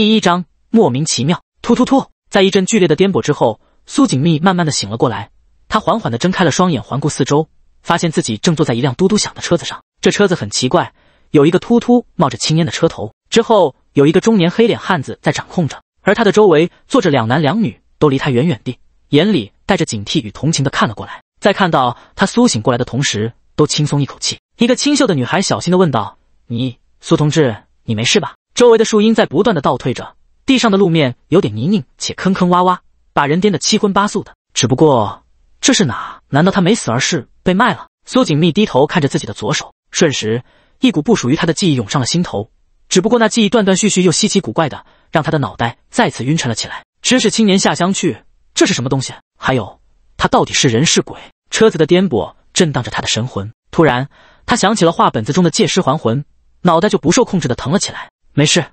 第一章莫名其妙，突突突！在一阵剧烈的颠簸之后，苏锦觅慢慢的醒了过来。他缓缓地睁开了双眼，环顾四周，发现自己正坐在一辆嘟嘟响的车子上。这车子很奇怪，有一个突突冒着青烟的车头，之后有一个中年黑脸汉子在掌控着，而他的周围坐着两男两女，都离他远远地，眼里带着警惕与同情的看了过来。在看到他苏醒过来的同时，都轻松一口气。一个清秀的女孩小心的问道：“你，苏同志，你没事吧？”周围的树荫在不断的倒退着，地上的路面有点泥泞且坑坑洼洼，把人颠得七荤八素的。只不过这是哪？难道他没死，而是被卖了？苏锦觅低头看着自己的左手，瞬时一股不属于他的记忆涌上了心头。只不过那记忆断断续续又稀奇古怪的，让他的脑袋再次晕沉了起来。知识青年下乡去，这是什么东西？还有他到底是人是鬼？车子的颠簸震荡着他的神魂，突然他想起了画本子中的借尸还魂，脑袋就不受控制的疼了起来。没事。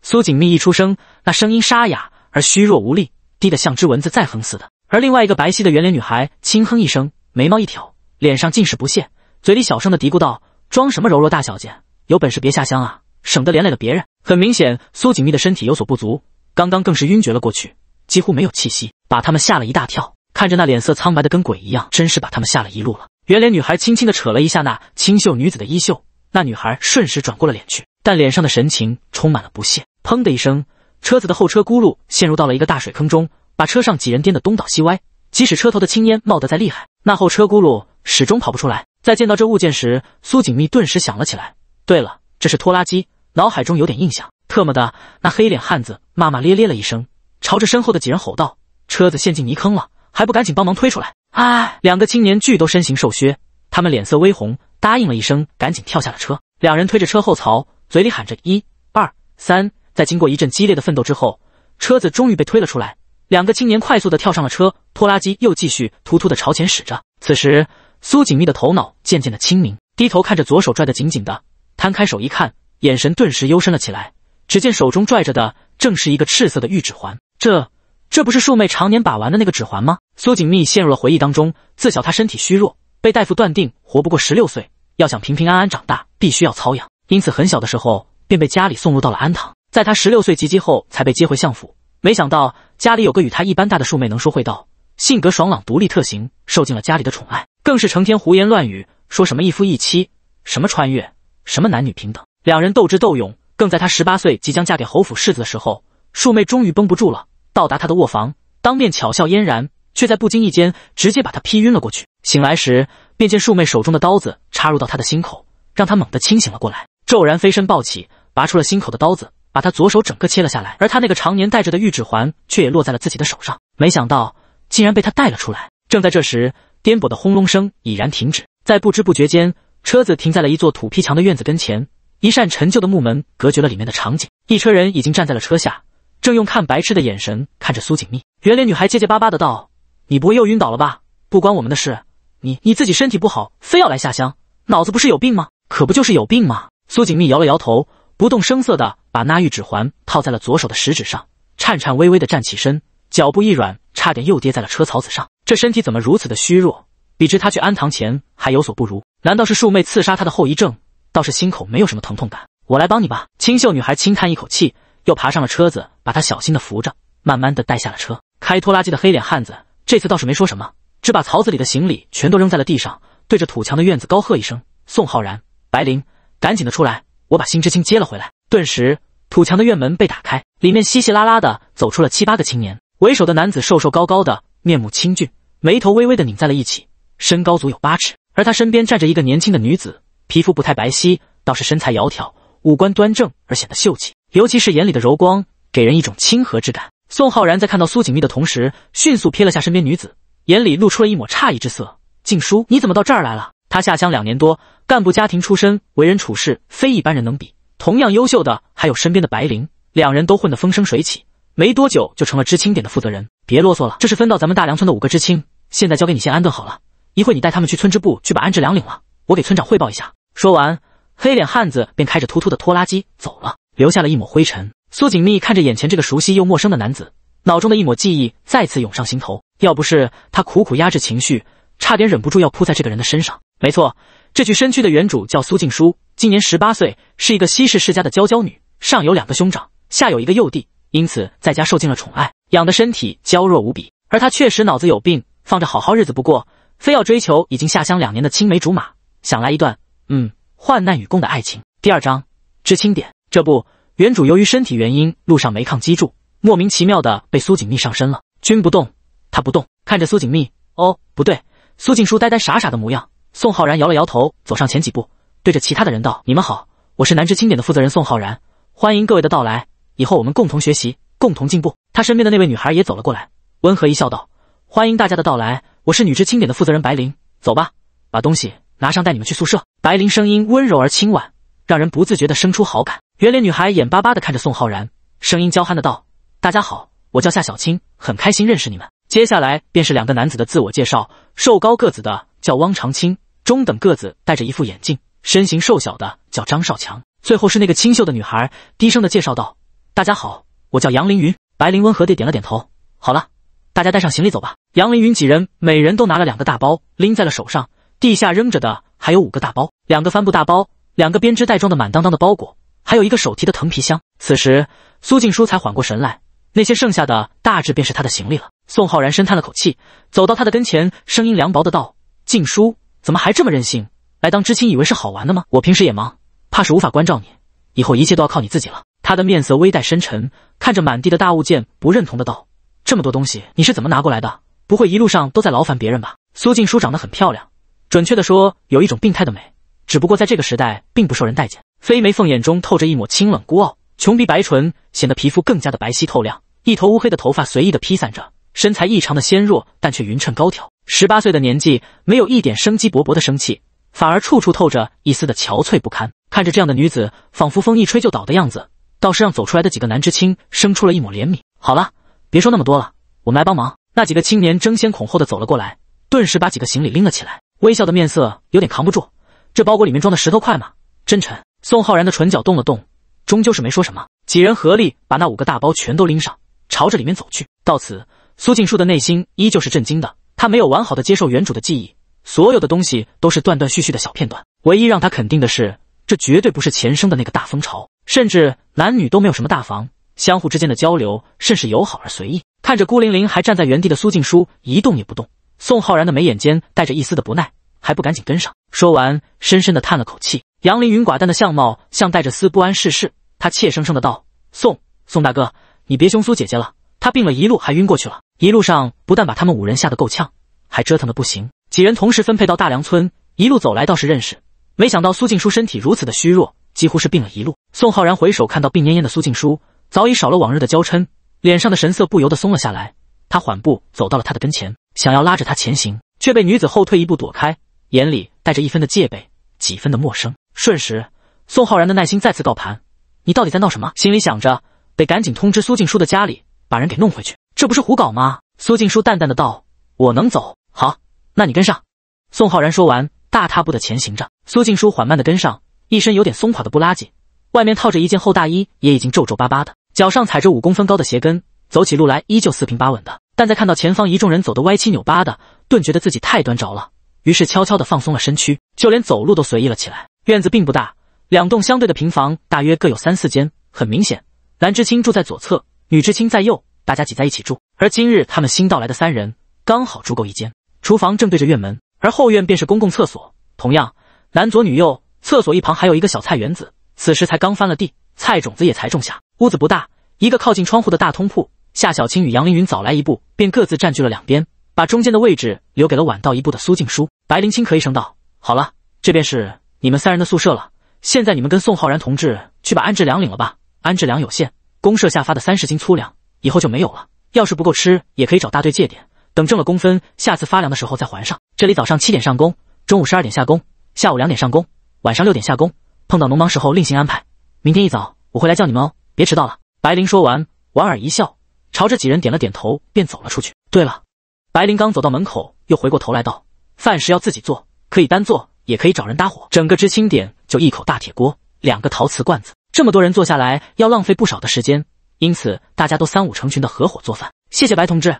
苏锦觅一出声，那声音沙哑而虚弱无力，低得像只蚊子在哼似的。而另外一个白皙的圆脸女孩轻哼一声，眉毛一挑，脸上尽是不屑，嘴里小声的嘀咕道：“装什么柔弱大小姐？有本事别下乡啊，省得连累了别人。”很明显，苏锦觅的身体有所不足，刚刚更是晕厥了过去，几乎没有气息，把他们吓了一大跳。看着那脸色苍白的跟鬼一样，真是把他们吓了一路了。圆脸女孩轻轻的扯了一下那清秀女子的衣袖，那女孩瞬时转过了脸去。但脸上的神情充满了不屑。砰的一声，车子的后车轱辘陷入到了一个大水坑中，把车上几人颠得东倒西歪。即使车头的青烟冒得再厉害，那后车轱辘始终跑不出来。在见到这物件时，苏锦觅顿时想了起来。对了，这是拖拉机，脑海中有点印象。特么的，那黑脸汉子骂骂咧咧了一声，朝着身后的几人吼道：“车子陷进泥坑了，还不赶紧帮忙推出来？”哎，两个青年俱都身形瘦削，他们脸色微红，答应了一声，赶紧跳下了车。两人推着车后槽。嘴里喊着一二三，在经过一阵激烈的奋斗之后，车子终于被推了出来。两个青年快速的跳上了车，拖拉机又继续突突的朝前驶着。此时，苏锦觅的头脑渐渐的清明，低头看着左手拽得紧紧的，摊开手一看，眼神顿时幽深了起来。只见手中拽着的正是一个赤色的玉指环，这这不是树妹常年把玩的那个指环吗？苏锦觅陷入了回忆当中。自小她身体虚弱，被大夫断定活不过十六岁，要想平平安安长大，必须要操养。因此，很小的时候便被家里送入到了安堂，在他十六岁及笄后才被接回相府。没想到家里有个与他一般大的庶妹，能说会道，性格爽朗，独立特行，受尽了家里的宠爱，更是成天胡言乱语，说什么一夫一妻，什么穿越，什么男女平等。两人斗智斗勇，更在他十八岁即将嫁给侯府世子的时候，庶妹终于绷不住了，到达他的卧房，当面巧笑嫣然，却在不经意间直接把他劈晕了过去。醒来时，便见庶妹手中的刀子插入到他的心口，让他猛地清醒了过来。骤然飞身抱起，拔出了心口的刀子，把他左手整个切了下来，而他那个常年戴着的玉指环却也落在了自己的手上。没想到竟然被他带了出来。正在这时，颠簸的轰隆声已然停止，在不知不觉间，车子停在了一座土坯墙的院子跟前，一扇陈旧的木门隔绝了里面的场景。一车人已经站在了车下，正用看白痴的眼神看着苏锦觅。圆脸女孩结结巴巴的道：“你不会又晕倒了吧？不关我们的事，你你自己身体不好，非要来下乡，脑子不是有病吗？可不就是有病吗？”苏锦觅摇了摇头，不动声色的把那玉指环套在了左手的食指上，颤颤巍巍的站起身，脚步一软，差点又跌在了车槽子上。这身体怎么如此的虚弱？比之他去安堂前还有所不如。难道是庶妹刺杀他的后遗症？倒是心口没有什么疼痛感。我来帮你吧。清秀女孩轻叹一口气，又爬上了车子，把她小心的扶着，慢慢的带下了车。开拖拉机的黑脸汉子这次倒是没说什么，只把槽子里的行李全都扔在了地上，对着土墙的院子高喝一声：“宋浩然，白灵。”赶紧的出来！我把星之青接了回来。顿时，土墙的院门被打开，里面稀稀拉拉的走出了七八个青年。为首的男子瘦瘦高高的，面目清俊，眉头微微的拧在了一起，身高足有八尺。而他身边站着一个年轻的女子，皮肤不太白皙，倒是身材窈窕，五官端正而显得秀气，尤其是眼里的柔光，给人一种亲和之感。宋浩然在看到苏锦觅的同时，迅速瞥了下身边女子，眼里露出了一抹诧异之色：“静姝，你怎么到这儿来了？”他下乡两年多，干部家庭出身，为人处事非一般人能比。同样优秀的还有身边的白灵，两人都混得风生水起，没多久就成了知青点的负责人。别啰嗦了，这是分到咱们大梁村的五个知青，现在交给你先安顿好了。一会你带他们去村支部去把安置粮领了，我给村长汇报一下。说完，黑脸汉子便开着突突的拖拉机走了，留下了一抹灰尘。苏锦觅看着眼前这个熟悉又陌生的男子，脑中的一抹记忆再次涌上心头。要不是他苦苦压制情绪，差点忍不住要扑在这个人的身上。没错，这具身躯的原主叫苏静书，今年十八岁，是一个西式世家的娇娇女，上有两个兄长，下有一个幼弟，因此在家受尽了宠爱，养的身体娇弱无比。而她确实脑子有病，放着好好日子不过，非要追求已经下乡两年的青梅竹马，想来一段嗯患难与共的爱情。第二章知青点，这不原主由于身体原因路上没抗击住，莫名其妙的被苏锦觅上身了。君不动，他不动，看着苏锦觅，哦不对，苏静书呆呆傻傻的模样。宋浩然摇了摇头，走上前几步，对着其他的人道：“你们好，我是南知清点的负责人宋浩然，欢迎各位的到来。以后我们共同学习，共同进步。”他身边的那位女孩也走了过来，温和一笑道：“欢迎大家的到来，我是女知清点的负责人白灵。走吧，把东西拿上，带你们去宿舍。”白灵声音温柔而轻婉，让人不自觉地生出好感。圆脸女孩眼巴巴地看着宋浩然，声音娇憨的道：“大家好，我叫夏小青，很开心认识你们。”接下来便是两个男子的自我介绍，瘦高个子的。叫汪长青，中等个子，戴着一副眼镜，身形瘦小的叫张少强。最后是那个清秀的女孩，低声的介绍道：“大家好，我叫杨凌云。”白灵温和地点了点头。好了，大家带上行李走吧。杨凌云几人每人都拿了两个大包，拎在了手上。地下扔着的还有五个大包，两个帆布大包，两个编织袋装的满当当的包裹，还有一个手提的藤皮箱。此时苏静书才缓过神来，那些剩下的大致便是他的行李了。宋浩然深叹了口气，走到他的跟前，声音凉薄的道。静书怎么还这么任性？来当知青，以为是好玩的吗？我平时也忙，怕是无法关照你，以后一切都要靠你自己了。他的面色微带深沉，看着满地的大物件，不认同的道：“这么多东西，你是怎么拿过来的？不会一路上都在劳烦别人吧？”苏静书长得很漂亮，准确的说，有一种病态的美，只不过在这个时代并不受人待见。飞眉凤眼中透着一抹清冷孤傲，穷鼻白唇显得皮肤更加的白皙透亮，一头乌黑的头发随意的披散着，身材异常的纤弱，但却匀称高挑。十八岁的年纪，没有一点生机勃勃的生气，反而处处透着一丝的憔悴不堪。看着这样的女子，仿佛风一吹就倒的样子，倒是让走出来的几个男知青生出了一抹怜悯。好了，别说那么多了，我们来帮忙。那几个青年争先恐后的走了过来，顿时把几个行李拎了起来。微笑的面色有点扛不住，这包裹里面装的石头块吗？真沉。宋浩然的唇角动了动，终究是没说什么。几人合力把那五个大包全都拎上，朝着里面走去。到此，苏静书的内心依旧是震惊的。他没有完好的接受原主的记忆，所有的东西都是断断续续的小片段。唯一让他肯定的是，这绝对不是前生的那个大风潮，甚至男女都没有什么大房，相互之间的交流甚是友好而随意。看着孤零零还站在原地的苏静书一动也不动，宋浩然的眉眼间带着一丝的不耐，还不赶紧跟上？说完，深深的叹了口气。杨凌云寡淡的相貌像带着丝不谙世事，他怯生生的道：“宋宋大哥，你别凶苏姐姐了。”他病了一路，还晕过去了。一路上不但把他们五人吓得够呛，还折腾的不行。几人同时分配到大梁村，一路走来倒是认识。没想到苏静书身体如此的虚弱，几乎是病了一路。宋浩然回首看到病恹恹的苏静书，早已少了往日的娇嗔，脸上的神色不由得松了下来。他缓步走到了他的跟前，想要拉着他前行，却被女子后退一步躲开，眼里带着一分的戒备，几分的陌生。瞬时，宋浩然的耐心再次告盘。你到底在闹什么？心里想着，得赶紧通知苏静书的家里。把人给弄回去，这不是胡搞吗？苏静书淡淡的道：“我能走。”好，那你跟上。”宋浩然说完，大踏步的前行着。苏静书缓慢的跟上，一身有点松垮的布拉吉，外面套着一件厚大衣，也已经皱皱巴巴的，脚上踩着五公分高的鞋跟，走起路来依旧四平八稳的。但在看到前方一众人走得歪七扭八的，顿觉得自己太端着了，于是悄悄的放松了身躯，就连走路都随意了起来。院子并不大，两栋相对的平房，大约各有三四间。很明显，男知青住在左侧，女知青在右。大家挤在一起住，而今日他们新到来的三人刚好住够一间。厨房正对着院门，而后院便是公共厕所，同样男左女右。厕所一旁还有一个小菜园子，此时才刚翻了地，菜种子也才种下。屋子不大，一个靠近窗户的大通铺。夏小青与杨凌云早来一步，便各自占据了两边，把中间的位置留给了晚到一步的苏静书。白灵清咳一声道：“好了，这便是你们三人的宿舍了。现在你们跟宋浩然同志去把安置粮领了吧。安置粮有限，公社下发的三十斤粗粮。”以后就没有了。要是不够吃，也可以找大队借点。等挣了工分，下次发粮的时候再还上。这里早上七点上工，中午十二点下工，下午两点上工，晚上六点下工。碰到农忙时候另行安排。明天一早我会来叫你们哦，别迟到了。白灵说完，莞尔一笑，朝着几人点了点头，便走了出去。对了，白灵刚走到门口，又回过头来道：“饭食要自己做，可以单做，也可以找人搭伙。整个知青点就一口大铁锅，两个陶瓷罐子，这么多人坐下来要浪费不少的时间。”因此，大家都三五成群的合伙做饭。谢谢白同志。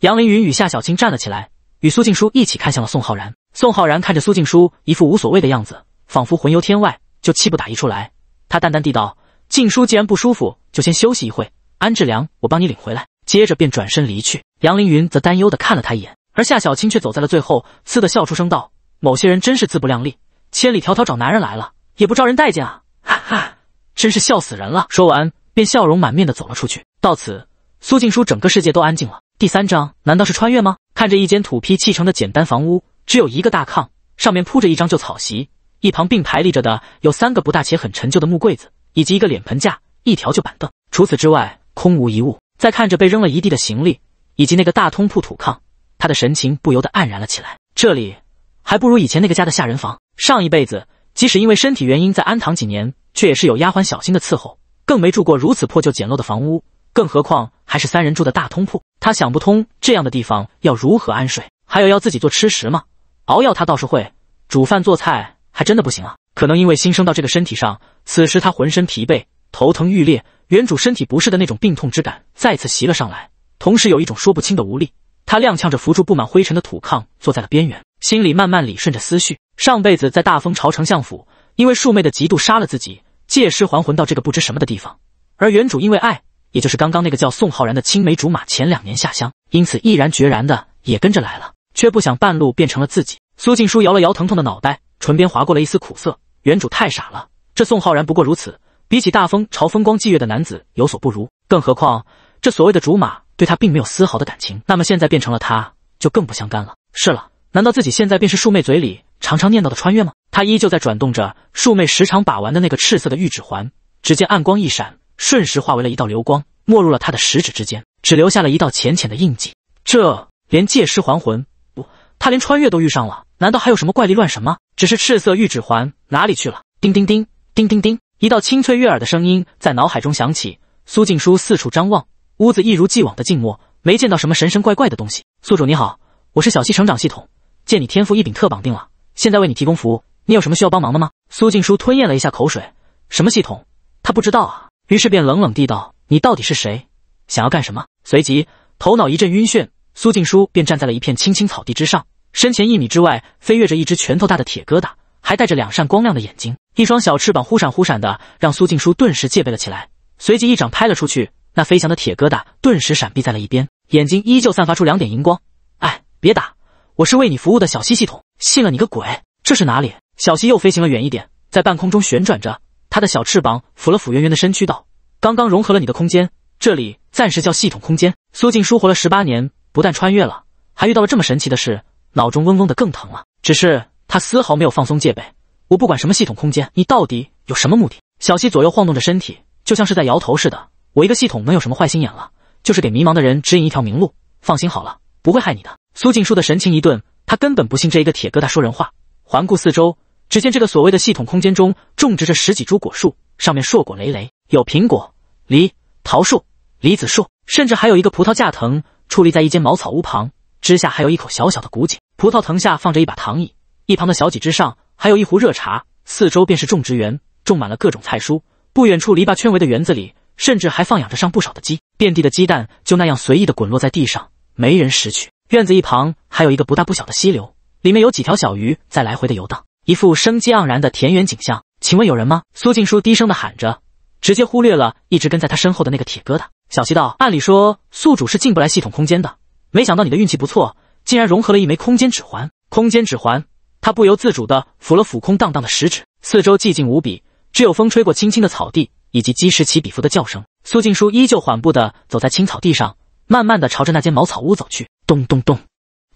杨凌云与夏小青站了起来，与苏静书一起看向了宋浩然。宋浩然看着苏静书，一副无所谓的样子，仿佛魂游天外，就气不打一处来。他淡淡地道：“静书既然不舒服，就先休息一会。安志良，我帮你领回来。”接着便转身离去。杨凌云则担忧的看了他一眼，而夏小青却走在了最后，呲的笑出声道：“某些人真是自不量力，千里迢迢找男人来了，也不招人待见啊！哈哈，真是笑死人了。”说完。便笑容满面地走了出去。到此，苏静书整个世界都安静了。第三章，难道是穿越吗？看着一间土坯砌成的简单房屋，只有一个大炕，上面铺着一张旧草席，一旁并排立着的有三个不大且很陈旧的木柜子，以及一个脸盆架、一条旧板凳。除此之外，空无一物。再看着被扔了一地的行李，以及那个大通铺土炕，他的神情不由得黯然了起来。这里还不如以前那个家的下人房。上一辈子，即使因为身体原因在安堂几年，却也是有丫鬟小心地伺候。更没住过如此破旧简陋的房屋，更何况还是三人住的大通铺。他想不通这样的地方要如何安睡，还有要自己做吃食吗？熬药他倒是会，煮饭做菜还真的不行啊。可能因为新生到这个身体上，此时他浑身疲惫，头疼欲裂，原主身体不适的那种病痛之感再次袭了上来，同时有一种说不清的无力。他踉跄着扶住布满灰尘的土炕，坐在了边缘，心里慢慢理顺着思绪。上辈子在大风朝丞相府，因为庶妹的嫉妒杀了自己。借尸还魂到这个不知什么的地方，而原主因为爱，也就是刚刚那个叫宋浩然的青梅竹马，前两年下乡，因此毅然决然的也跟着来了，却不想半路变成了自己。苏静书摇了摇疼痛的脑袋，唇边划过了一丝苦涩。原主太傻了，这宋浩然不过如此，比起大风朝风光霁月的男子有所不如，更何况这所谓的竹马对他并没有丝毫的感情，那么现在变成了他就更不相干了。是了，难道自己现在便是庶妹嘴里？常常念叨的穿越吗？他依旧在转动着庶妹时常把玩的那个赤色的玉指环，只见暗光一闪，瞬时化为了一道流光，没入了他的食指之间，只留下了一道浅浅的印记。这连借尸还魂不？他连穿越都遇上了，难道还有什么怪力乱神吗？只是赤色玉指环哪里去了？叮叮叮叮叮叮，一道清脆悦耳的声音在脑海中响起。苏静书四处张望，屋子一如既往的静默，没见到什么神神怪怪的东西。宿主你好，我是小西成长系统，借你天赋异禀特绑定了。现在为你提供服务，你有什么需要帮忙的吗？苏静书吞咽了一下口水，什么系统？他不知道啊。于是便冷冷地道：“你到底是谁？想要干什么？”随即头脑一阵晕眩，苏静书便站在了一片青青草地之上，身前一米之外飞跃着一只拳头大的铁疙瘩，还带着两扇光亮的眼睛，一双小翅膀忽闪忽闪的，让苏静书顿时戒备了起来。随即一掌拍了出去，那飞翔的铁疙瘩顿时闪避在了一边，眼睛依旧散发出两点荧光。哎，别打！我是为你服务的小西系统，信了你个鬼！这是哪里？小西又飞行了远一点，在半空中旋转着他的小翅膀，抚了抚圆圆的身躯，道：“刚刚融合了你的空间，这里暂时叫系统空间。”苏静书活了十八年，不但穿越了，还遇到了这么神奇的事，脑中嗡嗡的更疼了。只是他丝毫没有放松戒备。我不管什么系统空间，你到底有什么目的？小西左右晃动着身体，就像是在摇头似的。我一个系统能有什么坏心眼了？就是给迷茫的人指引一条明路。放心好了，不会害你的。苏静书的神情一顿，他根本不信这一个铁疙瘩说人话。环顾四周，只见这个所谓的系统空间中种植着十几株果树，上面硕果累累，有苹果、梨、桃树、李子树，甚至还有一个葡萄架藤矗立在一间茅草屋旁，之下还有一口小小的古井。葡萄藤下放着一把躺椅，一旁的小几之上还有一壶热茶。四周便是种植园，种满了各种菜蔬。不远处篱笆圈围的园子里，甚至还放养着上不少的鸡，遍地的鸡蛋就那样随意的滚落在地上，没人拾取。院子一旁还有一个不大不小的溪流，里面有几条小鱼在来回的游荡，一副生机盎然的田园景象。请问有人吗？苏静书低声的喊着，直接忽略了一直跟在他身后的那个铁疙瘩。小溪道，按理说宿主是进不来系统空间的，没想到你的运气不错，竟然融合了一枚空间指环。空间指环，他不由自主的抚了抚空荡荡的食指。四周寂静无比，只有风吹过青青的草地以及鸡石起彼伏的叫声。苏静书依旧缓步的走在青草地上，慢慢的朝着那间茅草屋走去。咚咚咚！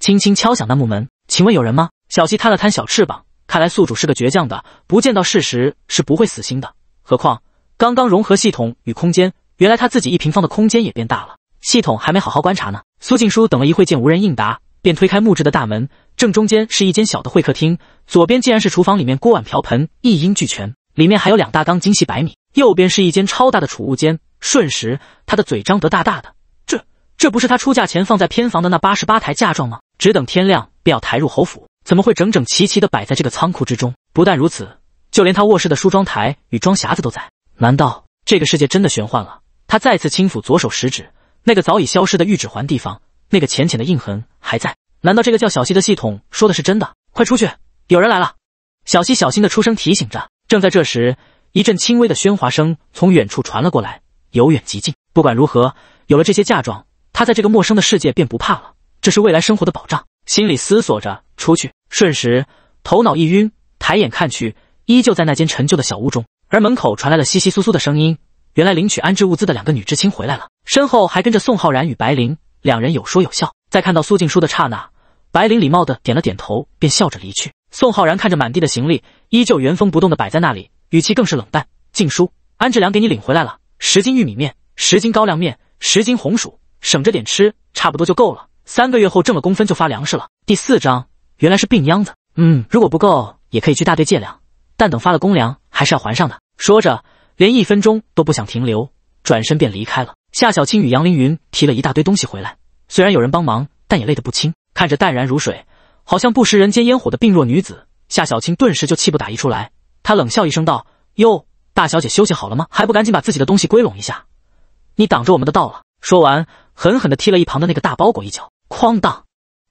轻轻敲响那木门，请问有人吗？小希摊了摊小翅膀，看来宿主是个倔强的，不见到事实是不会死心的。何况刚刚融合系统与空间，原来他自己一平方的空间也变大了，系统还没好好观察呢。苏静书等了一会，见无人应答，便推开木质的大门。正中间是一间小的会客厅，左边竟然是厨房，里面锅碗瓢盆一应俱全，里面还有两大缸精细白米。右边是一间超大的储物间，瞬时他的嘴张得大大的。这不是他出嫁前放在偏房的那八十八台嫁妆吗？只等天亮便要抬入侯府，怎么会整整齐齐的摆在这个仓库之中？不但如此，就连他卧室的梳妆台与装匣子都在。难道这个世界真的玄幻了？他再次轻抚左手食指，那个早已消失的玉指环地方，那个浅浅的印痕还在。难道这个叫小西的系统说的是真的？快出去，有人来了！小西小心的出声提醒着。正在这时，一阵轻微的喧哗声从远处传了过来，由远及近。不管如何，有了这些嫁妆。他在这个陌生的世界便不怕了，这是未来生活的保障。心里思索着出去，瞬时头脑一晕，抬眼看去，依旧在那间陈旧的小屋中，而门口传来了窸窸窣窣的声音。原来领取安置物资的两个女知青回来了，身后还跟着宋浩然与白灵两人有说有笑。在看到苏静书的刹那，白灵礼貌的点了点头，便笑着离去。宋浩然看着满地的行李，依旧原封不动的摆在那里，语气更是冷淡。静书，安置粮给你领回来了，十斤玉米面，十斤高粱面，十斤红薯。省着点吃，差不多就够了。三个月后挣了工分就发粮食了。第四章原来是病秧子。嗯，如果不够也可以去大队借粮，但等发了公粮还是要还上的。说着，连一分钟都不想停留，转身便离开了。夏小青与杨凌云提了一大堆东西回来，虽然有人帮忙，但也累得不轻。看着淡然如水，好像不食人间烟火的病弱女子，夏小青顿时就气不打一处来。她冷笑一声道：“哟，大小姐休息好了吗？还不赶紧把自己的东西归拢一下？你挡着我们的道了。”说完，狠狠的踢了一旁的那个大包裹一脚，哐当！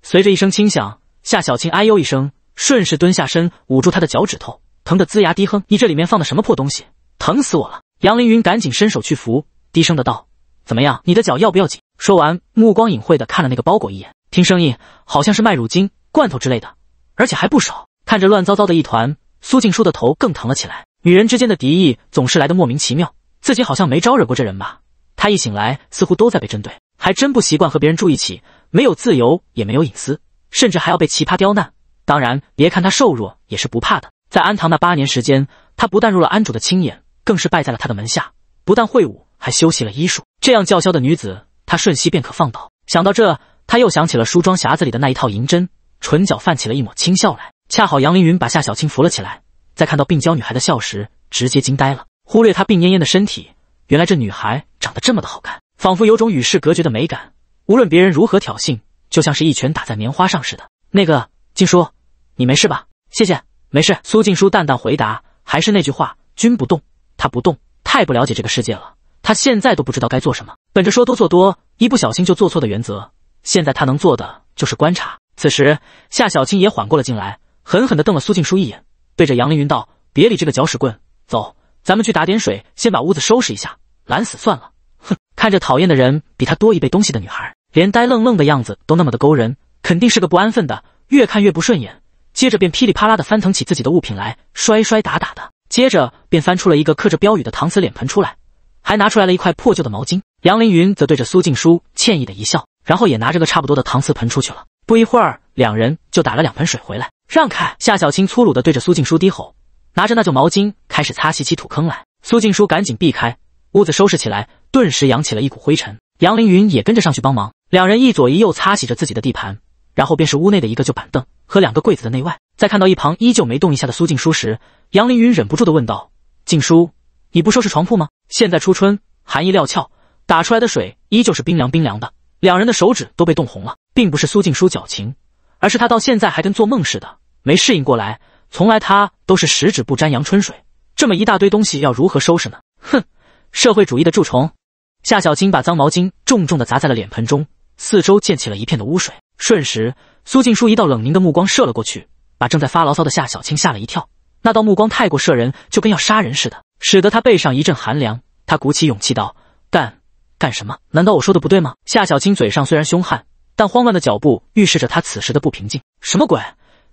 随着一声轻响，夏小青哎呦一声，顺势蹲下身，捂住他的脚趾头，疼得龇牙低哼：“你这里面放的什么破东西？疼死我了！”杨凌云赶紧伸手去扶，低声的道：“怎么样，你的脚要不要紧？”说完，目光隐晦的看了那个包裹一眼，听声音好像是麦乳精罐头之类的，而且还不少。看着乱糟糟的一团，苏静书的头更疼了起来。女人之间的敌意总是来的莫名其妙，自己好像没招惹过这人吧？他一醒来，似乎都在被针对，还真不习惯和别人住一起，没有自由，也没有隐私，甚至还要被奇葩刁难。当然，别看他瘦弱，也是不怕的。在安堂那八年时间，他不但入了安主的青眼，更是拜在了他的门下，不但会武，还修习了医术。这样叫嚣的女子，他瞬息便可放倒。想到这，他又想起了梳妆匣子里的那一套银针，唇角泛起了一抹轻笑来。恰好杨凌云把夏小青扶了起来，在看到病娇女孩的笑时，直接惊呆了，忽略她病恹恹的身体，原来这女孩。长得这么的好看，仿佛有种与世隔绝的美感。无论别人如何挑衅，就像是一拳打在棉花上似的。那个静叔，你没事吧？谢谢，没事。苏静书淡淡回答。还是那句话，君不动，他不动。太不了解这个世界了，他现在都不知道该做什么。本着说多做多，一不小心就做错的原则，现在他能做的就是观察。此时，夏小青也缓过了进来，狠狠的瞪了苏静书一眼，对着杨凌云道：“别理这个搅屎棍，走，咱们去打点水，先把屋子收拾一下。”懒死算了，哼！看着讨厌的人比他多一倍东西的女孩，连呆愣愣的样子都那么的勾人，肯定是个不安分的。越看越不顺眼，接着便噼里啪啦的翻腾起自己的物品来，摔摔打打的。接着便翻出了一个刻着标语的搪瓷脸盆出来，还拿出来了一块破旧的毛巾。杨凌云则对着苏静书歉意的一笑，然后也拿着个差不多的搪瓷盆出去了。不一会儿，两人就打了两盆水回来。让开！夏小青粗鲁的对着苏静书低吼，拿着那旧毛巾开始擦洗起土坑来。苏静书赶紧避开。屋子收拾起来，顿时扬起了一股灰尘。杨凌云也跟着上去帮忙，两人一左一右擦洗着自己的地盘，然后便是屋内的一个旧板凳和两个柜子的内外。在看到一旁依旧没动一下的苏静书时，杨凌云忍不住的问道：“静书，你不收拾床铺吗？现在初春，寒意料峭，打出来的水依旧是冰凉冰凉的，两人的手指都被冻红了。并不是苏静书矫情，而是他到现在还跟做梦似的，没适应过来。从来他都是十指不沾阳春水，这么一大堆东西要如何收拾呢？哼！”社会主义的蛀虫，夏小青把脏毛巾重重的砸在了脸盆中，四周溅起了一片的污水。瞬时，苏静书一道冷凝的目光射了过去，把正在发牢骚的夏小青吓了一跳。那道目光太过摄人，就跟要杀人似的，使得他背上一阵寒凉。他鼓起勇气道：“干干什么？难道我说的不对吗？”夏小青嘴上虽然凶悍，但慌乱的脚步预示着他此时的不平静。什么鬼？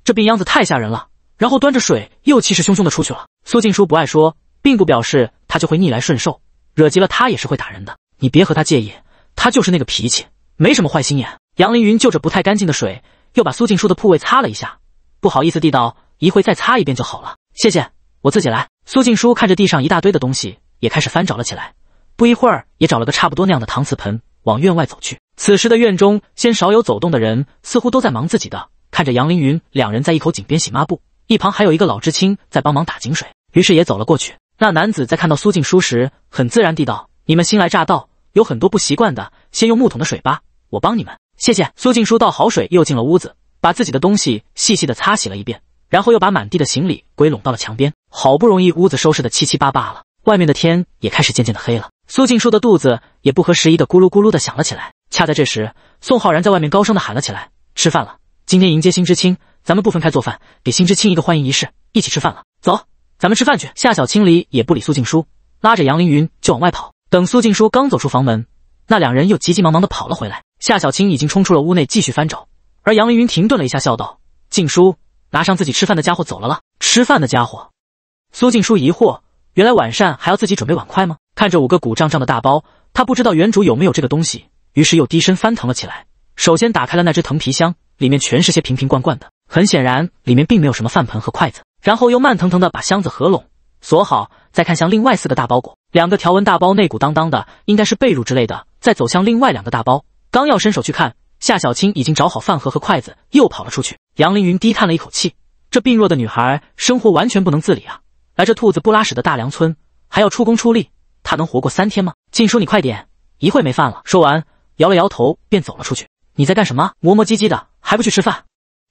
这病秧子太吓人了。然后端着水又气势汹汹的出去了。苏静书不爱说，并不表示他就会逆来顺受。惹急了他也是会打人的，你别和他介意，他就是那个脾气，没什么坏心眼。杨凌云就着不太干净的水，又把苏静书的铺位擦了一下，不好意思地道：“一会再擦一遍就好了，谢谢，我自己来。”苏静书看着地上一大堆的东西，也开始翻找了起来，不一会儿也找了个差不多那样的搪瓷盆，往院外走去。此时的院中，先少有走动的人，似乎都在忙自己的。看着杨凌云两人在一口井边洗抹布，一旁还有一个老知青在帮忙打井水，于是也走了过去。那男子在看到苏静书时，很自然地道：“你们新来乍到，有很多不习惯的，先用木桶的水吧，我帮你们。”谢谢。苏静书倒好水，又进了屋子，把自己的东西细细的擦洗了一遍，然后又把满地的行李归拢到了墙边。好不容易，屋子收拾的七七八八了，外面的天也开始渐渐的黑了。苏静书的肚子也不合时宜的咕噜咕噜的响了起来。恰在这时，宋浩然在外面高声的喊了起来：“吃饭了！今天迎接新知青，咱们不分开做饭，给新知青一个欢迎仪式，一起吃饭了。走。”咱们吃饭去。夏小青离也不理苏静书，拉着杨凌云就往外跑。等苏静书刚走出房门，那两人又急急忙忙的跑了回来。夏小青已经冲出了屋内，继续翻找。而杨凌云停顿了一下，笑道：“静书拿上自己吃饭的家伙走了了。吃饭的家伙。”苏静书疑惑：“原来晚膳还要自己准备碗筷吗？”看着五个鼓胀胀的大包，他不知道原主有没有这个东西，于是又低声翻腾了起来。首先打开了那只藤皮箱，里面全是些瓶瓶罐罐的。很显然，里面并没有什么饭盆和筷子。然后又慢腾腾的把箱子合拢锁好，再看向另外四个大包裹，两个条纹大包内鼓当当的，应该是被褥之类的。再走向另外两个大包，刚要伸手去看，夏小青已经找好饭盒和筷子，又跑了出去。杨凌云低叹了一口气，这病弱的女孩，生活完全不能自理啊！来这兔子不拉屎的大梁村，还要出工出力，她能活过三天吗？静叔，你快点，一会没饭了。说完，摇了摇头，便走了出去。你在干什么？磨磨唧唧的，还不去吃饭？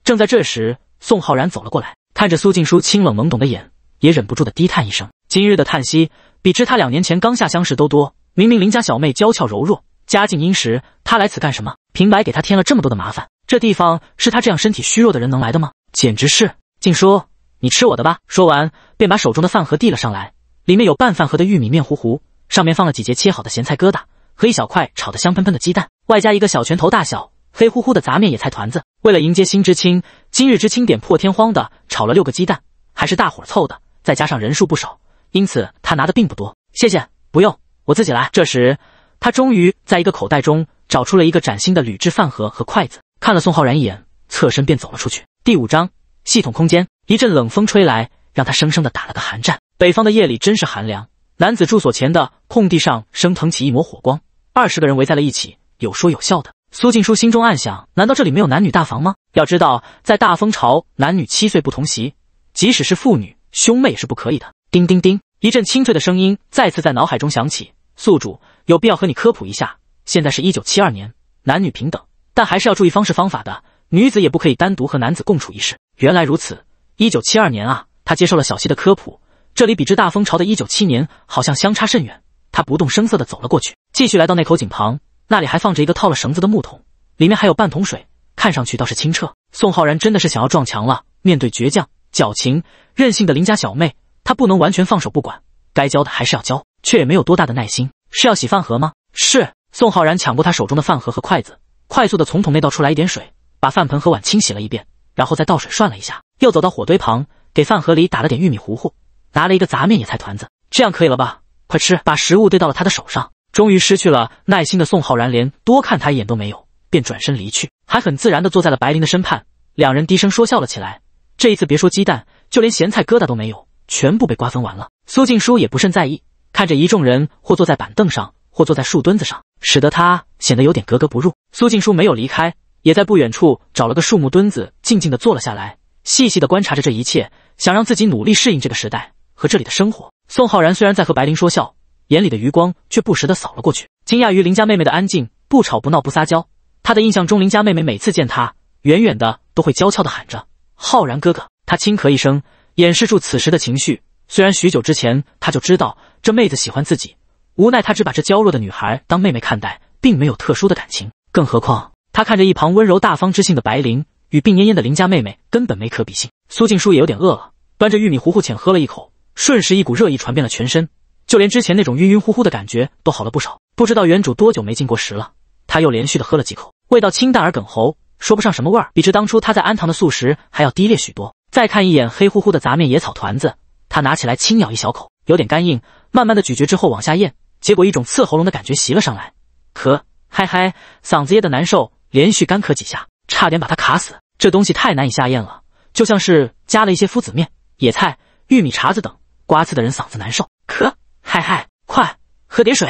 正在这时，宋浩然走了过来。看着苏静书清冷懵懂的眼，也忍不住的低叹一声。今日的叹息比之他两年前刚下乡时都多。明明林家小妹娇俏柔弱，家境殷实，他来此干什么？平白给他添了这么多的麻烦。这地方是他这样身体虚弱的人能来的吗？简直是！静书，你吃我的吧。说完，便把手中的饭盒递了上来，里面有半饭盒的玉米面糊糊，上面放了几节切好的咸菜疙瘩和一小块炒的香喷喷的鸡蛋，外加一个小拳头大小黑乎乎的杂面野菜团子。为了迎接新知青，今日知青点破天荒的炒了六个鸡蛋，还是大伙凑的，再加上人数不少，因此他拿的并不多。谢谢，不用，我自己来。这时，他终于在一个口袋中找出了一个崭新的铝制饭盒和筷子，看了宋浩然一眼，侧身便走了出去。第五章系统空间。一阵冷风吹来，让他生生的打了个寒战。北方的夜里真是寒凉。男子住所前的空地上升腾起一抹火光，二十个人围在了一起，有说有笑的。苏静书心中暗想：难道这里没有男女大房吗？要知道，在大风潮，男女七岁不同席，即使是父女、兄妹也是不可以的。叮叮叮，一阵清脆的声音再次在脑海中响起。宿主，有必要和你科普一下，现在是一九七二年，男女平等，但还是要注意方式方法的。女子也不可以单独和男子共处一室。原来如此，一九七二年啊！他接受了小溪的科普，这里比之大风潮的一九七年好像相差甚远。他不动声色地走了过去，继续来到那口井旁。那里还放着一个套了绳子的木桶，里面还有半桶水，看上去倒是清澈。宋浩然真的是想要撞墙了。面对倔强、矫情、任性的邻家小妹，他不能完全放手不管，该教的还是要教，却也没有多大的耐心。是要洗饭盒吗？是。宋浩然抢过他手中的饭盒和筷子，快速的从桶内倒出来一点水，把饭盆和碗清洗了一遍，然后再倒水涮了一下，又走到火堆旁，给饭盒里打了点玉米糊糊，拿了一个杂面野菜团子，这样可以了吧？快吃！把食物堆到了他的手上。终于失去了耐心的宋浩然，连多看他一眼都没有，便转身离去，还很自然的坐在了白灵的身畔，两人低声说笑了起来。这一次，别说鸡蛋，就连咸菜疙瘩都没有，全部被瓜分完了。苏静书也不甚在意，看着一众人或坐在板凳上，或坐在树墩子上，使得他显得有点格格不入。苏静书没有离开，也在不远处找了个树木墩子，静静的坐了下来，细细的观察着这一切，想让自己努力适应这个时代和这里的生活。宋浩然虽然在和白灵说笑。眼里的余光却不时的扫了过去，惊讶于林家妹妹的安静，不吵不闹不撒娇。他的印象中，林家妹妹每次见他，远远的都会娇俏的喊着“浩然哥哥”。他轻咳一声，掩饰住此时的情绪。虽然许久之前他就知道这妹子喜欢自己，无奈他只把这娇弱的女孩当妹妹看待，并没有特殊的感情。更何况，他看着一旁温柔大方知性的白灵，与病恹恹的林家妹妹根本没可比性。苏静书也有点饿了，端着玉米糊糊浅喝了一口，瞬时一股热意传遍了全身。就连之前那种晕晕乎乎的感觉都好了不少。不知道原主多久没进过食了，他又连续的喝了几口，味道清淡而梗喉，说不上什么味儿，比之当初他在安堂的素食还要低劣许多。再看一眼黑乎乎的杂面野草团子，他拿起来轻咬一小口，有点干硬，慢慢的咀嚼之后往下咽，结果一种刺喉咙的感觉袭了上来，咳，嗨嗨，嗓子噎得难受，连续干咳几下，差点把他卡死。这东西太难以下咽了，就像是加了一些夫子面、野菜、玉米碴子等，刮刺的人嗓子难受，咳。嗨嗨，快喝点水。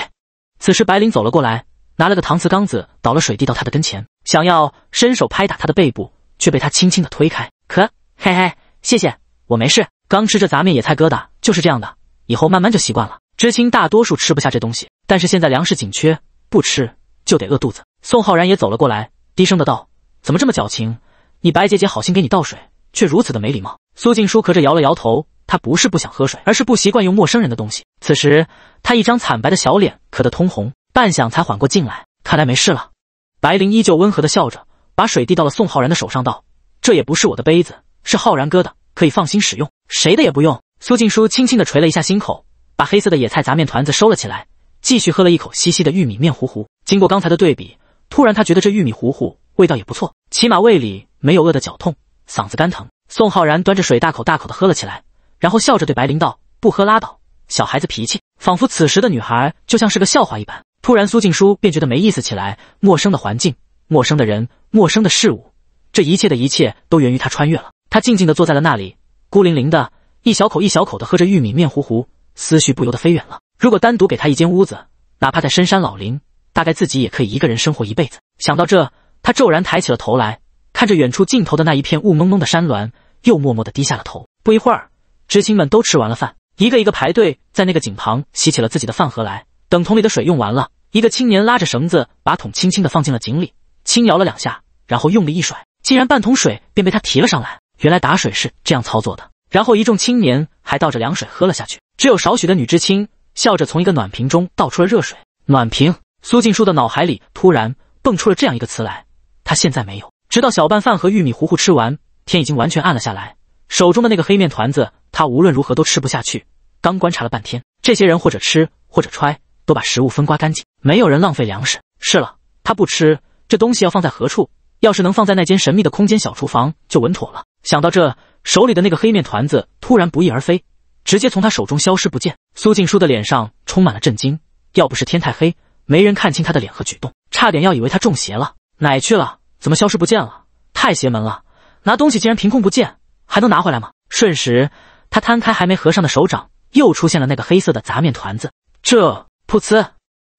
此时白灵走了过来，拿了个搪瓷缸子，倒了水递到他的跟前，想要伸手拍打他的背部，却被他轻轻的推开。咳，嘿嘿，谢谢，我没事。刚吃这杂面野菜疙瘩就是这样的，以后慢慢就习惯了。知青大多数吃不下这东西，但是现在粮食紧缺，不吃就得饿肚子。宋浩然也走了过来，低声的道：“怎么这么矫情？你白姐姐好心给你倒水，却如此的没礼貌。”苏静书咳着摇了摇头。他不是不想喝水，而是不习惯用陌生人的东西。此时，他一张惨白的小脸咳得通红，半晌才缓过劲来。看来没事了。白灵依旧温和的笑着，把水递到了宋浩然的手上，道：“这也不是我的杯子，是浩然哥的，可以放心使用。谁的也不用。”苏静书轻轻的捶了一下心口，把黑色的野菜杂面团子收了起来，继续喝了一口稀稀的玉米面糊糊。经过刚才的对比，突然他觉得这玉米糊糊味道也不错，起码胃里没有饿的绞痛，嗓子干疼。宋浩然端着水大口大口的喝了起来。然后笑着对白灵道：“不喝拉倒，小孩子脾气。”仿佛此时的女孩就像是个笑话一般。突然，苏静书便觉得没意思起来。陌生的环境，陌生的人，陌生的事物，这一切的一切都源于他穿越了。他静静地坐在了那里，孤零零的，一小口一小口的喝着玉米面糊糊，思绪不由得飞远了。如果单独给他一间屋子，哪怕在深山老林，大概自己也可以一个人生活一辈子。想到这，他骤然抬起了头来，看着远处尽头的那一片雾蒙蒙的山峦，又默默的低下了头。不一会儿。知青们都吃完了饭，一个一个排队在那个井旁洗起了自己的饭盒来。等桶里的水用完了，一个青年拉着绳子把桶轻轻地放进了井里，轻摇了两下，然后用力一甩，竟然半桶水便被他提了上来。原来打水是这样操作的。然后一众青年还倒着凉水喝了下去，只有少许的女知青笑着从一个暖瓶中倒出了热水。暖瓶，苏静书的脑海里突然蹦出了这样一个词来。她现在没有。直到小半饭和玉米糊糊吃完，天已经完全暗了下来。手中的那个黑面团子，他无论如何都吃不下去。刚观察了半天，这些人或者吃或者揣，都把食物分刮干净，没有人浪费粮食。是了，他不吃这东西，要放在何处？要是能放在那间神秘的空间小厨房，就稳妥了。想到这，手里的那个黑面团子突然不翼而飞，直接从他手中消失不见。苏静书的脸上充满了震惊，要不是天太黑，没人看清他的脸和举动，差点要以为他中邪了。哪去了？怎么消失不见了？太邪门了！拿东西竟然凭空不见。还能拿回来吗？瞬时，他摊开还没合上的手掌，又出现了那个黑色的杂面团子。这噗呲，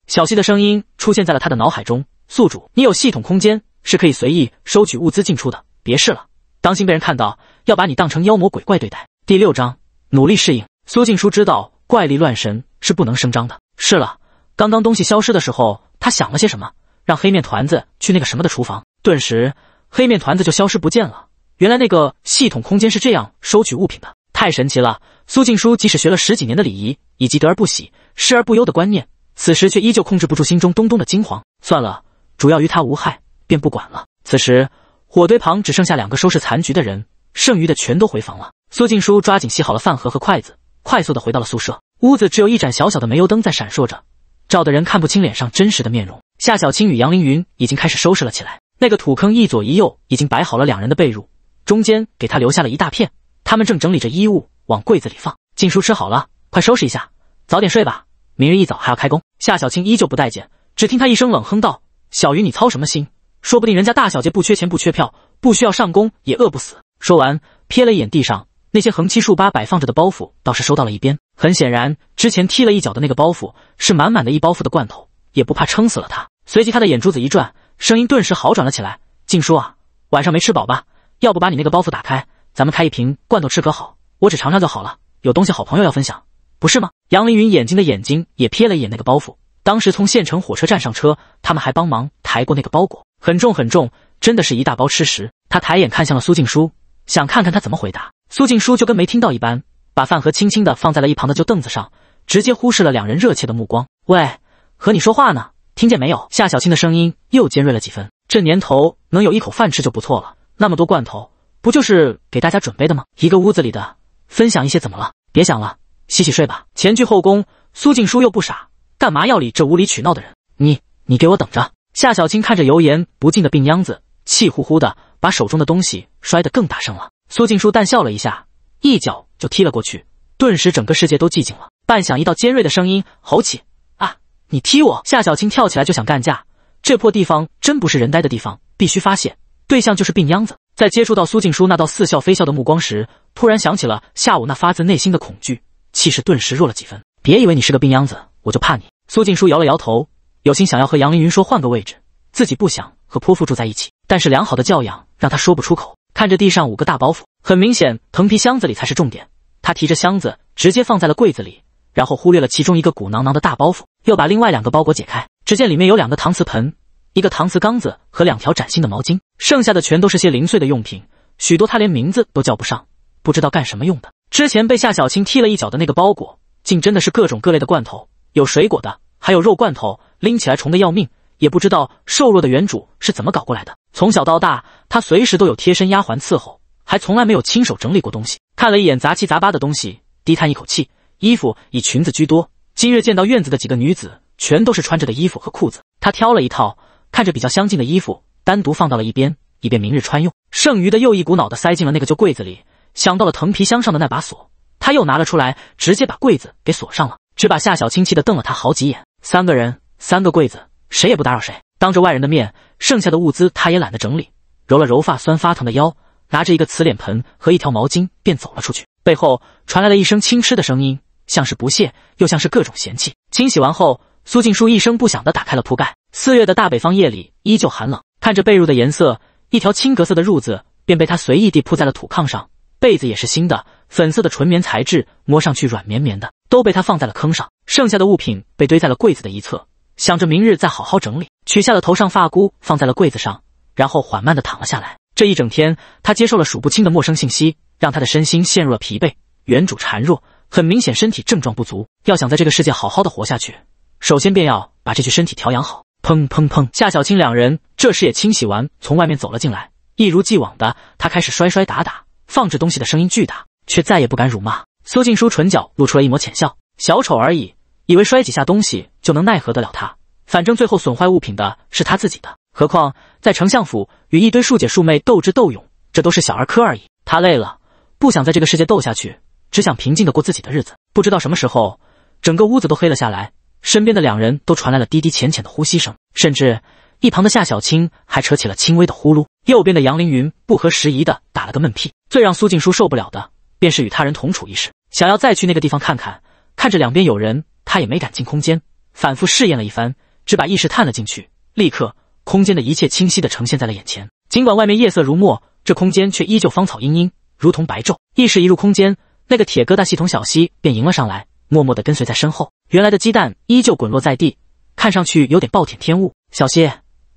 小溪的声音出现在了他的脑海中。宿主，你有系统空间，是可以随意收取物资进出的。别试了，当心被人看到，要把你当成妖魔鬼怪对待。第六章，努力适应。苏静书知道怪力乱神是不能声张的。是了，刚刚东西消失的时候，他想了些什么，让黑面团子去那个什么的厨房。顿时，黑面团子就消失不见了。原来那个系统空间是这样收取物品的，太神奇了！苏静书即使学了十几年的礼仪，以及得而不喜，失而不忧的观念，此时却依旧控制不住心中咚咚的惊慌。算了，主要于他无害，便不管了。此时火堆旁只剩下两个收拾残局的人，剩余的全都回房了。苏静书抓紧洗好了饭盒和筷子，快速的回到了宿舍。屋子只有一盏小小的煤油灯在闪烁着，照的人看不清脸上真实的面容。夏小青与杨凌云已经开始收拾了起来，那个土坑一左一右已经摆好了两人的被褥。中间给他留下了一大片，他们正整理着衣物往柜子里放。静叔吃好了，快收拾一下，早点睡吧，明日一早还要开工。夏小青依旧不待见，只听他一声冷哼道：“小鱼，你操什么心？说不定人家大小姐不缺钱，不缺票，不需要上工也饿不死。”说完，瞥了一眼地上那些横七竖八摆放着的包袱，倒是收到了一边。很显然，之前踢了一脚的那个包袱是满满的一包袱的罐头，也不怕撑死了他。随即，他的眼珠子一转，声音顿时好转了起来：“静叔啊，晚上没吃饱吧？”要不把你那个包袱打开，咱们开一瓶罐头吃可好？我只尝尝就好了。有东西好朋友要分享，不是吗？杨凌云眼睛的眼睛也瞥了一眼那个包袱。当时从县城火车站上车，他们还帮忙抬过那个包裹，很重很重，真的是一大包吃食。他抬眼看向了苏静书，想看看他怎么回答。苏静书就跟没听到一般，把饭盒轻轻的放在了一旁的旧凳子上，直接忽视了两人热切的目光。喂，和你说话呢，听见没有？夏小青的声音又尖锐了几分。这年头能有一口饭吃就不错了。那么多罐头，不就是给大家准备的吗？一个屋子里的，分享一些怎么了？别想了，洗洗睡吧。前去后宫，苏静书又不傻，干嘛要理这无理取闹的人？你你给我等着！夏小青看着油盐不进的病秧子，气呼呼的把手中的东西摔得更大声了。苏静书淡笑了一下，一脚就踢了过去。顿时，整个世界都寂静了。半响，一道尖锐的声音吼起：“啊，你踢我！”夏小青跳起来就想干架。这破地方真不是人呆的地方，必须发泄。对象就是病秧子，在接触到苏静书那道似笑非笑的目光时，突然想起了下午那发自内心的恐惧，气势顿时弱了几分。别以为你是个病秧子，我就怕你。苏静书摇了摇头，有心想要和杨凌云说换个位置，自己不想和泼妇住在一起，但是良好的教养让他说不出口。看着地上五个大包袱，很明显藤皮箱子里才是重点。他提着箱子直接放在了柜子里，然后忽略了其中一个鼓囊囊的大包袱，又把另外两个包裹解开，只见里面有两个搪瓷盆。一个搪瓷缸子和两条崭新的毛巾，剩下的全都是些零碎的用品，许多他连名字都叫不上，不知道干什么用的。之前被夏小青踢了一脚的那个包裹，竟真的是各种各类的罐头，有水果的，还有肉罐头，拎起来重的要命，也不知道瘦弱的原主是怎么搞过来的。从小到大，他随时都有贴身丫鬟伺候，还从来没有亲手整理过东西。看了一眼杂七杂八的东西，低叹一口气。衣服以裙子居多，今日见到院子的几个女子，全都是穿着的衣服和裤子，他挑了一套。看着比较相近的衣服，单独放到了一边，以便明日穿用。剩余的又一股脑的塞进了那个旧柜子里。想到了藤皮箱上的那把锁，他又拿了出来，直接把柜子给锁上了。只把夏小青气的瞪了他好几眼。三个人，三个柜子，谁也不打扰谁。当着外人的面，剩下的物资他也懒得整理。揉了揉发酸发疼的腰，拿着一个瓷脸盆和一条毛巾便走了出去。背后传来了一声轻嗤的声音，像是不屑，又像是各种嫌弃。清洗完后，苏静书一声不响的打开了铺盖。四月的大北方夜里依旧寒冷，看着被褥的颜色，一条青格色的褥子便被他随意地铺在了土炕上，被子也是新的，粉色的纯棉材质，摸上去软绵绵的，都被他放在了坑上。剩下的物品被堆在了柜子的一侧，想着明日再好好整理。取下了头上发箍，放在了柜子上，然后缓慢地躺了下来。这一整天，他接受了数不清的陌生信息，让他的身心陷入了疲惫。原主孱弱，很明显身体症状不足，要想在这个世界好好的活下去，首先便要把这具身体调养好。砰砰砰！夏小青两人这时也清洗完，从外面走了进来。一如既往的，他开始摔摔打打，放置东西的声音巨大，却再也不敢辱骂苏静书。唇角露出了一抹浅笑，小丑而已，以为摔几下东西就能奈何得了他？反正最后损坏物品的是他自己的。何况在丞相府与一堆庶姐庶妹斗智斗勇，这都是小儿科而已。他累了，不想在这个世界斗下去，只想平静的过自己的日子。不知道什么时候，整个屋子都黑了下来。身边的两人都传来了低低浅浅的呼吸声，甚至一旁的夏小青还扯起了轻微的呼噜。右边的杨凌云不合时宜的打了个闷屁。最让苏静书受不了的，便是与他人同处一室，想要再去那个地方看看，看着两边有人，他也没敢进空间。反复试验了一番，只把意识探了进去，立刻空间的一切清晰的呈现在了眼前。尽管外面夜色如墨，这空间却依旧芳草茵茵，如同白昼。意识一入空间，那个铁疙瘩系统小溪便迎了上来，默默的跟随在身后。原来的鸡蛋依旧滚落在地，看上去有点暴殄天物。小希，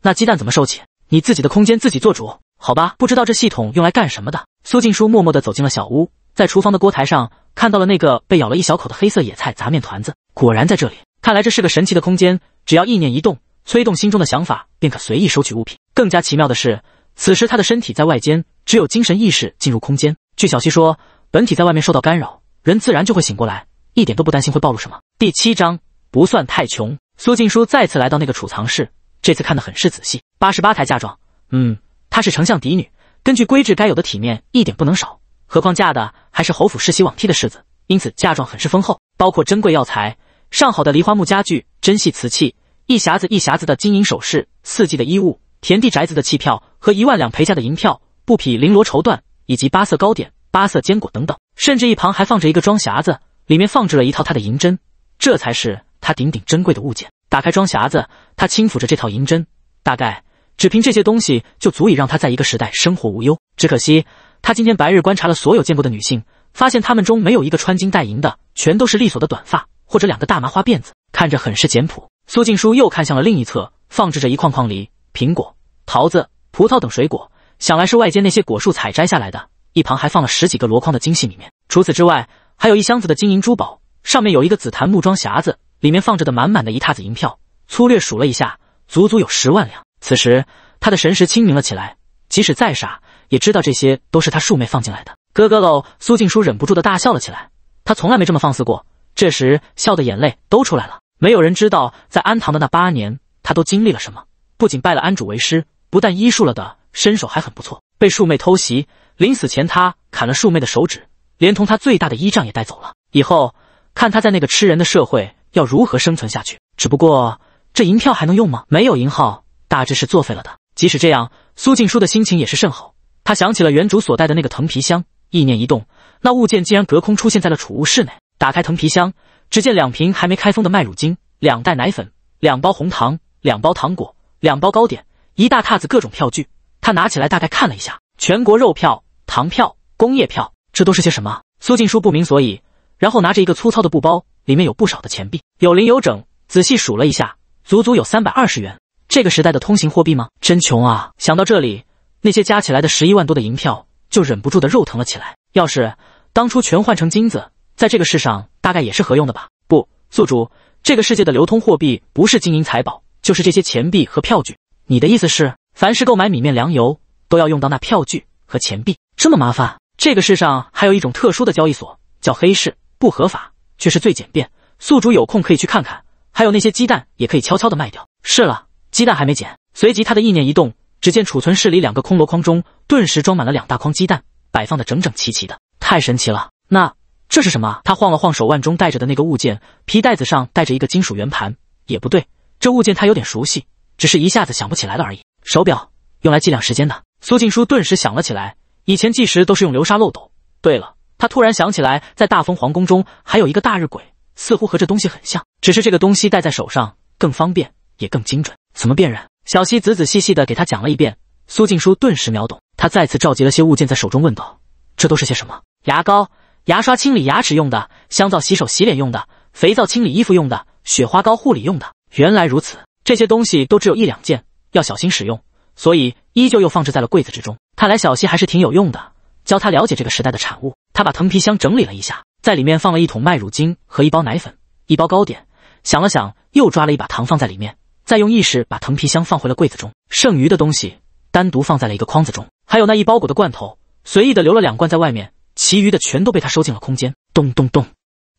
那鸡蛋怎么收起？你自己的空间自己做主，好吧？不知道这系统用来干什么的。苏静书默默地走进了小屋，在厨房的锅台上看到了那个被咬了一小口的黑色野菜杂面团子，果然在这里。看来这是个神奇的空间，只要意念一动，催动心中的想法，便可随意收取物品。更加奇妙的是，此时他的身体在外间，只有精神意识进入空间。据小希说，本体在外面受到干扰，人自然就会醒过来。一点都不担心会暴露什么。第七章不算太穷。苏静书再次来到那个储藏室，这次看得很是仔细。八十八台嫁妆，嗯，她是丞相嫡女，根据规制该有的体面一点不能少，何况嫁的还是侯府世袭罔替的世子，因此嫁妆很是丰厚，包括珍贵药材、上好的梨花木家具、珍稀瓷器、一匣子一匣子的金银首饰、四季的衣物、田地宅子的气票和一万两陪嫁的银票、布匹绫罗绸缎，以及八色糕点、八色坚果等等，甚至一旁还放着一个装匣子。里面放置了一套他的银针，这才是他顶顶珍贵的物件。打开装匣子，他轻抚着这套银针，大概只凭这些东西就足以让他在一个时代生活无忧。只可惜他今天白日观察了所有见过的女性，发现她们中没有一个穿金戴银的，全都是利索的短发或者两个大麻花辫子，看着很是简朴。苏静书又看向了另一侧，放置着一筐筐梨、苹果、桃子、葡萄等水果，想来是外间那些果树采摘下来的。一旁还放了十几个箩筐的精细米面。除此之外。还有一箱子的金银珠宝，上面有一个紫檀木桩匣子，里面放着的满满的一沓子银票，粗略数了一下，足足有十万两。此时他的神识清明了起来，即使再傻，也知道这些都是他庶妹放进来的。哥哥喽，苏静书忍不住的大笑了起来，他从来没这么放肆过。这时笑的眼泪都出来了。没有人知道，在安堂的那八年，他都经历了什么。不仅拜了安主为师，不但医术了的身手还很不错。被庶妹偷袭，临死前他砍了庶妹的手指。连同他最大的依仗也带走了，以后看他在那个吃人的社会要如何生存下去。只不过这银票还能用吗？没有银号，大致是作废了的。即使这样，苏静书的心情也是甚好。他想起了原主所带的那个藤皮箱，意念一动，那物件竟然隔空出现在了储物室内。打开藤皮箱，只见两瓶还没开封的麦乳精，两袋奶粉，两包红糖，两包糖果，两包糕点，一大沓子各种票据。他拿起来大概看了一下：全国肉票、糖票、工业票。这都是些什么？苏静书不明所以，然后拿着一个粗糙的布包，里面有不少的钱币，有零有整，仔细数了一下，足足有三百二十元。这个时代的通行货币吗？真穷啊！想到这里，那些加起来的十一万多的银票就忍不住的肉疼了起来。要是当初全换成金子，在这个世上大概也是何用的吧？不，宿主，这个世界的流通货币不是金银财宝，就是这些钱币和票据。你的意思是，凡是购买米面粮油，都要用到那票据和钱币？这么麻烦？这个世上还有一种特殊的交易所，叫黑市，不合法却是最简便。宿主有空可以去看看，还有那些鸡蛋也可以悄悄的卖掉。是了，鸡蛋还没捡。随即他的意念一动，只见储存室里两个空箩筐中顿时装满了两大筐鸡蛋，摆放的整整齐齐的，太神奇了。那这是什么？他晃了晃手腕中带着的那个物件，皮带子上带着一个金属圆盘，也不对，这物件他有点熟悉，只是一下子想不起来了而已。手表，用来计量时间的。苏静书顿时想了起来。以前计时都是用流沙漏斗。对了，他突然想起来，在大风皇宫中还有一个大日晷，似乎和这东西很像，只是这个东西戴在手上更方便，也更精准。怎么辨认？小溪仔仔细细的给他讲了一遍，苏静书顿时秒懂。他再次召集了些物件在手中问道：“这都是些什么？牙膏、牙刷，清理牙齿用的；香皂，洗手洗脸用的；肥皂，清理衣服用的；雪花膏，护理用的。原来如此，这些东西都只有一两件，要小心使用。”所以依旧又放置在了柜子之中。看来小西还是挺有用的，教他了解这个时代的产物。他把藤皮箱整理了一下，在里面放了一桶麦乳精和一包奶粉、一包糕点。想了想，又抓了一把糖放在里面，再用意识把藤皮箱放回了柜子中。剩余的东西单独放在了一个筐子中，还有那一包裹的罐头，随意的留了两罐在外面，其余的全都被他收进了空间。咚咚咚，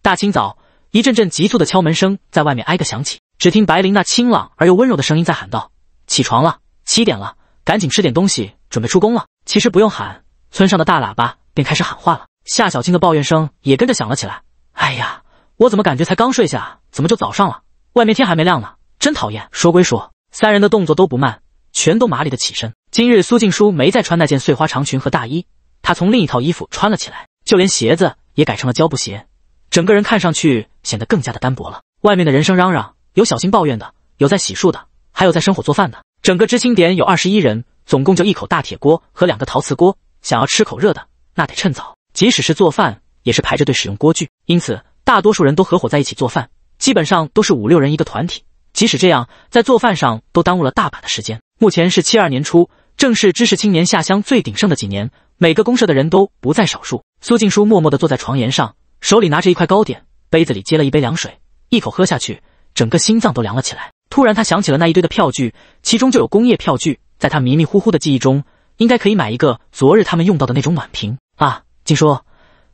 大清早一阵阵急促的敲门声在外面挨个响起，只听白灵那清朗而又温柔的声音在喊道：“起床了。”七点了，赶紧吃点东西，准备出宫了。其实不用喊，村上的大喇叭便开始喊话了。夏小青的抱怨声也跟着响了起来。哎呀，我怎么感觉才刚睡下，怎么就早上了？外面天还没亮呢，真讨厌。说归说，三人的动作都不慢，全都麻利的起身。今日苏静书没再穿那件碎花长裙和大衣，她从另一套衣服穿了起来，就连鞋子也改成了胶布鞋，整个人看上去显得更加的单薄了。外面的人声嚷嚷，有小青抱怨的，有在洗漱的，还有在生火做饭的。整个知青点有二十一人，总共就一口大铁锅和两个陶瓷锅，想要吃口热的，那得趁早。即使是做饭，也是排着队使用锅具，因此大多数人都合伙在一起做饭，基本上都是五六人一个团体。即使这样，在做饭上都耽误了大把的时间。目前是七二年初，正是知识青年下乡最鼎盛的几年，每个公社的人都不在少数。苏静书默默地坐在床沿上，手里拿着一块糕点，杯子里接了一杯凉水，一口喝下去，整个心脏都凉了起来。突然，他想起了那一堆的票据，其中就有工业票据。在他迷迷糊糊的记忆中，应该可以买一个昨日他们用到的那种暖瓶啊。静叔，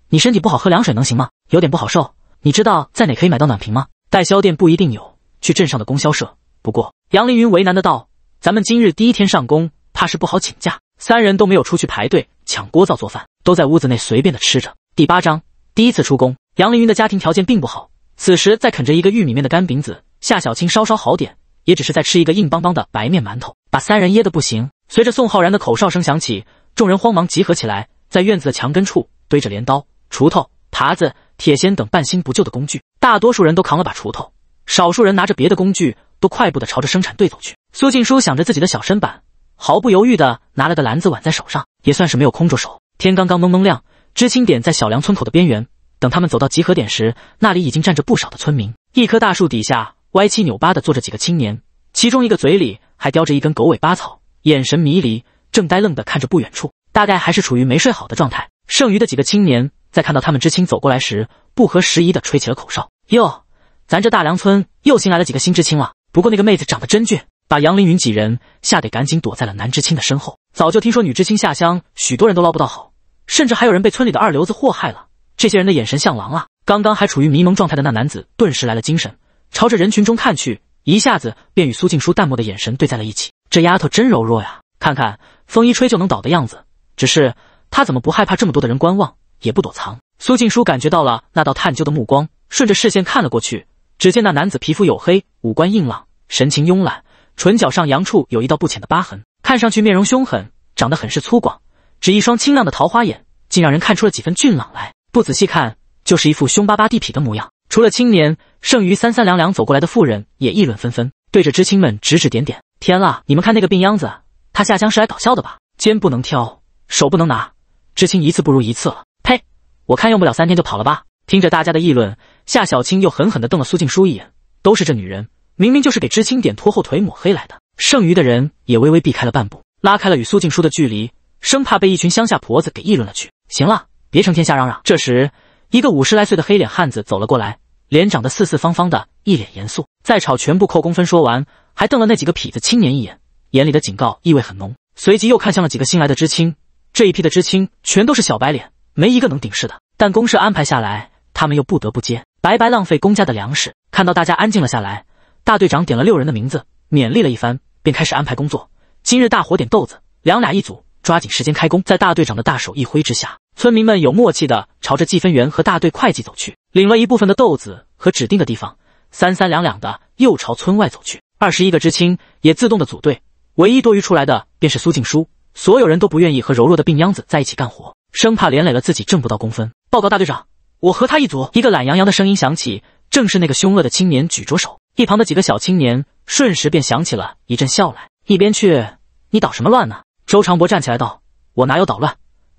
你身体不好，喝凉水能行吗？有点不好受。你知道在哪可以买到暖瓶吗？代销店不一定有，去镇上的供销社。不过，杨凌云为难的道：“咱们今日第一天上工，怕是不好请假。”三人都没有出去排队抢锅灶做饭，都在屋子内随便的吃着。第八章，第一次出工。杨凌云的家庭条件并不好，此时在啃着一个玉米面的干饼子。夏小青稍稍好点，也只是在吃一个硬邦邦的白面馒头，把三人噎得不行。随着宋浩然的口哨声响起，众人慌忙集合起来，在院子的墙根处堆着镰刀、锄头、耙子、铁锨等半新不旧的工具。大多数人都扛了把锄头，少数人拿着别的工具，都快步的朝着生产队走去。苏静书想着自己的小身板，毫不犹豫的拿了个篮子挽在手上，也算是没有空着手。天刚刚蒙蒙亮，知青点在小梁村口的边缘。等他们走到集合点时，那里已经站着不少的村民，一棵大树底下。歪七扭八的坐着几个青年，其中一个嘴里还叼着一根狗尾巴草，眼神迷离，正呆愣的看着不远处，大概还是处于没睡好的状态。剩余的几个青年在看到他们知青走过来时，不合时宜的吹起了口哨：“哟，咱这大梁村又新来了几个新知青了。不过那个妹子长得真俊，把杨凌云几人吓得赶紧躲在了男知青的身后。早就听说女知青下乡，许多人都捞不到好，甚至还有人被村里的二流子祸害了。这些人的眼神像狼啊！刚刚还处于迷蒙状态的那男子顿时来了精神。”朝着人群中看去，一下子便与苏静书淡漠的眼神对在了一起。这丫头真柔弱呀，看看风一吹就能倒的样子。只是她怎么不害怕这么多的人观望，也不躲藏？苏静书感觉到了那道探究的目光，顺着视线看了过去，只见那男子皮肤黝黑，五官硬朗，神情慵懒，唇角上扬处有一道不浅的疤痕，看上去面容凶狠，长得很是粗犷，只一双清亮的桃花眼，竟让人看出了几分俊朗来。不仔细看，就是一副凶巴巴地痞的模样。除了青年，剩余三三两两走过来的妇人也议论纷纷，对着知青们指指点点。天啦，你们看那个病秧子，他下乡是来搞笑的吧？肩不能挑，手不能拿，知青一次不如一次了。呸，我看用不了三天就跑了吧。听着大家的议论，夏小青又狠狠地瞪了苏静书一眼。都是这女人，明明就是给知青点拖后腿、抹黑来的。剩余的人也微微避开了半步，拉开了与苏静书的距离，生怕被一群乡下婆子给议论了去。行了，别成天瞎嚷嚷。这时。一个五十来岁的黑脸汉子走了过来，脸长得四四方方的，一脸严肃。再吵全部扣工分。说完，还瞪了那几个痞子青年一眼，眼里的警告意味很浓。随即又看向了几个新来的知青。这一批的知青全都是小白脸，没一个能顶事的。但公事安排下来，他们又不得不接，白白浪费公家的粮食。看到大家安静了下来，大队长点了六人的名字，勉励了一番，便开始安排工作。今日大伙点豆子，两俩一组，抓紧时间开工。在大队长的大手一挥之下。村民们有默契的朝着计分员和大队会计走去，领了一部分的豆子和指定的地方，三三两两的又朝村外走去。二十一个知青也自动的组队，唯一多余出来的便是苏静书，所有人都不愿意和柔弱的病秧子在一起干活，生怕连累了自己挣不到工分。报告大队长，我和他一组。一个懒洋洋的声音响起，正是那个凶恶的青年举着手。一旁的几个小青年瞬时便响起了一阵笑来。一边去，你捣什么乱呢？周长博站起来道：“我哪有捣乱？”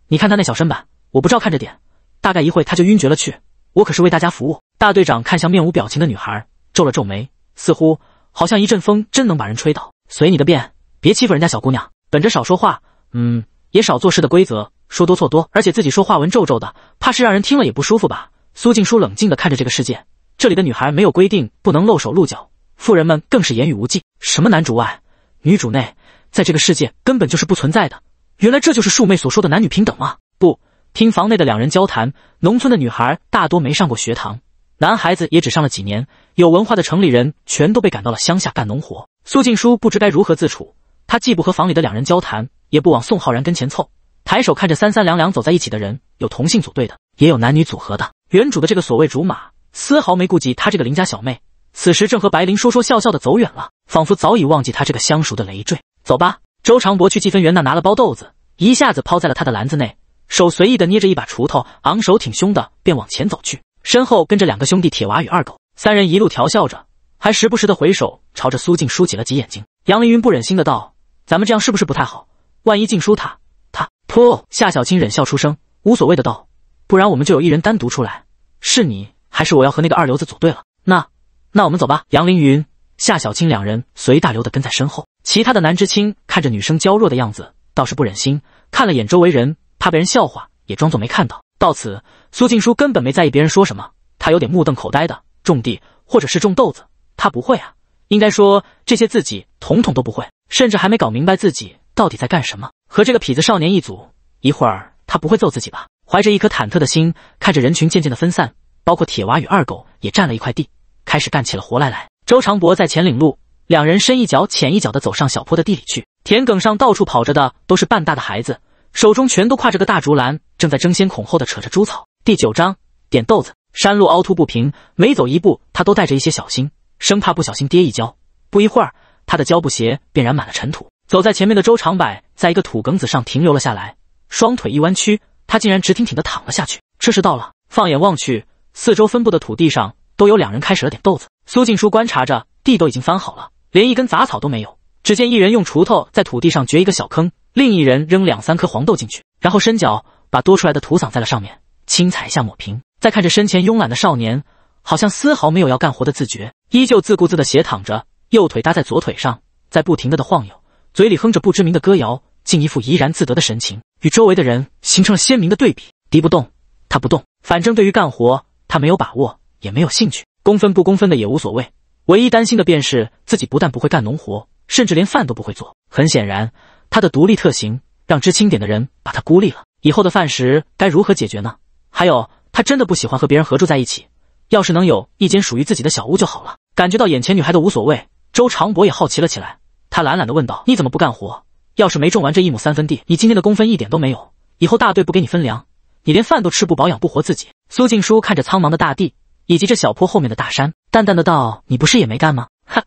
你看他那小身板，我不照看着点，大概一会她他就晕厥了去。我可是为大家服务。大队长看向面无表情的女孩，皱了皱眉，似乎好像一阵风真能把人吹倒。随你的便，别欺负人家小姑娘。本着少说话，嗯，也少做事的规则，说多错多。而且自己说话文绉绉的，怕是让人听了也不舒服吧？苏静书冷静的看着这个世界，这里的女孩没有规定不能露手露脚，富人们更是言语无忌，什么男主外女主内，在这个世界根本就是不存在的。原来这就是树妹所说的男女平等吗？不听房内的两人交谈，农村的女孩大多没上过学堂，男孩子也只上了几年，有文化的城里人全都被赶到了乡下干农活。苏静书不知该如何自处，他既不和房里的两人交谈，也不往宋浩然跟前凑，抬手看着三三两两走在一起的人，有同性组队的，也有男女组合的。原主的这个所谓竹马，丝毫没顾及他这个邻家小妹，此时正和白灵说说笑笑的走远了，仿佛早已忘记他这个相熟的累赘。走吧。周长博去记分员那拿了包豆子，一下子抛在了他的篮子内，手随意的捏着一把锄头，昂首挺胸的便往前走去，身后跟着两个兄弟铁娃与二狗，三人一路调笑着，还时不时的回首朝着苏静书挤了挤眼睛。杨凌云不忍心的道：“咱们这样是不是不太好？万一静书他他……”噗！夏小青忍笑出声，无所谓的道：“不然我们就有一人单独出来，是你还是我？要和那个二流子组队了？那……那我们走吧。”杨凌云。夏小青两人随大流的跟在身后，其他的男知青看着女生娇弱的样子，倒是不忍心，看了眼周围人，怕被人笑话，也装作没看到。到此，苏静书根本没在意别人说什么，他有点目瞪口呆的种地，或者是种豆子，他不会啊，应该说这些自己统统都不会，甚至还没搞明白自己到底在干什么。和这个痞子少年一组，一会儿他不会揍自己吧？怀着一颗忐忑的心，看着人群渐渐的分散，包括铁娃与二狗也占了一块地，开始干起了活来。来。周长柏在前领路，两人深一脚浅一脚的走上小坡的地里去。田埂上到处跑着的都是半大的孩子，手中全都挎着个大竹篮，正在争先恐后的扯着猪草。第九章点豆子。山路凹凸不平，每走一步，他都带着一些小心，生怕不小心跌一跤。不一会儿，他的胶布鞋便染满了尘土。走在前面的周长柏，在一个土埂子上停留了下来，双腿一弯曲，他竟然直挺挺的躺了下去。这是到了。放眼望去，四周分布的土地上。都有两人开始了点豆子。苏静书观察着，地都已经翻好了，连一根杂草都没有。只见一人用锄头在土地上掘一个小坑，另一人扔两三颗黄豆进去，然后伸脚把多出来的土撒在了上面，轻踩一下抹平。再看着身前慵懒的少年，好像丝毫没有要干活的自觉，依旧自顾自的斜躺着，右腿搭在左腿上，在不停的的晃悠，嘴里哼着不知名的歌谣，竟一副怡然自得的神情，与周围的人形成了鲜明的对比。敌不动，他不动，反正对于干活，他没有把握。也没有兴趣，公分不公分的也无所谓，唯一担心的便是自己不但不会干农活，甚至连饭都不会做。很显然，他的独立特性让知青点的人把他孤立了。以后的饭食该如何解决呢？还有，他真的不喜欢和别人合住在一起，要是能有一间属于自己的小屋就好了。感觉到眼前女孩的无所谓，周长博也好奇了起来。他懒懒地问道：“你怎么不干活？要是没种完这一亩三分地，你今天的工分一点都没有，以后大队不给你分粮，你连饭都吃不饱，养不活自己。”苏静书看着苍茫的大地。以及这小坡后面的大山，淡淡的道：“你不是也没干吗？”哈，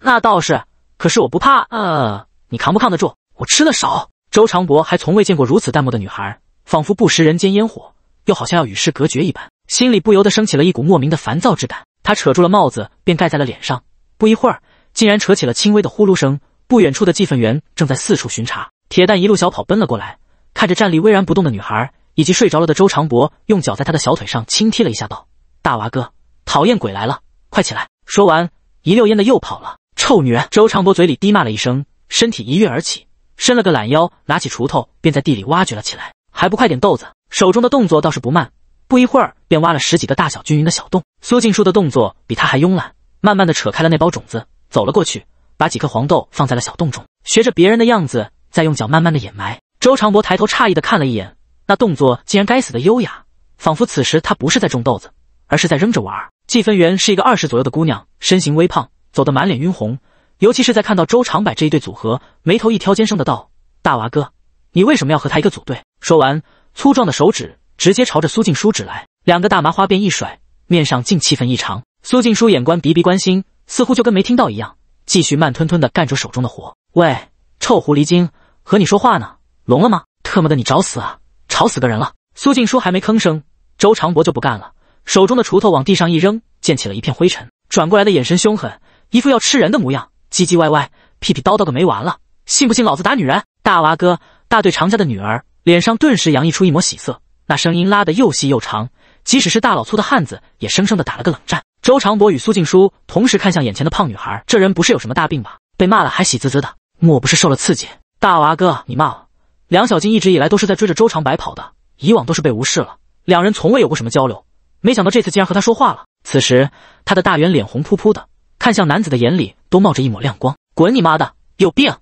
那倒是，可是我不怕。呃，你扛不扛得住？我吃的少。周长博还从未见过如此淡漠的女孩，仿佛不食人间烟火，又好像要与世隔绝一般，心里不由得升起了一股莫名的烦躁之感。他扯住了帽子，便盖在了脸上。不一会儿，竟然扯起了轻微的呼噜声。不远处的计分员正在四处巡查，铁蛋一路小跑奔了过来，看着站立巍然不动的女孩以及睡着了的周长博，用脚在他的小腿上轻踢了一下，道。大娃哥，讨厌鬼来了，快起来！说完，一溜烟的又跑了。臭女人！周长博嘴里低骂了一声，身体一跃而起，伸了个懒腰，拿起锄头便在地里挖掘了起来。还不快点豆子！手中的动作倒是不慢，不一会儿便挖了十几个大小均匀的小洞。苏静书的动作比他还慵懒，慢慢的扯开了那包种子，走了过去，把几颗黄豆放在了小洞中，学着别人的样子，再用脚慢慢的掩埋。周长博抬头诧异的看了一眼，那动作竟然该死的优雅，仿佛此时他不是在种豆子。而是在扔着玩。计分员是一个二十左右的姑娘，身形微胖，走得满脸晕红。尤其是在看到周长柏这一对组合，眉头一挑，尖声的道：“大娃哥，你为什么要和他一个组队？”说完，粗壮的手指直接朝着苏静书指来，两个大麻花辫一甩，面上竟气氛异常。苏静书眼观鼻鼻关心，似乎就跟没听到一样，继续慢吞吞的干着手中的活。喂，臭狐狸精，和你说话呢，聋了吗？特么的，你找死啊！吵死个人了！苏静书还没吭声，周长柏就不干了。手中的锄头往地上一扔，溅起了一片灰尘。转过来的眼神凶狠，一副要吃人的模样，唧唧歪歪、屁屁叨叨的没完了。信不信老子打女人？大娃哥，大队常家的女儿脸上顿时洋溢出一抹喜色，那声音拉得又细又长，即使是大老粗的汉子也生生的打了个冷战。周长博与苏静书同时看向眼前的胖女孩，这人不是有什么大病吧？被骂了还喜滋滋的，莫不是受了刺激？大娃哥，你骂了梁小静，一直以来都是在追着周长白跑的，以往都是被无视了，两人从未有过什么交流。没想到这次竟然和他说话了。此时，他的大圆脸红扑扑的，看向男子的眼里都冒着一抹亮光。滚你妈的，有病！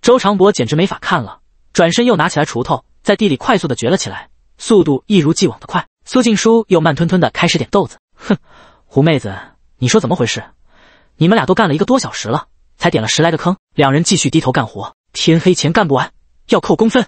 周长博简直没法看了，转身又拿起来锄头，在地里快速的掘了起来，速度一如既往的快。苏静书又慢吞吞的开始点豆子。哼，狐妹子，你说怎么回事？你们俩都干了一个多小时了，才点了十来个坑。两人继续低头干活，天黑前干不完要扣工分，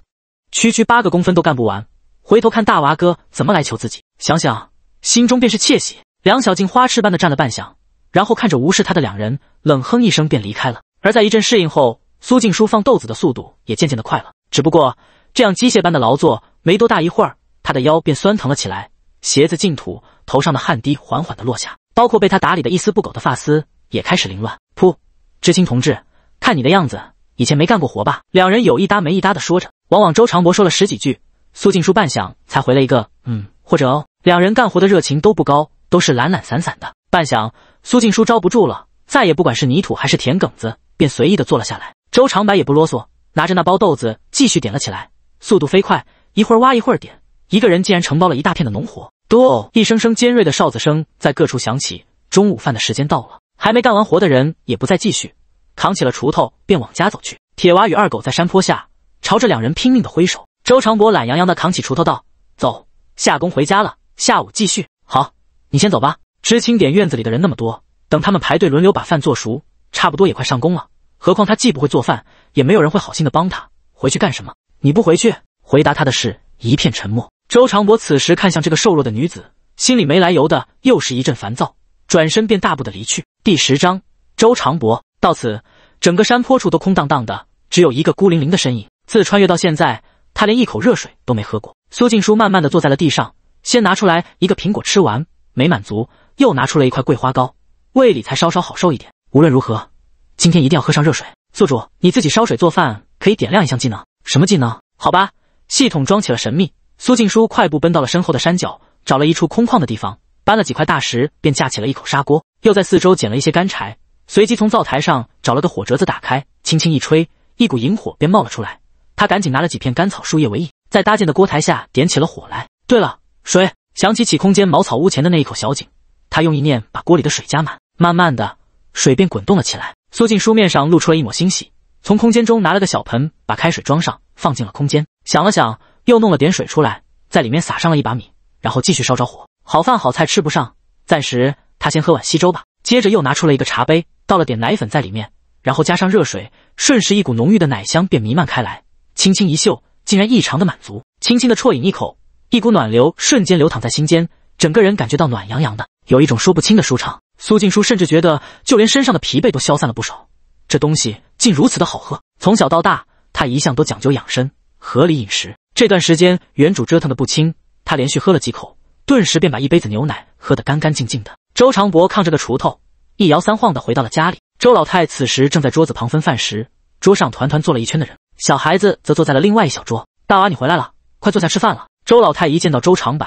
区区八个工分都干不完。回头看大娃哥怎么来求自己，想想。心中便是窃喜，梁小静花痴般的站了半晌，然后看着无视他的两人，冷哼一声便离开了。而在一阵适应后，苏静书放豆子的速度也渐渐的快了。只不过这样机械般的劳作，没多大一会儿，他的腰便酸疼了起来，鞋子进土，头上的汗滴缓缓的落下，包括被他打理的一丝不苟的发丝也开始凌乱。噗，知青同志，看你的样子，以前没干过活吧？两人有一搭没一搭的说着，往往周长博说了十几句，苏静书半晌才回了一个嗯，或者哦。两人干活的热情都不高，都是懒懒散散的。半晌，苏静书招不住了，再也不管是泥土还是田埂子，便随意的坐了下来。周长白也不啰嗦，拿着那包豆子继续点了起来，速度飞快，一会儿挖一会儿点，一个人竟然承包了一大片的农活。嘟，一声声尖锐的哨子声在各处响起。中午饭的时间到了，还没干完活的人也不再继续，扛起了锄头便往家走去。铁娃与二狗在山坡下朝着两人拼命的挥手。周长博懒洋洋的扛起锄头道：“走，下工回家了。”下午继续。好，你先走吧。知青点院子里的人那么多，等他们排队轮流把饭做熟，差不多也快上工了。何况他既不会做饭，也没有人会好心的帮他回去干什么？你不回去？回答他的是一片沉默。周长博此时看向这个瘦弱的女子，心里没来由的又是一阵烦躁，转身便大步的离去。第十章，周长博到此，整个山坡处都空荡荡的，只有一个孤零零的身影。自穿越到现在，他连一口热水都没喝过。苏静书慢慢的坐在了地上。先拿出来一个苹果吃完，没满足，又拿出了一块桂花糕，胃里才稍稍好受一点。无论如何，今天一定要喝上热水。宿主，你自己烧水做饭可以点亮一项技能，什么技能？好吧，系统装起了神秘。苏静书快步奔到了身后的山脚，找了一处空旷的地方，搬了几块大石，便架起了一口砂锅，又在四周捡了一些干柴，随即从灶台上找了个火折子，打开，轻轻一吹，一股萤火便冒了出来。他赶紧拿了几片干草树叶为引，在搭建的锅台下点起了火来。对了。水想起起空间茅草屋前的那一口小井，他用意念把锅里的水加满，慢慢的水便滚动了起来。苏静书面上露出了一抹欣喜，从空间中拿了个小盆，把开水装上，放进了空间。想了想，又弄了点水出来，在里面撒上了一把米，然后继续烧着火。好饭好菜吃不上，暂时他先喝碗稀粥吧。接着又拿出了一个茶杯，倒了点奶粉在里面，然后加上热水，瞬时一股浓郁的奶香便弥漫开来。轻轻一嗅，竟然异常的满足。轻轻的啜饮一口。一股暖流瞬间流淌在心间，整个人感觉到暖洋洋的，有一种说不清的舒畅。苏静书甚至觉得，就连身上的疲惫都消散了不少。这东西竟如此的好喝！从小到大，他一向都讲究养生，合理饮食。这段时间原主折腾的不轻，他连续喝了几口，顿时便把一杯子牛奶喝得干干净净的。周长博扛着个锄头，一摇三晃的回到了家里。周老太此时正在桌子旁分饭食，桌上团团坐了一圈的人，小孩子则坐在了另外一小桌。大娃，你回来了，快坐下吃饭了。周老太一见到周长柏，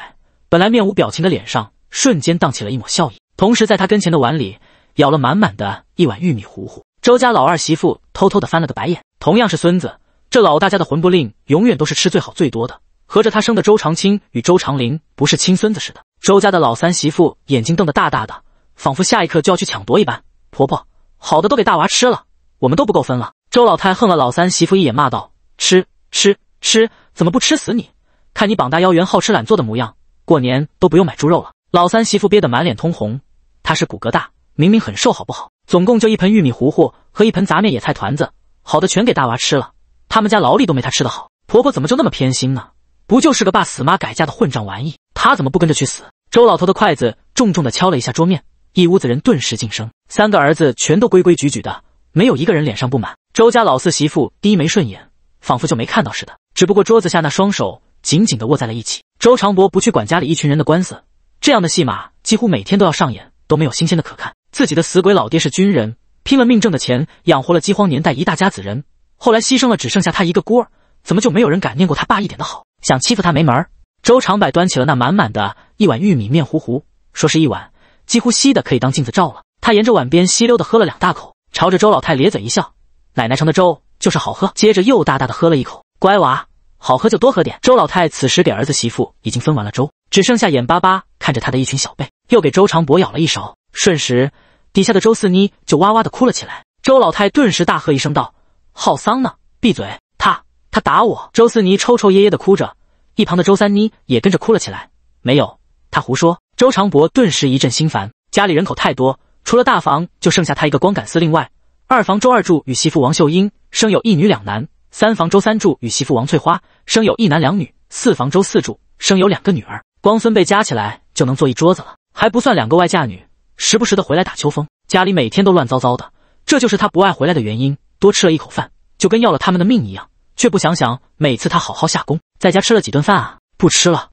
本来面无表情的脸上瞬间荡起了一抹笑意，同时在他跟前的碗里舀了满满的一碗玉米糊糊。周家老二媳妇偷偷的翻了个白眼，同样是孙子，这老大家的魂不吝，永远都是吃最好最多的。合着他生的周长青与周长林不是亲孙子似的。周家的老三媳妇眼睛瞪得大大的，仿佛下一刻就要去抢夺一般。婆婆，好的都给大娃吃了，我们都不够分了。周老太恨了老三媳妇一眼，骂道：“吃吃吃，怎么不吃死你？”看你膀大腰圆、好吃懒做的模样，过年都不用买猪肉了。老三媳妇憋得满脸通红，她是骨骼大，明明很瘦，好不好？总共就一盆玉米糊糊和一盆杂面野菜团子，好的全给大娃吃了，他们家劳力都没他吃得好。婆婆怎么就那么偏心呢？不就是个爸死妈改嫁的混账玩意，他怎么不跟着去死？周老头的筷子重重的敲了一下桌面，一屋子人顿时噤声。三个儿子全都规规矩矩的，没有一个人脸上不满。周家老四媳妇低眉顺眼，仿佛就没看到似的。只不过桌子下那双手。紧紧地握在了一起。周长博不去管家里一群人的官司，这样的戏码几乎每天都要上演，都没有新鲜的可看。自己的死鬼老爹是军人，拼了命挣的钱养活了饥荒年代一大家子人，后来牺牲了，只剩下他一个孤儿，怎么就没有人敢念过他爸一点的好？想欺负他没门儿。周长柏端起了那满满的一碗玉米面糊糊，说是一碗，几乎稀的可以当镜子照了。他沿着碗边吸溜的喝了两大口，朝着周老太咧嘴一笑：“奶奶盛的粥就是好喝。”接着又大大的喝了一口，乖娃。好喝就多喝点。周老太此时给儿子媳妇已经分完了粥，只剩下眼巴巴看着他的一群小辈，又给周长博舀了一勺，瞬时底下的周四妮就哇哇的哭了起来。周老太顿时大喝一声道：“好丧呢，闭嘴！他他打我！”周四妮抽抽噎噎的哭着，一旁的周三妮也跟着哭了起来。没有他胡说。周长博顿时一阵心烦，家里人口太多，除了大房就剩下他一个光杆司令外，二房周二柱与媳妇王秀英生有一女两男。三房周三柱与媳妇王翠花生有一男两女，四房周四柱生有两个女儿，光孙辈加起来就能坐一桌子了，还不算两个外嫁女，时不时的回来打秋风，家里每天都乱糟糟的，这就是他不爱回来的原因。多吃了一口饭就跟要了他们的命一样，却不想想，每次他好好下工，在家吃了几顿饭啊，不吃了。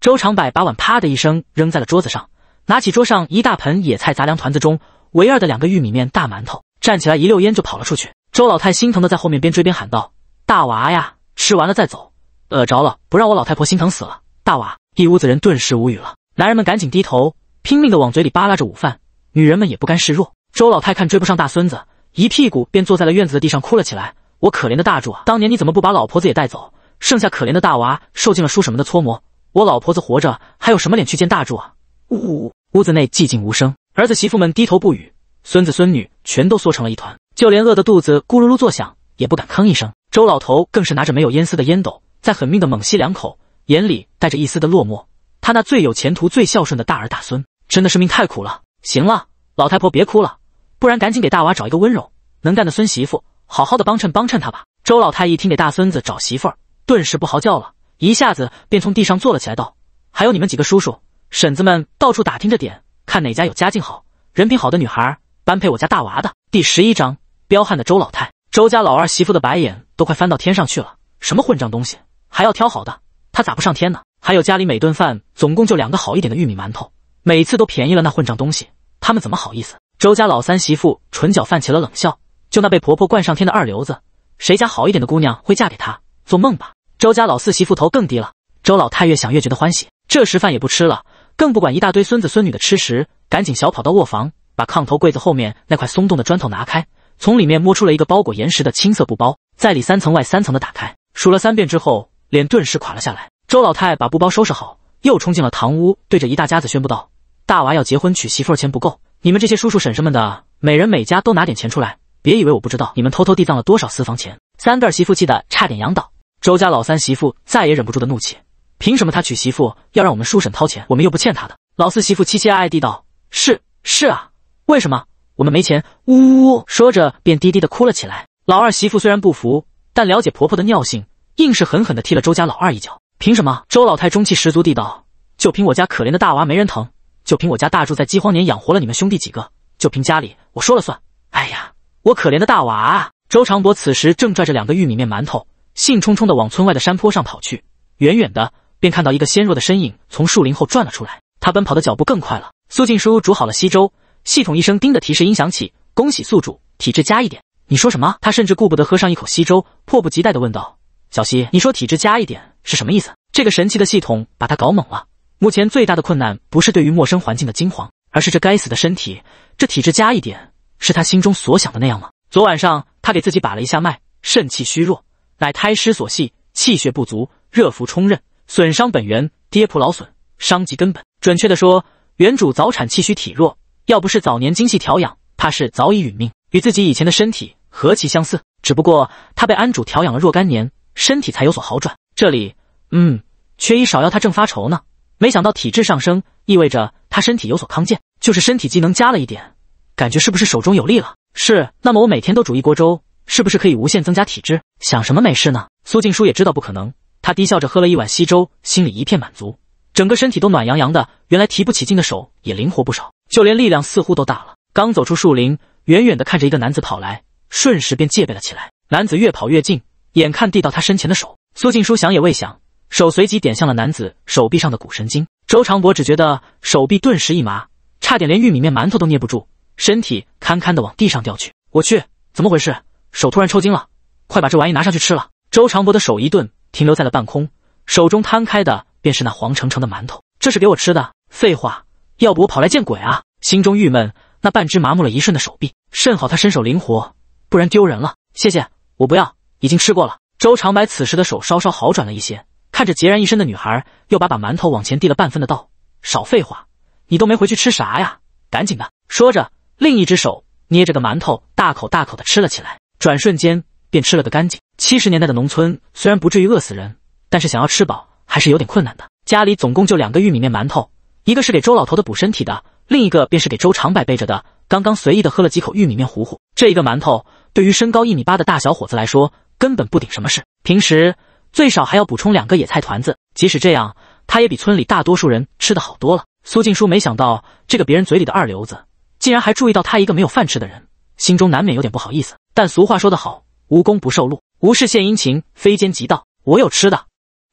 周长柏把碗啪的一声扔在了桌子上，拿起桌上一大盆野菜杂粮团子中唯二的两个玉米面大馒头，站起来一溜烟就跑了出去。周老太心疼的在后面边追边喊道。大娃呀，吃完了再走，饿着了不让我老太婆心疼死了。大娃，一屋子人顿时无语了。男人们赶紧低头，拼命的往嘴里扒拉着午饭。女人们也不甘示弱。周老太看追不上大孙子，一屁股便坐在了院子的地上哭了起来。我可怜的大柱啊，当年你怎么不把老婆子也带走？剩下可怜的大娃受尽了叔婶们的搓磨。我老婆子活着还有什么脸去见大柱啊？呜呜。屋子内寂静无声，儿子媳妇们低头不语，孙子孙女全都缩成了一团，就连饿得肚子咕噜噜作响也不敢吭一声。周老头更是拿着没有烟丝的烟斗，在狠命的猛吸两口，眼里带着一丝的落寞。他那最有前途、最孝顺的大儿大孙，真的是命太苦了。行了，老太婆别哭了，不然赶紧给大娃找一个温柔能干的孙媳妇，好好的帮衬帮衬他吧。周老太一听给大孙子找媳妇，顿时不嚎叫了，一下子便从地上坐了起来，道：“还有你们几个叔叔婶子们，到处打听着点，看哪家有家境好、人品好的女孩，般配我家大娃的。”第十一章：彪悍的周老太。周家老二媳妇的白眼都快翻到天上去了，什么混账东西还要挑好的，他咋不上天呢？还有家里每顿饭总共就两个好一点的玉米馒头，每次都便宜了那混账东西，他们怎么好意思？周家老三媳妇唇角泛起了冷笑，就那被婆婆惯上天的二流子，谁家好一点的姑娘会嫁给他？做梦吧！周家老四媳妇头更低了。周老太越想越觉得欢喜，这时饭也不吃了，更不管一大堆孙子孙女的吃食，赶紧小跑到卧房，把炕头柜子后面那块松动的砖头拿开。从里面摸出了一个包裹岩石的青色布包，在里三层外三层的打开，数了三遍之后，脸顿时垮了下来。周老太把布包收拾好，又冲进了堂屋，对着一大家子宣布道：“大娃要结婚娶媳妇，钱不够，你们这些叔叔婶婶们的，每人每家都拿点钱出来。别以为我不知道你们偷偷地藏了多少私房钱。”三个儿媳妇气得差点仰倒。周家老三媳妇再也忍不住的怒气：“凭什么他娶媳妇要让我们叔婶掏钱？我们又不欠他的。”老四媳妇凄凄哀哀地道：“是是啊，为什么？”我们没钱，呜呜，呜！说着便低低的哭了起来。老二媳妇虽然不服，但了解婆婆的尿性，硬是狠狠的踢了周家老二一脚。凭什么？周老太中气十足地道：“就凭我家可怜的大娃没人疼，就凭我家大柱在饥荒年养活了你们兄弟几个，就凭家里我说了算。”哎呀，我可怜的大娃啊！周长博此时正拽着两个玉米面馒头，兴冲冲的往村外的山坡上跑去。远远的便看到一个纤弱的身影从树林后转了出来，他奔跑的脚步更快了。苏静书煮好了稀粥。系统一声叮的提示音响起，恭喜宿主体质加一点。你说什么？他甚至顾不得喝上一口稀粥，迫不及待地问道：“小西，你说体质加一点是什么意思？”这个神奇的系统把他搞懵了。目前最大的困难不是对于陌生环境的惊慌，而是这该死的身体。这体质加一点，是他心中所想的那样吗？昨晚上他给自己把了一下脉，肾气虚弱，乃胎湿所系，气血不足，热伏冲任，损伤本源，跌仆劳损，伤及根本。准确地说，原主早产，气虚体弱。要不是早年精细调养，怕是早已殒命。与自己以前的身体何其相似，只不过他被安主调养了若干年，身体才有所好转。这里，嗯，缺医少药，他正发愁呢。没想到体质上升，意味着他身体有所康健，就是身体机能加了一点，感觉是不是手中有力了？是。那么我每天都煮一锅粥，是不是可以无限增加体质？想什么美事呢？苏静书也知道不可能，他低笑着喝了一碗稀粥，心里一片满足。整个身体都暖洋洋的，原来提不起劲的手也灵活不少，就连力量似乎都大了。刚走出树林，远远的看着一个男子跑来，瞬时便戒备了起来。男子越跑越近，眼看递到他身前的手，苏静书想也未想，手随即点向了男子手臂上的骨神经。周长博只觉得手臂顿时一麻，差点连玉米面馒头都捏不住，身体堪堪的往地上掉去。我去，怎么回事？手突然抽筋了，快把这玩意拿上去吃了。周长博的手一顿，停留在了半空，手中摊开的。便是那黄澄澄的馒头，这是给我吃的？废话，要不我跑来见鬼啊！心中郁闷，那半只麻木了一瞬的手臂，甚好，他身手灵活，不然丢人了。谢谢，我不要，已经吃过了。周长白此时的手稍稍好转了一些，看着孑然一身的女孩，又把把馒头往前递了半分的道：“少废话，你都没回去吃啥呀？赶紧的。”说着，另一只手捏着个馒头，大口大口的吃了起来，转瞬间便吃了个干净。七十年代的农村虽然不至于饿死人，但是想要吃饱。还是有点困难的。家里总共就两个玉米面馒头，一个是给周老头的补身体的，另一个便是给周长柏备着的。刚刚随意的喝了几口玉米面糊糊，这一个馒头对于身高一米八的大小伙子来说根本不顶什么事。平时最少还要补充两个野菜团子，即使这样，他也比村里大多数人吃的好多了。苏静书没想到这个别人嘴里的二流子，竟然还注意到他一个没有饭吃的人，心中难免有点不好意思。但俗话说得好，无功不受禄，无事献殷勤，非奸即盗。我有吃的。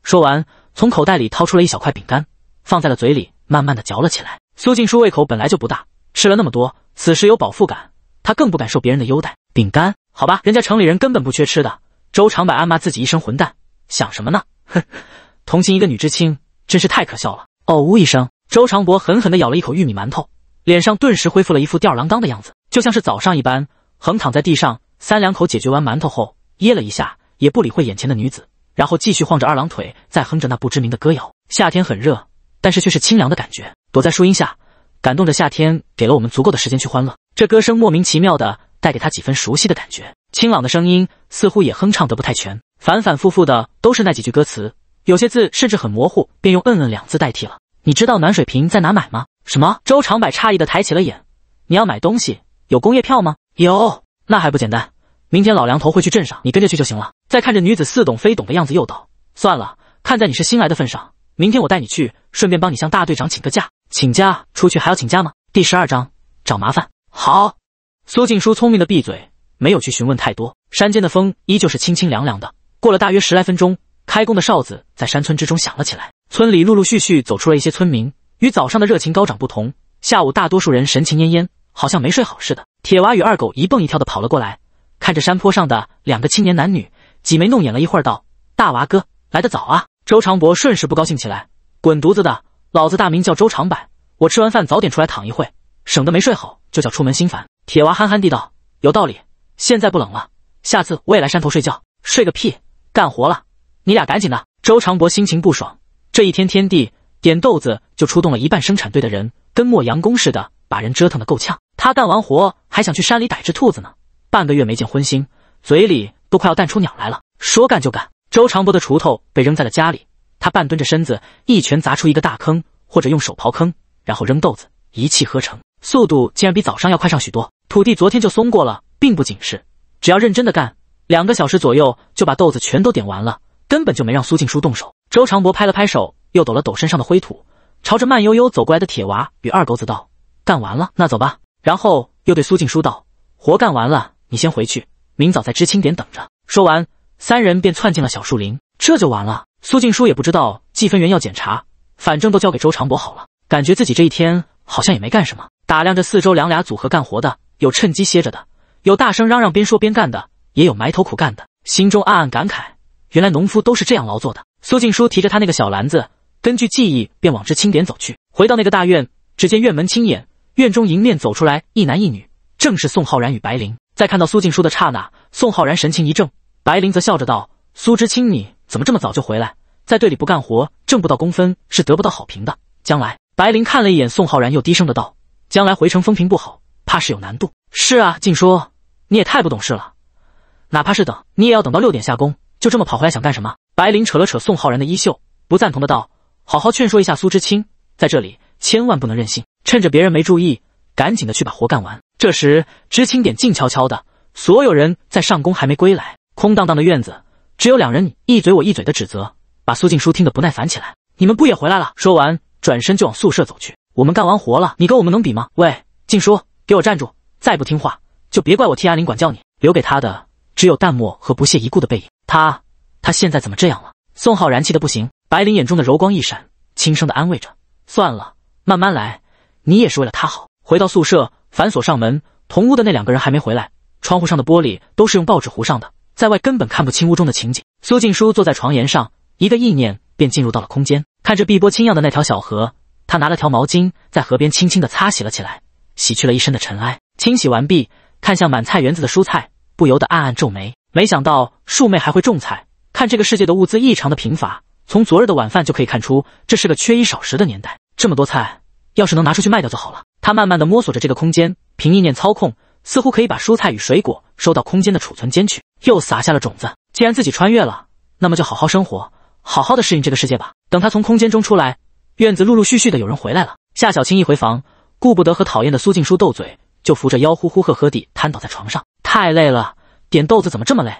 说完。从口袋里掏出了一小块饼干，放在了嘴里，慢慢的嚼了起来。苏静书胃口本来就不大，吃了那么多，此时有饱腹感，他更不敢受别人的优待。饼干？好吧，人家城里人根本不缺吃的。周长柏暗骂自己一声混蛋，想什么呢？哼，同情一个女知青，真是太可笑了。哦呜一声，周长柏狠狠地咬了一口玉米馒头，脸上顿时恢复了一副吊儿郎当的样子，就像是早上一般，横躺在地上，三两口解决完馒头后，噎了一下，也不理会眼前的女子。然后继续晃着二郎腿，再哼着那不知名的歌谣。夏天很热，但是却是清凉的感觉。躲在树荫下，感动着夏天给了我们足够的时间去欢乐。这歌声莫名其妙的带给他几分熟悉的感觉。清朗的声音似乎也哼唱得不太全，反反复复的都是那几句歌词，有些字甚至很模糊，便用嗯嗯两字代替了。你知道暖水瓶在哪买吗？什么？周长柏诧异的抬起了眼。你要买东西，有工业票吗？有，那还不简单。明天老梁头会去镇上，你跟着去就行了。再看着女子似懂非懂的样子，又道：“算了，看在你是新来的份上，明天我带你去，顺便帮你向大队长请个假。”请假？出去还要请假吗？第十二章找麻烦。好，苏静书聪明的闭嘴，没有去询问太多。山间的风依旧是清清凉凉的。过了大约十来分钟，开工的哨子在山村之中响了起来。村里陆陆续续走出了一些村民。与早上的热情高涨不同，下午大多数人神情恹恹，好像没睡好似的。铁娃与二狗一蹦一跳的跑了过来。看着山坡上的两个青年男女，挤眉弄眼了一会儿，道：“大娃哥来得早啊。”周长博顺势不高兴起来：“滚犊子的，老子大名叫周长柏，我吃完饭早点出来躺一会省得没睡好就叫出门心烦。”铁娃憨憨地道：“有道理，现在不冷了，下次我也来山头睡觉，睡个屁，干活了，你俩赶紧的。”周长博心情不爽，这一天天地点豆子就出动了一半生产队的人，跟磨洋工似的，把人折腾得够呛。他干完活还想去山里逮只兔子呢。半个月没见荤腥，嘴里都快要淡出鸟来了。说干就干，周长博的锄头被扔在了家里。他半蹲着身子，一拳砸出一个大坑，或者用手刨坑，然后扔豆子，一气呵成，速度竟然比早上要快上许多。土地昨天就松过了，并不紧实，只要认真的干，两个小时左右就把豆子全都点完了，根本就没让苏静书动手。周长博拍了拍手，又抖了抖身上的灰土，朝着慢悠悠走过来的铁娃与二狗子道：“干完了，那走吧。”然后又对苏静书道：“活干完了。”你先回去，明早在知青点等着。说完，三人便窜进了小树林。这就完了。苏静书也不知道计分员要检查，反正都交给周长博好了。感觉自己这一天好像也没干什么。打量着四周，两俩组合干活的，有趁机歇着的，有大声嚷嚷边说边干的，也有埋头苦干的。心中暗暗感慨，原来农夫都是这样劳作的。苏静书提着他那个小篮子，根据记忆便往知青点走去。回到那个大院，只见院门清掩，院中迎面走出来一男一女，正是宋浩然与白灵。在看到苏静书的刹那，宋浩然神情一怔，白灵则笑着道：“苏知青，你怎么这么早就回来？在队里不干活，挣不到工分，是得不到好评的。将来……”白灵看了一眼宋浩然，又低声的道：“将来回城风评不好，怕是有难度。”“是啊，静说，你也太不懂事了。哪怕是等，你也要等到六点下工，就这么跑回来想干什么？”白灵扯了扯宋浩然的衣袖，不赞同的道：“好好劝说一下苏知青，在这里千万不能任性，趁着别人没注意，赶紧的去把活干完。”这时，知青点静悄悄的，所有人在上宫还没归来，空荡荡的院子，只有两人一嘴我一嘴的指责，把苏静书听得不耐烦起来。你们不也回来了？说完，转身就往宿舍走去。我们干完活了，你跟我们能比吗？喂，静书，给我站住！再不听话，就别怪我替阿林管教你。留给他的只有淡漠和不屑一顾的背影。他，他现在怎么这样了？宋浩然气的不行。白灵眼中的柔光一闪，轻声的安慰着：“算了，慢慢来，你也是为了他好。”回到宿舍。反锁上门，同屋的那两个人还没回来。窗户上的玻璃都是用报纸糊上的，在外根本看不清屋中的情景。苏静书坐在床沿上，一个意念便进入到了空间，看着碧波清漾的那条小河，他拿了条毛巾，在河边轻轻的擦洗了起来，洗去了一身的尘埃。清洗完毕，看向满菜园子的蔬菜，不由得暗暗皱眉。没想到树妹还会种菜。看这个世界的物资异常的贫乏，从昨日的晚饭就可以看出，这是个缺衣少食的年代。这么多菜，要是能拿出去卖掉就好了。他慢慢的摸索着这个空间，凭意念操控，似乎可以把蔬菜与水果收到空间的储存间去，又撒下了种子。既然自己穿越了，那么就好好生活，好好的适应这个世界吧。等他从空间中出来，院子陆陆续续的有人回来了。夏小青一回房，顾不得和讨厌的苏静书斗嘴，就扶着腰呼呼喝喝地瘫倒在床上，太累了，点豆子怎么这么累？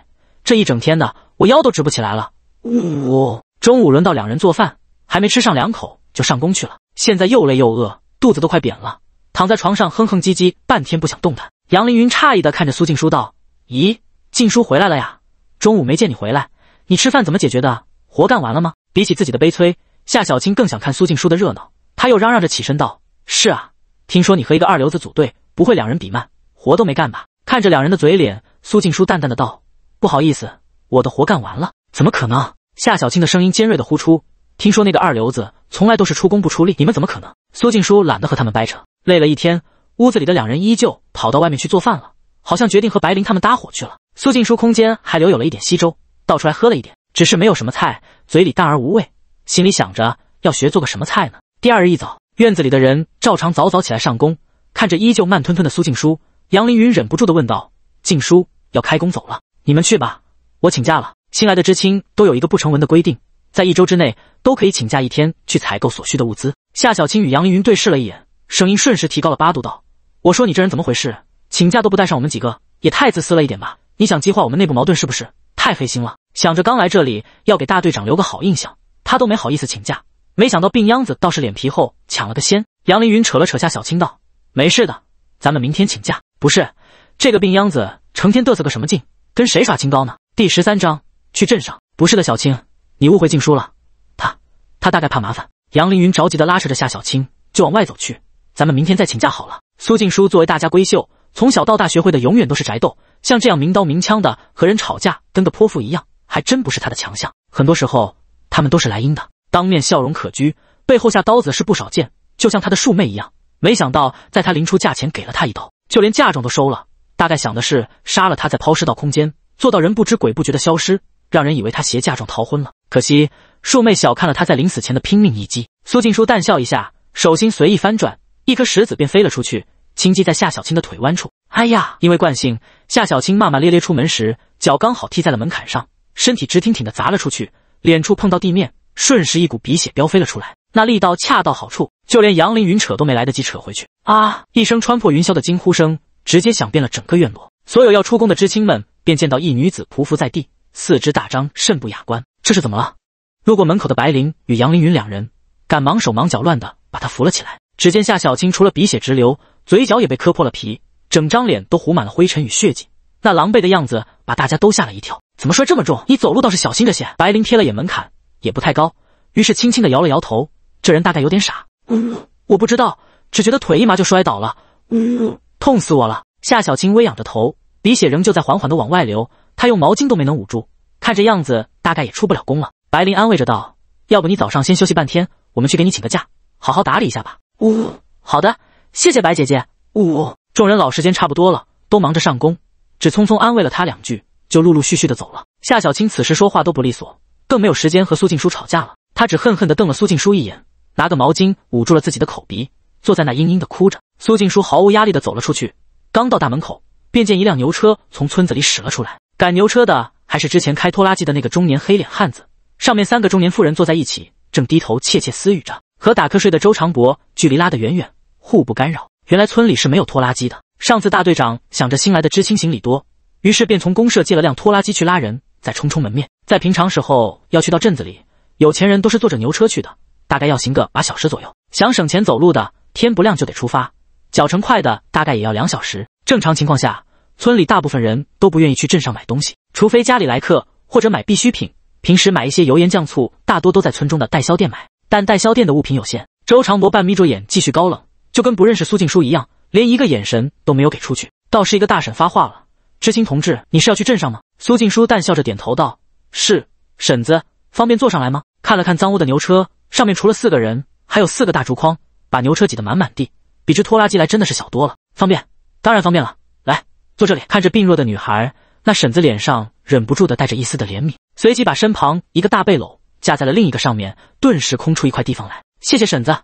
这一整天的，我腰都直不起来了。呜，中午轮到两人做饭，还没吃上两口就上工去了。现在又累又饿，肚子都快扁了。躺在床上哼哼唧唧半天不想动弹，杨凌云诧异的看着苏静书道：“咦，静书回来了呀？中午没见你回来，你吃饭怎么解决的？活干完了吗？”比起自己的悲催，夏小青更想看苏静书的热闹。他又嚷嚷着起身道：“是啊，听说你和一个二流子组队，不会两人比慢，活都没干吧？”看着两人的嘴脸，苏静书淡淡的道：“不好意思，我的活干完了。”“怎么可能？”夏小青的声音尖锐的呼出：“听说那个二流子从来都是出工不出力，你们怎么可能？”苏静书懒得和他们掰扯。累了一天，屋子里的两人依旧跑到外面去做饭了，好像决定和白灵他们搭伙去了。苏静书空间还留有了一点稀粥，倒出来喝了一点，只是没有什么菜，嘴里淡而无味，心里想着要学做个什么菜呢。第二日一早，院子里的人照常早早起来上工，看着依旧慢吞吞的苏静书，杨凌云忍不住的问道：“静书要开工走了，你们去吧，我请假了。”新来的知青都有一个不成文的规定，在一周之内都可以请假一天去采购所需的物资。夏小青与杨凌云对视了一眼。声音瞬时提高了八度道：“我说你这人怎么回事？请假都不带上我们几个，也太自私了一点吧？你想激化我们内部矛盾是不是？太黑心了！想着刚来这里要给大队长留个好印象，他都没好意思请假，没想到病秧子倒是脸皮厚，抢了个先。”杨凌云扯了扯夏小青道：“没事的，咱们明天请假。不是，这个病秧子成天嘚瑟个什么劲，跟谁耍清高呢？”第十三章去镇上。不是的，小青，你误会静姝了，他他大概怕麻烦。杨凌云着急的拉扯着夏小青就往外走去。咱们明天再请假好了。苏静书作为大家闺秀，从小到大学会的永远都是宅斗，像这样明刀明枪的和人吵架，跟个泼妇一样，还真不是她的强项。很多时候，他们都是来茵的，当面笑容可掬，背后下刀子是不少见。就像她的庶妹一样，没想到在她临出嫁前给了她一刀，就连嫁妆都收了，大概想的是杀了她再抛尸到空间，做到人不知鬼不觉的消失，让人以为她携嫁妆逃婚了。可惜庶妹小看了她在临死前的拼命一击。苏静书淡笑一下，手心随意翻转。一颗石子便飞了出去，轻击在夏小青的腿弯处。哎呀！因为惯性，夏小青骂骂咧咧出门时，脚刚好踢在了门槛上，身体直挺挺的砸了出去，脸处碰到地面，瞬时一股鼻血飙飞了出来。那力道恰到好处，就连杨凌云扯都没来得及扯回去。啊！一声穿破云霄的惊呼声，直接响遍了整个院落。所有要出宫的知青们便见到一女子匍匐在地，四肢大张，甚不雅观。这是怎么了？路过门口的白灵与杨凌云两人，赶忙手忙脚乱的把她扶了起来。只见夏小青除了鼻血直流，嘴角也被磕破了皮，整张脸都糊满了灰尘与血迹，那狼狈的样子把大家都吓了一跳。怎么摔这么重？你走路倒是小心着些。白灵瞥了眼门槛，也不太高，于是轻轻的摇了摇头。这人大概有点傻。呜，我不知道，只觉得腿一麻就摔倒了。呜，痛死我了！夏小青微仰着头，鼻血仍旧在缓缓的往外流，她用毛巾都没能捂住，看这样子大概也出不了宫了。白灵安慰着道：“要不你早上先休息半天，我们去给你请个假，好好打理一下吧。”呜，好的，谢谢白姐姐。呜，众人老时间差不多了，都忙着上工，只匆匆安慰了他两句，就陆陆续续的走了。夏小青此时说话都不利索，更没有时间和苏静书吵架了。她只恨恨地瞪了苏静书一眼，拿个毛巾捂住了自己的口鼻，坐在那嘤嘤的哭着。苏静书毫无压力的走了出去，刚到大门口，便见一辆牛车从村子里驶了出来。赶牛车的还是之前开拖拉机的那个中年黑脸汉子，上面三个中年妇人坐在一起，正低头窃窃私语着。和打瞌睡的周长博距离拉得远远，互不干扰。原来村里是没有拖拉机的。上次大队长想着新来的知青行李多，于是便从公社借了辆拖拉机去拉人，再冲冲门面。在平常时候要去到镇子里，有钱人都是坐着牛车去的，大概要行个把小时左右。想省钱走路的，天不亮就得出发，脚程快的大概也要两小时。正常情况下，村里大部分人都不愿意去镇上买东西，除非家里来客或者买必需品。平时买一些油盐酱醋，大多都在村中的代销店买。但代销店的物品有限。周长博半眯着眼，继续高冷，就跟不认识苏静书一样，连一个眼神都没有给出去。倒是一个大婶发话了：“知青同志，你是要去镇上吗？”苏静书淡笑着点头道：“是，婶子，方便坐上来吗？”看了看脏污的牛车，上面除了四个人，还有四个大竹筐，把牛车挤得满满地，比这拖拉机来真的是小多了。方便，当然方便了。来，坐这里。看着病弱的女孩，那婶子脸上忍不住的带着一丝的怜悯，随即把身旁一个大背篓。架在了另一个上面，顿时空出一块地方来。谢谢婶子。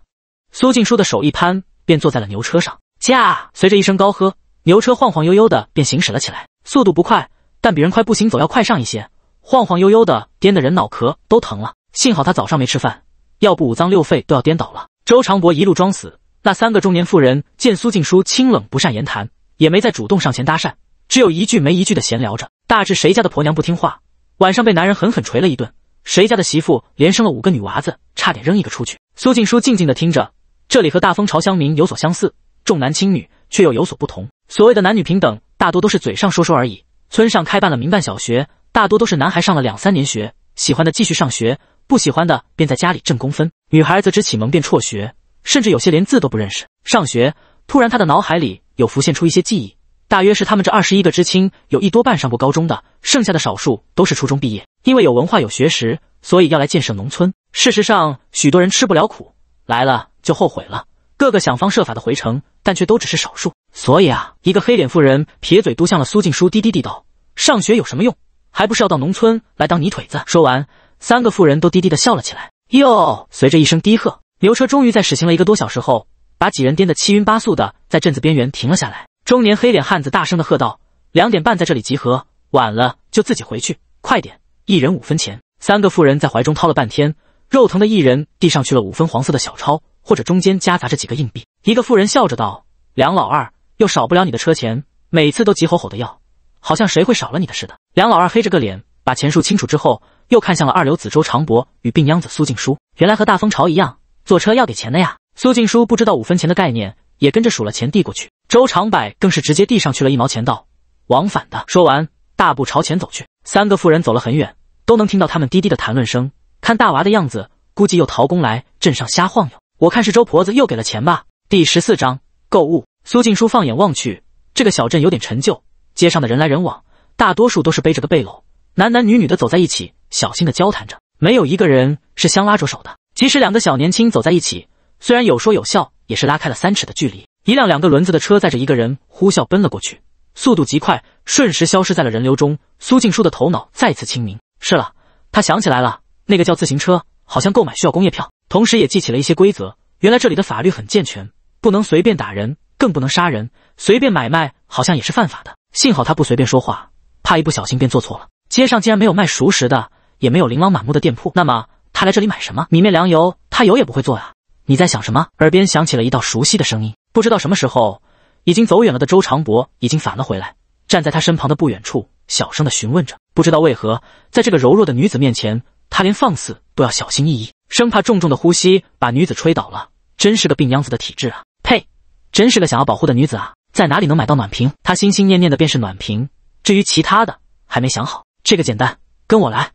苏静书的手一攀，便坐在了牛车上。驾！随着一声高喝，牛车晃晃悠悠的便行驶了起来。速度不快，但比人快步行走要快上一些。晃晃悠悠的，颠得人脑壳都疼了。幸好他早上没吃饭，要不五脏六肺都要颠倒了。周长博一路装死。那三个中年妇人见苏静书清冷不善言谈，也没再主动上前搭讪，只有一句没一句的闲聊着，大致谁家的婆娘不听话，晚上被男人狠狠捶了一顿。谁家的媳妇连生了五个女娃子，差点扔一个出去。苏静书静静的听着，这里和大风潮乡民有所相似，重男轻女，却又有所不同。所谓的男女平等，大多都是嘴上说说而已。村上开办了民办小学，大多都是男孩上了两三年学，喜欢的继续上学，不喜欢的便在家里挣工分。女孩则只启蒙便辍学，甚至有些连字都不认识。上学，突然他的脑海里有浮现出一些记忆。大约是他们这二十一个知青有一多半上过高中的，剩下的少数都是初中毕业。因为有文化有学识，所以要来建设农村。事实上，许多人吃不了苦，来了就后悔了，个个想方设法的回城，但却都只是少数。所以啊，一个黑脸妇人撇嘴嘟向了苏静书，低低地道：“上学有什么用？还不是要到农村来当泥腿子。”说完，三个妇人都低低的笑了起来。哟，随着一声低喝，牛车终于在驶行了一个多小时后，把几人颠得七晕八素的，在镇子边缘停了下来。中年黑脸汉子大声的喝道：“两点半在这里集合，晚了就自己回去。快点，一人五分钱。”三个妇人在怀中掏了半天，肉疼的一人递上去了五分黄色的小钞，或者中间夹杂着几个硬币。一个妇人笑着道：“梁老二，又少不了你的车钱，每次都急吼吼的要，好像谁会少了你的似的。”梁老二黑着个脸，把钱数清楚之后，又看向了二流子周长博与病秧子苏静书。原来和大风潮一样，坐车要给钱的呀。苏静书不知道五分钱的概念。也跟着数了钱，递过去。周长柏更是直接递上去了一毛钱，道：“往返的。”说完，大步朝前走去。三个妇人走了很远，都能听到他们低低的谈论声。看大娃的样子，估计又逃工来镇上瞎晃悠。我看是周婆子又给了钱吧。第十四章购物。苏静书放眼望去，这个小镇有点陈旧，街上的人来人往，大多数都是背着个背篓，男男女女的走在一起，小心的交谈着，没有一个人是相拉着手的。即使两个小年轻走在一起，虽然有说有笑。也是拉开了三尺的距离，一辆两个轮子的车载着一个人呼啸奔了过去，速度极快，瞬时消失在了人流中。苏静书的头脑再次清明。是了，他想起来了，那个叫自行车，好像购买需要工业票。同时也记起了一些规则，原来这里的法律很健全，不能随便打人，更不能杀人，随便买卖好像也是犯法的。幸好他不随便说话，怕一不小心便做错了。街上竟然没有卖熟食的，也没有琳琅满目的店铺，那么他来这里买什么？米面粮油，他油也不会做呀。你在想什么？耳边响起了一道熟悉的声音。不知道什么时候，已经走远了的周长博已经返了回来，站在他身旁的不远处，小声的询问着。不知道为何，在这个柔弱的女子面前，他连放肆都要小心翼翼，生怕重重的呼吸把女子吹倒了。真是个病秧子的体质啊！呸，真是个想要保护的女子啊！在哪里能买到暖瓶？他心心念念的便是暖瓶，至于其他的，还没想好。这个简单，跟我来。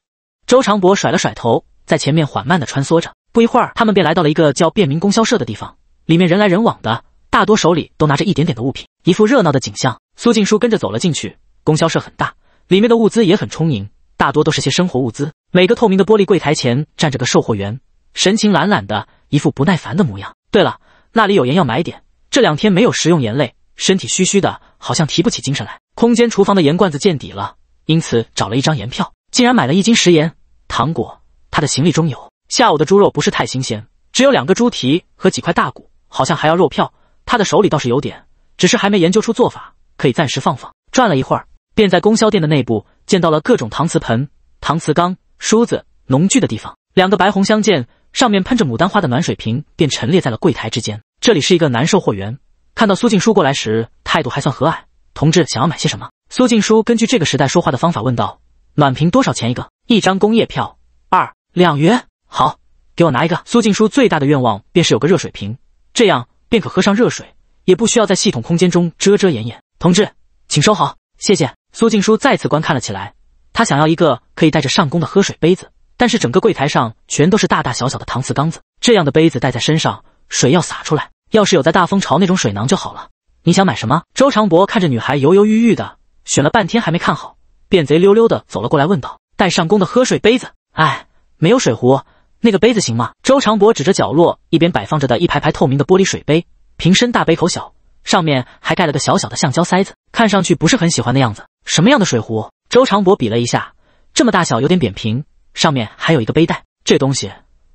周长博甩了甩头，在前面缓慢的穿梭着。不一会儿，他们便来到了一个叫便民供销社的地方，里面人来人往的，大多手里都拿着一点点的物品，一副热闹的景象。苏静书跟着走了进去。供销社很大，里面的物资也很充盈，大多都是些生活物资。每个透明的玻璃柜台前站着个售货员，神情懒懒的，一副不耐烦的模样。对了，那里有盐，要买点。这两天没有食用盐类，身体虚虚的，好像提不起精神来。空间厨房的盐罐子见底了，因此找了一张盐票，竟然买了一斤食盐。糖果，他的行李中有。下午的猪肉不是太新鲜，只有两个猪蹄和几块大骨，好像还要肉票。他的手里倒是有点，只是还没研究出做法，可以暂时放放。转了一会儿，便在供销店的内部见到了各种搪瓷盆、搪瓷缸、梳子、农具的地方。两个白红相间、上面喷着牡丹花的暖水瓶便陈列在了柜台之间。这里是一个男售货员，看到苏静书过来时，态度还算和蔼。同志，想要买些什么？苏静书根据这个时代说话的方法问道：“暖瓶多少钱一个？”“一张工业票，二两元。”好，给我拿一个。苏静书最大的愿望便是有个热水瓶，这样便可喝上热水，也不需要在系统空间中遮遮掩掩。同志，请收好，谢谢。苏静书再次观看了起来，他想要一个可以带着上工的喝水杯子，但是整个柜台上全都是大大小小的搪瓷缸子，这样的杯子带在身上，水要洒出来。要是有在大风潮那种水囊就好了。你想买什么？周长博看着女孩犹犹豫豫的，选了半天还没看好，便贼溜溜的走了过来问道：“带上工的喝水杯子？哎，没有水壶。”那个杯子行吗？周长博指着角落一边摆放着的一排排透明的玻璃水杯，瓶身大杯口小，上面还盖了个小小的橡胶塞子，看上去不是很喜欢的样子。什么样的水壶？周长博比了一下，这么大小有点扁平，上面还有一个背带。这东西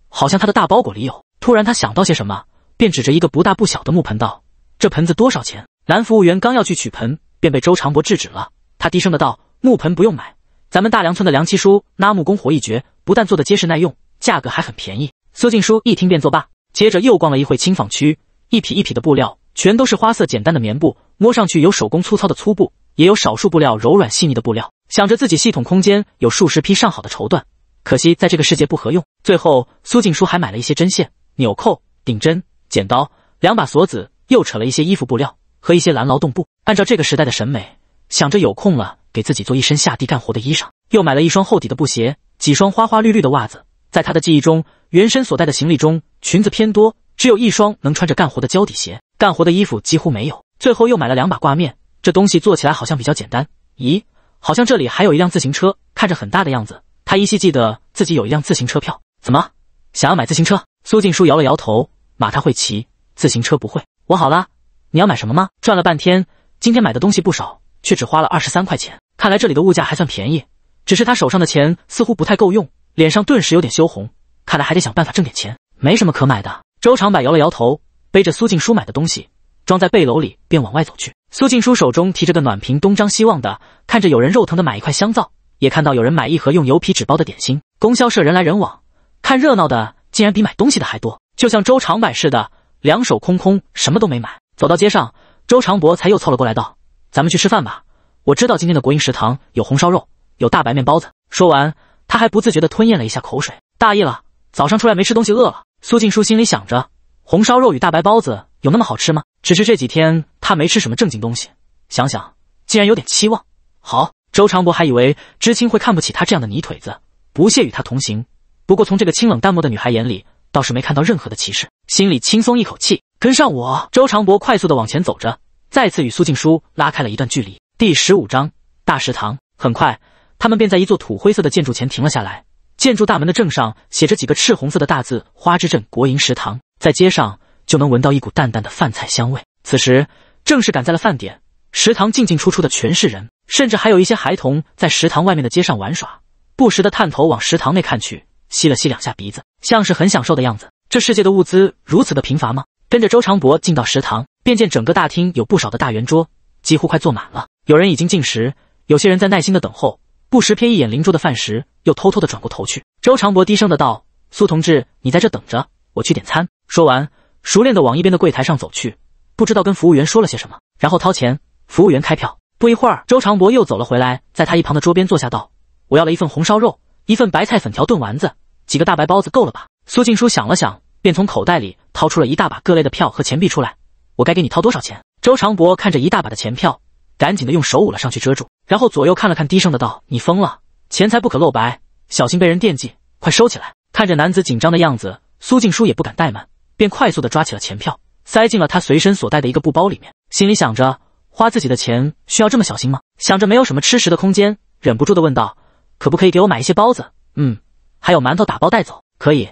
好像他的大包裹里有。突然他想到些什么，便指着一个不大不小的木盆道：“这盆子多少钱？”男服务员刚要去取盆，便被周长博制止了。他低声的道：“木盆不用买，咱们大梁村的梁七叔拉木工活一绝，不但做的结实耐用。”价格还很便宜，苏静书一听便作罢。接着又逛了一会轻纺区，一匹一匹的布料，全都是花色简单的棉布，摸上去有手工粗糙的粗布，也有少数布料柔软细腻的布料。想着自己系统空间有数十匹上好的绸缎，可惜在这个世界不合用。最后，苏静书还买了一些针线、纽扣、顶针、剪刀，两把锁子，又扯了一些衣服布料和一些蓝劳动布。按照这个时代的审美，想着有空了给自己做一身下地干活的衣裳，又买了一双厚底的布鞋，几双花花绿绿的袜子。在他的记忆中，原身所带的行李中，裙子偏多，只有一双能穿着干活的胶底鞋，干活的衣服几乎没有。最后又买了两把挂面，这东西做起来好像比较简单。咦，好像这里还有一辆自行车，看着很大的样子。他依稀记得自己有一辆自行车票，怎么想要买自行车？苏静书摇了摇头，马他会骑，自行车不会。我好啦，你要买什么吗？转了半天，今天买的东西不少，却只花了二十三块钱，看来这里的物价还算便宜。只是他手上的钱似乎不太够用。脸上顿时有点羞红，看来还得想办法挣点钱，没什么可买的。周长柏摇了摇头，背着苏静书买的东西装在背篓里，便往外走去。苏静书手中提着个暖瓶，东张西望的看着，有人肉疼的买一块香皂，也看到有人买一盒用油皮纸包的点心。供销社人来人往，看热闹的竟然比买东西的还多，就像周长柏似的，两手空空，什么都没买。走到街上，周长柏才又凑了过来，道：“咱们去吃饭吧，我知道今天的国营食堂有红烧肉，有大白面包子。”说完。他还不自觉的吞咽了一下口水，大意了，早上出来没吃东西，饿了。苏静书心里想着，红烧肉与大白包子有那么好吃吗？只是这几天他没吃什么正经东西，想想竟然有点期望。好，周长博还以为知青会看不起他这样的泥腿子，不屑与他同行。不过从这个清冷淡漠的女孩眼里，倒是没看到任何的歧视，心里轻松一口气，跟上我。周长博快速的往前走着，再次与苏静书拉开了一段距离。第十五章大食堂很快。他们便在一座土灰色的建筑前停了下来。建筑大门的正上写着几个赤红色的大字“花之镇国营食堂”。在街上就能闻到一股淡淡的饭菜香味。此时正是赶在了饭点，食堂进进出出的全是人，甚至还有一些孩童在食堂外面的街上玩耍，不时的探头往食堂内看去，吸了吸两下鼻子，像是很享受的样子。这世界的物资如此的贫乏吗？跟着周长博进到食堂，便见整个大厅有不少的大圆桌，几乎快坐满了。有人已经进食，有些人在耐心的等候。不时瞥一眼邻桌的饭食，又偷偷的转过头去。周长博低声的道：“苏同志，你在这等着，我去点餐。”说完，熟练的往一边的柜台上走去，不知道跟服务员说了些什么，然后掏钱，服务员开票。不一会儿，周长博又走了回来，在他一旁的桌边坐下，道：“我要了一份红烧肉，一份白菜粉条炖丸子，几个大白包子，够了吧？”苏静书想了想，便从口袋里掏出了一大把各类的票和钱币出来。我该给你掏多少钱？周长博看着一大把的钱票，赶紧的用手捂了上去遮住。然后左右看了看，低声的道：“你疯了，钱财不可露白，小心被人惦记。快收起来。”看着男子紧张的样子，苏静书也不敢怠慢，便快速的抓起了钱票，塞进了他随身所带的一个布包里面。心里想着，花自己的钱需要这么小心吗？想着没有什么吃食的空间，忍不住的问道：“可不可以给我买一些包子？嗯，还有馒头，打包带走？可以，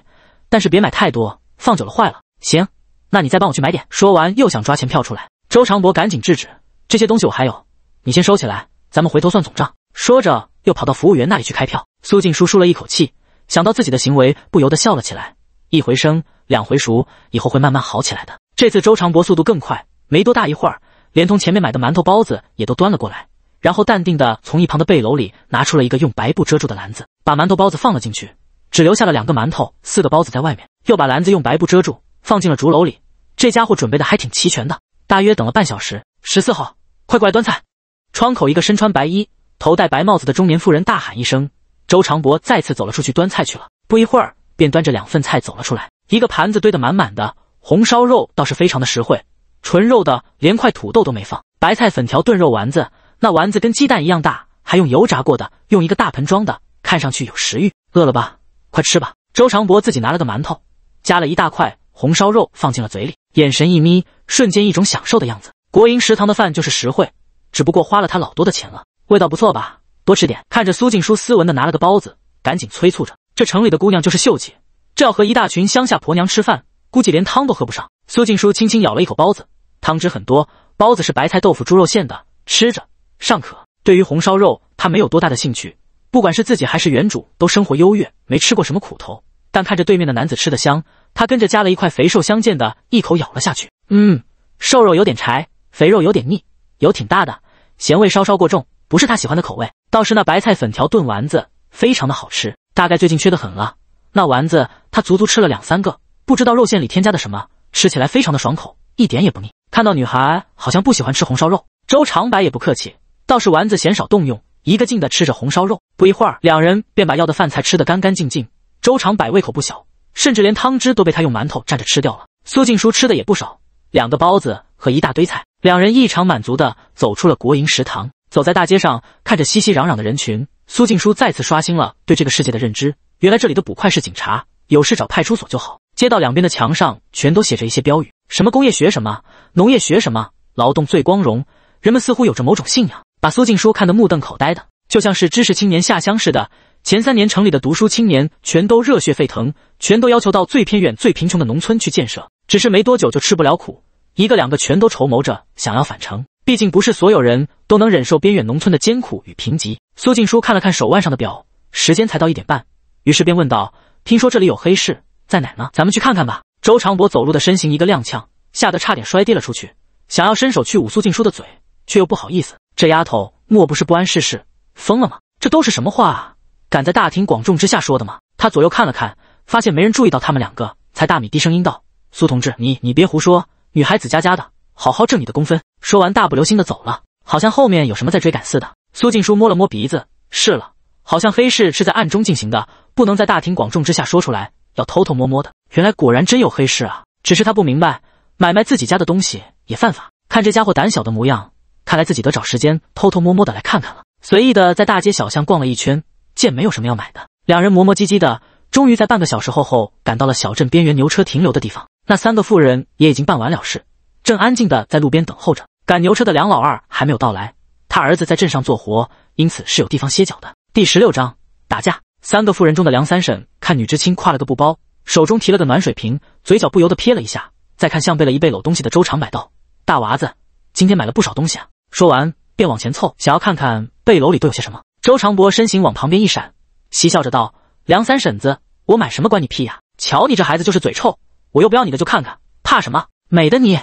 但是别买太多，放久了坏了。行，那你再帮我去买点。”说完又想抓钱票出来，周长博赶紧制止：“这些东西我还有，你先收起来。”咱们回头算总账。说着，又跑到服务员那里去开票。苏静书舒了一口气，想到自己的行为，不由得笑了起来。一回生，两回熟，以后会慢慢好起来的。这次周长博速度更快，没多大一会儿，连同前面买的馒头包子也都端了过来。然后淡定的从一旁的背篓里拿出了一个用白布遮住的篮子，把馒头包子放了进去，只留下了两个馒头、四个包子在外面，又把篮子用白布遮住，放进了竹篓里。这家伙准备的还挺齐全的。大约等了半小时，十四号，快过来端菜。窗口一个身穿白衣、头戴白帽子的中年妇人大喊一声：“周长博，再次走了出去端菜去了。”不一会儿便端着两份菜走了出来，一个盘子堆得满满的，红烧肉倒是非常的实惠，纯肉的，连块土豆都没放。白菜粉条炖肉丸子，那丸子跟鸡蛋一样大，还用油炸过的，用一个大盆装的，看上去有食欲。饿了吧，快吃吧。周长博自己拿了个馒头，夹了一大块红烧肉放进了嘴里，眼神一眯，瞬间一种享受的样子。国营食堂的饭就是实惠。只不过花了他老多的钱了，味道不错吧？多吃点。看着苏静书斯文的拿了个包子，赶紧催促着。这城里的姑娘就是秀气，这要和一大群乡下婆娘吃饭，估计连汤都喝不上。苏静书轻轻咬了一口包子，汤汁很多，包子是白菜、豆腐、猪肉馅的，吃着尚可。对于红烧肉，他没有多大的兴趣。不管是自己还是原主，都生活优越，没吃过什么苦头。但看着对面的男子吃的香，他跟着夹了一块肥瘦相间的，一口咬了下去。嗯，瘦肉有点柴，肥肉有点腻。油挺大的，咸味稍稍过重，不是他喜欢的口味。倒是那白菜粉条炖丸子非常的好吃，大概最近缺的很了。那丸子他足足吃了两三个，不知道肉馅里添加的什么，吃起来非常的爽口，一点也不腻。看到女孩好像不喜欢吃红烧肉，周长柏也不客气，倒是丸子嫌少动用，一个劲的吃着红烧肉。不一会儿，两人便把要的饭菜吃得干干净净。周长柏胃口不小，甚至连汤汁都被他用馒头蘸着吃掉了。苏静书吃的也不少，两个包子和一大堆菜。两人异常满足地走出了国营食堂，走在大街上，看着熙熙攘攘的人群，苏静书再次刷新了对这个世界的认知。原来这里的捕快是警察，有事找派出所就好。街道两边的墙上全都写着一些标语，什么工业学什么，农业学什么，劳动最光荣。人们似乎有着某种信仰，把苏静书看得目瞪口呆的，就像是知识青年下乡似的。前三年城里的读书青年全都热血沸腾，全都要求到最偏远、最贫穷的农村去建设，只是没多久就吃不了苦。一个两个全都筹谋着想要返程，毕竟不是所有人都能忍受边远农村的艰苦与贫瘠。苏静书看了看手腕上的表，时间才到一点半，于是便问道：“听说这里有黑市，在哪呢？咱们去看看吧。”周长博走路的身形一个踉跄，吓得差点摔跌了出去，想要伸手去捂苏静书的嘴，却又不好意思。这丫头莫不是不谙世事，疯了吗？这都是什么话？啊？敢在大庭广众之下说的吗？他左右看了看，发现没人注意到他们两个，才大米低声音道：“苏同志，你你别胡说。”女孩子家家的，好好挣你的工分。说完，大步流星的走了，好像后面有什么在追赶似的。苏静书摸了摸鼻子，是了，好像黑市是在暗中进行的，不能在大庭广众之下说出来，要偷偷摸摸的。原来果然真有黑市啊！只是他不明白，买卖自己家的东西也犯法。看这家伙胆小的模样，看来自己得找时间偷偷摸摸的来看看了。随意的在大街小巷逛了一圈，见没有什么要买的，两人磨磨唧唧的，终于在半个小时后后赶到了小镇边缘牛车停留的地方。那三个妇人也已经办完了事，正安静的在路边等候着。赶牛车的梁老二还没有到来，他儿子在镇上做活，因此是有地方歇脚的。第十六章打架。三个妇人中的梁三婶看女知青挎了个布包，手中提了个暖水瓶，嘴角不由得撇了一下。再看像背了一背篓东西的周长柏道：“大娃子，今天买了不少东西啊。”说完便往前凑，想要看看背篓里都有些什么。周长柏身形往旁边一闪，嬉笑着道：“梁三婶子，我买什么关你屁呀？瞧你这孩子就是嘴臭。”我又不要你的，就看看，怕什么？美的你。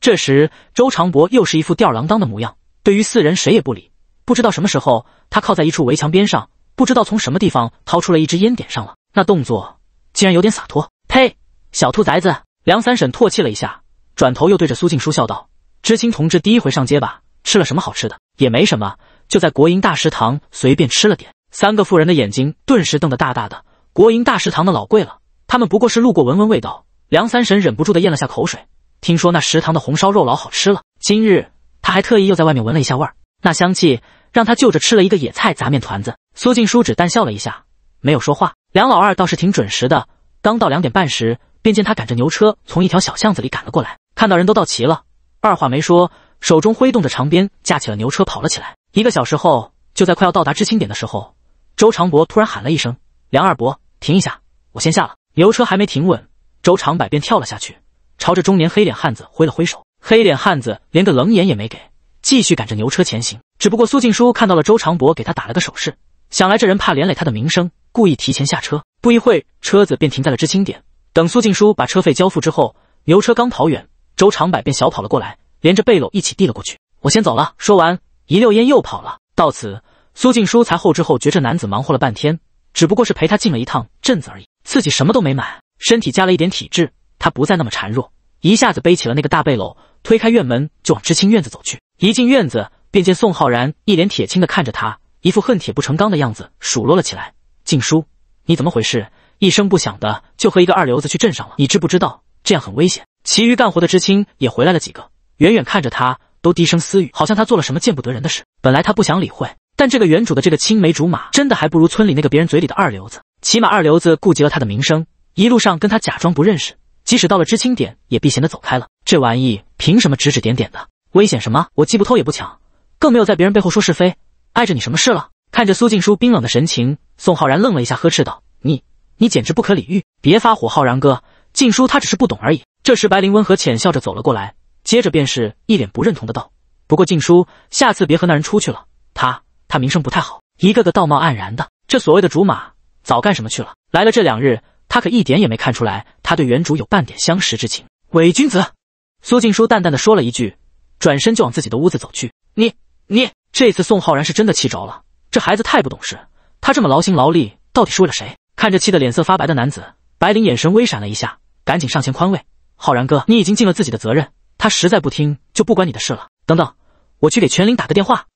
这时，周长博又是一副吊儿郎当的模样，对于四人谁也不理。不知道什么时候，他靠在一处围墙边上，不知道从什么地方掏出了一支烟，点上了。那动作竟然有点洒脱。呸！小兔崽子！梁三婶唾弃了一下，转头又对着苏静书笑道：“知青同志第一回上街吧？吃了什么好吃的？也没什么，就在国营大食堂随便吃了点。”三个妇人的眼睛顿时瞪得大大的。国营大食堂的老贵了，他们不过是路过闻闻味道。梁三婶忍不住地咽了下口水，听说那食堂的红烧肉老好吃了。今日他还特意又在外面闻了一下味儿，那香气让他就着吃了一个野菜杂面团子。苏静书只淡笑了一下，没有说话。梁老二倒是挺准时的，刚到两点半时，便见他赶着牛车从一条小巷子里赶了过来。看到人都到齐了，二话没说，手中挥动着长鞭，架起了牛车跑了起来。一个小时后，就在快要到达知青点的时候，周长博突然喊了一声：“梁二伯，停一下，我先下了。”牛车还没停稳。周长柏便跳了下去，朝着中年黑脸汉子挥了挥手。黑脸汉子连个冷眼也没给，继续赶着牛车前行。只不过苏静书看到了周长柏，给他打了个手势，想来这人怕连累他的名声，故意提前下车。不一会车子便停在了知青点。等苏静书把车费交付之后，牛车刚跑远，周长柏便小跑了过来，连着背篓一起递了过去：“我先走了。”说完，一溜烟又跑了。到此，苏静书才后知后觉，这男子忙活了半天，只不过是陪他进了一趟镇子而已，自己什么都没买。身体加了一点体质，他不再那么孱弱，一下子背起了那个大背篓，推开院门就往知青院子走去。一进院子，便见宋浩然一脸铁青的看着他，一副恨铁不成钢的样子，数落了起来：“静书，你怎么回事？一声不响的就和一个二流子去镇上了，你知不知道这样很危险？”其余干活的知青也回来了几个，远远看着他都低声私语，好像他做了什么见不得人的事。本来他不想理会，但这个原主的这个青梅竹马真的还不如村里那个别人嘴里的二流子，起码二流子顾及了他的名声。一路上跟他假装不认识，即使到了知青点也避嫌的走开了。这玩意凭什么指指点点的？危险什么？我既不偷也不抢，更没有在别人背后说是非，碍着你什么事了？看着苏静书冰冷的神情，宋浩然愣了一下，呵斥道：“你你简直不可理喻！别发火，浩然哥，静书他只是不懂而已。”这时，白灵温和浅笑着走了过来，接着便是一脸不认同的道：“不过静书，下次别和那人出去了，他他名声不太好。一个个道貌岸然的，这所谓的竹马早干什么去了？来了这两日。”他可一点也没看出来，他对原主有半点相识之情。伪君子，苏静书淡淡的说了一句，转身就往自己的屋子走去。你你这次宋浩然是真的气着了，这孩子太不懂事，他这么劳心劳力，到底是为了谁？看着气得脸色发白的男子，白灵眼神微闪了一下，赶紧上前宽慰：“浩然哥，你已经尽了自己的责任，他实在不听，就不关你的事了。”等等，我去给全灵打个电话。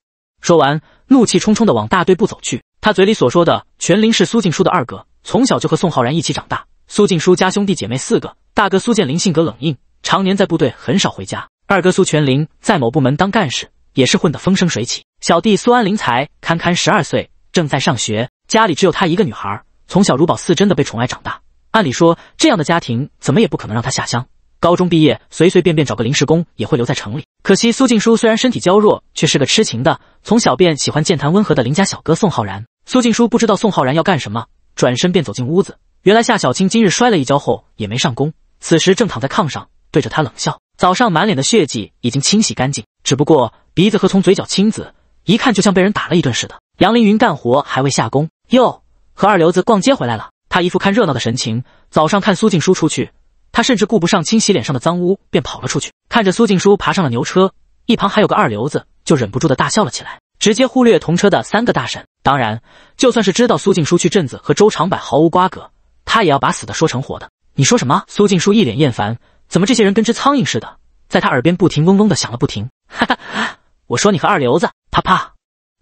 说完，怒气冲冲的往大队部走去。他嘴里所说的全灵是苏静书的二哥。从小就和宋浩然一起长大。苏静书家兄弟姐妹四个，大哥苏建林性格冷硬，常年在部队，很少回家。二哥苏全林在某部门当干事，也是混得风生水起。小弟苏安林才堪堪十二岁，正在上学。家里只有他一个女孩，从小如宝似珍的被宠爱长大。按理说，这样的家庭怎么也不可能让他下乡。高中毕业，随随便便找个临时工也会留在城里。可惜苏静书虽然身体娇弱，却是个痴情的，从小便喜欢健谈温和的邻家小哥宋浩然。苏静书不知道宋浩然要干什么。转身便走进屋子，原来夏小青今日摔了一跤后也没上工，此时正躺在炕上，对着他冷笑。早上满脸的血迹已经清洗干净，只不过鼻子和从嘴角青紫，一看就像被人打了一顿似的。杨凌云干活还未下工，哟，和二流子逛街回来了，他一副看热闹的神情。早上看苏静书出去，他甚至顾不上清洗脸上的脏污，便跑了出去，看着苏静书爬上了牛车，一旁还有个二流子，就忍不住的大笑了起来，直接忽略同车的三个大婶。当然，就算是知道苏静书去镇子和周长柏毫无瓜葛，他也要把死的说成活的。你说什么？苏静书一脸厌烦，怎么这些人跟只苍蝇似的，在他耳边不停嗡嗡的响了不停。哈哈，我说你和二流子，啪啪，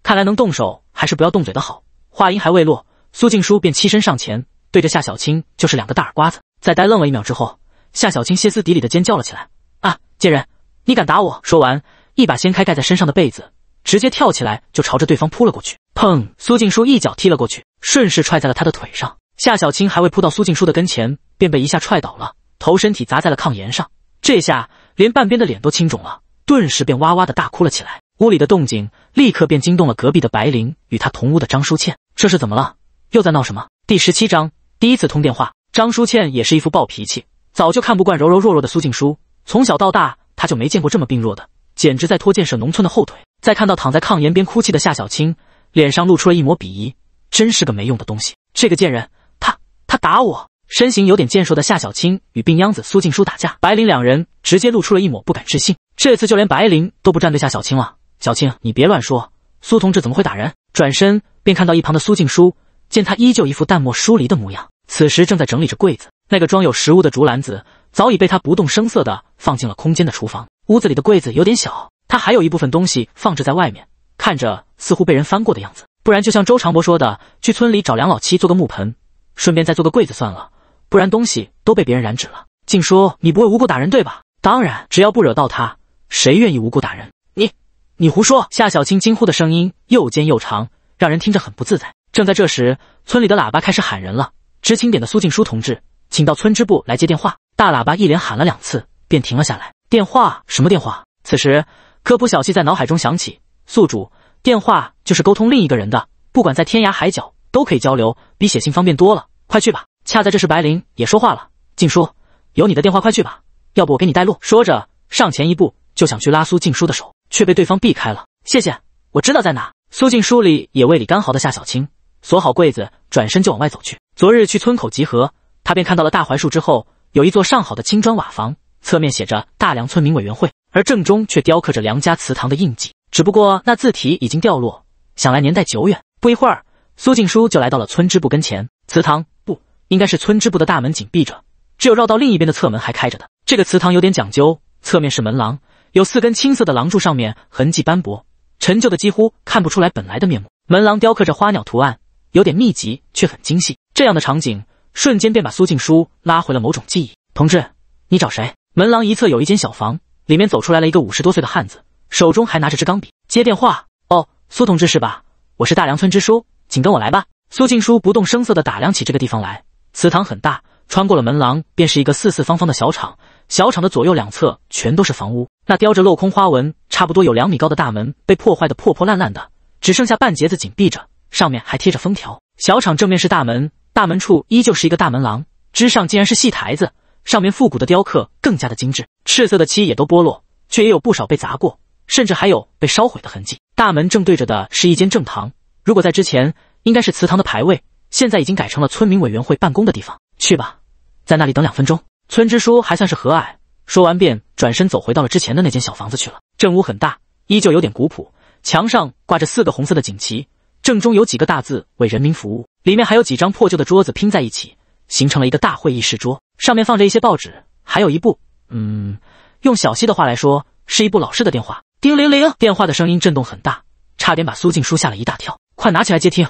看来能动手还是不要动嘴的好。话音还未落，苏静书便欺身上前，对着夏小青就是两个大耳刮子。在呆愣了一秒之后，夏小青歇斯底里的尖叫了起来：“啊，贱人，你敢打我！”说完，一把掀开盖在身上的被子。直接跳起来就朝着对方扑了过去，砰！苏静书一脚踢了过去，顺势踹在了他的腿上。夏小青还未扑到苏静书的跟前，便被一下踹倒了，头身体砸在了炕沿上。这下连半边的脸都青肿了，顿时便哇哇的大哭了起来。屋里的动静立刻便惊动了隔壁的白灵与她同屋的张淑倩。这是怎么了？又在闹什么？第十七章第一次通电话。张淑倩也是一副暴脾气，早就看不惯柔柔弱弱的苏静书，从小到大她就没见过这么病弱的。简直在拖建设农村的后腿。再看到躺在炕沿边哭泣的夏小青，脸上露出了一抹鄙夷，真是个没用的东西。这个贱人，他他打我！身形有点健硕的夏小青与病秧子苏静书打架，白灵两人直接露出了一抹不敢置信。这次就连白灵都不站队夏小青了。小青，你别乱说，苏同志怎么会打人？转身便看到一旁的苏静书，见他依旧一副淡漠疏离的模样，此时正在整理着柜子，那个装有食物的竹篮子早已被他不动声色的放进了空间的厨房。屋子里的柜子有点小，他还有一部分东西放置在外面，看着似乎被人翻过的样子。不然，就像周长博说的，去村里找梁老七做个木盆，顺便再做个柜子算了。不然，东西都被别人染指了。静说你不会无故打人对吧？当然，只要不惹到他，谁愿意无故打人？你，你胡说！夏小青惊呼的声音又尖又长，让人听着很不自在。正在这时，村里的喇叭开始喊人了：“知青点的苏静书同志，请到村支部来接电话。”大喇叭一连喊了两次，便停了下来。电话？什么电话？此时科普小器在脑海中响起：“宿主，电话就是沟通另一个人的，不管在天涯海角都可以交流，比写信方便多了。快去吧。”恰在这时，白灵也说话了：“静书，有你的电话，快去吧。要不我给你带路。”说着上前一步就想去拉苏静书的手，却被对方避开了。“谢谢，我知道在哪。”苏静书里也胃里干嚎的夏小青锁好柜子，转身就往外走去。昨日去村口集合，他便看到了大槐树之后有一座上好的青砖瓦房。侧面写着“大梁村民委员会”，而正中却雕刻着梁家祠堂的印记。只不过那字体已经掉落，想来年代久远。不一会儿，苏静书就来到了村支部跟前。祠堂不，应该是村支部的大门紧闭着，只有绕到另一边的侧门还开着的。这个祠堂有点讲究，侧面是门廊，有四根青色的廊柱，上面痕迹斑驳，陈旧的几乎看不出来本来的面目。门廊雕刻着花鸟图案，有点密集却很精细。这样的场景瞬间便把苏静书拉回了某种记忆。同志，你找谁？门廊一侧有一间小房，里面走出来了一个五十多岁的汉子，手中还拿着支钢笔。接电话，哦，苏同志是吧？我是大梁村支书，请跟我来吧。苏静书不动声色地打量起这个地方来。祠堂很大，穿过了门廊，便是一个四四方方的小厂。小厂的左右两侧全都是房屋。那雕着镂空花纹、差不多有两米高的大门被破坏得破破烂烂的，只剩下半截子紧闭着，上面还贴着封条。小厂正面是大门，大门处依旧是一个大门廊，之上竟然是戏台子。上面复古的雕刻更加的精致，赤色的漆也都剥落，却也有不少被砸过，甚至还有被烧毁的痕迹。大门正对着的是一间正堂，如果在之前应该是祠堂的牌位，现在已经改成了村民委员会办公的地方。去吧，在那里等两分钟。村支书还算是和蔼，说完便转身走回到了之前的那间小房子去了。正屋很大，依旧有点古朴，墙上挂着四个红色的锦旗，正中有几个大字“为人民服务”，里面还有几张破旧的桌子拼在一起。形成了一个大会议室桌，上面放着一些报纸，还有一部，嗯，用小溪的话来说，是一部老式的电话。叮铃铃，电话的声音震动很大，差点把苏静书吓了一大跳。快拿起来接听！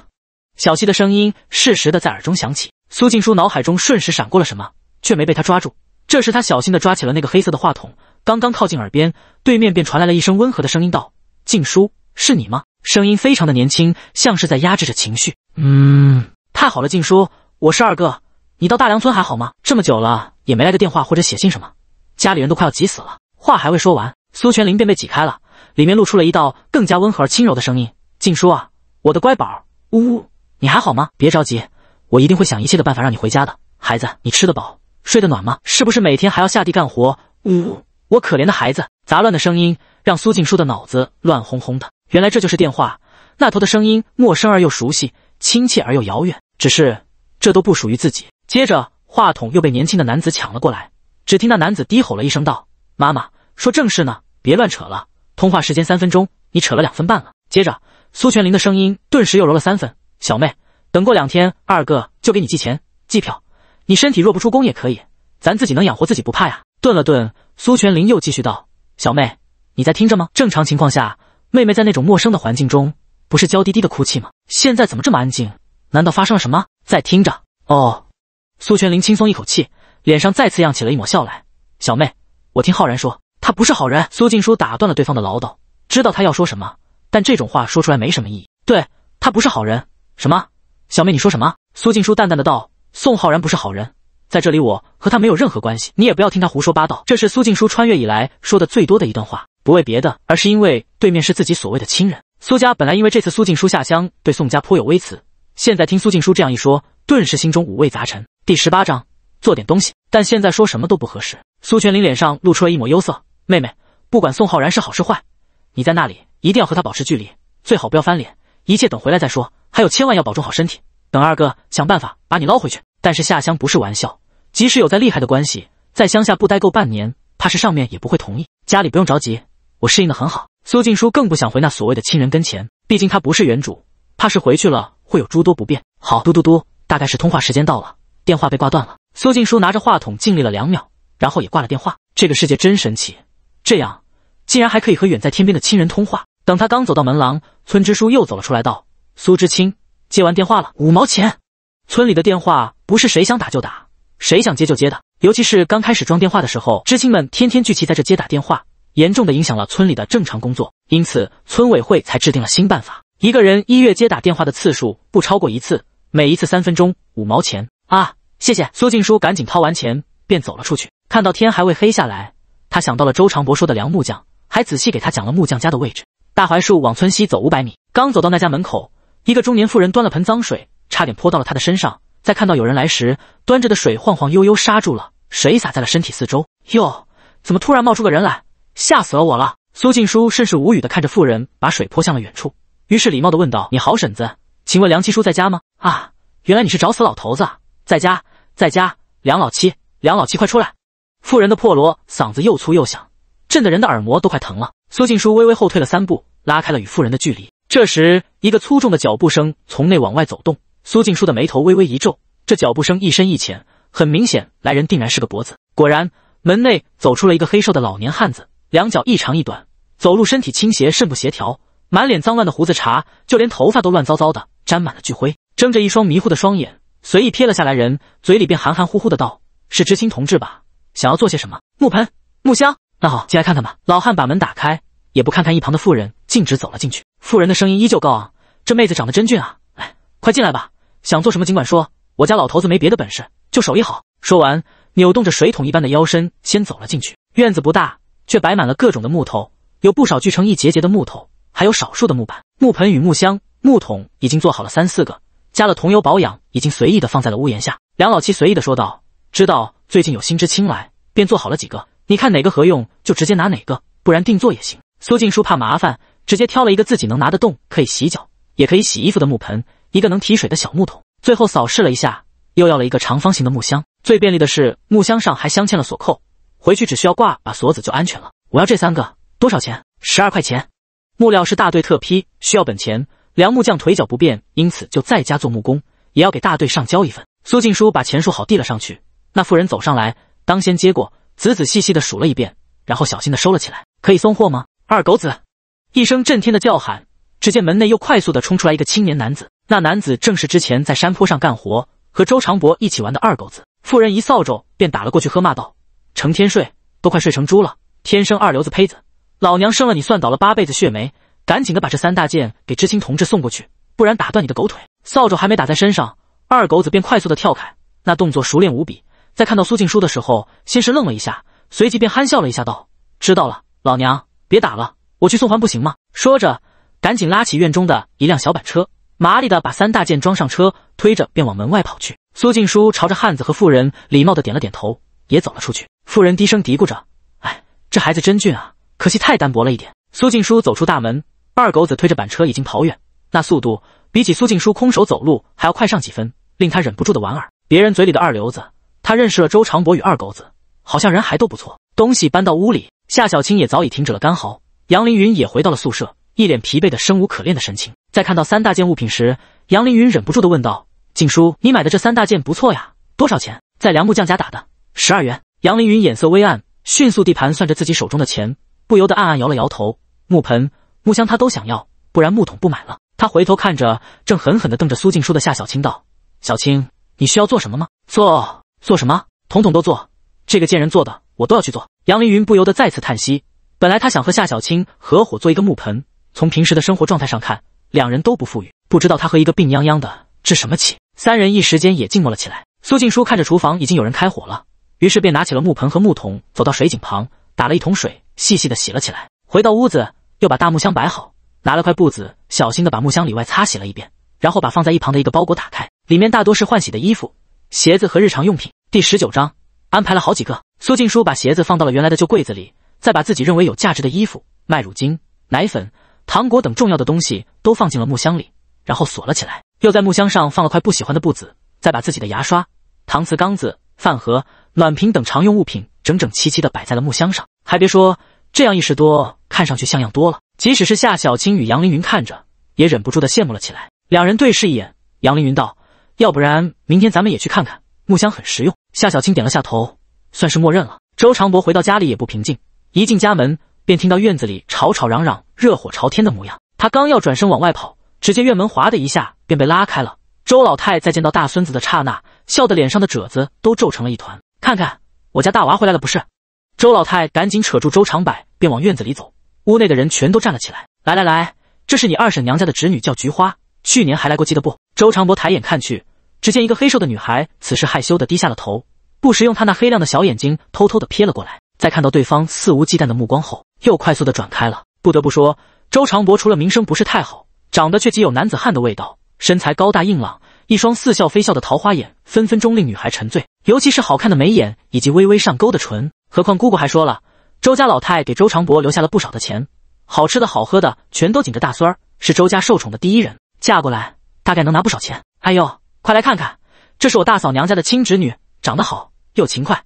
小溪的声音适时的在耳中响起。苏静书脑海中瞬时闪过了什么，却没被他抓住。这时他小心的抓起了那个黑色的话筒，刚刚靠近耳边，对面便传来了一声温和的声音：“道，静书，是你吗？”声音非常的年轻，像是在压制着情绪。嗯，太好了，静书，我是二哥。你到大梁村还好吗？这么久了也没来个电话或者写信什么，家里人都快要急死了。话还未说完，苏全林便被挤开了，里面露出了一道更加温和而轻柔的声音：“静姝啊，我的乖宝，呜呜，你还好吗？别着急，我一定会想一切的办法让你回家的。孩子，你吃得饱，睡得暖吗？是不是每天还要下地干活？呜，呜，我可怜的孩子。”杂乱的声音让苏静姝的脑子乱哄哄的。原来这就是电话那头的声音，陌生而又熟悉，亲切而又遥远，只是这都不属于自己。接着话筒又被年轻的男子抢了过来，只听那男子低吼了一声道：“妈妈说正事呢，别乱扯了。通话时间三分钟，你扯了两分半了。”接着苏全林的声音顿时又柔了三分：“小妹，等过两天二哥就给你寄钱寄票，你身体若不出宫也可以，咱自己能养活自己，不怕呀。”顿了顿，苏全林又继续道：“小妹，你在听着吗？正常情况下，妹妹在那种陌生的环境中不是娇滴滴的哭泣吗？现在怎么这么安静？难道发生了什么？在听着哦。”苏泉林轻松一口气，脸上再次漾起了一抹笑来。小妹，我听浩然说，他不是好人。苏静书打断了对方的唠叨，知道他要说什么，但这种话说出来没什么意义。对他不是好人？什么？小妹，你说什么？苏静书淡淡的道：“宋浩然不是好人，在这里，我和他没有任何关系，你也不要听他胡说八道。”这是苏静书穿越以来说的最多的一段话，不为别的，而是因为对面是自己所谓的亲人。苏家本来因为这次苏静书下乡，对宋家颇有微词，现在听苏静书这样一说。顿时心中五味杂陈。第十八章做点东西，但现在说什么都不合适。苏全林脸上露出了一抹忧色：“妹妹，不管宋浩然是好是坏，你在那里一定要和他保持距离，最好不要翻脸。一切等回来再说。还有，千万要保重好身体。等二哥想办法把你捞回去。但是下乡不是玩笑，即使有再厉害的关系，在乡下不待够半年，怕是上面也不会同意。家里不用着急，我适应的很好。”苏静书更不想回那所谓的亲人跟前，毕竟他不是原主，怕是回去了会有诸多不便。好，嘟嘟嘟。大概是通话时间到了，电话被挂断了。苏静书拿着话筒静立了两秒，然后也挂了电话。这个世界真神奇，这样竟然还可以和远在天边的亲人通话。等他刚走到门廊，村支书又走了出来，道：“苏知青，接完电话了，五毛钱。村里的电话不是谁想打就打，谁想接就接的。尤其是刚开始装电话的时候，知青们天天聚齐在这接打电话，严重的影响了村里的正常工作。因此，村委会才制定了新办法，一个人一月接打电话的次数不超过一次。”每一次三分钟，五毛钱啊！谢谢苏静书，赶紧掏完钱便走了出去。看到天还未黑下来，他想到了周长博说的梁木匠，还仔细给他讲了木匠家的位置。大槐树往村西走五百米，刚走到那家门口，一个中年妇人端了盆脏水，差点泼到了他的身上。在看到有人来时，端着的水晃晃悠悠刹住了，水洒在了身体四周。哟，怎么突然冒出个人来，吓死了我了！苏静书甚是无语的看着妇人把水泼向了远处，于是礼貌的问道：“你好，婶子。”请问梁七叔在家吗？啊，原来你是找死！老头子在家，在家。梁老七，梁老七，快出来！妇人的破锣嗓子又粗又响，震得人的耳膜都快疼了。苏静书微微后退了三步，拉开了与妇人的距离。这时，一个粗重的脚步声从内往外走动。苏静书的眉头微微一皱，这脚步声一深一浅，很明显，来人定然是个脖子。果然，门内走出了一个黑瘦的老年汉子，两脚一长一短，走路身体倾斜甚不协调，满脸脏乱的胡子茬，就连头发都乱糟糟的。沾满了巨灰，睁着一双迷糊的双眼，随意瞥了下来人，嘴里便含含糊糊的道：“是知青同志吧？想要做些什么？木盆、木箱，那好，进来看看吧。”老汉把门打开，也不看看一旁的妇人，径直走了进去。妇人的声音依旧高昂：“这妹子长得真俊啊！来，快进来吧，想做什么尽管说，我家老头子没别的本事，就手艺好。”说完，扭动着水桶一般的腰身，先走了进去。院子不大，却摆满了各种的木头，有不少锯成一节节的木头，还有少数的木板、木盆与木箱。木桶已经做好了三四个，加了桐油保养，已经随意的放在了屋檐下。梁老七随意的说道：“知道最近有新知青来，便做好了几个。你看哪个合用，就直接拿哪个，不然定做也行。”苏静书怕麻烦，直接挑了一个自己能拿得动、可以洗脚、也可以洗衣服的木盆，一个能提水的小木桶。最后扫视了一下，又要了一个长方形的木箱。最便利的是，木箱上还镶嵌了锁扣，回去只需要挂把锁子就安全了。我要这三个，多少钱？十二块钱。木料是大队特批，需要本钱。梁木匠腿脚不便，因此就在家做木工，也要给大队上交一份。苏静书把钱数好递了上去，那妇人走上来，当先接过，仔仔细细的数了一遍，然后小心的收了起来。可以送货吗？二狗子一声震天的叫喊，只见门内又快速的冲出来一个青年男子，那男子正是之前在山坡上干活和周长博一起玩的二狗子。妇人一扫帚便打了过去，喝骂道：“成天睡，都快睡成猪了，天生二流子胚子，老娘生了你，算倒了八辈子血霉。”赶紧的把这三大件给知青同志送过去，不然打断你的狗腿！扫帚还没打在身上，二狗子便快速的跳开，那动作熟练无比。在看到苏静书的时候，先是愣了一下，随即便憨笑了一下，道：“知道了，老娘别打了，我去送还不行吗？”说着，赶紧拉起院中的一辆小板车，麻利的把三大件装上车，推着便往门外跑去。苏静书朝着汉子和妇人礼貌的点了点头，也走了出去。妇人低声嘀咕着：“哎，这孩子真俊啊，可惜太单薄了一点。”苏静书走出大门。二狗子推着板车已经跑远，那速度比起苏静书空手走路还要快上几分，令他忍不住的莞尔。别人嘴里的二流子，他认识了周长博与二狗子，好像人还都不错。东西搬到屋里，夏小青也早已停止了干嚎，杨凌云也回到了宿舍，一脸疲惫的生无可恋的神情。在看到三大件物品时，杨凌云忍不住的问道：“静书，你买的这三大件不错呀，多少钱？”在梁木匠家打的十二元。杨凌云眼色微暗，迅速地盘算着自己手中的钱，不由得暗暗摇了摇头。木盆。木箱他都想要，不然木桶不买了。他回头看着正狠狠地瞪着苏静书的夏小青，道：“小青，你需要做什么吗？做做什么？统统都做。这个贱人做的，我都要去做。”杨凌云不由得再次叹息。本来他想和夏小青合伙做一个木盆，从平时的生活状态上看，两人都不富裕，不知道他和一个病殃殃的置什么气。三人一时间也静默了起来。苏静书看着厨房已经有人开火了，于是便拿起了木盆和木桶，走到水井旁打了一桶水，细细的洗了起来。回到屋子。又把大木箱摆好，拿了块布子，小心的把木箱里外擦洗了一遍，然后把放在一旁的一个包裹打开，里面大多是换洗的衣服、鞋子和日常用品。第十九章安排了好几个。苏静书把鞋子放到了原来的旧柜子里，再把自己认为有价值的衣服、麦乳精、奶粉、糖果等重要的东西都放进了木箱里，然后锁了起来。又在木箱上放了块不喜欢的布子，再把自己的牙刷、搪瓷缸子、饭盒、暖瓶等常用物品整整齐齐的摆在了木箱上。还别说。这样一时多，看上去像样多了。即使是夏小青与杨凌云看着，也忍不住的羡慕了起来。两人对视一眼，杨凌云道：“要不然明天咱们也去看看木箱，很实用。”夏小青点了下头，算是默认了。周长博回到家里也不平静，一进家门便听到院子里吵吵嚷嚷、热火朝天的模样。他刚要转身往外跑，只见院门哗的一下便被拉开了。周老太在见到大孙子的刹那，笑得脸上的褶子都皱成了一团：“看看，我家大娃回来了，不是？”周老太赶紧扯住周长柏，便往院子里走。屋内的人全都站了起来。来来来，这是你二婶娘家的侄女，叫菊花。去年还来过，记得不？周长柏抬眼看去，只见一个黑瘦的女孩，此时害羞的低下了头，不时用她那黑亮的小眼睛偷偷的瞥了过来。在看到对方肆无忌惮的目光后，又快速的转开了。不得不说，周长柏除了名声不是太好，长得却极有男子汉的味道，身材高大硬朗，一双似笑非笑的桃花眼，分分钟令女孩沉醉。尤其是好看的眉眼以及微微上勾的唇。何况姑姑还说了，周家老太给周长伯留下了不少的钱，好吃的好喝的全都紧着大孙儿，是周家受宠的第一人。嫁过来大概能拿不少钱。哎呦，快来看看，这是我大嫂娘家的亲侄女，长得好又勤快。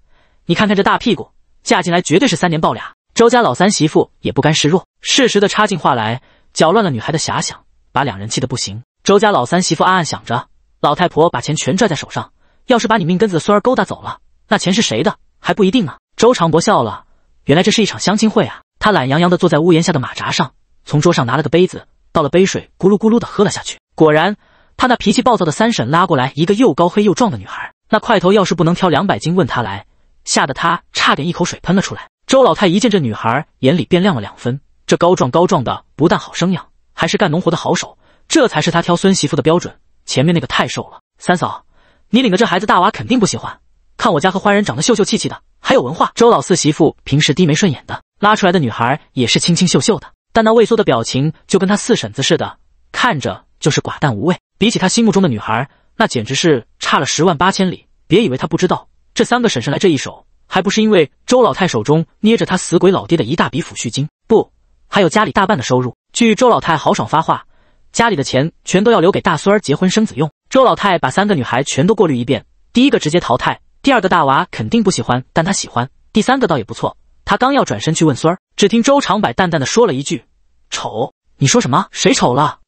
你看看这大屁股，嫁进来绝对是三年抱俩。周家老三媳妇也不甘示弱，适时的插进话来，搅乱了女孩的遐想，把两人气得不行。周家老三媳妇暗暗想着，老太婆把钱全拽在手上，要是把你命根子的孙儿勾搭走了，那钱是谁的还不一定呢。周长博笑了，原来这是一场相亲会啊！他懒洋洋地坐在屋檐下的马扎上，从桌上拿了个杯子，倒了杯水，咕噜咕噜地喝了下去。果然，他那脾气暴躁的三婶拉过来一个又高黑又壮的女孩，那块头要是不能挑两百斤，问他来，吓得他差点一口水喷了出来。周老太一见这女孩，眼里便亮了两分。这高壮高壮的，不但好生养，还是干农活的好手，这才是他挑孙媳妇的标准。前面那个太瘦了。三嫂，你领的这孩子大娃肯定不喜欢，看我家和欢人长得秀秀气气的。还有文化，周老四媳妇平时低眉顺眼的，拉出来的女孩也是清清秀秀的，但那畏缩的表情就跟他四婶子似的，看着就是寡淡无味。比起他心目中的女孩，那简直是差了十万八千里。别以为他不知道，这三个婶婶来这一手，还不是因为周老太手中捏着他死鬼老爹的一大笔抚恤金，不，还有家里大半的收入。据周老太豪爽发话，家里的钱全都要留给大孙儿结婚生子用。周老太把三个女孩全都过滤一遍，第一个直接淘汰。第二个大娃肯定不喜欢，但他喜欢。第三个倒也不错。他刚要转身去问孙儿，只听周长柏淡淡的说了一句：“丑。”你说什么？谁丑了？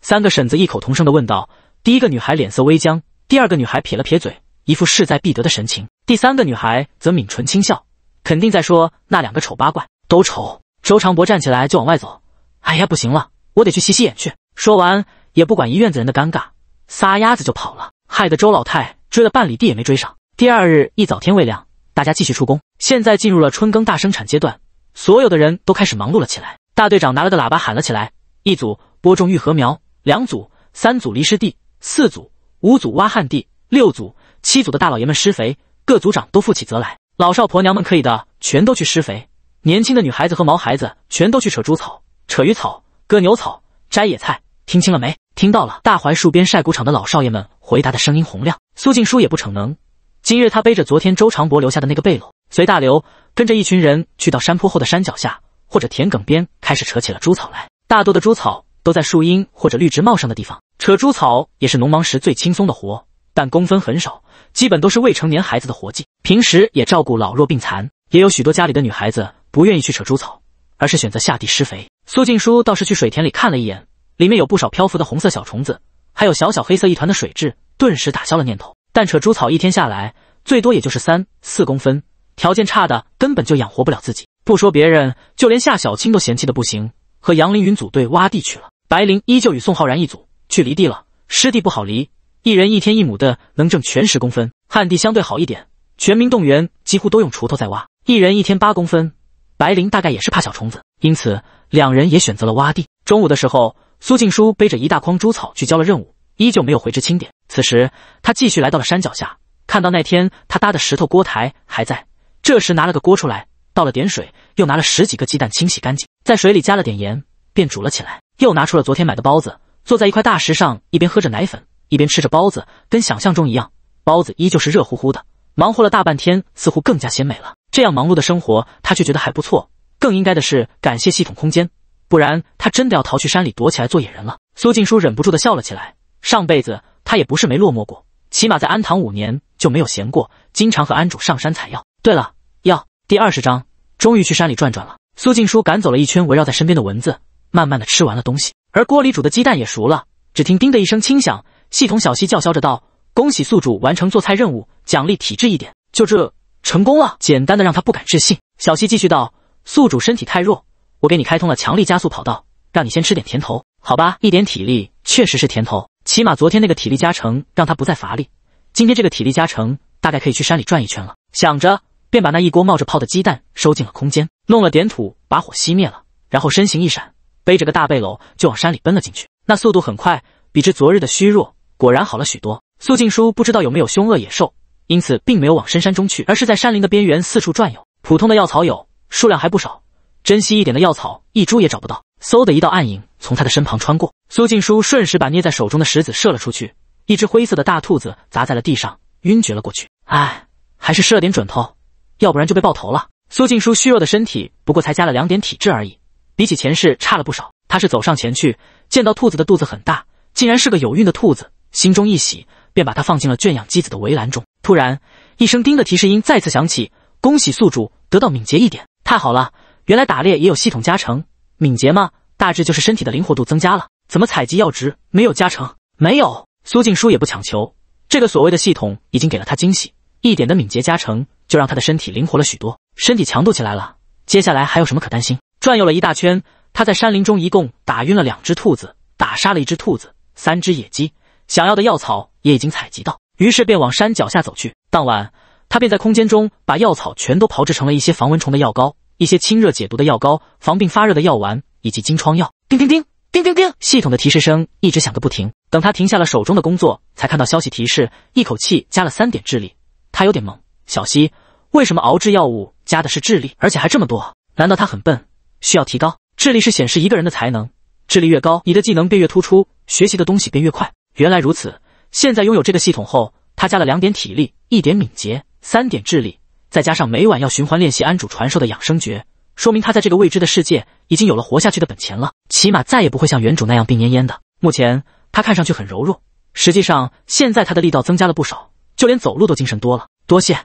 三个婶子异口同声的问道。第一个女孩脸色微僵，第二个女孩撇了撇嘴，一副势在必得的神情。第三个女孩则抿唇轻笑，肯定在说那两个丑八怪都丑。周长柏站起来就往外走：“哎呀，不行了，我得去洗洗眼去。”说完也不管一院子人的尴尬，撒丫子就跑了，害得周老太追了半里地也没追上。第二日一早，天未亮，大家继续出工。现在进入了春耕大生产阶段，所有的人都开始忙碌了起来。大队长拿了个喇叭喊了起来：“一组播种玉禾苗，两组、三组犁湿地，四组、五组挖旱地，六组、七组的大老爷们施肥，各组长都负起责来。老少婆娘们可以的，全都去施肥；年轻的女孩子和毛孩子全都去扯猪草、扯鱼草、割牛草、摘野菜。听清了没？听到了！大槐树边晒谷场的老少爷们回答的声音洪亮。苏静书也不逞能。”今日他背着昨天周长博留下的那个背篓，随大流跟着一群人去到山坡后的山脚下或者田埂边，开始扯起了猪草来。大多的猪草都在树荫或者绿植茂盛的地方，扯猪草也是农忙时最轻松的活，但工分很少，基本都是未成年孩子的活计。平时也照顾老弱病残，也有许多家里的女孩子不愿意去扯猪草，而是选择下地施肥。苏静书倒是去水田里看了一眼，里面有不少漂浮的红色小虫子，还有小小黑色一团的水蛭，顿时打消了念头。但扯猪草一天下来，最多也就是三四公分，条件差的，根本就养活不了自己。不说别人，就连夏小青都嫌弃的不行，和杨凌云组队挖地去了。白灵依旧与宋浩然一组去犁地了，湿地不好犁，一人一天一亩的能挣全十公分，旱地相对好一点，全民动员，几乎都用锄头在挖，一人一天八公分。白灵大概也是怕小虫子，因此两人也选择了挖地。中午的时候，苏静书背着一大筐猪草去交了任务，依旧没有回值清点。此时，他继续来到了山脚下，看到那天他搭的石头锅台还在。这时拿了个锅出来，倒了点水，又拿了十几个鸡蛋清洗干净，在水里加了点盐，便煮了起来。又拿出了昨天买的包子，坐在一块大石上，一边喝着奶粉，一边吃着包子，跟想象中一样，包子依旧是热乎乎的。忙活了大半天，似乎更加鲜美了。这样忙碌的生活，他却觉得还不错。更应该的是感谢系统空间，不然他真的要逃去山里躲起来做野人了。苏静书忍不住的笑了起来，上辈子。他也不是没落寞过，起码在安堂五年就没有闲过，经常和安主上山采药。对了，药。第二十章，终于去山里转转了。苏静书赶走了一圈围绕在身边的蚊子，慢慢的吃完了东西，而锅里煮的鸡蛋也熟了。只听叮的一声轻响，系统小西叫嚣着道：“恭喜宿主完成做菜任务，奖励体质一点。”就这，成功了，简单的让他不敢置信。小西继续道：“宿主身体太弱，我给你开通了强力加速跑道，让你先吃点甜头，好吧？一点体力确实是甜头。”起码昨天那个体力加成让他不再乏力，今天这个体力加成大概可以去山里转一圈了。想着，便把那一锅冒着泡的鸡蛋收进了空间，弄了点土把火熄灭了，然后身形一闪，背着个大背篓就往山里奔了进去。那速度很快，比之昨日的虚弱果然好了许多。苏静书不知道有没有凶恶野兽，因此并没有往深山中去，而是在山林的边缘四处转悠。普通的药草有，数量还不少；珍惜一点的药草一株也找不到。嗖的一道暗影从他的身旁穿过。苏静书顺势把捏在手中的石子射了出去，一只灰色的大兔子砸在了地上，晕厥了过去。唉，还是失了点准头，要不然就被爆头了。苏静书虚弱的身体不过才加了两点体质而已，比起前世差了不少。他是走上前去，见到兔子的肚子很大，竟然是个有孕的兔子，心中一喜，便把它放进了圈养鸡子的围栏中。突然，一声叮的提示音再次响起，恭喜宿主得到敏捷一点，太好了！原来打猎也有系统加成，敏捷吗？大致就是身体的灵活度增加了。怎么采集药值没有加成？没有。苏静书也不强求，这个所谓的系统已经给了他惊喜，一点的敏捷加成就让他的身体灵活了许多，身体强度起来了。接下来还有什么可担心？转悠了一大圈，他在山林中一共打晕了两只兔子，打杀了一只兔子，三只野鸡，想要的药草也已经采集到，于是便往山脚下走去。当晚，他便在空间中把药草全都炮制成了一些防蚊虫的药膏，一些清热解毒的药膏，防病发热的药丸，以及金疮药。叮叮叮。叮叮叮！系统的提示声一直响个不停。等他停下了手中的工作，才看到消息提示，一口气加了三点智力。他有点懵：小溪，为什么熬制药物加的是智力，而且还这么多？难道他很笨，需要提高？智力是显示一个人的才能，智力越高，你的技能便越突出，学习的东西便越快。原来如此！现在拥有这个系统后，他加了两点体力，一点敏捷，三点智力，再加上每晚要循环练习安主传授的养生诀。说明他在这个未知的世界已经有了活下去的本钱了，起码再也不会像原主那样病恹恹的。目前他看上去很柔弱，实际上现在他的力道增加了不少，就连走路都精神多了。多谢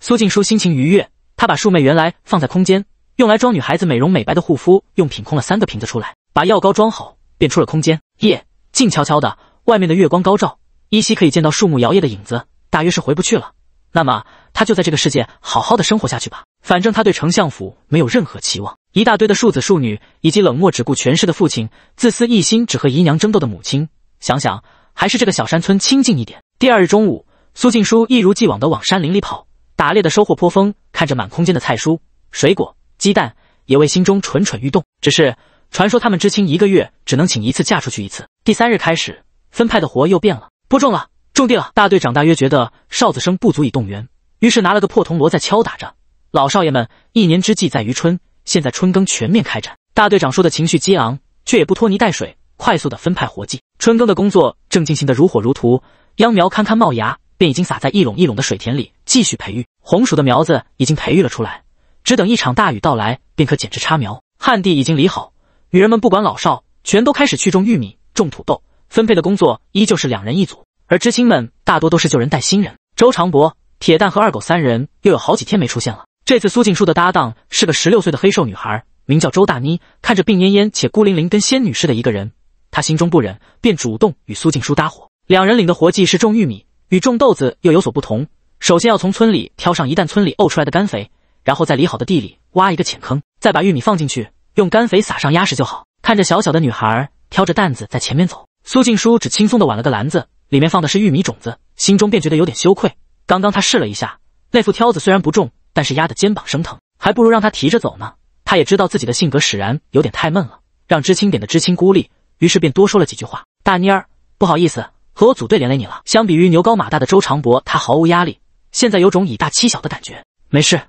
苏静书，心情愉悦。他把树妹原来放在空间用来装女孩子美容美白的护肤用品空了三个瓶子出来，把药膏装好，便出了空间。夜静悄悄的，外面的月光高照，依稀可以见到树木摇曳的影子。大约是回不去了，那么他就在这个世界好好的生活下去吧。反正他对丞相府没有任何期望，一大堆的庶子庶女，以及冷漠只顾权势的父亲，自私一心只和姨娘争斗的母亲，想想还是这个小山村清静一点。第二日中午，苏静书一如既往的往山林里跑，打猎的收获颇丰，看着满空间的菜蔬、水果、鸡蛋，也为心中蠢蠢欲动。只是传说他们知青一个月只能请一次嫁出去一次。第三日开始，分派的活又变了，播种了，种地了。大队长大约觉得哨子声不足以动员，于是拿了个破铜锣在敲打着。老少爷们，一年之计在于春，现在春耕全面开展。大队长说的情绪激昂，却也不拖泥带水，快速的分派活计。春耕的工作正进行的如火如荼，秧苗堪堪冒芽，便已经撒在一垄一垄的水田里继续培育。红薯的苗子已经培育了出来，只等一场大雨到来，便可剪枝插苗。旱地已经犁好，女人们不管老少，全都开始去种玉米、种土豆。分配的工作依旧是两人一组，而知青们大多都是旧人带新人。周长博、铁蛋和二狗三人又有好几天没出现了。这次苏静书的搭档是个十六岁的黑瘦女孩，名叫周大妮。看着病恹恹且孤零零、跟仙女似的一个人，她心中不忍，便主动与苏静书搭伙。两人领的活计是种玉米，与种豆子又有所不同。首先要从村里挑上一担村里沤出来的干肥，然后在理好的地里挖一个浅坑，再把玉米放进去，用干肥撒上压实就好。看着小小的女孩挑着担子在前面走，苏静书只轻松地挽了个篮子，里面放的是玉米种子，心中便觉得有点羞愧。刚刚他试了一下，那副挑子虽然不重。但是压得肩膀生疼，还不如让他提着走呢。他也知道自己的性格使然，有点太闷了，让知青点的知青孤立，于是便多说了几句话。大妮儿，不好意思，和我组队连累你了。相比于牛高马大的周长博，他毫无压力，现在有种以大欺小的感觉。没事，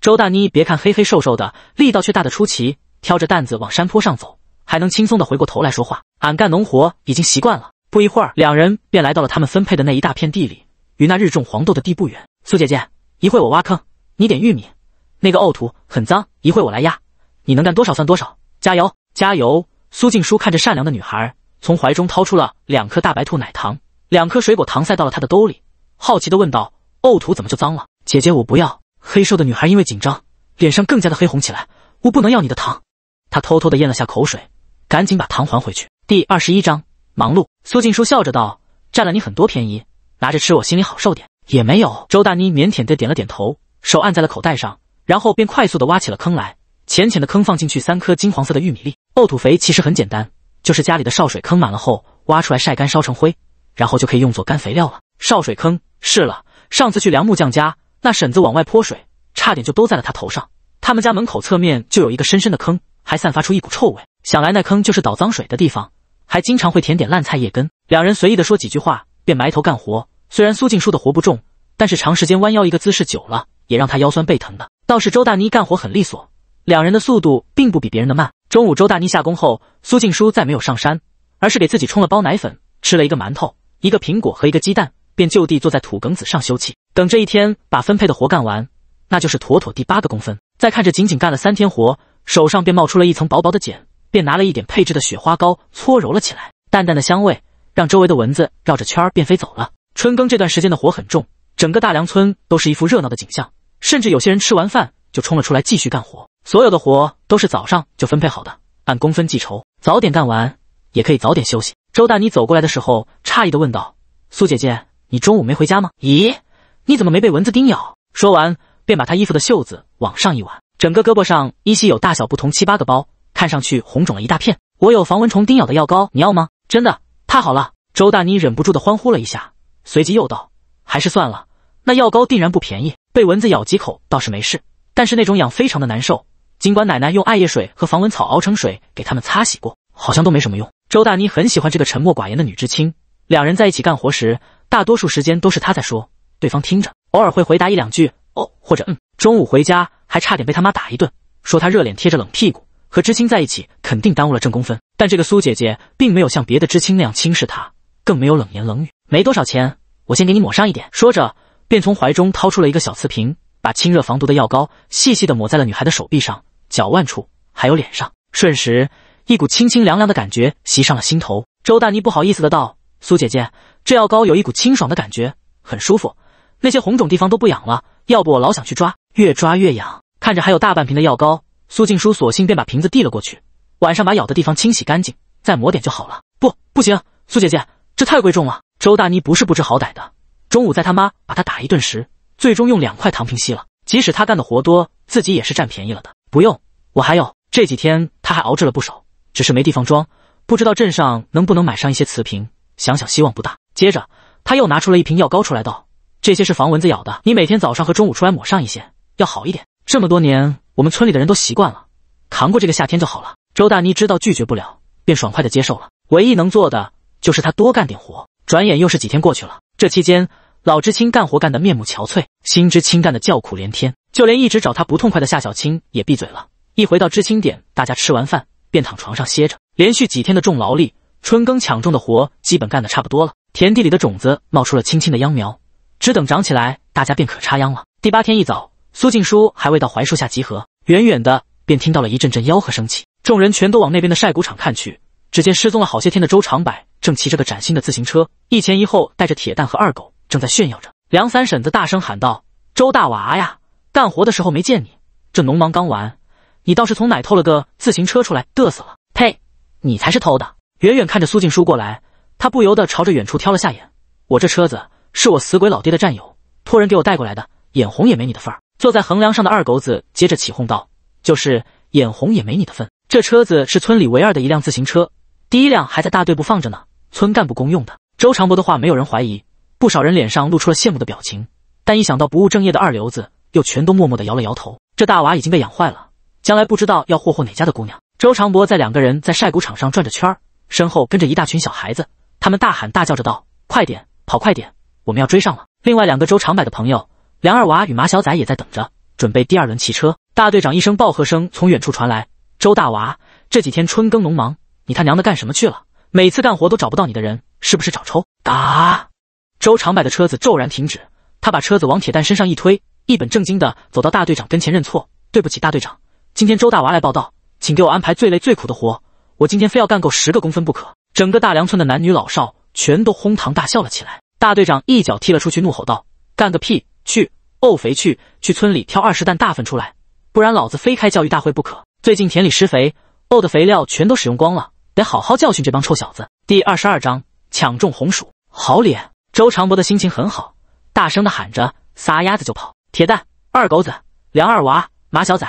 周大妮，别看黑黑瘦瘦的，力道却大得出奇，挑着担子往山坡上走，还能轻松的回过头来说话。俺干农活已经习惯了。不一会儿，两人便来到了他们分配的那一大片地里，与那日种黄豆的地不远。苏姐姐，一会我挖坑。你点玉米，那个沤土很脏，一会我来压，你能干多少算多少，加油加油！苏静书看着善良的女孩，从怀中掏出了两颗大白兔奶糖，两颗水果糖塞到了她的兜里，好奇的问道：“沤土怎么就脏了？”姐姐，我不要。黑瘦的女孩因为紧张，脸上更加的黑红起来，我不能要你的糖。她偷偷的咽了下口水，赶紧把糖还回去。第二十一章忙碌。苏静书笑着道：“占了你很多便宜，拿着吃，我心里好受点。”也没有。周大妮腼腆的点了点头。手按在了口袋上，然后便快速的挖起了坑来。浅浅的坑放进去三颗金黄色的玉米粒。沤土肥其实很简单，就是家里的潲水坑满了后，挖出来晒干烧成灰，然后就可以用作干肥料了。潲水坑是了，上次去梁木匠家，那婶子往外泼水，差点就都在了他头上。他们家门口侧面就有一个深深的坑，还散发出一股臭味，想来那坑就是倒脏水的地方，还经常会舔点烂菜叶根。两人随意的说几句话，便埋头干活。虽然苏静书的活不重，但是长时间弯腰一个姿势久了。也让他腰酸背疼的。倒是周大妮干活很利索，两人的速度并不比别人的慢。中午周大妮下工后，苏静书再没有上山，而是给自己冲了包奶粉，吃了一个馒头、一个苹果和一个鸡蛋，便就地坐在土埂子上休憩。等这一天把分配的活干完，那就是妥妥第八个工分。再看着仅仅干了三天活，手上便冒出了一层薄薄的茧，便拿了一点配制的雪花膏搓揉了起来。淡淡的香味让周围的蚊子绕着圈儿便飞走了。春耕这段时间的活很重，整个大梁村都是一副热闹的景象。甚至有些人吃完饭就冲了出来继续干活，所有的活都是早上就分配好的，按工分计酬，早点干完也可以早点休息。周大妮走过来的时候，诧异的问道：“苏姐姐，你中午没回家吗？咦，你怎么没被蚊子叮咬？”说完便把她衣服的袖子往上一挽，整个胳膊上依稀有大小不同七八个包，看上去红肿了一大片。我有防蚊虫叮咬的药膏，你要吗？真的太好了！周大妮忍不住的欢呼了一下，随即又道：“还是算了，那药膏定然不便宜。”被蚊子咬几口倒是没事，但是那种痒非常的难受。尽管奶奶用艾叶水和防蚊草熬成水给他们擦洗过，好像都没什么用。周大妮很喜欢这个沉默寡言的女知青，两人在一起干活时，大多数时间都是她在说，对方听着，偶尔会回答一两句“哦”或者“嗯”。中午回家还差点被他妈打一顿，说她热脸贴着冷屁股，和知青在一起肯定耽误了挣工分。但这个苏姐姐并没有像别的知青那样轻视她，更没有冷言冷语。没多少钱，我先给你抹上一点，说着。便从怀中掏出了一个小瓷瓶，把清热防毒的药膏细细地抹在了女孩的手臂上、脚腕处，还有脸上。瞬时，一股清清凉凉的感觉袭上了心头。周大妮不好意思的道：“苏姐姐，这药膏有一股清爽的感觉，很舒服。那些红肿地方都不痒了，要不我老想去抓，越抓越痒。”看着还有大半瓶的药膏，苏静书索性便把瓶子递了过去：“晚上把咬的地方清洗干净，再抹点就好了。”“不，不行，苏姐姐，这太贵重了。”周大妮不是不知好歹的。中午在他妈把他打一顿时，最终用两块糖平息了。即使他干的活多，自己也是占便宜了的。不用，我还有这几天，他还熬制了不少，只是没地方装，不知道镇上能不能买上一些瓷瓶。想想希望不大。接着他又拿出了一瓶药膏出来，道：“这些是防蚊子咬的，你每天早上和中午出来抹上一些，要好一点。这么多年，我们村里的人都习惯了，扛过这个夏天就好了。”周大妮知道拒绝不了，便爽快的接受了。唯一能做的就是他多干点活。转眼又是几天过去了。这期间，老知青干活干得面目憔悴，新知青干得叫苦连天，就连一直找他不痛快的夏小青也闭嘴了。一回到知青点，大家吃完饭便躺床上歇着。连续几天的重劳力，春耕抢种的活基本干得差不多了，田地里的种子冒出了青青的秧苗，只等长起来，大家便可插秧了。第八天一早，苏静书还未到槐树下集合，远远的便听到了一阵阵吆喝声起，众人全都往那边的晒谷场看去，只见失踪了好些天的周长柏。正骑着个崭新的自行车，一前一后带着铁蛋和二狗，正在炫耀着。梁三婶子大声喊道：“周大娃呀，干活的时候没见你，这农忙刚完，你倒是从哪偷了个自行车出来，嘚瑟了？呸，你才是偷的！”远远看着苏静书过来，他不由得朝着远处挑了下眼：“我这车子是我死鬼老爹的战友托人给我带过来的，眼红也没你的份儿。”坐在横梁上的二狗子接着起哄道：“就是眼红也没你的份，这车子是村里唯二的一辆自行车，第一辆还在大队部放着呢。”村干部公用的周长博的话，没有人怀疑。不少人脸上露出了羡慕的表情，但一想到不务正业的二流子，又全都默默的摇了摇头。这大娃已经被养坏了，将来不知道要霍霍哪家的姑娘。周长博在两个人在晒谷场上转着圈儿，身后跟着一大群小孩子，他们大喊大叫着道：“快点跑，快点，我们要追上了！”另外两个周长柏的朋友梁二娃与马小仔也在等着准备第二轮骑车。大队长一声暴喝声从远处传来：“周大娃，这几天春耕农忙，你他娘的干什么去了？”每次干活都找不到你的人，是不是找抽？啊？周长柏的车子骤然停止，他把车子往铁蛋身上一推，一本正经地走到大队长跟前认错：“对不起，大队长，今天周大娃来报道，请给我安排最累最苦的活，我今天非要干够十个工分不可。”整个大梁村的男女老少全都哄堂大笑了起来。大队长一脚踢了出去，怒吼道：“干个屁去沤肥去！去村里挑二十担大粪出来，不然老子非开教育大会不可！最近田里施肥沤的肥料全都使用光了。”得好好教训这帮臭小子。第二十二章抢种红薯，好脸。周长博的心情很好，大声的喊着，撒丫子就跑。铁蛋、二狗子、梁二娃、马小仔，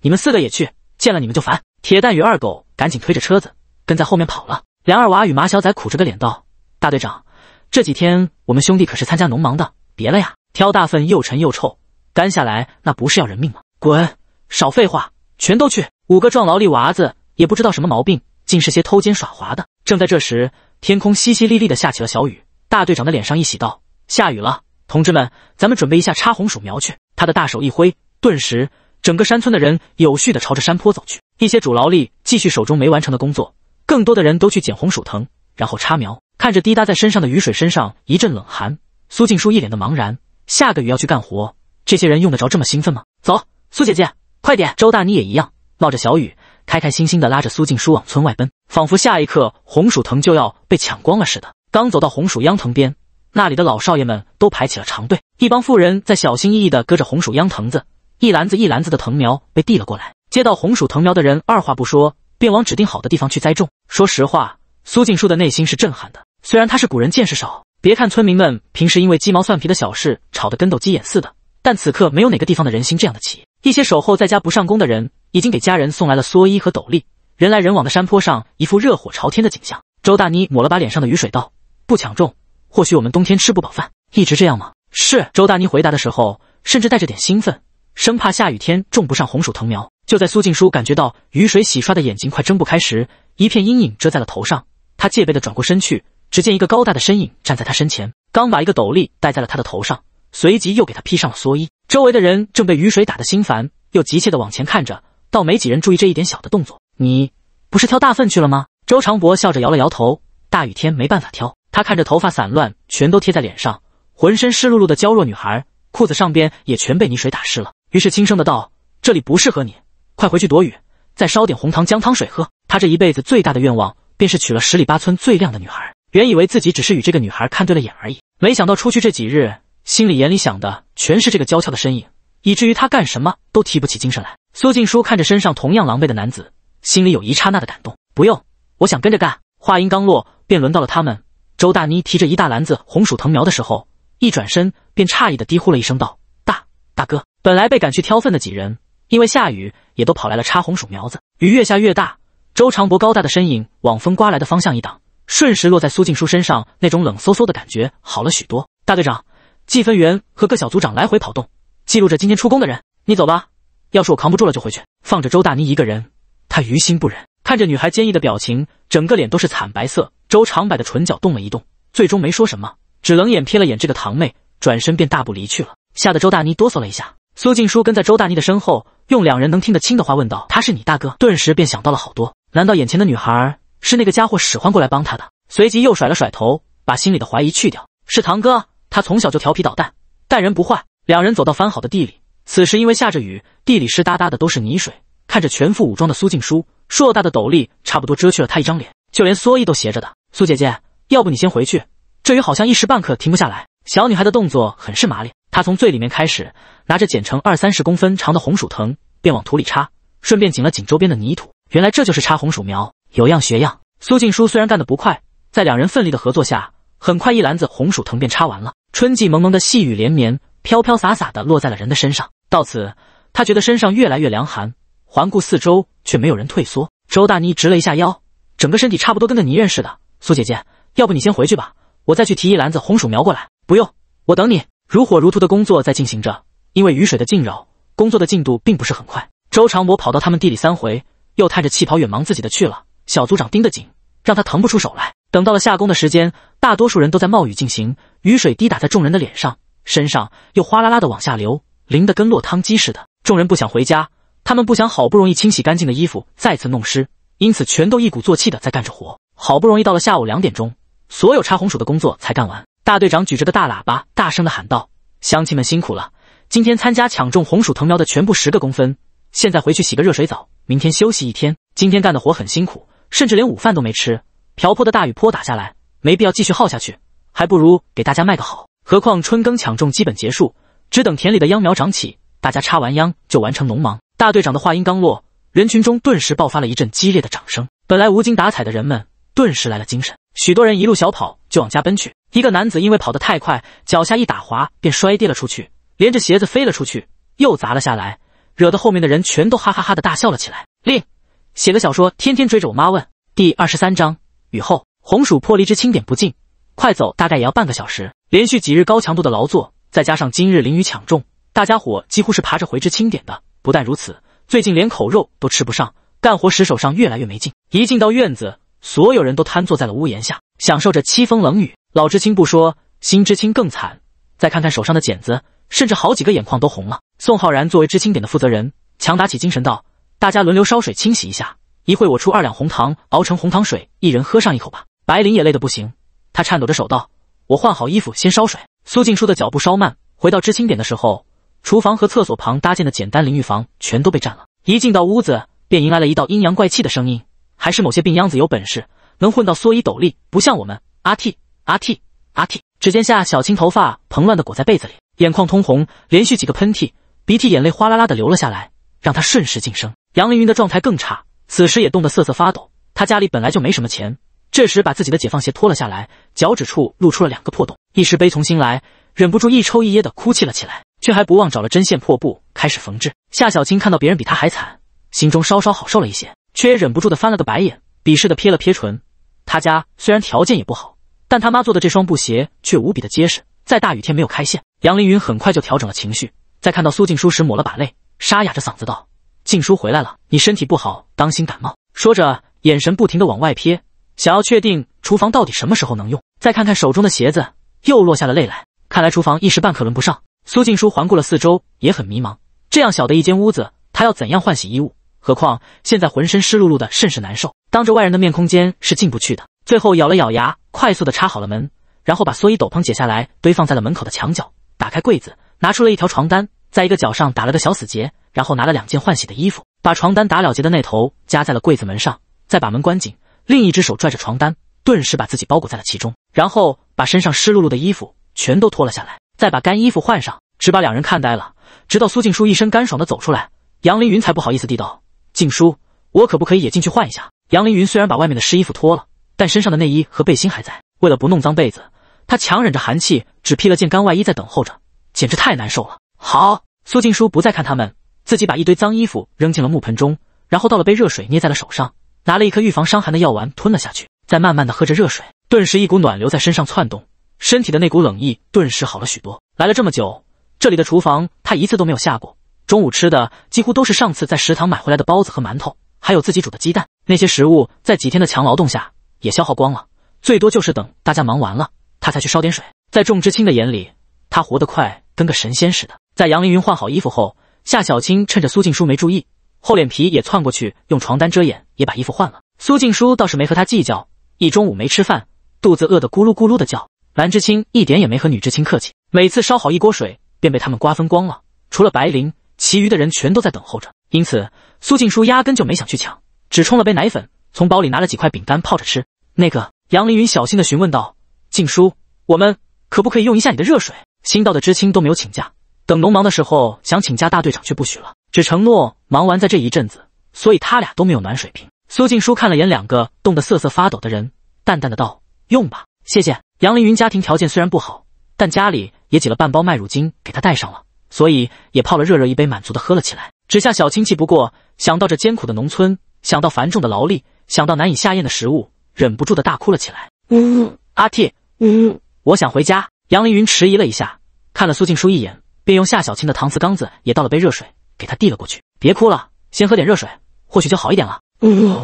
你们四个也去，见了你们就烦。铁蛋与二狗赶紧推着车子跟在后面跑了。梁二娃与马小仔苦着个脸道：“大队长，这几天我们兄弟可是参加农忙的，别了呀，挑大粪又沉又臭，干下来那不是要人命吗？滚，少废话，全都去！五个壮劳力娃子也不知道什么毛病。”竟是些偷奸耍滑的。正在这时，天空淅淅沥沥的下起了小雨。大队长的脸上一喜，道：“下雨了，同志们，咱们准备一下插红薯苗去。”他的大手一挥，顿时整个山村的人有序的朝着山坡走去。一些主劳力继续手中没完成的工作，更多的人都去捡红薯藤，然后插苗。看着滴答在身上的雨水，身上一阵冷寒。苏静书一脸的茫然：下个雨要去干活，这些人用得着这么兴奋吗？走，苏姐姐，快点！周大妮也一样，冒着小雨。开开心心的拉着苏静书往村外奔，仿佛下一刻红薯藤就要被抢光了似的。刚走到红薯秧藤边，那里的老少爷们都排起了长队，一帮妇人在小心翼翼地割着红薯秧藤子，一篮子一篮子的藤苗被递了过来。接到红薯藤苗的人二话不说，便往指定好的地方去栽种。说实话，苏静书的内心是震撼的。虽然他是古人，见识少，别看村民们平时因为鸡毛蒜皮的小事吵得跟斗鸡眼似的，但此刻没有哪个地方的人心这样的齐。一些守候在家不上工的人。已经给家人送来了蓑衣和斗笠。人来人往的山坡上，一副热火朝天的景象。周大妮抹了把脸上的雨水，道：“不抢种，或许我们冬天吃不饱饭，一直这样吗？”是周大妮回答的时候，甚至带着点兴奋，生怕下雨天种不上红薯藤苗。就在苏静书感觉到雨水洗刷的眼睛快睁不开时，一片阴影遮在了头上。他戒备的转过身去，只见一个高大的身影站在他身前，刚把一个斗笠戴在了他的头上，随即又给他披上了蓑衣。周围的人正被雨水打得心烦，又急切的往前看着。倒没几人注意这一点小的动作。你不是挑大粪去了吗？周长博笑着摇了摇头。大雨天没办法挑。他看着头发散乱，全都贴在脸上，浑身湿漉漉的娇弱女孩，裤子上边也全被泥水打湿了。于是轻声的道：“这里不适合你，快回去躲雨，再烧点红糖姜汤水喝。”他这一辈子最大的愿望便是娶了十里八村最靓的女孩。原以为自己只是与这个女孩看对了眼而已，没想到出去这几日，心里眼里想的全是这个娇俏的身影，以至于他干什么都提不起精神来。苏静书看着身上同样狼狈的男子，心里有一刹那的感动。不用，我想跟着干。话音刚落，便轮到了他们。周大妮提着一大篮子红薯藤苗的时候，一转身便诧异的低呼了一声道：“大大哥！”本来被赶去挑粪的几人，因为下雨，也都跑来了插红薯苗子。雨越下越大，周长博高大的身影往风刮来的方向一挡，瞬时落在苏静书身上，那种冷飕飕的感觉好了许多。大队长、计分员和各小组长来回跑动，记录着今天出工的人。你走吧。要是我扛不住了，就回去。放着周大妮一个人，他于心不忍。看着女孩坚毅的表情，整个脸都是惨白色。周长柏的唇角动了一动，最终没说什么，只冷眼瞥了眼这个堂妹，转身便大步离去了。吓得周大妮哆嗦了一下。苏静书跟在周大妮的身后，用两人能听得清的话问道：“他是你大哥？”顿时便想到了好多。难道眼前的女孩是那个家伙使唤过来帮他的？随即又甩了甩头，把心里的怀疑去掉。是堂哥，他从小就调皮捣蛋，待人不坏。两人走到翻好的地里。此时因为下着雨，地里湿哒哒的，都是泥水。看着全副武装的苏静书，硕大的斗笠差不多遮去了他一张脸，就连蓑衣都斜着的。苏姐姐，要不你先回去，这雨好像一时半刻停不下来。小女孩的动作很是麻利，她从最里面开始，拿着剪成二三十公分长的红薯藤，便往土里插，顺便紧了紧周边的泥土。原来这就是插红薯苗。有样学样，苏静书虽然干得不快，在两人奋力的合作下，很快一篮子红薯藤便插完了。春季蒙蒙的细雨连绵，飘飘洒洒的落在了人的身上。到此，他觉得身上越来越凉寒，环顾四周却没有人退缩。周大妮直了一下腰，整个身体差不多跟个泥人似的。苏姐姐，要不你先回去吧，我再去提一篮子红薯苗过来。不用，我等你。如火如荼的工作在进行着，因为雨水的浸扰，工作的进度并不是很快。周长博跑到他们地里三回，又叹着气跑远忙自己的去了。小组长盯得紧，让他腾不出手来。等到了下工的时间，大多数人都在冒雨进行，雨水滴打在众人的脸上、身上，又哗啦啦的往下流。淋得跟落汤鸡似的，众人不想回家，他们不想好不容易清洗干净的衣服再次弄湿，因此全都一鼓作气的在干着活。好不容易到了下午两点钟，所有插红薯的工作才干完，大队长举着个大喇叭，大声的喊道：“乡亲们辛苦了，今天参加抢种红薯藤苗的全部十个工分，现在回去洗个热水澡，明天休息一天。今天干的活很辛苦，甚至连午饭都没吃，瓢泼的大雨泼打下来，没必要继续耗下去，还不如给大家卖个好。何况春耕抢种基本结束。”只等田里的秧苗长起，大家插完秧就完成农忙。大队长的话音刚落，人群中顿时爆发了一阵激烈的掌声。本来无精打采的人们顿时来了精神，许多人一路小跑就往家奔去。一个男子因为跑得太快，脚下一打滑，便摔跌了出去，连着鞋子飞了出去，又砸了下来，惹得后面的人全都哈哈哈的大笑了起来。另写的小说，天天追着我妈问。第二十三章雨后红薯坡离之清点不进，快走，大概也要半个小时。连续几日高强度的劳作。再加上今日淋雨抢种，大家伙几乎是爬着回知清点的。不但如此，最近连口肉都吃不上，干活时手上越来越没劲。一进到院子，所有人都瘫坐在了屋檐下，享受着凄风冷雨。老知青不说，新知青更惨。再看看手上的茧子，甚至好几个眼眶都红了。宋浩然作为知青点的负责人，强打起精神道：“大家轮流烧水清洗一下，一会我出二两红糖熬成红糖水，一人喝上一口吧。”白灵也累得不行，他颤抖着手道：“我换好衣服先烧水。”苏静书的脚步稍慢，回到知青点的时候，厨房和厕所旁搭建的简单淋浴房全都被占了。一进到屋子，便迎来了一道阴阳怪气的声音：“还是某些病秧子有本事，能混到蓑衣斗笠，不像我们。”阿嚏！阿嚏！阿嚏！只见下小青头发蓬乱的裹在被子里，眼眶通红，连续几个喷嚏，鼻涕眼泪哗啦啦的流了下来，让他瞬时晋升。杨凌云的状态更差，此时也冻得瑟瑟发抖。他家里本来就没什么钱。这时，把自己的解放鞋脱了下来，脚趾处露出了两个破洞，一时悲从心来，忍不住一抽一噎的哭泣了起来，却还不忘找了针线破布开始缝制。夏小青看到别人比他还惨，心中稍稍好受了一些，却也忍不住的翻了个白眼，鄙视的撇了撇唇。他家虽然条件也不好，但他妈做的这双布鞋却无比的结实，在大雨天没有开线。杨凌云很快就调整了情绪，在看到苏静书时抹了把泪，沙哑着嗓子道：“静书回来了，你身体不好，当心感冒。”说着，眼神不停的往外瞥。想要确定厨房到底什么时候能用，再看看手中的鞋子，又落下了泪来。看来厨房一时半刻轮不上。苏静书环顾了四周，也很迷茫。这样小的一间屋子，她要怎样换洗衣物？何况现在浑身湿漉漉的，甚是难受。当着外人的面，空间是进不去的。最后咬了咬牙，快速的插好了门，然后把蓑衣斗篷解下来，堆放在了门口的墙角。打开柜子，拿出了一条床单，在一个角上打了个小死结，然后拿了两件换洗的衣服，把床单打了结的那头夹在了柜子门上，再把门关紧。另一只手拽着床单，顿时把自己包裹在了其中，然后把身上湿漉漉的衣服全都脱了下来，再把干衣服换上，只把两人看呆了。直到苏静书一身干爽的走出来，杨凌云才不好意思地道：“静书，我可不可以也进去换一下？”杨凌云虽然把外面的湿衣服脱了，但身上的内衣和背心还在。为了不弄脏被子，他强忍着寒气，只披了件干外衣在等候着，简直太难受了。好，苏静书不再看他们，自己把一堆脏衣服扔进了木盆中，然后倒了杯热水捏在了手上。拿了一颗预防伤寒的药丸吞了下去，再慢慢的喝着热水，顿时一股暖流在身上窜动，身体的那股冷意顿时好了许多。来了这么久，这里的厨房他一次都没有下过，中午吃的几乎都是上次在食堂买回来的包子和馒头，还有自己煮的鸡蛋。那些食物在几天的强劳动下也消耗光了，最多就是等大家忙完了，他才去烧点水。在众知青的眼里，他活得快跟个神仙似的。在杨凌云换好衣服后，夏小青趁着苏静书没注意。厚脸皮也窜过去，用床单遮掩，也把衣服换了。苏静书倒是没和他计较，一中午没吃饭，肚子饿得咕噜咕噜的叫。蓝知青一点也没和女知青客气，每次烧好一锅水，便被他们瓜分光了。除了白灵，其余的人全都在等候着，因此苏静书压根就没想去抢，只冲了杯奶粉，从包里拿了几块饼干泡着吃。那个杨凌云小心地询问道：“静书，我们可不可以用一下你的热水？”新到的知青都没有请假，等农忙的时候想请假，大队长却不许了。只承诺忙完在这一阵子，所以他俩都没有暖水瓶。苏静书看了眼两个冻得瑟瑟发抖的人，淡淡的道：“用吧，谢谢。”杨凌云家庭条件虽然不好，但家里也挤了半包麦乳精给他带上了，所以也泡了热热一杯，满足的喝了起来。只夏小青气不过，想到这艰苦的农村，想到繁重的劳力，想到难以下咽的食物，忍不住的大哭了起来。呜，阿嚏，呜，我想回家。杨凌云迟疑了一下，看了苏静书一眼，便用夏小青的搪瓷缸子也倒了杯热水。给他递了过去，别哭了，先喝点热水，或许就好一点了。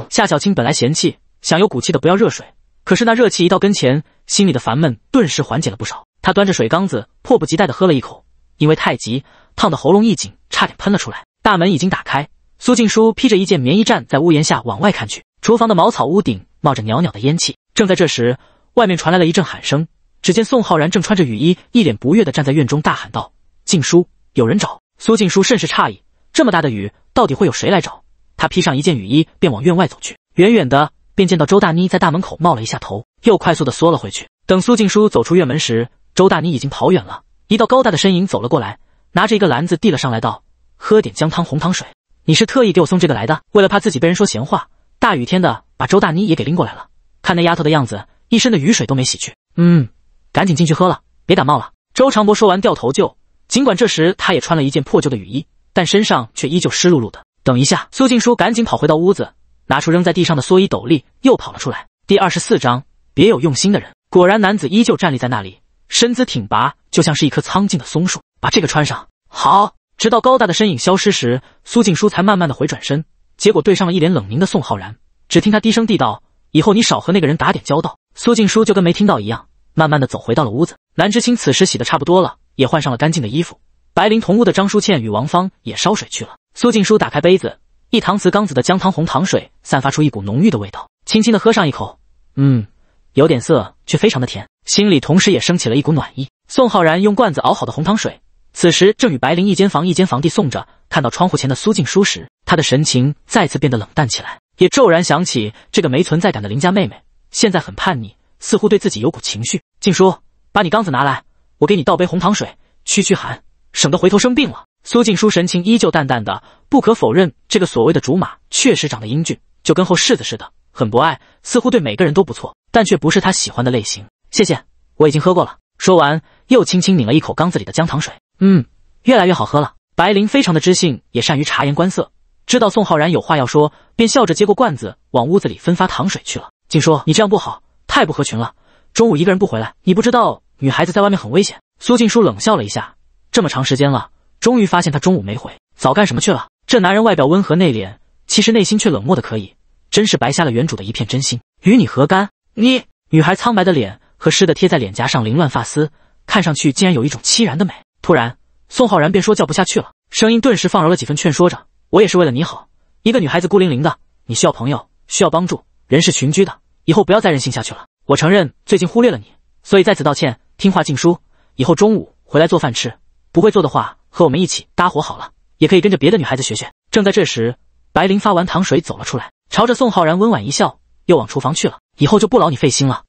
夏小青本来嫌弃，想有骨气的不要热水，可是那热气一到跟前，心里的烦闷顿时缓解了不少。她端着水缸子，迫不及待的喝了一口，因为太急，烫的喉咙一紧，差点喷了出来。大门已经打开，苏静书披着一件棉衣站在屋檐下往外看去，厨房的茅草屋顶冒着袅袅的烟气。正在这时，外面传来了一阵喊声，只见宋浩然正穿着雨衣，一脸不悦的站在院中大喊道：“静书，有人找。”苏静书甚是诧异。这么大的雨，到底会有谁来找他？披上一件雨衣，便往院外走去。远远的，便见到周大妮在大门口冒了一下头，又快速的缩了回去。等苏静书走出院门时，周大妮已经跑远了。一道高大的身影走了过来，拿着一个篮子递了上来，道：“喝点姜汤、红糖水。”你是特意给我送这个来的？为了怕自己被人说闲话，大雨天的，把周大妮也给拎过来了。看那丫头的样子，一身的雨水都没洗去。嗯，赶紧进去喝了，别感冒了。周长博说完，掉头就。尽管这时他也穿了一件破旧的雨衣。但身上却依旧湿漉漉的。等一下，苏静书赶紧跑回到屋子，拿出扔在地上的蓑衣斗笠，又跑了出来。第二十四章，别有用心的人。果然，男子依旧站立在那里，身姿挺拔，就像是一棵苍劲的松树。把这个穿上。好，直到高大的身影消失时，苏静书才慢慢的回转身，结果对上了一脸冷凝的宋浩然。只听他低声地道：“以后你少和那个人打点交道。”苏静书就跟没听到一样，慢慢的走回到了屋子。南知青此时洗的差不多了，也换上了干净的衣服。白灵同屋的张淑倩与王芳也烧水去了。苏静书打开杯子，一搪瓷缸子的姜汤红糖水散发出一股浓郁的味道，轻轻地喝上一口，嗯，有点涩，却非常的甜，心里同时也升起了一股暖意。宋浩然用罐子熬好的红糖水，此时正与白灵一间房一间房地送着。看到窗户前的苏静书时，他的神情再次变得冷淡起来，也骤然想起这个没存在感的邻家妹妹，现在很叛逆，似乎对自己有股情绪。静书，把你缸子拿来，我给你倒杯红糖水，驱驱寒。省得回头生病了。苏静书神情依旧淡淡的。不可否认，这个所谓的竹马确实长得英俊，就跟后世子似的，很博爱，似乎对每个人都不错，但却不是他喜欢的类型。谢谢，我已经喝过了。说完，又轻轻抿了一口缸子里的姜糖水。嗯，越来越好喝了。白灵非常的知性，也善于察言观色，知道宋浩然有话要说，便笑着接过罐子，往屋子里分发糖水去了。静说，你这样不好，太不合群了。中午一个人不回来，你不知道女孩子在外面很危险。苏静书冷笑了一下。这么长时间了，终于发现他中午没回，早干什么去了？这男人外表温和内敛，其实内心却冷漠的可以，真是白瞎了原主的一片真心。与你何干？你女孩苍白的脸和湿的贴在脸颊上，凌乱发丝，看上去竟然有一种凄然的美。突然，宋浩然便说叫不下去了，声音顿时放柔了几分，劝说着：“我也是为了你好，一个女孩子孤零零的，你需要朋友，需要帮助。人是群居的，以后不要再任性下去了。我承认最近忽略了你，所以在此道歉。听话，静书，以后中午回来做饭吃。”不会做的话，和我们一起搭伙好了，也可以跟着别的女孩子学学。正在这时，白灵发完糖水走了出来，朝着宋浩然温婉一笑，又往厨房去了。以后就不劳你费心了。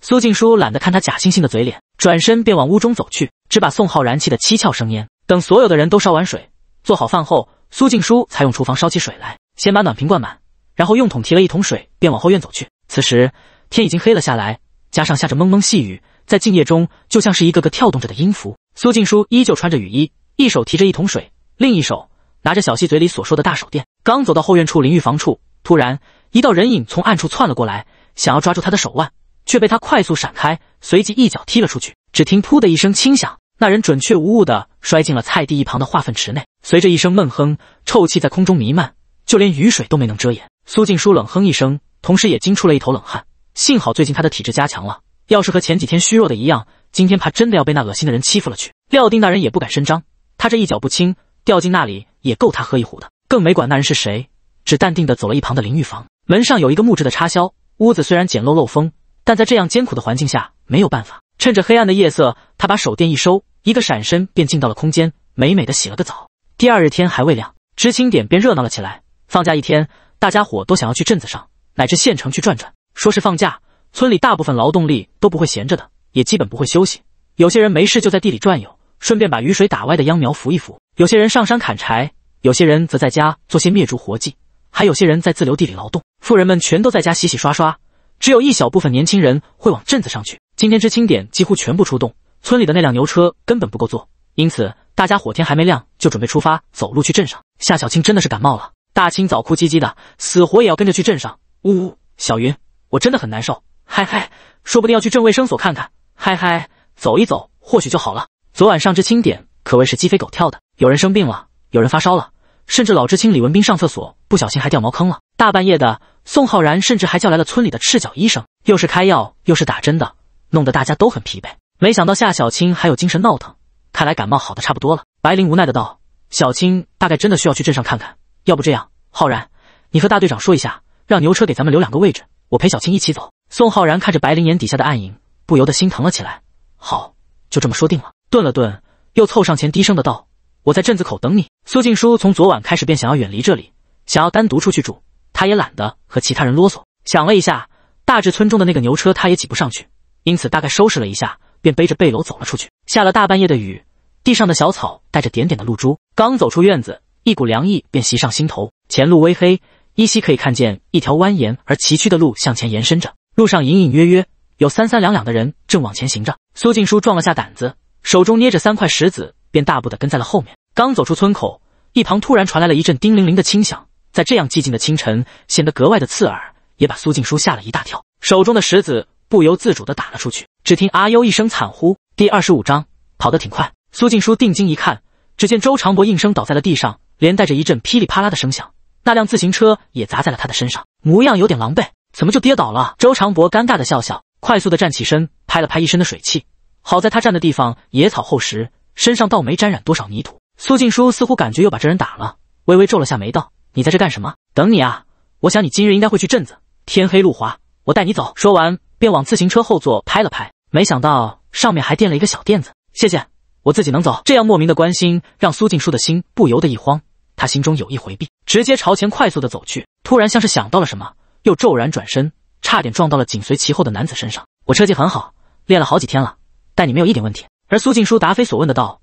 苏静书懒得看他假惺惺的嘴脸，转身便往屋中走去，只把宋浩然气得七窍生烟。等所有的人都烧完水、做好饭后，苏静书才用厨房烧起水来，先把暖瓶灌满，然后用桶提了一桶水，便往后院走去。此时天已经黑了下来，加上下着蒙蒙细雨，在静夜中就像是一个个跳动着的音符。苏静书依旧穿着雨衣，一手提着一桶水，另一手拿着小溪嘴里所说的大手电。刚走到后院处淋浴房处，突然一道人影从暗处窜了过来，想要抓住他的手腕，却被他快速闪开，随即一脚踢了出去。只听“噗”的一声轻响，那人准确无误的摔进了菜地一旁的化粪池内。随着一声闷哼，臭气在空中弥漫，就连雨水都没能遮掩。苏静书冷哼一声，同时也惊出了一头冷汗。幸好最近他的体质加强了，要是和前几天虚弱的一样。今天怕真的要被那恶心的人欺负了去，料定那人也不敢声张，他这一脚不轻，掉进那里也够他喝一壶的。更没管那人是谁，只淡定的走了一旁的淋浴房，门上有一个木质的插销。屋子虽然简陋漏风，但在这样艰苦的环境下没有办法。趁着黑暗的夜色，他把手电一收，一个闪身便进到了空间，美美的洗了个澡。第二日天还未亮，知青点便热闹了起来。放假一天，大家伙都想要去镇子上乃至县城去转转，说是放假，村里大部分劳动力都不会闲着的。也基本不会休息。有些人没事就在地里转悠，顺便把雨水打歪的秧苗扶一扶；有些人上山砍柴，有些人则在家做些灭猪活计，还有些人在自留地里劳动。富人们全都在家洗洗刷刷，只有一小部分年轻人会往镇子上去。今天知青点几乎全部出动，村里的那辆牛车根本不够坐，因此大家伙天还没亮就准备出发走路去镇上。夏小青真的是感冒了，大清早哭唧唧的，死活也要跟着去镇上。呜呜，小云，我真的很难受。嗨嗨，说不定要去镇卫生所看看。嗨嗨，走一走或许就好了。昨晚上知青点可谓是鸡飞狗跳的，有人生病了，有人发烧了，甚至老知青李文斌上厕所不小心还掉茅坑了。大半夜的，宋浩然甚至还叫来了村里的赤脚医生，又是开药又是打针的，弄得大家都很疲惫。没想到夏小青还有精神闹腾，看来感冒好的差不多了。白灵无奈的道：“小青大概真的需要去镇上看看，要不这样，浩然，你和大队长说一下，让牛车给咱们留两个位置，我陪小青一起走。”宋浩然看着白灵眼底下的暗影。不由得心疼了起来。好，就这么说定了。顿了顿，又凑上前，低声的道：“我在镇子口等你。”苏静书从昨晚开始便想要远离这里，想要单独出去住。他也懒得和其他人啰嗦。想了一下，大致村中的那个牛车他也挤不上去，因此大概收拾了一下，便背着背篓走了出去。下了大半夜的雨，地上的小草带着点点的露珠。刚走出院子，一股凉意便袭上心头。前路微黑，依稀可以看见一条蜿蜒而崎岖的路向前延伸着。路上隐隐约约。有三三两两的人正往前行着，苏静书壮了下胆子，手中捏着三块石子，便大步的跟在了后面。刚走出村口，一旁突然传来了一阵叮铃铃的轻响，在这样寂静的清晨显得格外的刺耳，也把苏静书吓了一大跳，手中的石子不由自主的打了出去。只听“阿优一声惨呼。第二十五章，跑得挺快。苏静书定睛一看，只见周长博应声倒在了地上，连带着一阵噼里啪啦的声响，那辆自行车也砸在了他的身上，模样有点狼狈。怎么就跌倒了？周长博尴尬的笑笑。快速的站起身，拍了拍一身的水汽。好在他站的地方野草厚实，身上倒没沾染多少泥土。苏静书似乎感觉又把这人打了，微微皱了下眉道：“你在这干什么？等你啊！我想你今日应该会去镇子，天黑路滑，我带你走。”说完便往自行车后座拍了拍，没想到上面还垫了一个小垫子。谢谢，我自己能走。这样莫名的关心让苏静书的心不由得一慌，他心中有意回避，直接朝前快速的走去。突然像是想到了什么，又骤然转身。差点撞到了紧随其后的男子身上。我车技很好，练了好几天了，但你没有一点问题。而苏静书答非所问的道：“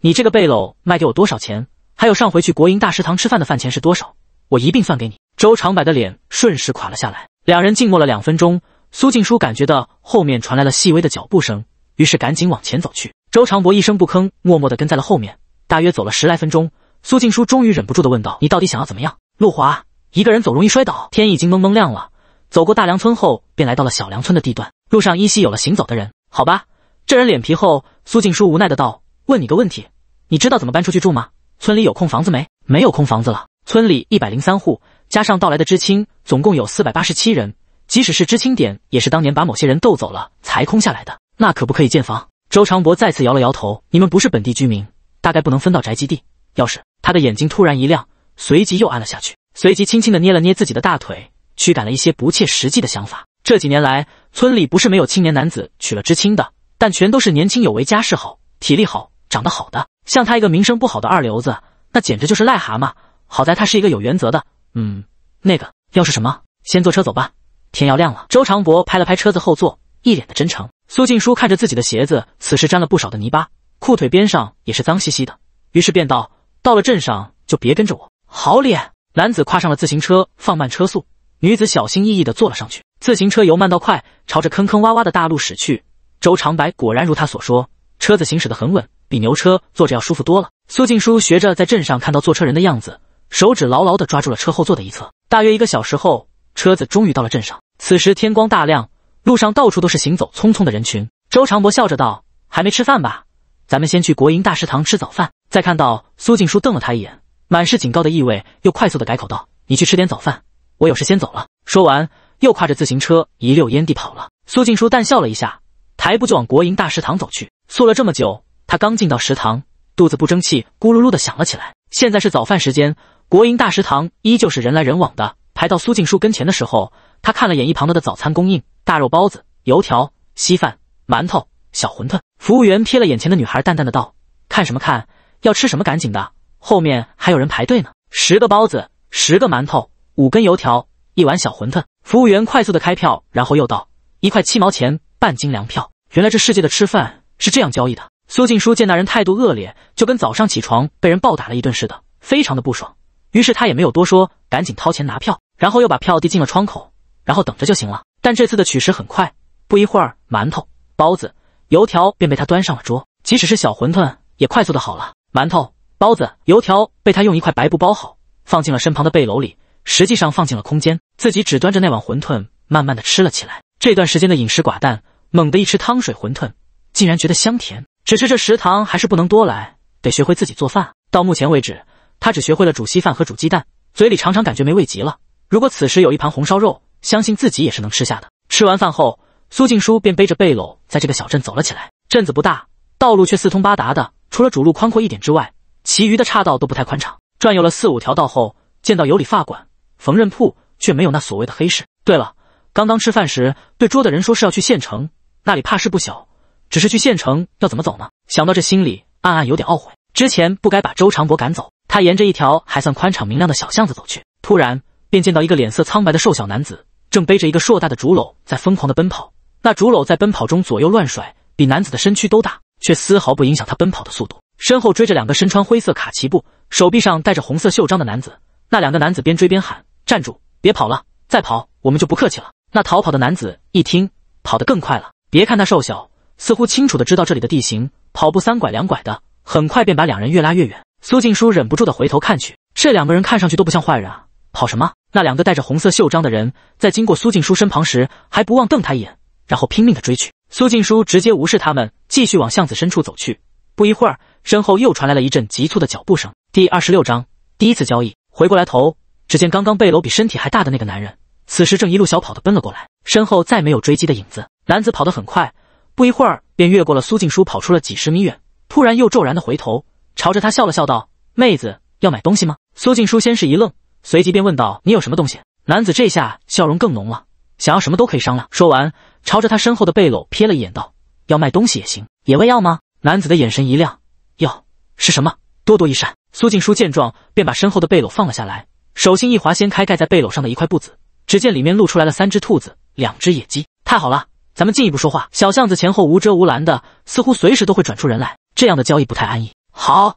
你这个背篓卖给我多少钱？还有上回去国营大食堂吃饭的饭钱是多少？我一并算给你。”周长柏的脸瞬时垮了下来。两人静默了两分钟。苏静书感觉到后面传来了细微的脚步声，于是赶紧往前走去。周长柏一声不吭，默默地跟在了后面。大约走了十来分钟，苏静书终于忍不住的问道：“你到底想要怎么样？”路华，一个人走容易摔倒。天已经蒙蒙亮了。走过大梁村后，便来到了小梁村的地段。路上依稀有了行走的人。好吧，这人脸皮厚。苏静书无奈的道：“问你个问题，你知道怎么搬出去住吗？村里有空房子没？没有空房子了。村里一百零三户，加上到来的知青，总共有四百八十七人。即使是知青点，也是当年把某些人逗走了才空下来的。那可不可以建房？”周长博再次摇了摇头：“你们不是本地居民，大概不能分到宅基地。要是……”他的眼睛突然一亮，随即又暗了下去，随即轻轻的捏了捏自己的大腿。驱赶了一些不切实际的想法。这几年来，村里不是没有青年男子娶了知青的，但全都是年轻有为、家世好、体力好、长得好的。像他一个名声不好的二流子，那简直就是癞蛤蟆。好在他是一个有原则的，嗯，那个要是什么，先坐车走吧，天要亮了。周长博拍了拍车子后座，一脸的真诚。苏静书看着自己的鞋子，此时沾了不少的泥巴，裤腿边上也是脏兮兮的，于是便道：“到了镇上就别跟着我，好脸。”男子跨上了自行车，放慢车速。女子小心翼翼的坐了上去，自行车由慢到快，朝着坑坑洼洼的大路驶去。周长白果然如他所说，车子行驶的很稳，比牛车坐着要舒服多了。苏静书学着在镇上看到坐车人的样子，手指牢牢地抓住了车后座的一侧。大约一个小时后，车子终于到了镇上。此时天光大亮，路上到处都是行走匆匆的人群。周长博笑着道：“还没吃饭吧？咱们先去国营大食堂吃早饭。”再看到苏静书瞪了他一眼，满是警告的意味，又快速的改口道：“你去吃点早饭。”我有事先走了。说完，又挎着自行车一溜烟地跑了。苏静书淡笑了一下，抬步就往国营大食堂走去。坐了这么久，他刚进到食堂，肚子不争气，咕噜噜地响了起来。现在是早饭时间，国营大食堂依旧是人来人往的。排到苏静书跟前的时候，他看了眼一旁的早餐供应：大肉包子、油条、稀饭、馒头、小馄饨。服务员瞥了眼前的女孩，淡淡的道：“看什么看？要吃什么？赶紧的，后面还有人排队呢。”十个包子，十个馒头。五根油条，一碗小馄饨。服务员快速的开票，然后又道：“一块七毛钱，半斤粮票。”原来这世界的吃饭是这样交易的。苏静书见那人态度恶劣，就跟早上起床被人暴打了一顿似的，非常的不爽。于是他也没有多说，赶紧掏钱拿票，然后又把票递进了窗口，然后等着就行了。但这次的取食很快，不一会儿，馒头、包子、油条便被他端上了桌。即使是小馄饨，也快速的好了。馒头、包子、油条被他用一块白布包好，放进了身旁的背篓里。实际上放进了空间，自己只端着那碗馄饨，慢慢的吃了起来。这段时间的饮食寡淡，猛地一吃汤水馄饨，竟然觉得香甜。只是这食堂还是不能多来，得学会自己做饭。到目前为止，他只学会了煮稀饭和煮鸡蛋，嘴里常常感觉没味极了。如果此时有一盘红烧肉，相信自己也是能吃下的。吃完饭后，苏静书便背着背篓在这个小镇走了起来。镇子不大，道路却四通八达的，除了主路宽阔一点之外，其余的岔道都不太宽敞。转悠了四五条道后，见到有理发馆。缝纫铺却没有那所谓的黑市。对了，刚刚吃饭时，对桌的人说是要去县城，那里怕事不小。只是去县城要怎么走呢？想到这，心里暗暗有点懊悔，之前不该把周长博赶走。他沿着一条还算宽敞明亮的小巷子走去，突然便见到一个脸色苍白的瘦小男子，正背着一个硕大的竹篓在疯狂的奔跑。那竹篓在奔跑中左右乱甩，比男子的身躯都大，却丝毫不影响他奔跑的速度。身后追着两个身穿灰色卡其布、手臂上戴着红色袖章的男子。那两个男子边追边喊。站住！别跑了！再跑，我们就不客气了。那逃跑的男子一听，跑得更快了。别看他瘦小，似乎清楚的知道这里的地形，跑步三拐两拐的，很快便把两人越拉越远。苏静书忍不住的回头看去，这两个人看上去都不像坏人啊，跑什么？那两个带着红色袖章的人在经过苏静书身旁时，还不忘瞪他一眼，然后拼命的追去。苏静书直接无视他们，继续往巷子深处走去。不一会儿，身后又传来了一阵急促的脚步声。第二十六章第一次交易。回过来头。只见刚刚背篓比身体还大的那个男人，此时正一路小跑的奔了过来，身后再没有追击的影子。男子跑得很快，不一会儿便越过了苏静书，跑出了几十米远。突然又骤然的回头，朝着他笑了笑道：“妹子，要买东西吗？”苏静书先是一愣，随即便问道：“你有什么东西？”男子这下笑容更浓了，想要什么都可以商量。说完，朝着他身后的背篓瞥了一眼，道：“要卖东西也行，也味要吗？”男子的眼神一亮，要是什么多多益善。苏静书见状，便把身后的背篓放了下来。手心一滑，掀开盖在背篓上的一块布子，只见里面露出来了三只兔子，两只野鸡。太好了，咱们进一步说话。小巷子前后无遮无拦的，似乎随时都会转出人来，这样的交易不太安逸。好，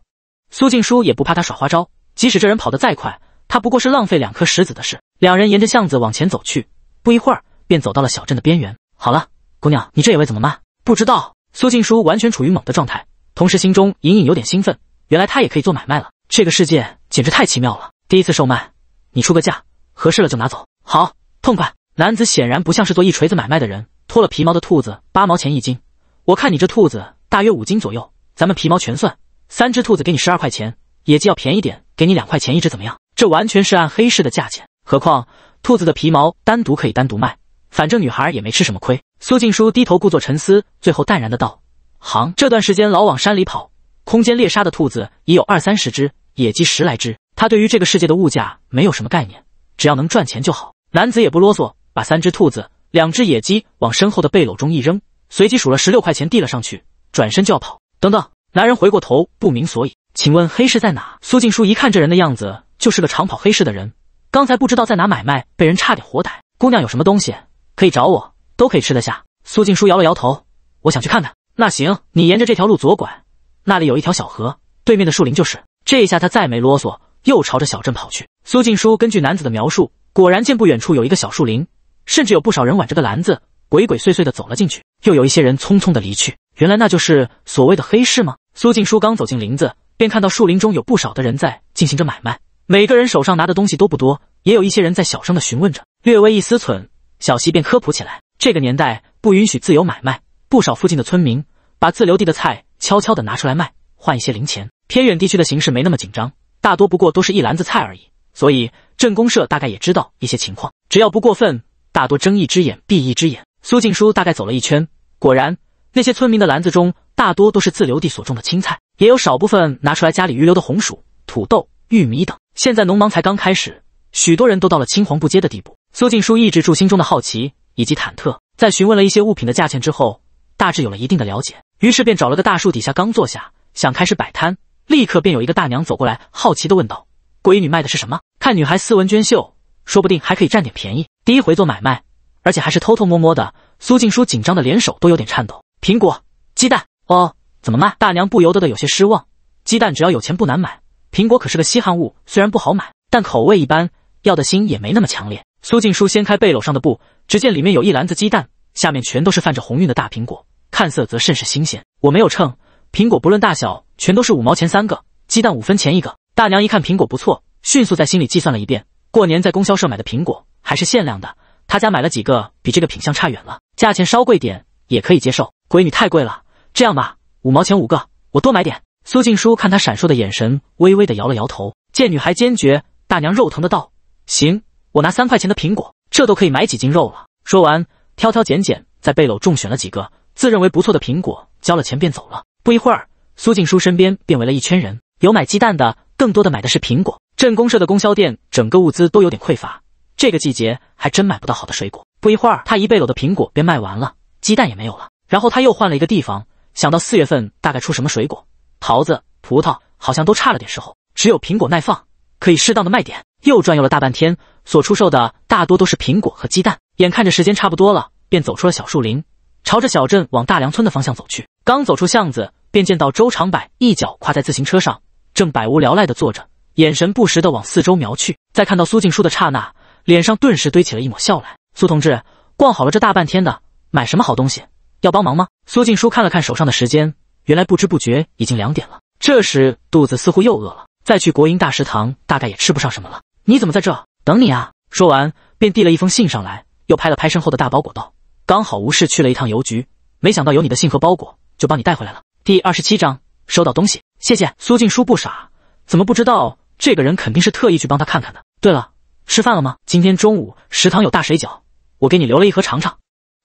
苏静书也不怕他耍花招，即使这人跑得再快，他不过是浪费两颗石子的事。两人沿着巷子往前走去，不一会儿便走到了小镇的边缘。好了，姑娘，你这野味怎么慢？不知道。苏静书完全处于猛的状态，同时心中隐隐有点兴奋，原来他也可以做买卖了。这个世界简直太奇妙了。第一次售卖，你出个价，合适了就拿走。好，痛快。男子显然不像是做一锤子买卖的人，脱了皮毛的兔子八毛钱一斤，我看你这兔子大约五斤左右，咱们皮毛全算，三只兔子给你十二块钱。野鸡要便宜点，给你两块钱一只，怎么样？这完全是按黑市的价钱，何况兔子的皮毛单独可以单独卖，反正女孩也没吃什么亏。苏静书低头故作沉思，最后淡然的道：行。这段时间老往山里跑，空间猎杀的兔子已有二三十只，野鸡十来只。他对于这个世界的物价没有什么概念，只要能赚钱就好。男子也不啰嗦，把三只兔子、两只野鸡往身后的背篓中一扔，随即数了十六块钱递了上去，转身就要跑。等等，男人回过头，不明所以：“请问黑市在哪？”苏静书一看这人的样子，就是个长跑黑市的人，刚才不知道在哪买卖，被人差点活逮。姑娘有什么东西可以找我，都可以吃得下。苏静书摇了摇头：“我想去看看。”那行，你沿着这条路左拐，那里有一条小河，对面的树林就是。这一下他再没啰嗦。又朝着小镇跑去。苏静书根据男子的描述，果然见不远处有一个小树林，甚至有不少人挽着个篮子，鬼鬼祟祟的走了进去，又有一些人匆匆的离去。原来那就是所谓的黑市吗？苏静书刚走进林子，便看到树林中有不少的人在进行着买卖，每个人手上拿的东西都不多，也有一些人在小声的询问着。略微一思忖，小溪便科普起来：这个年代不允许自由买卖，不少附近的村民把自留地的菜悄悄的拿出来卖，换一些零钱。偏远地区的形势没那么紧张。大多不过都是一篮子菜而已，所以镇公社大概也知道一些情况。只要不过分，大多睁一只眼闭一只眼。苏静书大概走了一圈，果然那些村民的篮子中大多都是自留地所种的青菜，也有少部分拿出来家里余留的红薯、土豆、玉米等。现在农忙才刚开始，许多人都到了青黄不接的地步。苏静书抑制住心中的好奇以及忐忑，在询问了一些物品的价钱之后，大致有了一定的了解，于是便找了个大树底下刚坐下，想开始摆摊。立刻便有一个大娘走过来，好奇的问道：“闺女卖的是什么？看女孩斯文娟秀，说不定还可以占点便宜。”第一回做买卖，而且还是偷偷摸摸的。苏静书紧张的连手都有点颤抖。苹果、鸡蛋，哦，怎么卖？大娘不由得的有些失望。鸡蛋只要有钱不难买，苹果可是个稀罕物，虽然不好买，但口味一般，要的心也没那么强烈。苏静书掀开背篓上的布，只见里面有一篮子鸡蛋，下面全都是泛着红晕的大苹果，看色泽甚是新鲜。我没有秤。苹果不论大小，全都是五毛钱三个；鸡蛋五分钱一个。大娘一看苹果不错，迅速在心里计算了一遍。过年在供销社买的苹果还是限量的，她家买了几个，比这个品相差远了，价钱稍贵点也可以接受。闺女太贵了，这样吧，五毛钱五个，我多买点。苏静书看她闪烁的眼神，微微的摇了摇头。见女孩坚决，大娘肉疼的道：“行，我拿三块钱的苹果，这都可以买几斤肉了。”说完，挑挑拣拣，在背篓中选了几个自认为不错的苹果，交了钱便走了。不一会儿，苏静书身边变为了一圈人，有买鸡蛋的，更多的买的是苹果。镇公社的供销店整个物资都有点匮乏，这个季节还真买不到好的水果。不一会儿，他一背篓的苹果便卖完了，鸡蛋也没有了。然后他又换了一个地方，想到四月份大概出什么水果，桃子、葡萄好像都差了点时候，只有苹果耐放，可以适当的卖点。又转悠了大半天，所出售的大多都是苹果和鸡蛋。眼看着时间差不多了，便走出了小树林。朝着小镇往大梁村的方向走去，刚走出巷子，便见到周长柏一脚跨在自行车上，正百无聊赖地坐着，眼神不时地往四周瞄去。在看到苏静书的刹那，脸上顿时堆起了一抹笑来。苏同志，逛好了这大半天的，买什么好东西？要帮忙吗？苏静书看了看手上的时间，原来不知不觉已经两点了。这时肚子似乎又饿了，再去国营大食堂大概也吃不上什么了。你怎么在这等你啊？说完便递了一封信上来，又拍了拍身后的大包裹道。刚好无事去了一趟邮局，没想到有你的信和包裹，就帮你带回来了。第二十七章，收到东西，谢谢。苏静书不傻，怎么不知道这个人肯定是特意去帮他看看的？对了，吃饭了吗？今天中午食堂有大水饺，我给你留了一盒尝尝。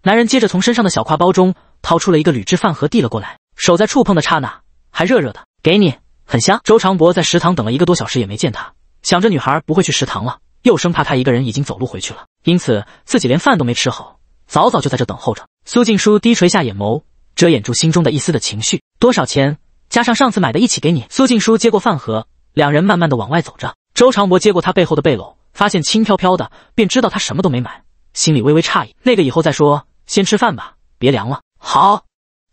男人接着从身上的小挎包中掏出了一个铝制饭盒，递了过来，手在触碰的刹那还热热的，给你，很香。周长博在食堂等了一个多小时也没见他，想着女孩不会去食堂了，又生怕她一个人已经走路回去了，因此自己连饭都没吃好。早早就在这等候着。苏静书低垂下眼眸，遮掩住心中的一丝的情绪。多少钱？加上上次买的一起给你。苏静书接过饭盒，两人慢慢的往外走着。周长博接过他背后的背篓，发现轻飘飘的，便知道他什么都没买，心里微微诧异。那个以后再说，先吃饭吧，别凉了。好。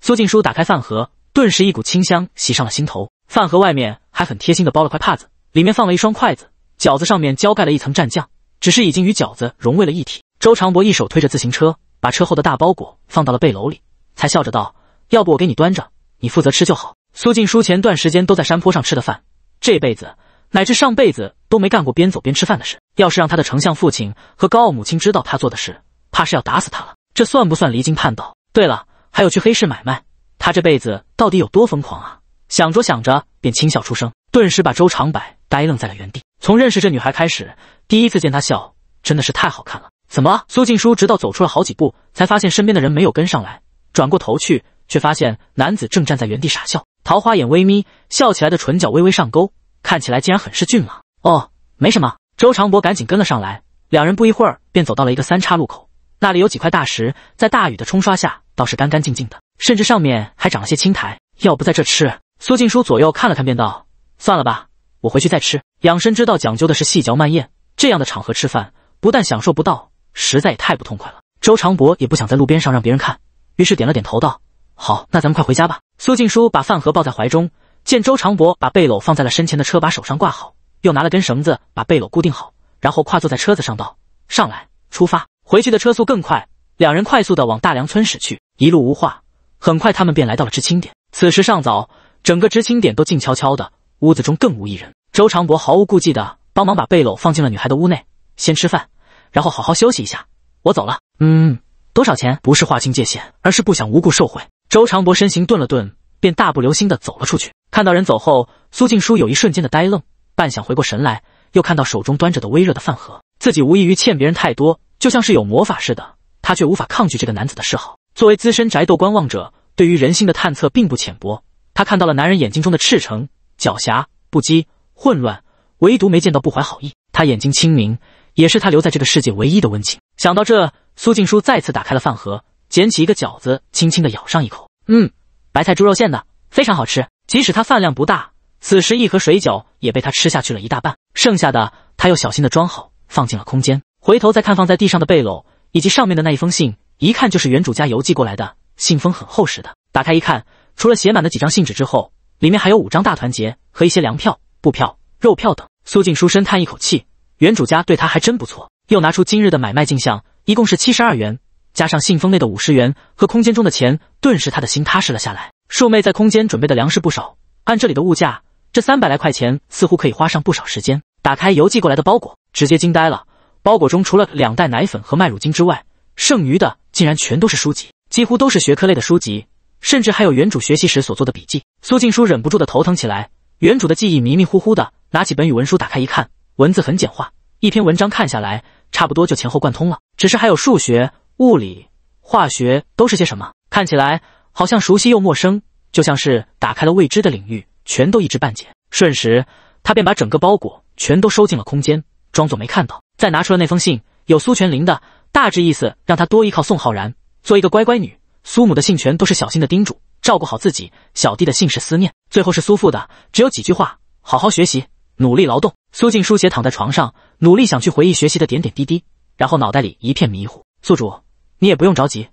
苏静书打开饭盒，顿时一股清香袭上了心头。饭盒外面还很贴心的包了块帕子，里面放了一双筷子。饺子上面浇盖了一层蘸酱，只是已经与饺子融为了一体。周长博一手推着自行车。把车后的大包裹放到了背篓里，才笑着道：“要不我给你端着，你负责吃就好。”苏静书前段时间都在山坡上吃的饭，这辈子乃至上辈子都没干过边走边吃饭的事。要是让他的丞相父亲和高傲母亲知道他做的事，怕是要打死他了。这算不算离经叛道？对了，还有去黑市买卖，他这辈子到底有多疯狂啊？想着想着，便轻笑出声，顿时把周长柏呆愣在了原地。从认识这女孩开始，第一次见她笑，真的是太好看了。怎么？苏静书直到走出了好几步，才发现身边的人没有跟上来，转过头去，却发现男子正站在原地傻笑。桃花眼微眯，笑起来的唇角微微上勾，看起来竟然很是俊朗。哦，没什么。周长博赶紧跟了上来，两人不一会儿便走到了一个三岔路口，那里有几块大石，在大雨的冲刷下倒是干干净净的，甚至上面还长了些青苔。要不在这吃？苏静书左右看了看，便道：“算了吧，我回去再吃。养生之道讲究的是细嚼慢咽，这样的场合吃饭，不但享受不到。”实在也太不痛快了。周长博也不想在路边上让别人看，于是点了点头，道：“好，那咱们快回家吧。”苏静书把饭盒抱在怀中，见周长博把背篓放在了身前的车把手上挂好，又拿了根绳子把背篓固定好，然后跨坐在车子上，道：“上来，出发。”回去的车速更快，两人快速的往大梁村驶去。一路无话，很快他们便来到了知青点。此时尚早，整个知青点都静悄悄的，屋子中更无一人。周长博毫无顾忌的帮忙把背篓放进了女孩的屋内，先吃饭。然后好好休息一下，我走了。嗯，多少钱？不是划清界限，而是不想无故受贿。周长博身形顿了顿，便大步流星的走了出去。看到人走后，苏静书有一瞬间的呆愣，半晌回过神来，又看到手中端着的微热的饭盒，自己无异于欠别人太多，就像是有魔法似的，他却无法抗拒这个男子的示好。作为资深宅斗观望者，对于人性的探测并不浅薄，他看到了男人眼睛中的赤诚、狡黠、不羁、混乱，唯独没见到不怀好意。他眼睛清明。也是他留在这个世界唯一的温情。想到这，苏静书再次打开了饭盒，捡起一个饺子，轻轻地咬上一口。嗯，白菜猪肉馅的，非常好吃。即使他饭量不大，此时一盒水饺也被他吃下去了一大半，剩下的他又小心地装好，放进了空间。回头再看放在地上的背篓，以及上面的那一封信，一看就是原主家邮寄过来的，信封很厚实的。打开一看，除了写满的几张信纸之后，里面还有五张大团结和一些粮票、布票、肉票等。苏静书深叹一口气。原主家对他还真不错，又拿出今日的买卖进项，一共是七十二元，加上信封内的五十元和空间中的钱，顿时他的心踏实了下来。树妹在空间准备的粮食不少，按这里的物价，这三百来块钱似乎可以花上不少时间。打开邮寄过来的包裹，直接惊呆了。包裹中除了两袋奶粉和麦乳精之外，剩余的竟然全都是书籍，几乎都是学科类的书籍，甚至还有原主学习时所做的笔记。苏静书忍不住的头疼起来。原主的记忆迷迷糊糊的，拿起本语文书打开一看。文字很简化，一篇文章看下来，差不多就前后贯通了。只是还有数学、物理、化学都是些什么，看起来好像熟悉又陌生，就像是打开了未知的领域，全都一知半解。瞬时，他便把整个包裹全都收进了空间，装作没看到。再拿出了那封信，有苏全林的，大致意思让他多依靠宋浩然，做一个乖乖女。苏母的信全都是小心的叮嘱，照顾好自己。小弟的信是思念，最后是苏父的，只有几句话，好好学习。努力劳动。苏静书写躺在床上，努力想去回忆学习的点点滴滴，然后脑袋里一片迷糊。宿主，你也不用着急，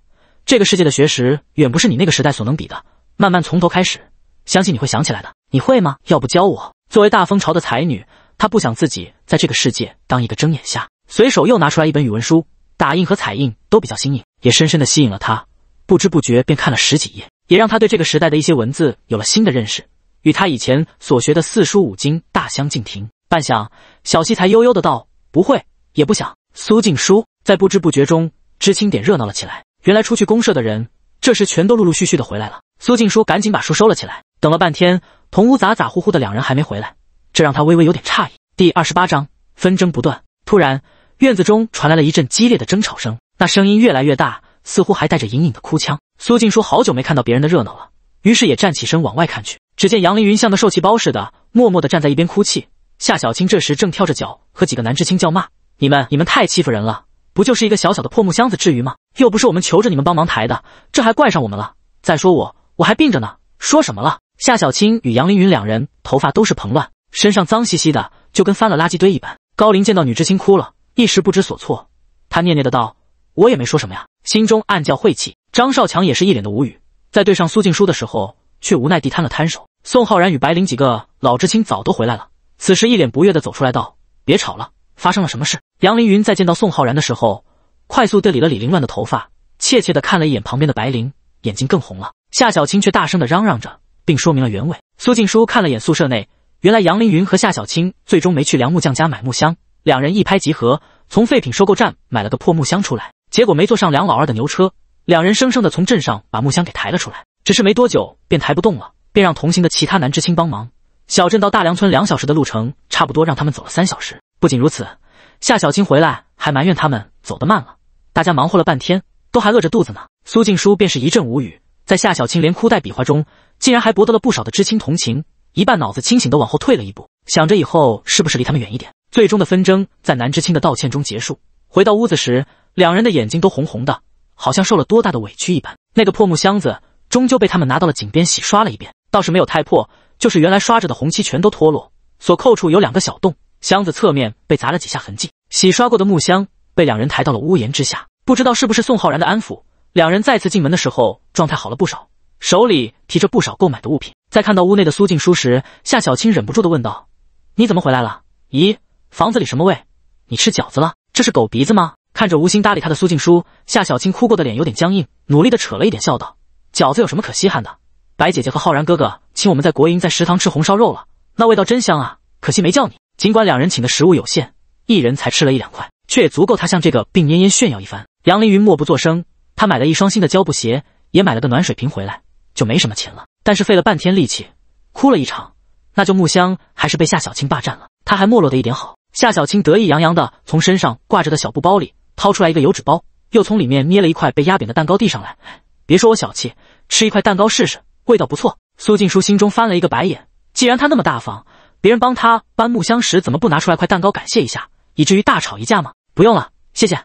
这个世界的学识远不是你那个时代所能比的，慢慢从头开始，相信你会想起来的。你会吗？要不教我？作为大风朝的才女，她不想自己在这个世界当一个睁眼瞎。随手又拿出来一本语文书，打印和彩印都比较新颖，也深深的吸引了她。不知不觉便看了十几页，也让她对这个时代的一些文字有了新的认识。与他以前所学的四书五经大相径庭。半晌，小溪才悠悠的道：“不会，也不想。”苏静书在不知不觉中，知青点热闹了起来。原来出去公社的人，这时全都陆陆续续的回来了。苏静书赶紧把书收了起来。等了半天，同屋咋咋呼呼的两人还没回来，这让他微微有点诧异。第二十八章纷争不断。突然，院子中传来了一阵激烈的争吵声，那声音越来越大，似乎还带着隐隐的哭腔。苏静书好久没看到别人的热闹了，于是也站起身往外看去。只见杨凌云像个受气包似的，默默地站在一边哭泣。夏小青这时正跳着脚和几个男知青叫骂：“你们，你们太欺负人了！不就是一个小小的破木箱子，至于吗？又不是我们求着你们帮忙抬的，这还怪上我们了？再说我，我还病着呢，说什么了？”夏小青与杨凌云两人头发都是蓬乱，身上脏兮兮的，就跟翻了垃圾堆一般。高林见到女知青哭了，一时不知所措，他念念的道：“我也没说什么呀。”心中暗叫晦气。张少强也是一脸的无语，在对上苏静书的时候。却无奈地摊了摊手。宋浩然与白灵几个老知青早都回来了，此时一脸不悦地走出来道：“别吵了，发生了什么事？”杨凌云在见到宋浩然的时候，快速地理了理凌乱的头发，怯怯地看了一眼旁边的白灵，眼睛更红了。夏小青却大声的嚷嚷着，并说明了原委。苏静书看了眼宿舍内，原来杨凌云和夏小青最终没去梁木匠家买木箱，两人一拍即合，从废品收购站买了个破木箱出来，结果没坐上梁老二的牛车，两人生生的从镇上把木箱给抬了出来。只是没多久便抬不动了，便让同行的其他男知青帮忙。小镇到大梁村两小时的路程，差不多让他们走了三小时。不仅如此，夏小青回来还埋怨他们走得慢了，大家忙活了半天，都还饿着肚子呢。苏静书便是一阵无语，在夏小青连哭带比划中，竟然还博得了不少的知青同情。一半脑子清醒的往后退了一步，想着以后是不是离他们远一点。最终的纷争在男知青的道歉中结束。回到屋子时，两人的眼睛都红红的，好像受了多大的委屈一般。那个破木箱子。终究被他们拿到了井边洗刷了一遍，倒是没有太破，就是原来刷着的红漆全都脱落，锁扣处有两个小洞，箱子侧面被砸了几下痕迹。洗刷过的木箱被两人抬到了屋檐之下，不知道是不是宋浩然的安抚，两人再次进门的时候状态好了不少，手里提着不少购买的物品。在看到屋内的苏静书时，夏小青忍不住的问道：“你怎么回来了？咦，房子里什么味？你吃饺子了？这是狗鼻子吗？”看着无心搭理他的苏静书，夏小青哭过的脸有点僵硬，努力的扯了一点笑道。饺子有什么可稀罕的？白姐姐和浩然哥哥请我们在国营在食堂吃红烧肉了，那味道真香啊！可惜没叫你。尽管两人请的食物有限，一人才吃了一两块，却也足够他向这个病恹恹炫耀一番。杨凌云默不作声，他买了一双新的胶布鞋，也买了个暖水瓶回来，就没什么钱了。但是费了半天力气，哭了一场，那就木箱还是被夏小青霸占了。他还没落的一点好。夏小青得意洋洋的从身上挂着的小布包里掏出来一个油纸包，又从里面捏了一块被压扁的蛋糕递上来。别说我小气。吃一块蛋糕试试，味道不错。苏静书心中翻了一个白眼，既然他那么大方，别人帮他搬木箱时怎么不拿出来块蛋糕感谢一下，以至于大吵一架吗？不用了，谢谢。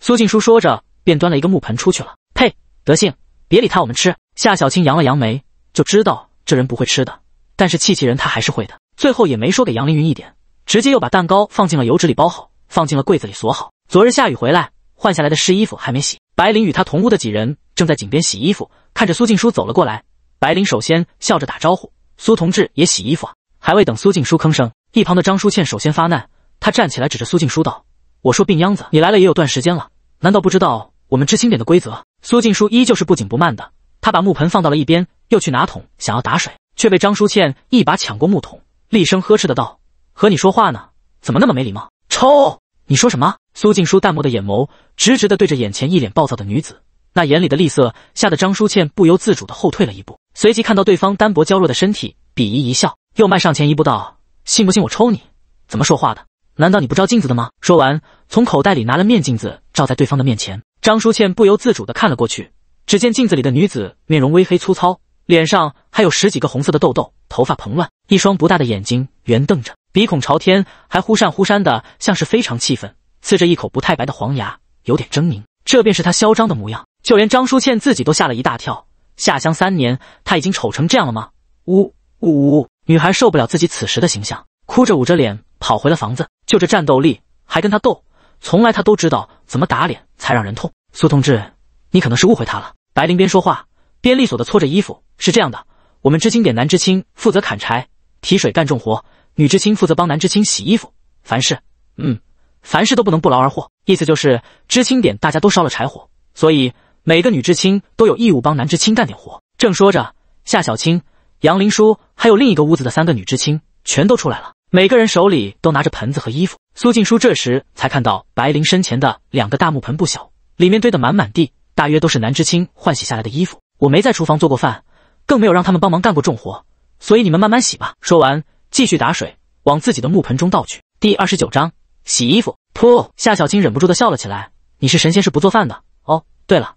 苏静书说着便端了一个木盆出去了。呸，德性，别理他，我们吃。夏小青扬了扬眉，就知道这人不会吃的，但是气气人他还是会的。最后也没说给杨凌云一点，直接又把蛋糕放进了油纸里包好，放进了柜子里锁好。昨日下雨回来换下来的湿衣服还没洗，白灵与他同屋的几人。正在井边洗衣服，看着苏静书走了过来，白灵首先笑着打招呼：“苏同志也洗衣服啊？”还未等苏静书吭声，一旁的张淑倩首先发难，她站起来指着苏静书道：“我说病秧子，你来了也有段时间了，难道不知道我们知青点的规则？”苏静书依旧是不紧不慢的，他把木盆放到了一边，又去拿桶想要打水，却被张淑倩一把抢过木桶，厉声呵斥的道：“和你说话呢，怎么那么没礼貌？抽！你说什么？”苏静书淡漠的眼眸直直的对着眼前一脸暴躁的女子。那眼里的厉色，吓得张淑倩不由自主的后退了一步，随即看到对方单薄娇弱的身体，鄙夷一笑，又迈上前一步道：“信不信我抽你？怎么说话的？难道你不照镜子的吗？”说完，从口袋里拿了面镜子，照在对方的面前。张淑倩不由自主的看了过去，只见镜子里的女子面容微黑粗糙，脸上还有十几个红色的痘痘，头发蓬乱，一双不大的眼睛圆瞪着，鼻孔朝天，还忽扇忽扇的，像是非常气愤，呲着一口不太白的黄牙，有点狰狞。这便是他嚣张的模样。就连张淑倩自己都吓了一大跳。下乡三年，她已经丑成这样了吗？呜呜呜！女孩受不了自己此时的形象，哭着捂着脸跑回了房子。就这战斗力，还跟他斗？从来他都知道怎么打脸才让人痛。苏同志，你可能是误会他了。白灵边说话边利索的搓着衣服。是这样的，我们知青点男知青负责砍柴、提水、干重活，女知青负责帮男知青洗衣服。凡事，嗯，凡事都不能不劳而获。意思就是，知青点大家都烧了柴火，所以。每个女知青都有义务帮男知青干点活。正说着，夏小青、杨林叔还有另一个屋子的三个女知青全都出来了，每个人手里都拿着盆子和衣服。苏静书这时才看到白灵身前的两个大木盆不小，里面堆得满满地，大约都是男知青换洗下来的衣服。我没在厨房做过饭，更没有让他们帮忙干过重活，所以你们慢慢洗吧。说完，继续打水往自己的木盆中倒去。第二十九章洗衣服。噗！夏小青忍不住的笑了起来。你是神仙是不做饭的哦？对了。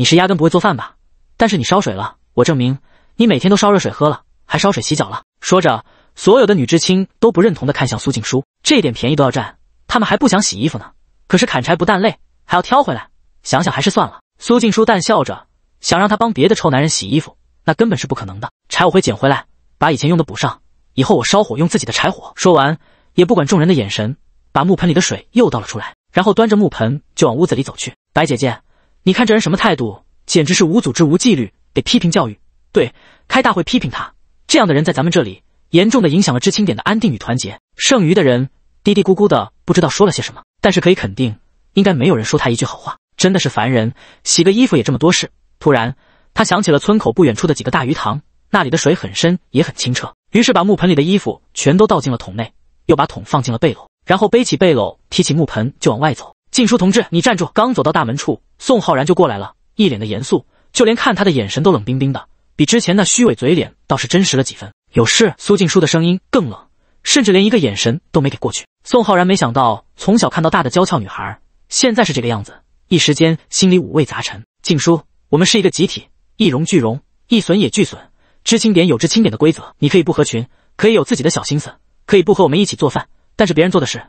你是压根不会做饭吧？但是你烧水了，我证明你每天都烧热水喝了，还烧水洗脚了。说着，所有的女知青都不认同的看向苏静书，这点便宜都要占，他们还不想洗衣服呢。可是砍柴不但累，还要挑回来，想想还是算了。苏静书淡笑着，想让他帮别的臭男人洗衣服，那根本是不可能的。柴我会捡回来，把以前用的补上，以后我烧火用自己的柴火。说完，也不管众人的眼神，把木盆里的水又倒了出来，然后端着木盆就往屋子里走去。白姐姐。你看这人什么态度，简直是无组织无纪律，得批评教育。对，开大会批评他。这样的人在咱们这里严重的影响了知青点的安定与团结。剩余的人嘀嘀咕咕的，不知道说了些什么，但是可以肯定，应该没有人说他一句好话。真的是烦人，洗个衣服也这么多事。突然，他想起了村口不远处的几个大鱼塘，那里的水很深，也很清澈。于是把木盆里的衣服全都倒进了桶内，又把桶放进了背篓，然后背起背篓，提起木盆就往外走。静书同志，你站住！刚走到大门处，宋浩然就过来了，一脸的严肃，就连看他的眼神都冷冰冰的，比之前那虚伪嘴脸倒是真实了几分。有事？苏静书的声音更冷，甚至连一个眼神都没给过去。宋浩然没想到，从小看到大的娇俏女孩，现在是这个样子，一时间心里五味杂陈。静书，我们是一个集体，一荣俱荣，一损也俱损。知青点有知青点的规则，你可以不合群，可以有自己的小心思，可以不和我们一起做饭，但是别人做的事，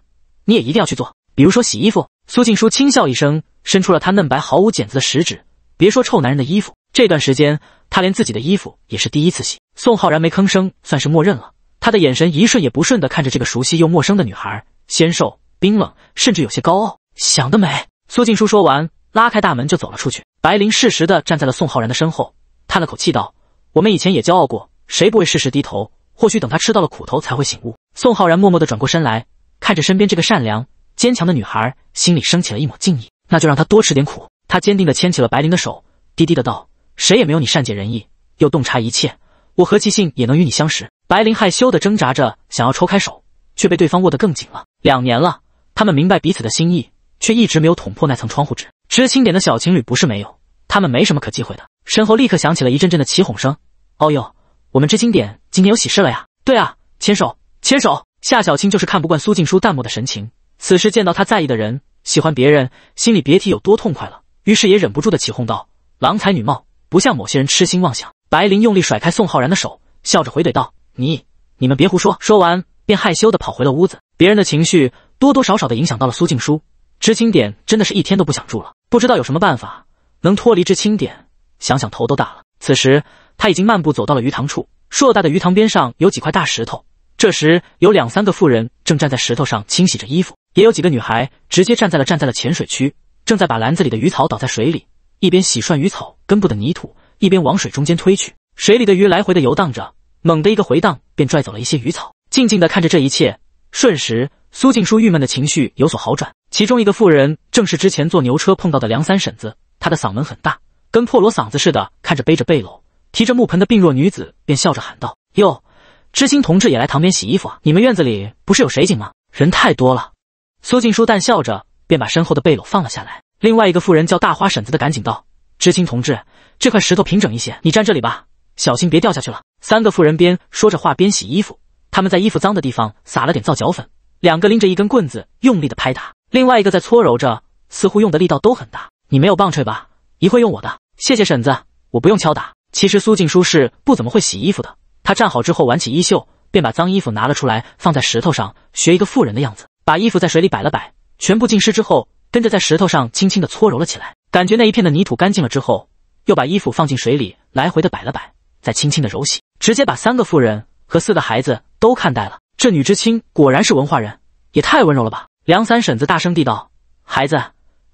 你也一定要去做，比如说洗衣服。苏静书轻笑一声，伸出了她嫩白毫无茧子的食指。别说臭男人的衣服，这段时间他连自己的衣服也是第一次洗。宋浩然没吭声，算是默认了。他的眼神一瞬也不顺的看着这个熟悉又陌生的女孩，纤瘦、冰冷，甚至有些高傲。想得美！苏静书说完，拉开大门就走了出去。白灵适时的站在了宋浩然的身后，叹了口气道：“我们以前也骄傲过，谁不会适时低头？或许等他吃到了苦头，才会醒悟。”宋浩然默默的转过身来，看着身边这个善良。坚强的女孩心里升起了一抹敬意，那就让她多吃点苦。她坚定地牵起了白灵的手，低低的道：“谁也没有你善解人意，又洞察一切，我何其幸也能与你相识。”白灵害羞地挣扎着，想要抽开手，却被对方握得更紧了。两年了，他们明白彼此的心意，却一直没有捅破那层窗户纸。知青点的小情侣不是没有，他们没什么可忌讳的。身后立刻响起了一阵阵的起哄声：“哦呦，我们知青点今天有喜事了呀！”“对啊，牵手，牵手。”夏小青就是看不惯苏静书淡漠的神情。此时见到他在意的人喜欢别人，心里别提有多痛快了。于是也忍不住的起哄道：“郎才女貌，不像某些人痴心妄想。”白灵用力甩开宋浩然的手，笑着回怼道：“你你们别胡说！”说完便害羞的跑回了屋子。别人的情绪多多少少的影响到了苏静书，知青点真的是一天都不想住了。不知道有什么办法能脱离知青点，想想头都大了。此时他已经漫步走到了鱼塘处，硕大的鱼塘边上有几块大石头。这时有两三个妇人正站在石头上清洗着衣服。也有几个女孩直接站在了站在了浅水区，正在把篮子里的鱼草倒在水里，一边洗涮鱼草根部的泥土，一边往水中间推去。水里的鱼来回的游荡着，猛地一个回荡，便拽走了一些鱼草。静静的看着这一切，瞬时，苏静书郁闷的情绪有所好转。其中一个妇人正是之前坐牛车碰到的梁三婶子，她的嗓门很大，跟破锣嗓子似的。看着背着背篓、提着木盆的病弱女子，便笑着喊道：“哟，知青同志也来塘边洗衣服啊？你们院子里不是有水井吗？人太多了。”苏静书淡笑着，便把身后的背篓放了下来。另外一个妇人叫大花婶子的，赶紧道：“知青同志，这块石头平整一些，你站这里吧，小心别掉下去了。”三个妇人边说着话边洗衣服，他们在衣服脏的地方撒了点皂角粉，两个拎着一根棍子用力的拍打，另外一个在搓揉着，似乎用的力道都很大。你没有棒槌吧？一会用我的。谢谢婶子，我不用敲打。其实苏静书是不怎么会洗衣服的，她站好之后挽起衣袖，便把脏衣服拿了出来，放在石头上，学一个妇人的样子。把衣服在水里摆了摆，全部浸湿之后，跟着在石头上轻轻地搓揉了起来。感觉那一片的泥土干净了之后，又把衣服放进水里来回的摆了摆，再轻轻地揉洗，直接把三个妇人和四个孩子都看呆了。这女知青果然是文化人，也太温柔了吧！梁三婶子大声地道：“孩子，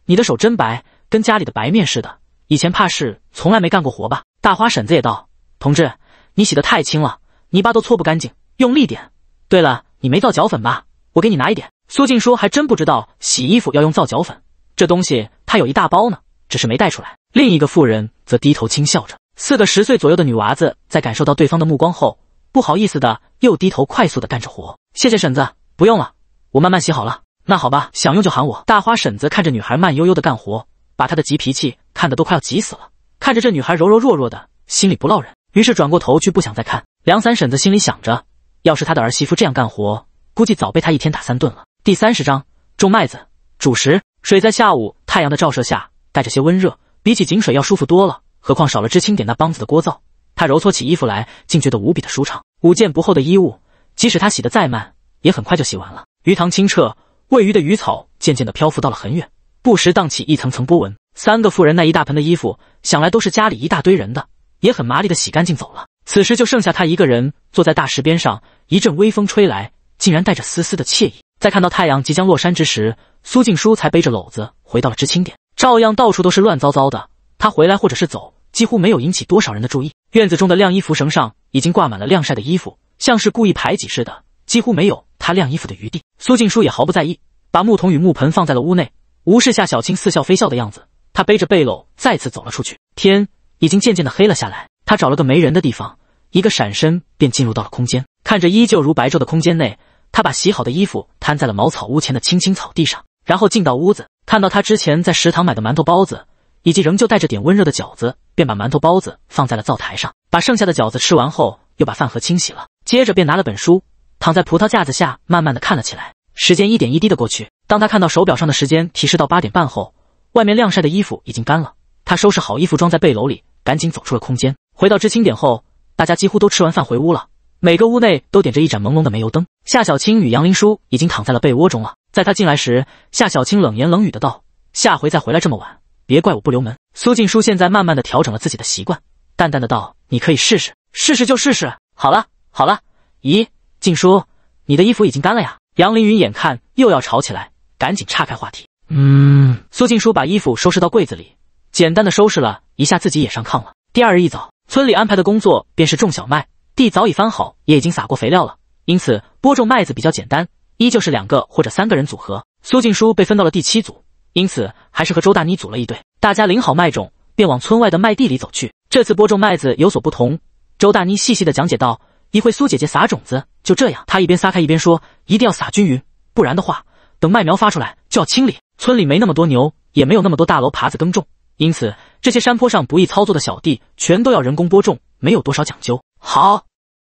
你的手真白，跟家里的白面似的。以前怕是从来没干过活吧？”大花婶子也道：“同志，你洗的太轻了，泥巴都搓不干净，用力点。对了，你没造脚粉吧？我给你拿一点。”苏静说：“还真不知道洗衣服要用皂角粉，这东西她有一大包呢，只是没带出来。”另一个妇人则低头轻笑着。四个十岁左右的女娃子在感受到对方的目光后，不好意思的又低头快速的干着活。谢谢婶子，不用了，我慢慢洗好了。那好吧，想用就喊我。大花婶子看着女孩慢悠悠的干活，把她的急脾气看得都快要急死了。看着这女孩柔柔弱弱的，心里不落忍，于是转过头去不想再看。梁三婶子心里想着，要是她的儿媳妇这样干活，估计早被她一天打三顿了。第三十章种麦子，主食水在下午太阳的照射下带着些温热，比起井水要舒服多了。何况少了知青点那帮子的聒噪，他揉搓起衣服来，竟觉得无比的舒畅。五件不厚的衣物，即使他洗得再慢，也很快就洗完了。鱼塘清澈，喂鱼的鱼草渐渐地漂浮到了很远，不时荡起一层层波纹。三个妇人那一大盆的衣服，想来都是家里一大堆人的，也很麻利的洗干净走了。此时就剩下他一个人坐在大石边上，一阵微风吹来，竟然带着丝丝的惬意。在看到太阳即将落山之时，苏静书才背着篓子回到了知青点，照样到处都是乱糟糟的。他回来或者是走，几乎没有引起多少人的注意。院子中的晾衣服绳上已经挂满了晾晒的衣服，像是故意排挤似的，几乎没有他晾衣服的余地。苏静书也毫不在意，把木桶与木盆放在了屋内，无视夏小青似笑非笑的样子，他背着背篓再次走了出去。天已经渐渐的黑了下来，他找了个没人的地方，一个闪身便进入到了空间，看着依旧如白昼的空间内。他把洗好的衣服摊在了茅草屋前的青青草地上，然后进到屋子，看到他之前在食堂买的馒头、包子，以及仍旧带着点温热的饺子，便把馒头、包子放在了灶台上，把剩下的饺子吃完后，又把饭盒清洗了，接着便拿了本书，躺在葡萄架子下，慢慢的看了起来。时间一点一滴的过去，当他看到手表上的时间提示到八点半后，外面晾晒的衣服已经干了，他收拾好衣服装在背篓里，赶紧走出了空间。回到知青点后，大家几乎都吃完饭回屋了。每个屋内都点着一盏朦胧的煤油灯，夏小青与杨林叔已经躺在了被窝中了。在他进来时，夏小青冷言冷语的道：“下回再回来这么晚，别怪我不留门。”苏静书现在慢慢的调整了自己的习惯，淡淡的道：“你可以试试，试试就试试。好了，好了。咦，静书，你的衣服已经干了呀？”杨凌云眼看又要吵起来，赶紧岔开话题。嗯，苏静书把衣服收拾到柜子里，简单的收拾了一下，自己也上炕了。第二日一早，村里安排的工作便是种小麦。地早已翻好，也已经撒过肥料了，因此播种麦子比较简单，依旧是两个或者三个人组合。苏静书被分到了第七组，因此还是和周大妮组了一队。大家领好麦种，便往村外的麦地里走去。这次播种麦子有所不同，周大妮细细的讲解道：“一会苏姐姐撒种子，就这样。”她一边撒开一边说：“一定要撒均匀，不然的话，等麦苗发出来就要清理。村里没那么多牛，也没有那么多大楼耙子耕种，因此这些山坡上不易操作的小地全都要人工播种，没有多少讲究。”好，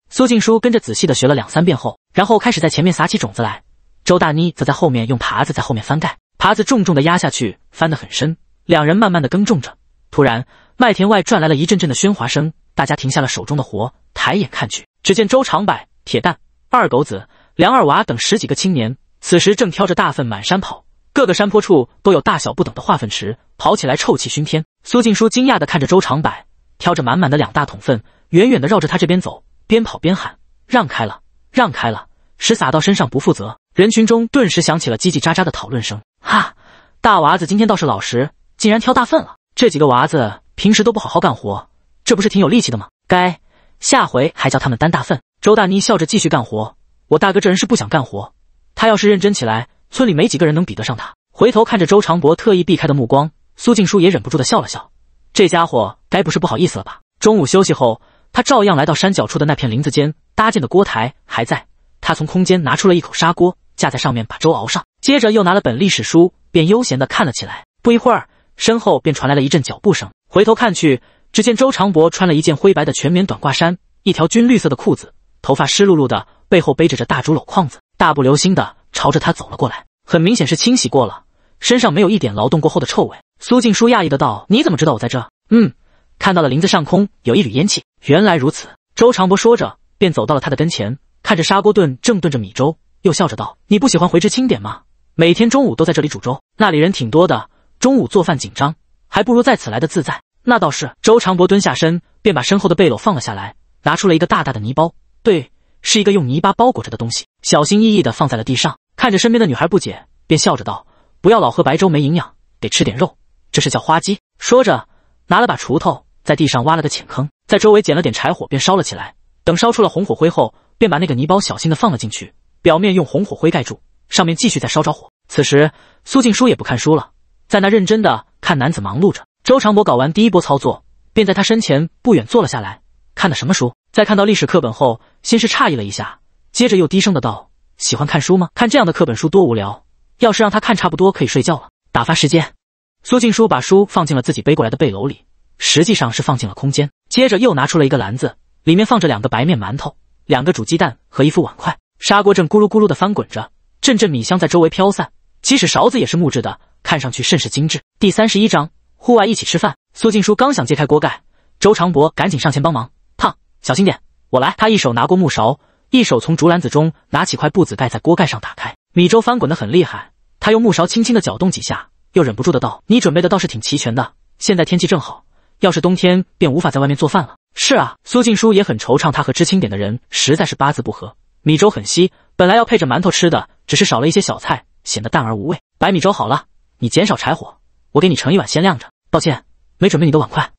苏静书跟着仔细的学了两三遍后，然后开始在前面撒起种子来。周大妮则在后面用耙子在后面翻盖，耙子重重的压下去，翻得很深。两人慢慢的耕种着。突然，麦田外传来了一阵阵的喧哗声，大家停下了手中的活，抬眼看去，只见周长柏、铁蛋、二狗子、梁二娃等十几个青年，此时正挑着大粪满山跑，各个山坡处都有大小不等的化粪池，跑起来臭气熏天。苏静书惊讶的看着周长柏，挑着满满的两大桶粪。远远的绕着他这边走，边跑边喊：“让开了，让开了！屎撒到身上不负责。”人群中顿时响起了叽叽喳喳的讨论声：“哈，大娃子今天倒是老实，竟然挑大粪了。这几个娃子平时都不好好干活，这不是挺有力气的吗？该下回还叫他们担大粪。”周大妮笑着继续干活。我大哥这人是不想干活，他要是认真起来，村里没几个人能比得上他。回头看着周长博特意避开的目光，苏静书也忍不住的笑了笑：“这家伙该不是不好意思了吧？”中午休息后。他照样来到山脚处的那片林子间，搭建的锅台还在。他从空间拿出了一口砂锅，架在上面把粥熬上，接着又拿了本历史书，便悠闲地看了起来。不一会儿，身后便传来了一阵脚步声。回头看去，只见周长博穿了一件灰白的全棉短褂衫，一条军绿色的裤子，头发湿漉漉的，背后背着着大竹篓筐子，大步流星的朝着他走了过来。很明显是清洗过了，身上没有一点劳动过后的臭味。苏静书讶异的道：“你怎么知道我在这？”嗯。看到了林子上空有一缕烟气，原来如此。周长博说着，便走到了他的跟前，看着砂锅炖正炖着米粥，又笑着道：“你不喜欢回吃清点吗？每天中午都在这里煮粥，那里人挺多的，中午做饭紧张，还不如在此来的自在。”那倒是。周长博蹲下身，便把身后的背篓放了下来，拿出了一个大大的泥包，对，是一个用泥巴包裹着的东西，小心翼翼地放在了地上。看着身边的女孩不解，便笑着道：“不要老喝白粥，没营养，得吃点肉。这是叫花鸡。”说着，拿了把锄头。在地上挖了个浅坑，在周围捡了点柴火，便烧了起来。等烧出了红火灰后，便把那个泥包小心的放了进去，表面用红火灰盖住，上面继续在烧着火。此时，苏静书也不看书了，在那认真的看男子忙碌着。周长博搞完第一波操作，便在他身前不远坐了下来。看的什么书？在看到历史课本后，先是诧异了一下，接着又低声的道：“喜欢看书吗？看这样的课本书多无聊。要是让他看，差不多可以睡觉了。打发时间。”苏静书把书放进了自己背过来的背篓里。实际上是放进了空间，接着又拿出了一个篮子，里面放着两个白面馒头、两个煮鸡蛋和一副碗筷。砂锅正咕噜咕噜的翻滚着，阵阵米香在周围飘散。即使勺子也是木质的，看上去甚是精致。第三十一章，户外一起吃饭。苏静书刚想揭开锅盖，周长博赶紧上前帮忙，烫，小心点，我来。他一手拿过木勺，一手从竹篮子中拿起块布子盖在锅盖上，打开。米粥翻滚的很厉害，他用木勺轻轻的搅动几下，又忍不住的道：“你准备的倒是挺齐全的，现在天气正好。”要是冬天，便无法在外面做饭了。是啊，苏静书也很惆怅，他和知青点的人实在是八字不合。米粥很稀，本来要配着馒头吃的，只是少了一些小菜，显得淡而无味。白米粥好了，你减少柴火，我给你盛一碗先晾着。抱歉，没准备你的碗筷。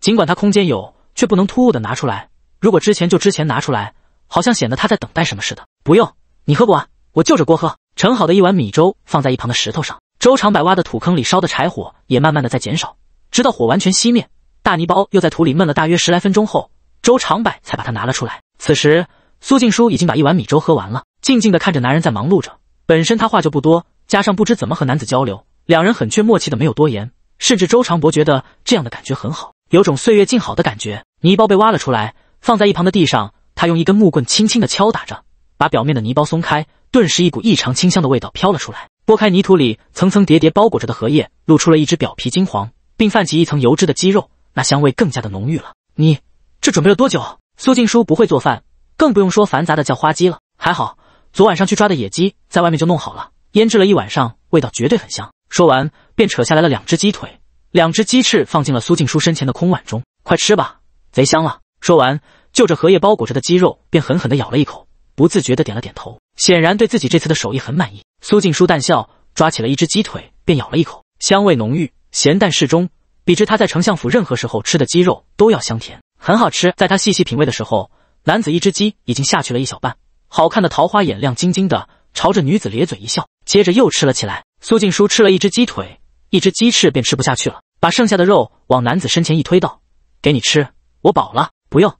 尽管他空间有，却不能突兀的拿出来。如果之前就之前拿出来，好像显得他在等待什么似的。不用，你喝不完，我就着锅喝。盛好的一碗米粥放在一旁的石头上，周长柏挖的土坑里烧的柴火也慢慢的在减少，直到火完全熄灭。大泥包又在土里闷了大约十来分钟后，周长柏才把它拿了出来。此时，苏静书已经把一碗米粥喝完了，静静的看着男人在忙碌着。本身他话就不多，加上不知怎么和男子交流，两人很却默契的没有多言，甚至周长柏觉得这样的感觉很好，有种岁月静好的感觉。泥包被挖了出来，放在一旁的地上，他用一根木棍轻轻的敲打着，把表面的泥包松开，顿时一股异常清香的味道飘了出来。拨开泥土里层层叠叠包裹着的荷叶，露出了一只表皮金黄并泛起一层油脂的鸡肉。那香味更加的浓郁了。你这准备了多久？苏静书不会做饭，更不用说繁杂的叫花鸡了。还好昨晚上去抓的野鸡，在外面就弄好了，腌制了一晚上，味道绝对很香。说完，便扯下来了两只鸡腿，两只鸡翅放进了苏静书身前的空碗中。快吃吧，贼香了。说完，就着荷叶包裹着的鸡肉，便狠狠地咬了一口，不自觉地点了点头，显然对自己这次的手艺很满意。苏静书淡笑，抓起了一只鸡腿，便咬了一口，香味浓郁，咸淡适中。比之他在丞相府任何时候吃的鸡肉都要香甜，很好吃。在他细细品味的时候，男子一只鸡已经下去了一小半，好看的桃花眼亮晶晶的，朝着女子咧嘴一笑，接着又吃了起来。苏静书吃了一只鸡腿，一只鸡翅便吃不下去了，把剩下的肉往男子身前一推，道：“给你吃，我饱了，不用，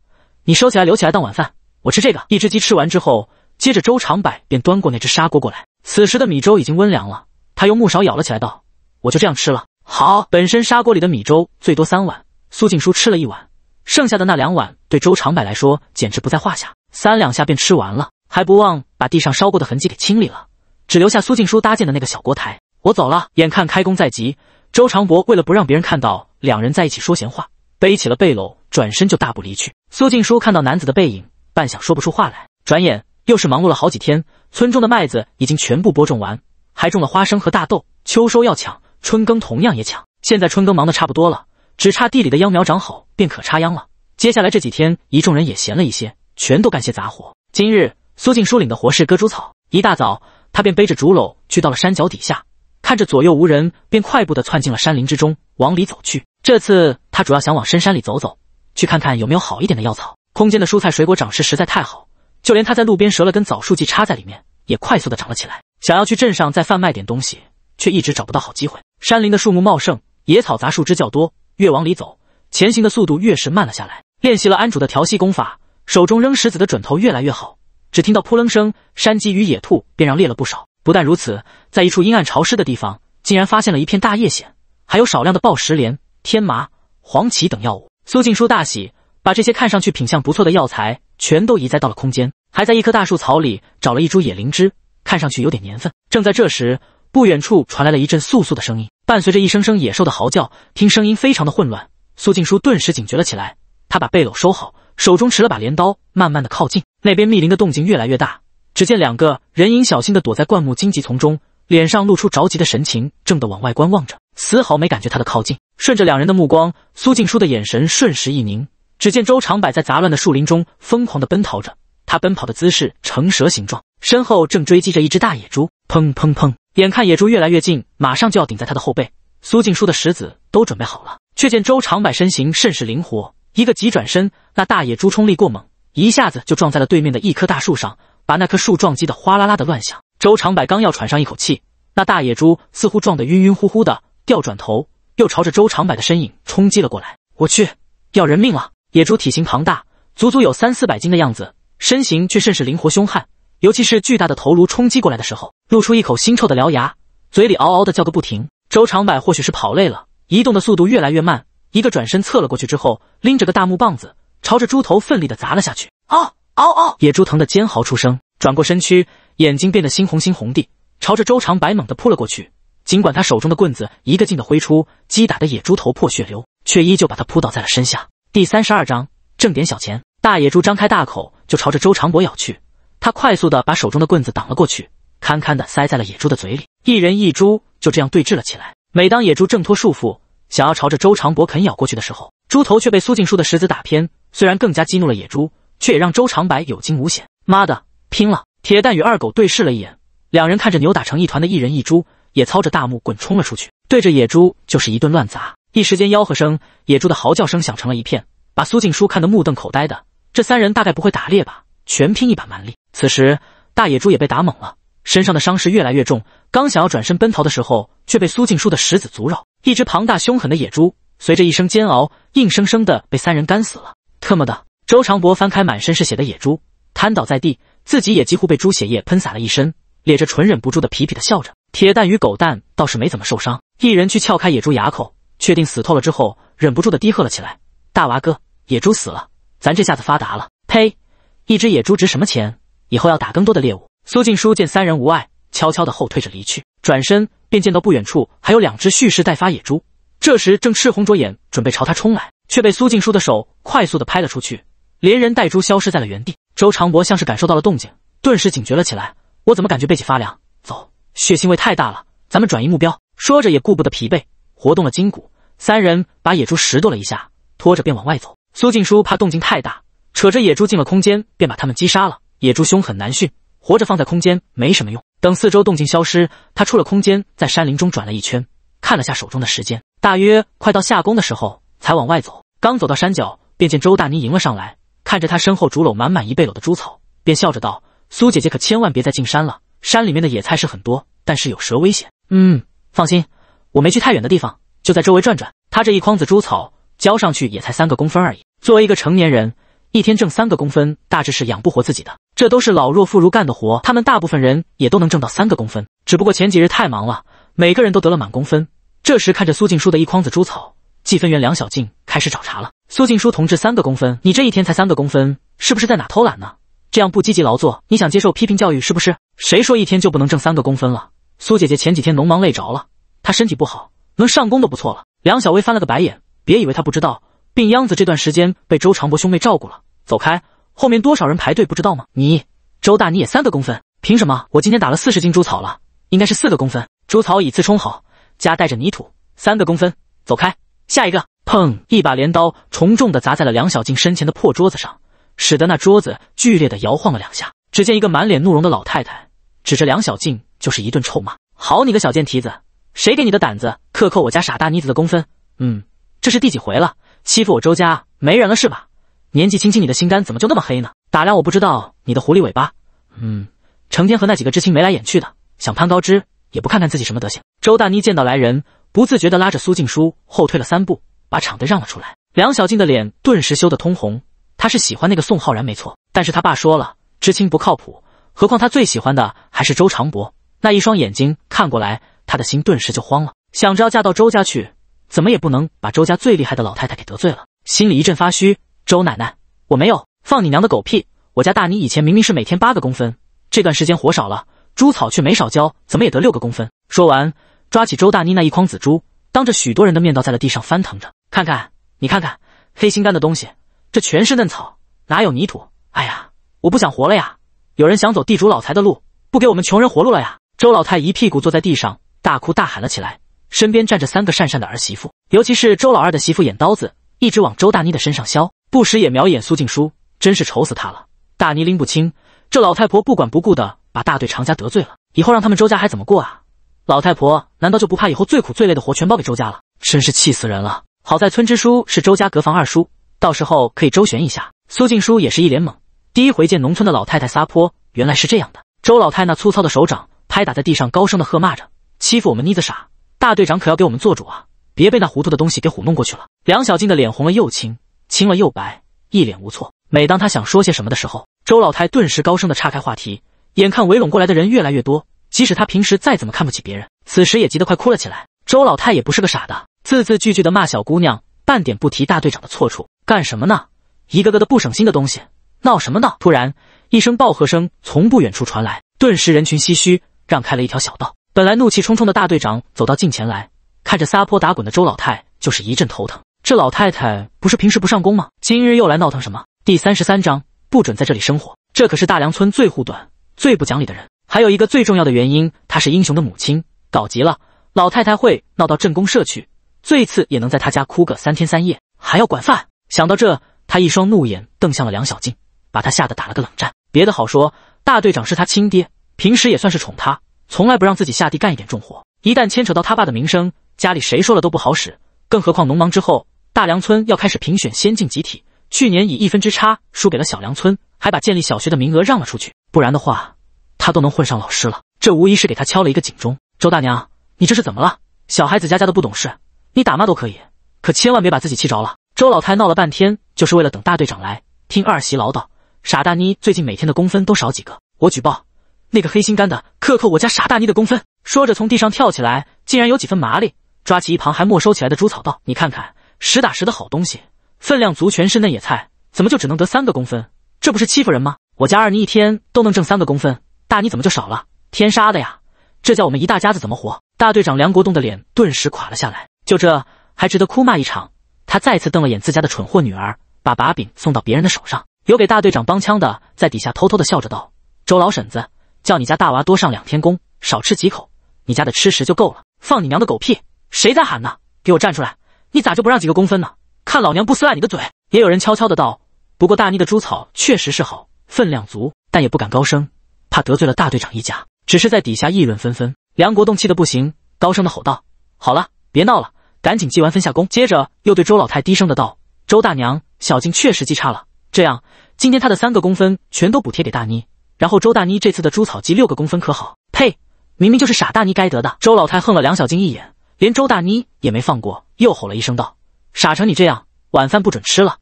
你收起来留起来当晚饭，我吃这个。”一只鸡吃完之后，接着周长柏便端过那只砂锅过来，此时的米粥已经温凉了，他用木勺舀了起来，道：“我就这样吃了。”好，本身砂锅里的米粥最多三碗，苏静书吃了一碗，剩下的那两碗对周长柏来说简直不在话下，三两下便吃完了，还不忘把地上烧过的痕迹给清理了，只留下苏静书搭建的那个小锅台。我走了，眼看开工在即，周长柏为了不让别人看到两人在一起说闲话，背起了背篓，转身就大步离去。苏静书看到男子的背影，半晌说不出话来。转眼又是忙碌了好几天，村中的麦子已经全部播种完，还种了花生和大豆，秋收要抢。春耕同样也抢，现在春耕忙的差不多了，只差地里的秧苗长好便可插秧了。接下来这几天，一众人也闲了一些，全都干些杂活。今日苏静书领的活是割猪草，一大早他便背着竹篓去到了山脚底下，看着左右无人，便快步的窜进了山林之中，往里走去。这次他主要想往深山里走走，去看看有没有好一点的药草。空间的蔬菜水果长势实在太好，就连他在路边折了根枣树寄插在里面，也快速的长了起来。想要去镇上再贩卖点东西，却一直找不到好机会。山林的树木茂盛，野草杂树枝较多。越往里走，前行的速度越是慢了下来。练习了安主的调息功法，手中扔石子的准头越来越好。只听到扑棱声，山鸡与野兔便让裂了不少。不但如此，在一处阴暗潮湿的地方，竟然发现了一片大叶藓，还有少量的抱石莲、天麻、黄芪等药物。苏静书大喜，把这些看上去品相不错的药材全都移栽到了空间，还在一棵大树草里找了一株野灵芝，看上去有点年份。正在这时，不远处传来了一阵簌簌的声音，伴随着一声声野兽的嚎叫，听声音非常的混乱。苏静书顿时警觉了起来，他把背篓收好，手中持了把镰刀，慢慢的靠近。那边密林的动静越来越大，只见两个人影小心的躲在灌木荆棘丛中，脸上露出着急的神情，正的往外观望着，丝毫没感觉他的靠近。顺着两人的目光，苏静书的眼神瞬时一凝，只见周长柏在杂乱的树林中疯狂的奔跑着，他奔跑的姿势呈蛇形状，身后正追击着一只大野猪。砰砰砰！眼看野猪越来越近，马上就要顶在他的后背，苏静书的石子都准备好了，却见周长柏身形甚是灵活，一个急转身，那大野猪冲力过猛，一下子就撞在了对面的一棵大树上，把那棵树撞击的哗啦啦的乱响。周长柏刚要喘上一口气，那大野猪似乎撞得晕晕乎乎的，掉转头又朝着周长柏的身影冲击了过来。我去，要人命了！野猪体型庞大，足足有三四百斤的样子，身形却甚是灵活凶悍。尤其是巨大的头颅冲击过来的时候，露出一口腥臭的獠牙，嘴里嗷嗷的叫个不停。周长柏或许是跑累了，移动的速度越来越慢，一个转身侧了过去之后，拎着个大木棒子，朝着猪头奋力的砸了下去。嗷嗷嗷！野猪疼的尖嚎出声，转过身躯，眼睛变得猩红猩红地，朝着周长柏猛地扑了过去。尽管他手中的棍子一个劲的挥出，击打的野猪头破血流，却依旧把他扑倒在了身下。第三十二章挣点小钱。大野猪张开大口就朝着周长柏咬去。他快速的把手中的棍子挡了过去，堪堪的塞在了野猪的嘴里。一人一猪就这样对峙了起来。每当野猪挣脱束缚，想要朝着周长博啃咬过去的时候，猪头却被苏静书的石子打偏。虽然更加激怒了野猪，却也让周长柏有惊无险。妈的，拼了！铁蛋与二狗对视了一眼，两人看着扭打成一团的一人一猪，也操着大木棍冲了出去，对着野猪就是一顿乱砸。一时间，吆喝声、野猪的嚎叫声响成了一片，把苏静书看得目瞪口呆的。这三人大概不会打猎吧？全拼一把蛮力！此时，大野猪也被打懵了，身上的伤势越来越重。刚想要转身奔逃的时候，却被苏静书的石子阻扰。一只庞大凶狠的野猪，随着一声煎熬，硬生生的被三人干死了。特么的！周长博翻开满身是血的野猪，瘫倒在地，自己也几乎被猪血液喷洒了一身，咧着唇忍不住的痞痞的笑着。铁蛋与狗蛋倒是没怎么受伤，一人去撬开野猪牙口，确定死透了之后，忍不住的低喝了起来：“大娃哥，野猪死了，咱这下子发达了！”呸！一只野猪值什么钱？以后要打更多的猎物。苏静书见三人无碍，悄悄地后退着离去，转身便见到不远处还有两只蓄势待发野猪，这时正赤红着眼准备朝他冲来，却被苏静书的手快速地拍了出去，连人带猪消失在了原地。周长博像是感受到了动静，顿时警觉了起来，我怎么感觉背脊发凉？走，血腥味太大了，咱们转移目标。说着也顾不得疲惫，活动了筋骨，三人把野猪拾掇了一下，拖着便往外走。苏静书怕动静太大，扯着野猪进了空间，便把他们击杀了。野猪凶狠难驯，活着放在空间没什么用。等四周动静消失，他出了空间，在山林中转了一圈，看了下手中的时间，大约快到下工的时候，才往外走。刚走到山脚，便见周大妮迎了上来，看着他身后竹篓满满一背篓的猪草，便笑着道：“苏姐姐可千万别再进山了，山里面的野菜是很多，但是有蛇危险。”“嗯，放心，我没去太远的地方，就在周围转转。”他这一筐子猪草交上去也才三个公分而已，作为一个成年人，一天挣三个公分，大致是养不活自己的。这都是老弱妇孺干的活，他们大部分人也都能挣到三个工分。只不过前几日太忙了，每个人都得了满工分。这时看着苏静书的一筐子猪草，计分员梁小静开始找茬了：“苏静书同志，三个工分，你这一天才三个工分，是不是在哪偷懒呢？这样不积极劳作，你想接受批评教育是不是？谁说一天就不能挣三个工分了？苏姐姐前几天农忙累着了，她身体不好，能上工都不错了。”梁小薇翻了个白眼，别以为她不知道，病秧子这段时间被周长博兄妹照顾了。走开。后面多少人排队不知道吗？你周大你也三个公分，凭什么？我今天打了四十斤猪草了，应该是四个公分。猪草以次充好，夹带着泥土，三个公分，走开，下一个。砰！一把镰刀重重的砸在了梁小静身前的破桌子上，使得那桌子剧烈的摇晃了两下。只见一个满脸怒容的老太太指着梁小静就是一顿臭骂：“好你个小贱蹄子，谁给你的胆子克扣我家傻大妮子的公分？嗯，这是第几回了？欺负我周家没人了是吧？”年纪轻轻，你的心肝怎么就那么黑呢？打量我，不知道你的狐狸尾巴，嗯，成天和那几个知青眉来眼去的，想攀高枝也不看看自己什么德行。周大妮见到来人，不自觉地拉着苏静书后退了三步，把场子让了出来。梁小静的脸顿时羞得通红，她是喜欢那个宋浩然没错，但是她爸说了，知青不靠谱，何况她最喜欢的还是周长博。那一双眼睛看过来，她的心顿时就慌了，想着要嫁到周家去，怎么也不能把周家最厉害的老太太给得罪了，心里一阵发虚。周奶奶，我没有放你娘的狗屁！我家大妮以前明明是每天八个公分，这段时间活少了，猪草却没少浇，怎么也得六个公分。说完，抓起周大妮那一筐子猪，当着许多人的面倒在了地上，翻腾着，看看你看看，黑心肝的东西，这全是嫩草，哪有泥土？哎呀，我不想活了呀！有人想走地主老财的路，不给我们穷人活路了呀！周老太一屁股坐在地上，大哭大喊了起来，身边站着三个善善的儿媳妇，尤其是周老二的媳妇眼刀子一直往周大妮的身上削。不时也瞄眼苏静书，真是愁死他了。大妮拎不清，这老太婆不管不顾的把大队常家得罪了，以后让他们周家还怎么过啊？老太婆难道就不怕以后最苦最累的活全包给周家了？真是气死人了！好在村支书是周家隔房二叔，到时候可以周旋一下。苏静书也是一脸懵，第一回见农村的老太太撒泼，原来是这样的。周老太那粗糙的手掌拍打在地上，高声的喝骂着：“欺负我们妮子傻，大队长可要给我们做主啊！别被那糊涂的东西给糊弄过去了。”梁小静的脸红了又青。青了又白，一脸无措。每当他想说些什么的时候，周老太顿时高声的岔开话题。眼看围拢过来的人越来越多，即使他平时再怎么看不起别人，此时也急得快哭了起来。周老太也不是个傻的，字字句句的骂小姑娘，半点不提大队长的错处。干什么呢？一个个的不省心的东西，闹什么闹？突然一声爆喝声从不远处传来，顿时人群唏嘘，让开了一条小道。本来怒气冲冲的大队长走到近前来，看着撒泼打滚的周老太，就是一阵头疼。这老太太不是平时不上工吗？今日又来闹腾什么？第三十三章，不准在这里生活。这可是大梁村最护短、最不讲理的人。还有一个最重要的原因，她是英雄的母亲，搞急了，老太太会闹到镇公社去，最次也能在她家哭个三天三夜，还要管饭。想到这，她一双怒眼瞪向了梁小静，把她吓得打了个冷战。别的好说，大队长是她亲爹，平时也算是宠她，从来不让自己下地干一点重活。一旦牵扯到他爸的名声，家里谁说了都不好使，更何况农忙之后。大梁村要开始评选先进集体，去年以一分之差输给了小梁村，还把建立小学的名额让了出去，不然的话，他都能混上老师了。这无疑是给他敲了一个警钟。周大娘，你这是怎么了？小孩子家家的不懂事，你打骂都可以，可千万别把自己气着了。周老太闹了半天，就是为了等大队长来听二媳唠叨。傻大妮最近每天的工分都少几个，我举报那个黑心肝的克扣我家傻大妮的工分。说着从地上跳起来，竟然有几分麻利，抓起一旁还没收起来的猪草道：“你看看。”实打实的好东西，分量足，全是嫩野菜，怎么就只能得三个公分？这不是欺负人吗？我家二妮一天都能挣三个公分，大妮怎么就少了？天杀的呀！这叫我们一大家子怎么活？大队长梁国栋的脸顿时垮了下来，就这还值得哭骂一场？他再次瞪了眼自家的蠢货女儿，把把柄送到别人的手上。有给大队长帮腔的，在底下偷偷的笑着道：“周老婶子，叫你家大娃多上两天工，少吃几口，你家的吃食就够了。”放你娘的狗屁！谁在喊呢？给我站出来！你咋就不让几个公分呢？看老娘不撕烂你的嘴！也有人悄悄的道：“不过大妮的猪草确实是好，分量足，但也不敢高声，怕得罪了大队长一家，只是在底下议论纷纷。”梁国栋气得不行，高声的吼道：“好了，别闹了，赶紧记完分下工。”接着又对周老太低声的道：“周大娘，小静确实记差了，这样，今天她的三个公分全都补贴给大妮，然后周大妮这次的猪草记六个公分可好？”“呸！明明就是傻大妮该得的。”周老太横了梁小静一眼。连周大妮也没放过，又吼了一声道：“傻成你这样，晚饭不准吃了。”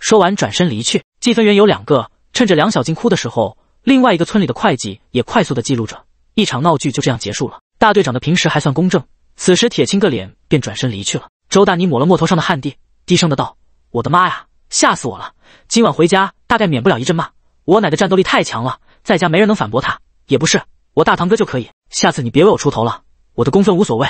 说完转身离去。计分员有两个，趁着梁小静哭的时候，另外一个村里的会计也快速的记录着。一场闹剧就这样结束了。大队长的平时还算公正，此时铁青个脸，便转身离去了。周大妮抹了抹头上的汗滴，低声的道：“我的妈呀，吓死我了！今晚回家大概免不了一阵骂。我奶的战斗力太强了，在家没人能反驳她。也不是我大堂哥就可以。下次你别为我出头了，我的工分无所谓。”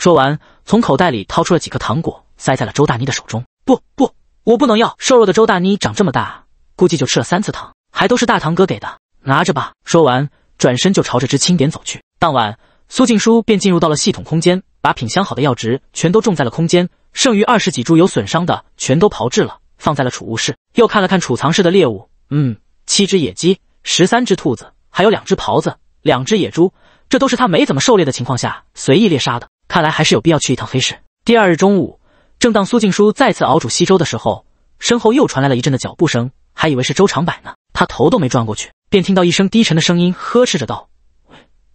说完，从口袋里掏出了几颗糖果，塞在了周大妮的手中。不不，我不能要。瘦弱的周大妮长这么大，估计就吃了三次糖，还都是大堂哥给的。拿着吧。说完，转身就朝着只青点走去。当晚，苏静书便进入到了系统空间，把品相好的药植全都种在了空间，剩余二十几株有损伤的全都炮制了，放在了储物室。又看了看储藏室的猎物，嗯，七只野鸡，十三只兔子，还有两只狍子，两只野猪，这都是他没怎么狩猎的情况下随意猎杀的。看来还是有必要去一趟黑市。第二日中午，正当苏静书再次熬煮稀粥的时候，身后又传来了一阵的脚步声，还以为是周长柏呢，他头都没转过去，便听到一声低沉的声音呵斥着道：“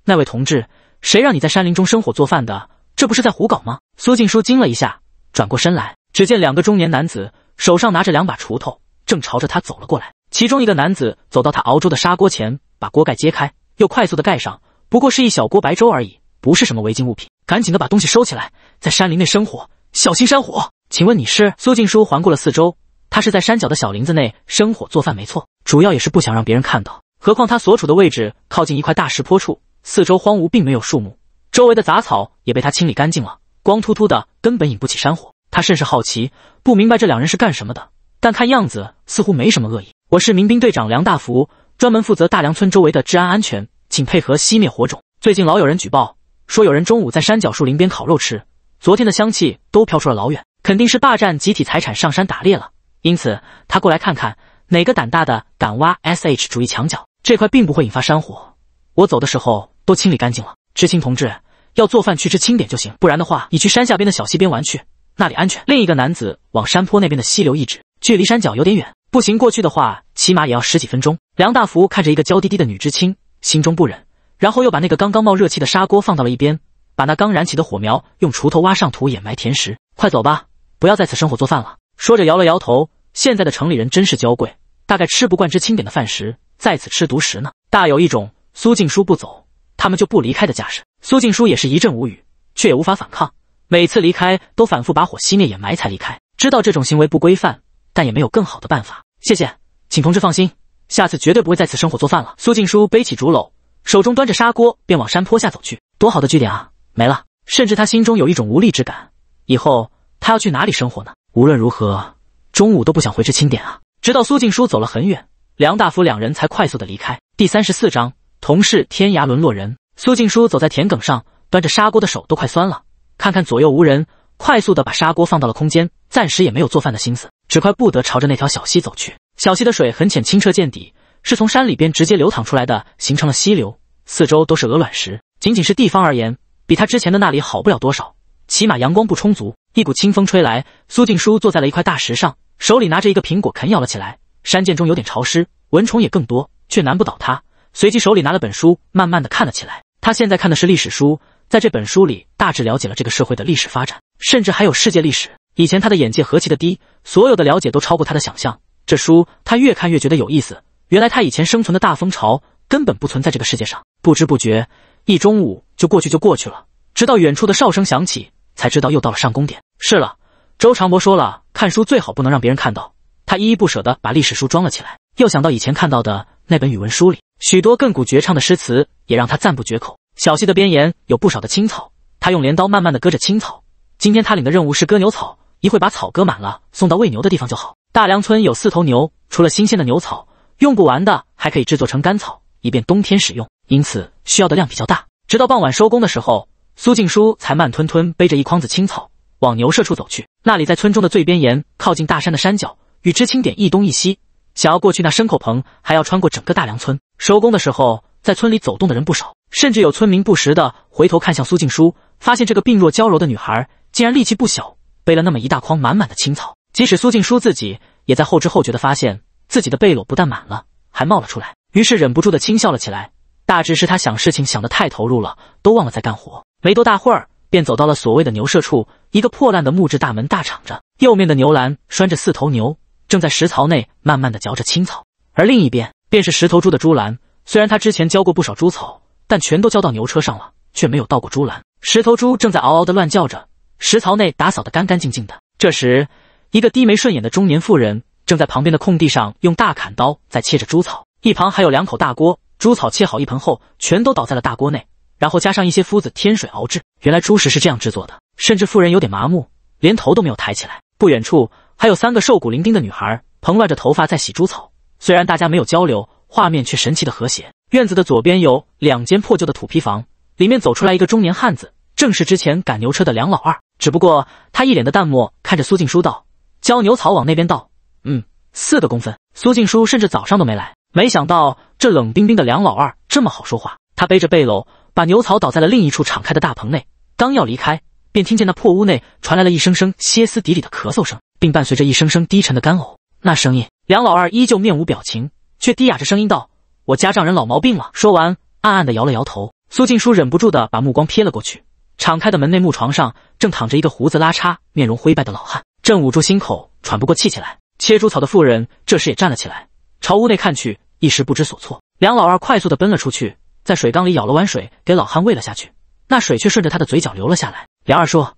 那位同志，谁让你在山林中生火做饭的？这不是在胡搞吗？”苏静书惊了一下，转过身来，只见两个中年男子手上拿着两把锄头，正朝着他走了过来。其中一个男子走到他熬粥的砂锅前，把锅盖揭开，又快速的盖上，不过是一小锅白粥而已，不是什么违禁物品。赶紧的把东西收起来，在山林内生火，小心山火。请问你是苏静书？环顾了四周，他是在山脚的小林子内生火做饭，没错，主要也是不想让别人看到。何况他所处的位置靠近一块大石坡处，四周荒芜，并没有树木，周围的杂草也被他清理干净了，光秃秃的，根本引不起山火。他甚是好奇，不明白这两人是干什么的，但看样子似乎没什么恶意。我是民兵队长梁大福，专门负责大梁村周围的治安安全，请配合熄灭火种。最近老有人举报。说有人中午在山脚树林边烤肉吃，昨天的香气都飘出了老远，肯定是霸占集体财产上山打猎了。因此他过来看看哪个胆大的敢挖 S H 主义墙角。这块并不会引发山火，我走的时候都清理干净了。知青同志要做饭去吃清点就行，不然的话你去山下边的小溪边玩去，那里安全。另一个男子往山坡那边的溪流一指，距离山脚有点远，步行过去的话起码也要十几分钟。梁大福看着一个娇滴滴的女知青，心中不忍。然后又把那个刚刚冒热气的砂锅放到了一边，把那刚燃起的火苗用锄头挖上土掩埋填实。快走吧，不要在此生火做饭了。说着摇了摇头。现在的城里人真是娇贵，大概吃不惯这清点的饭食，在此吃独食呢，大有一种苏静书不走，他们就不离开的架势。苏静书也是一阵无语，却也无法反抗。每次离开都反复把火熄灭掩埋才离开，知道这种行为不规范，但也没有更好的办法。谢谢，请同志放心，下次绝对不会在此生火做饭了。苏静书背起竹篓。手中端着砂锅，便往山坡下走去。多好的据点啊，没了。甚至他心中有一种无力之感。以后他要去哪里生活呢？无论如何，中午都不想回这清点啊。直到苏静书走了很远，梁大夫两人才快速的离开。第三十四章，同是天涯沦落人。苏静书走在田埂上，端着砂锅的手都快酸了。看看左右无人，快速的把砂锅放到了空间，暂时也没有做饭的心思，只快步的朝着那条小溪走去。小溪的水很浅，清澈见底。是从山里边直接流淌出来的，形成了溪流，四周都是鹅卵石。仅仅是地方而言，比他之前的那里好不了多少。起码阳光不充足。一股清风吹来，苏静书坐在了一块大石上，手里拿着一个苹果啃咬了起来。山涧中有点潮湿，蚊虫也更多，却难不倒他。随即手里拿了本书，慢慢的看了起来。他现在看的是历史书，在这本书里大致了解了这个社会的历史发展，甚至还有世界历史。以前他的眼界何其的低，所有的了解都超过他的想象。这书他越看越觉得有意思。原来他以前生存的大风潮根本不存在这个世界上。不知不觉，一中午就过去就过去了。直到远处的哨声响起，才知道又到了上工点。是了，周长博说了，看书最好不能让别人看到。他依依不舍的把历史书装了起来，又想到以前看到的那本语文书里，许多亘古绝唱的诗词也让他赞不绝口。小溪的边沿有不少的青草，他用镰刀慢慢的割着青草。今天他领的任务是割牛草，一会把草割满了，送到喂牛的地方就好。大梁村有四头牛，除了新鲜的牛草。用不完的还可以制作成干草，以便冬天使用，因此需要的量比较大。直到傍晚收工的时候，苏静书才慢吞吞背着一筐子青草往牛舍处走去。那里在村中的最边沿，靠近大山的山脚，与知青点一东一西。想要过去那牲口棚，还要穿过整个大梁村。收工的时候，在村里走动的人不少，甚至有村民不时的回头看向苏静书，发现这个病弱娇柔的女孩竟然力气不小，背了那么一大筐满满的青草。即使苏静书自己也在后知后觉的发现。自己的背篓不但满了，还冒了出来，于是忍不住的轻笑了起来。大致是他想事情想的太投入了，都忘了在干活。没多大会儿，便走到了所谓的牛舍处，一个破烂的木质大门大敞着，右面的牛栏拴着四头牛，正在石槽内慢慢的嚼着青草。而另一边便是石头猪的猪栏，虽然他之前浇过不少猪草，但全都浇到牛车上了，却没有到过猪栏。石头猪正在嗷嗷的乱叫着，石槽内打扫的干干净净的。这时，一个低眉顺眼的中年妇人。正在旁边的空地上，用大砍刀在切着猪草，一旁还有两口大锅。猪草切好一盆后，全都倒在了大锅内，然后加上一些麸子添水熬制。原来猪食是这样制作的。甚至妇人有点麻木，连头都没有抬起来。不远处还有三个瘦骨伶仃的女孩，蓬乱着头发在洗猪草。虽然大家没有交流，画面却神奇的和谐。院子的左边有两间破旧的土坯房，里面走出来一个中年汉子，正是之前赶牛车的梁老二。只不过他一脸的淡漠，看着苏静书道：“浇牛草往那边倒。”嗯，四个公分。苏静书甚至早上都没来，没想到这冷冰冰的梁老二这么好说话。他背着背篓，把牛草倒在了另一处敞开的大棚内。刚要离开，便听见那破屋内传来了一声声歇斯底里的咳嗽声，并伴随着一声声低沉的干呕。那声音，梁老二依旧面无表情，却低哑着声音道：“我家丈人老毛病了。”说完，暗暗的摇了摇头。苏静书忍不住的把目光瞥了过去，敞开的门内木床上正躺着一个胡子拉碴、面容灰败的老汉，正捂住心口，喘不过气起来。切猪草的妇人这时也站了起来，朝屋内看去，一时不知所措。梁老二快速的奔了出去，在水缸里舀了碗水给老汉喂了下去，那水却顺着他的嘴角流了下来。梁二说：“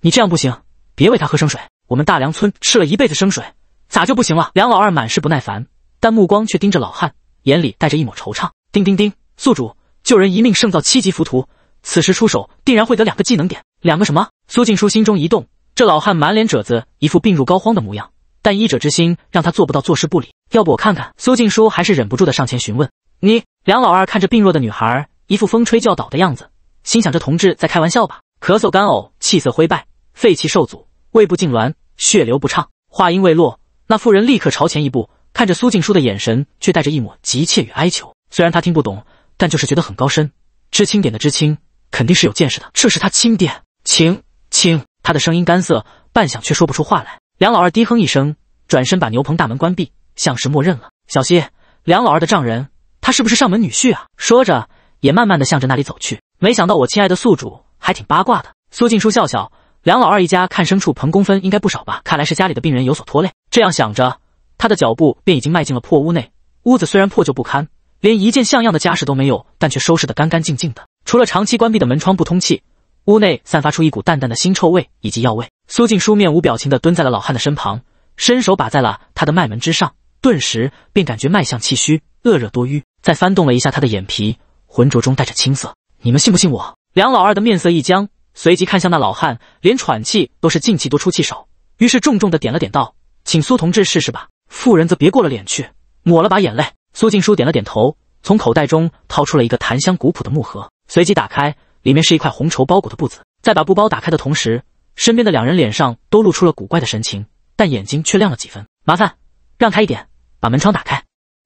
你这样不行，别喂他喝生水。我们大梁村吃了一辈子生水，咋就不行了？梁老二满是不耐烦，但目光却盯着老汉，眼里带着一抹惆怅。叮叮叮，宿主，救人一命胜造七级浮屠，此时出手定然会得两个技能点，两个什么？苏静书心中一动，这老汉满脸褶子，一副病入膏肓的模样。但医者之心让他做不到坐视不理，要不我看看？苏静书还是忍不住的上前询问。你梁老二看着病弱的女孩，一副风吹就要倒的样子，心想这同志在开玩笑吧？咳嗽干呕，气色灰败，肺气受阻，胃部痉挛，血流不畅。话音未落，那妇人立刻朝前一步，看着苏静书的眼神却带着一抹急切与哀求。虽然他听不懂，但就是觉得很高深。知青点的知青肯定是有见识的，这是他亲爹，亲亲。他的声音干涩，半晌却说不出话来。梁老二低哼一声。转身把牛棚大门关闭，像是默认了。小溪，梁老二的丈人，他是不是上门女婿啊？说着，也慢慢的向着那里走去。没想到我亲爱的宿主还挺八卦的。苏静书笑笑，梁老二一家看牲畜，棚工分应该不少吧？看来是家里的病人有所拖累。这样想着，他的脚步便已经迈进了破屋内。屋子虽然破旧不堪，连一件像样的家饰都没有，但却收拾得干干净净的。除了长期关闭的门窗不通气，屋内散发出一股淡淡的腥臭味以及药味。苏静书面无表情的蹲在了老汉的身旁。伸手把在了他的脉门之上，顿时便感觉脉象气虚，恶热多瘀。再翻动了一下他的眼皮，浑浊中带着青色。你们信不信我？梁老二的面色一僵，随即看向那老汉，连喘气都是进气多出气少，于是重重的点了点，道：“请苏同志试试吧。”妇人则别过了脸去，抹了把眼泪。苏静书点了点头，从口袋中掏出了一个檀香古朴的木盒，随即打开，里面是一块红绸包裹的布子。在把布包打开的同时，身边的两人脸上都露出了古怪的神情。但眼睛却亮了几分。麻烦，让开一点，把门窗打开。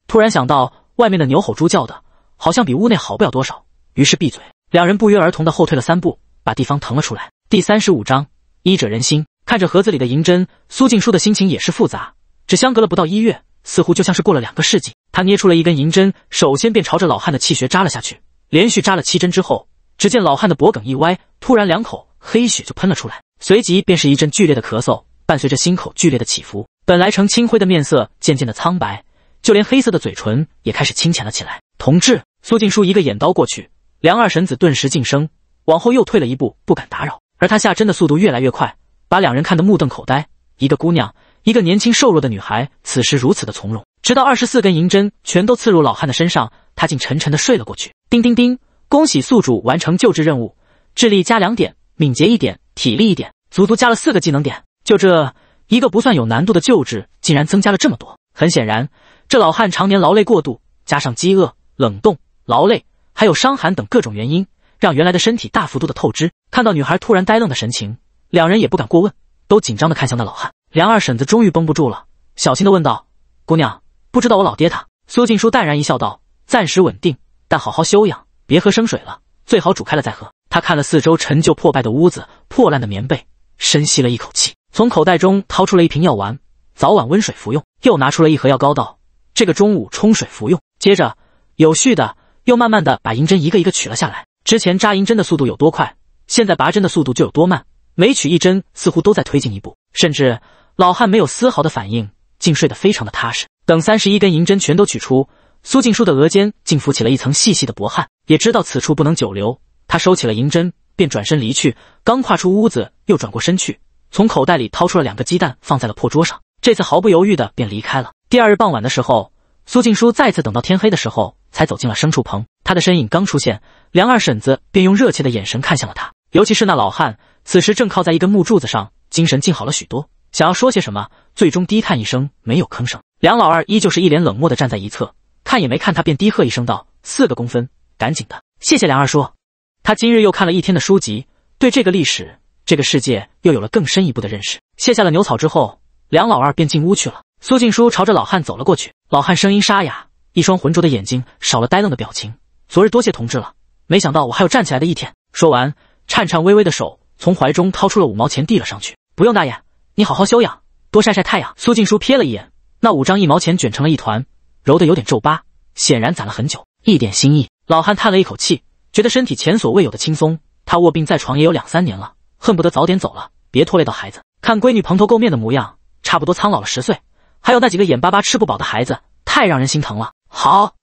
突然想到外面的牛吼猪叫的，好像比屋内好不了多少，于是闭嘴。两人不约而同的后退了三步，把地方腾了出来。第三十五章医者仁心。看着盒子里的银针，苏静书的心情也是复杂。只相隔了不到一月，似乎就像是过了两个世纪。他捏出了一根银针，首先便朝着老汉的气穴扎了下去。连续扎了七针之后，只见老汉的脖梗一歪，突然两口黑血就喷了出来，随即便是一阵剧烈的咳嗽。伴随着心口剧烈的起伏，本来呈青灰的面色渐渐的苍白，就连黑色的嘴唇也开始清浅了起来。同志，苏静书一个眼刀过去，梁二神子顿时噤声，往后又退了一步，不敢打扰。而他下针的速度越来越快，把两人看得目瞪口呆。一个姑娘，一个年轻瘦弱的女孩，此时如此的从容。直到二十四根银针全都刺入老汉的身上，他竟沉沉的睡了过去。叮叮叮，恭喜宿主完成救治任务，智力加两点，敏捷一点，体力一点，足足加了四个技能点。就这一个不算有难度的救治，竟然增加了这么多。很显然，这老汉常年劳累过度，加上饥饿、冷冻、劳累，还有伤寒等各种原因，让原来的身体大幅度的透支。看到女孩突然呆愣的神情，两人也不敢过问，都紧张的看向那老汉。梁二婶子终于绷不住了，小心的问道：“姑娘，不知道我老爹他……”苏静书淡然一笑，道：“暂时稳定，但好好休养，别喝生水了，最好煮开了再喝。”他看了四周陈旧破败的屋子、破烂的棉被，深吸了一口气。从口袋中掏出了一瓶药丸，早晚温水服用；又拿出了一盒药膏，道：“这个中午冲水服用。”接着，有序的又慢慢的把银针一个一个取了下来。之前扎银针的速度有多快，现在拔针的速度就有多慢。每取一针，似乎都在推进一步。甚至老汉没有丝毫的反应，竟睡得非常的踏实。等三十一根银针全都取出，苏静书的额间竟浮起了一层细细的薄汗。也知道此处不能久留，他收起了银针，便转身离去。刚跨出屋子，又转过身去。从口袋里掏出了两个鸡蛋，放在了破桌上。这次毫不犹豫的便离开了。第二日傍晚的时候，苏静书再次等到天黑的时候，才走进了牲畜棚。他的身影刚出现，梁二婶子便用热切的眼神看向了他。尤其是那老汉，此时正靠在一根木柱子上，精神竟好了许多，想要说些什么，最终低叹一声，没有吭声。梁老二依旧是一脸冷漠的站在一侧，看也没看他，便低喝一声道：“四个公分，赶紧的。”谢谢梁二叔。他今日又看了一天的书籍，对这个历史。这个世界又有了更深一步的认识。卸下了牛草之后，梁老二便进屋去了。苏静书朝着老汉走了过去。老汉声音沙哑，一双浑浊的眼睛少了呆愣的表情。昨日多谢同志了，没想到我还有站起来的一天。说完，颤颤巍巍的手从怀中掏出了五毛钱，递了上去。不用大爷，你好好休养，多晒晒太阳。苏静书瞥了一眼那五张一毛钱卷成了一团，揉得有点皱巴，显然攒了很久，一点心意。老汉叹了一口气，觉得身体前所未有的轻松。他卧病在床也有两三年了。恨不得早点走了，别拖累到孩子。看闺女蓬头垢面的模样，差不多苍老了十岁。还有那几个眼巴巴吃不饱的孩子，太让人心疼了。好，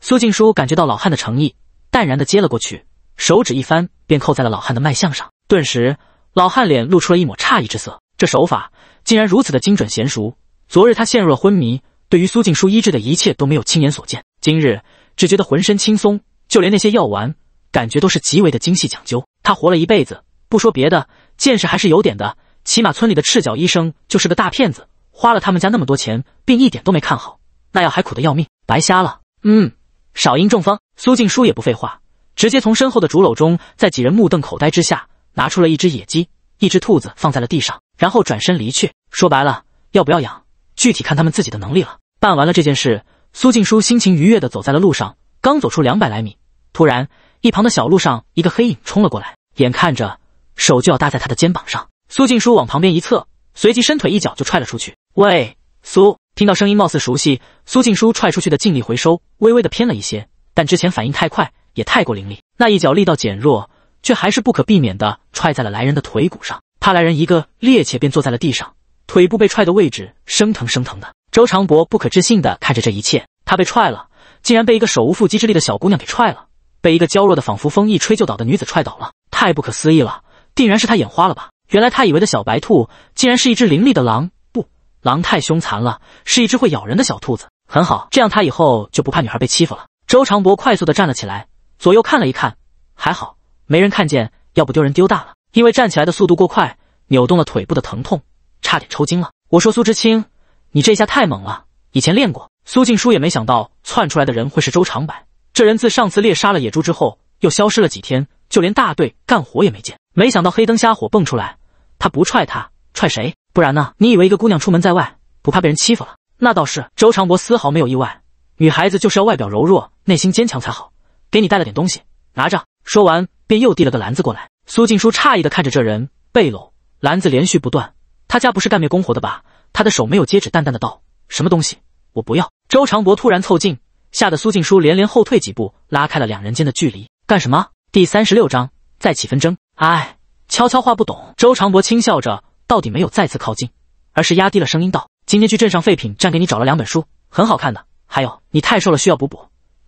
苏静书感觉到老汉的诚意，淡然的接了过去，手指一翻，便扣在了老汉的脉象上。顿时，老汉脸露出了一抹诧异之色。这手法竟然如此的精准娴熟。昨日他陷入了昏迷，对于苏静书医治的一切都没有亲眼所见。今日只觉得浑身轻松，就连那些药丸，感觉都是极为的精细讲究。他活了一辈子。不说别的，见识还是有点的。起码村里的赤脚医生就是个大骗子，花了他们家那么多钱，病一点都没看好，那要还苦得要命，白瞎了。嗯，少阴中方。苏静书也不废话，直接从身后的竹篓中，在几人目瞪口呆之下，拿出了一只野鸡，一只兔子，放在了地上，然后转身离去。说白了，要不要养，具体看他们自己的能力了。办完了这件事，苏静书心情愉悦的走在了路上，刚走出两百来米，突然，一旁的小路上，一个黑影冲了过来，眼看着。手就要搭在他的肩膀上，苏静书往旁边一侧，随即伸腿一脚就踹了出去。喂，苏，听到声音貌似熟悉。苏静书踹出去的劲力回收，微微的偏了一些，但之前反应太快，也太过凌厉，那一脚力道减弱，却还是不可避免的踹在了来人的腿骨上。怕来人一个趔趄便坐在了地上，腿部被踹的位置生疼生疼的。周长博不可置信的看着这一切，他被踹了，竟然被一个手无缚鸡之力的小姑娘给踹了，被一个娇弱的仿佛风一吹就倒的女子踹倒了，太不可思议了。定然是他眼花了吧？原来他以为的小白兔，竟然是一只伶俐的狼，不，狼太凶残了，是一只会咬人的小兔子。很好，这样他以后就不怕女孩被欺负了。周长博快速的站了起来，左右看了一看，还好没人看见，要不丢人丢大了。因为站起来的速度过快，扭动了腿部的疼痛，差点抽筋了。我说苏知青，你这下太猛了，以前练过。苏静书也没想到窜出来的人会是周长柏，这人自上次猎杀了野猪之后，又消失了几天。就连大队干活也没见，没想到黑灯瞎火蹦出来，他不踹他踹谁？不然呢？你以为一个姑娘出门在外不怕被人欺负了？那倒是。周长博丝毫没有意外，女孩子就是要外表柔弱，内心坚强才好。给你带了点东西，拿着。说完便又递了个篮子过来。苏静书诧异的看着这人背篓，篮子连续不断。他家不是干灭工活的吧？他的手没有接，指，淡淡的道：什么东西？我不要。周长博突然凑近，吓得苏静书连连后退几步，拉开了两人间的距离。干什么？第三十六章再起纷争。哎，悄悄话不懂。周长博轻笑着，到底没有再次靠近，而是压低了声音道：“今天去镇上废品站给你找了两本书，很好看的。还有，你太瘦了，需要补补。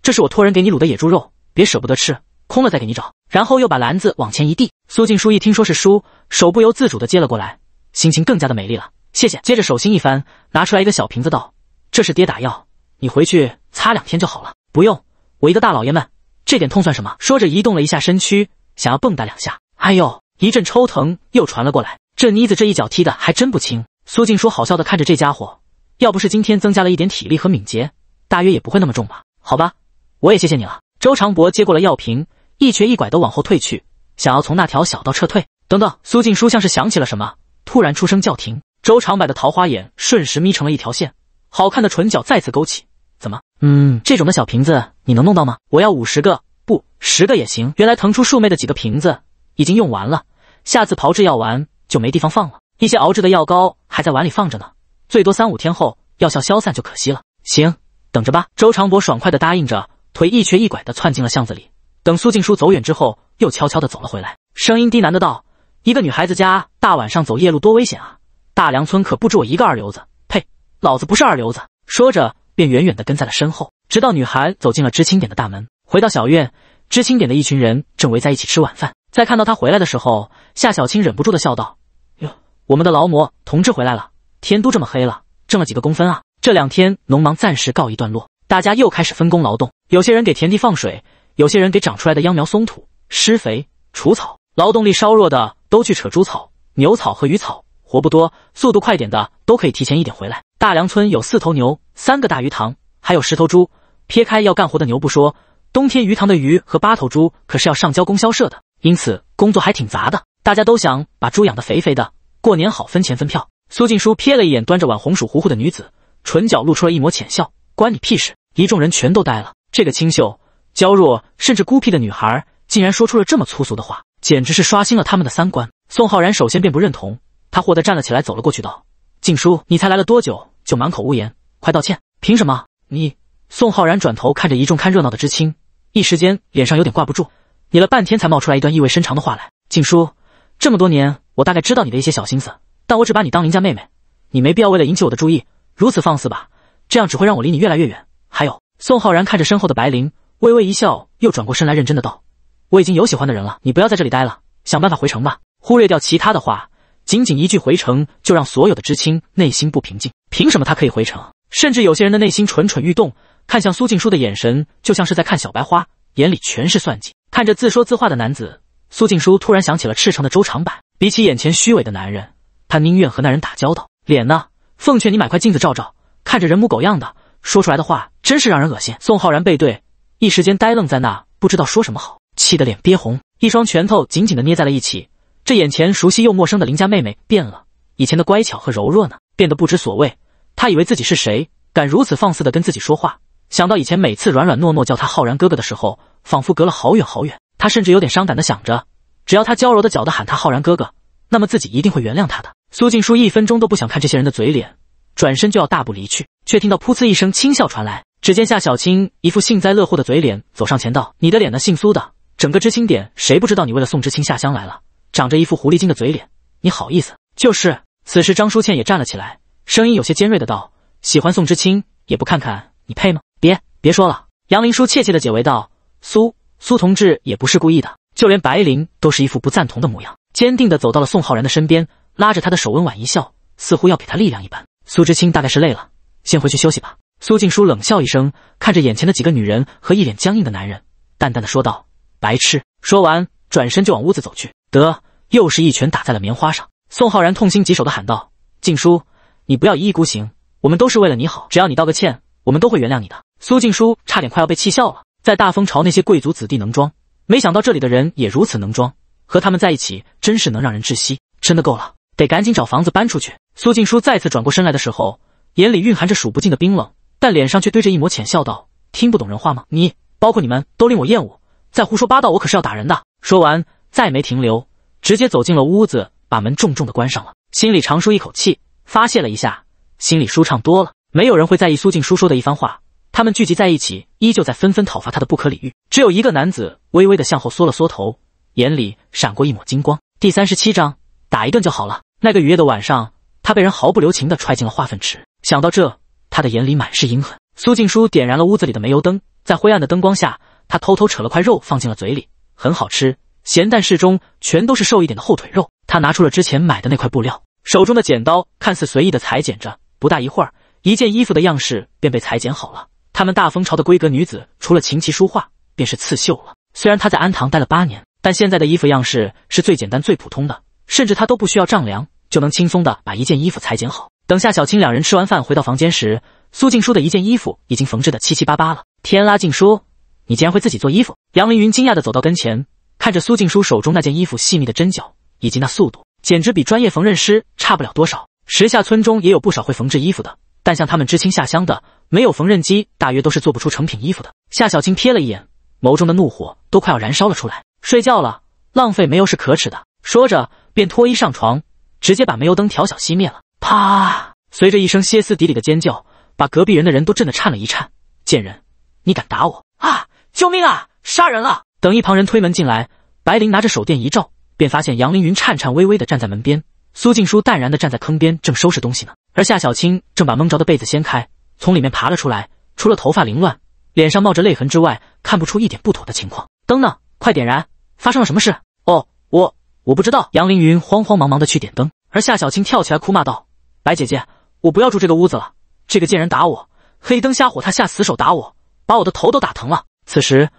这是我托人给你卤的野猪肉，别舍不得吃，空了再给你找。”然后又把篮子往前一递。苏静书一听说是书，手不由自主的接了过来，心情更加的美丽了。谢谢。接着手心一翻，拿出来一个小瓶子，道：“这是跌打药，你回去擦两天就好了。不用，我一个大老爷们。”这点痛算什么？说着移动了一下身躯，想要蹦跶两下，哎呦，一阵抽疼又传了过来。这妮子这一脚踢的还真不轻。苏静书好笑的看着这家伙，要不是今天增加了一点体力和敏捷，大约也不会那么重吧？好吧，我也谢谢你了。周长柏接过了药瓶，一瘸一拐的往后退去，想要从那条小道撤退。等等，苏静书像是想起了什么，突然出声叫停。周长柏的桃花眼瞬时眯成了一条线，好看的唇角再次勾起。怎么？嗯，这种的小瓶子你能弄到吗？我要五十个，不十个也行。原来腾出树妹的几个瓶子已经用完了，下次炮制药丸就没地方放了。一些熬制的药膏还在碗里放着呢，最多三五天后药效消散就可惜了。行，等着吧。周长博爽快的答应着，腿一瘸一拐的窜进了巷子里。等苏静书走远之后，又悄悄的走了回来，声音低喃的道：“一个女孩子家大晚上走夜路多危险啊！大梁村可不止我一个二流子，呸，老子不是二流子。”说着。便远远地跟在了身后，直到女孩走进了知青点的大门，回到小院，知青点的一群人正围在一起吃晚饭。在看到他回来的时候，夏小青忍不住的笑道：“哟，我们的劳模同志回来了！天都这么黑了，挣了几个工分啊！”这两天农忙暂时告一段落，大家又开始分工劳动。有些人给田地放水，有些人给长出来的秧苗松土、施肥、除草。劳动力稍弱的都去扯猪草、牛草和鱼草，活不多，速度快点的都可以提前一点回来。大梁村有四头牛，三个大鱼塘，还有十头猪。撇开要干活的牛不说，冬天鱼塘的鱼和八头猪可是要上交供销社的，因此工作还挺杂的。大家都想把猪养得肥肥的，过年好分钱分票。苏静书瞥了一眼端着碗红薯糊糊的女子，唇角露出了一抹浅笑。关你屁事！一众人全都呆了。这个清秀、娇弱，甚至孤僻的女孩，竟然说出了这么粗俗的话，简直是刷新了他们的三观。宋浩然首先便不认同，他豁地站了起来，走了过去，道：“静书，你才来了多久？”就满口污言，快道歉！凭什么？你宋浩然转头看着一众看热闹的知青，一时间脸上有点挂不住，你了半天才冒出来一段意味深长的话来。静姝，这么多年，我大概知道你的一些小心思，但我只把你当邻家妹妹，你没必要为了引起我的注意如此放肆吧？这样只会让我离你越来越远。还有，宋浩然看着身后的白灵，微微一笑，又转过身来认真的道：“我已经有喜欢的人了，你不要在这里待了，想办法回城吧。”忽略掉其他的话，仅仅一句回城，就让所有的知青内心不平静。凭什么他可以回城？甚至有些人的内心蠢蠢欲动，看向苏静书的眼神就像是在看小白花，眼里全是算计。看着自说自话的男子，苏静书突然想起了赤诚的周长柏。比起眼前虚伪的男人，他宁愿和那人打交道。脸呢？奉劝你买块镜子照照，看着人模狗样的，说出来的话真是让人恶心。宋浩然背对，一时间呆愣在那，不知道说什么好，气得脸憋红，一双拳头紧紧的捏在了一起。这眼前熟悉又陌生的林家妹妹变了，以前的乖巧和柔弱呢？变得不知所谓，他以为自己是谁，敢如此放肆的跟自己说话？想到以前每次软软糯糯叫他浩然哥哥的时候，仿佛隔了好远好远。他甚至有点伤感的想着，只要他娇柔的脚的喊他浩然哥哥，那么自己一定会原谅他的。苏静书一分钟都不想看这些人的嘴脸，转身就要大步离去，却听到噗呲一声轻笑传来。只见夏小青一副幸灾乐祸的嘴脸走上前道：“你的脸呢，姓苏的？整个知青点谁不知道你为了宋知青下乡来了，长着一副狐狸精的嘴脸，你好意思？就是。”此时，张淑倩也站了起来，声音有些尖锐的道：“喜欢宋知青，也不看看你配吗？”别别说了，杨林叔怯怯的解围道：“苏苏同志也不是故意的。”就连白灵都是一副不赞同的模样，坚定的走到了宋浩然的身边，拉着他的手，温婉一笑，似乎要给他力量一般。苏知青大概是累了，先回去休息吧。苏静书冷笑一声，看着眼前的几个女人和一脸僵硬的男人，淡淡的说道：“白痴。”说完，转身就往屋子走去。得，又是一拳打在了棉花上。宋浩然痛心疾首的喊道：“静书，你不要一意孤行，我们都是为了你好。只要你道个歉，我们都会原谅你的。”苏静书差点快要被气笑了。在大风朝，那些贵族子弟能装，没想到这里的人也如此能装，和他们在一起真是能让人窒息。真的够了，得赶紧找房子搬出去。苏静书再次转过身来的时候，眼里蕴含着数不尽的冰冷，但脸上却堆着一抹浅笑，道：“听不懂人话吗？你，包括你们，都令我厌恶。再胡说八道，我可是要打人的。”说完，再没停留，直接走进了屋子。把门重重的关上了，心里长舒一口气，发泄了一下，心里舒畅多了。没有人会在意苏静书说的一番话，他们聚集在一起，依旧在纷纷讨伐他的不可理喻。只有一个男子微微的向后缩了缩头，眼里闪过一抹金光。第三十七章，打一顿就好了。那个雨夜的晚上，他被人毫不留情的踹进了化粪池。想到这，他的眼里满是阴狠。苏静书点燃了屋子里的煤油灯，在灰暗的灯光下，他偷偷扯了块肉放进了嘴里，很好吃。咸淡适中，全都是瘦一点的后腿肉。他拿出了之前买的那块布料，手中的剪刀看似随意的裁剪着，不大一会儿，一件衣服的样式便被裁剪好了。他们大风朝的闺阁女子，除了琴棋书画，便是刺绣了。虽然他在安堂待了八年，但现在的衣服样式是最简单最普通的，甚至他都不需要丈量，就能轻松的把一件衣服裁剪好。等夏小青两人吃完饭回到房间时，苏静书的一件衣服已经缝制的七七八八了。天啦，静书，你竟然会自己做衣服？杨凌云惊讶的走到跟前。看着苏静书手中那件衣服，细密的针脚以及那速度，简直比专业缝纫师差不了多少。时下村中也有不少会缝制衣服的，但像他们知青下乡的，没有缝纫机，大约都是做不出成品衣服的。夏小青瞥了一眼，眸中的怒火都快要燃烧了出来。睡觉了，浪费煤油是可耻的。说着，便脱衣上床，直接把煤油灯调小熄灭了。啪！随着一声歇斯底里的尖叫，把隔壁人的人都震得颤了一颤。贱人，你敢打我啊！救命啊！杀人了！等一旁人推门进来，白灵拿着手电一照，便发现杨凌云颤颤巍巍地站在门边，苏静书淡然地站在坑边，正收拾东西呢。而夏小青正把蒙着的被子掀开，从里面爬了出来，除了头发凌乱、脸上冒着泪痕之外，看不出一点不妥的情况。灯呢？快点燃！发生了什么事？哦，我我不知道。杨凌云慌慌忙忙地去点灯，而夏小青跳起来哭骂道：“白姐姐，我不要住这个屋子了！这个贱人打我，黑灯瞎火他下死手打我，把我的头都打疼了。”此时。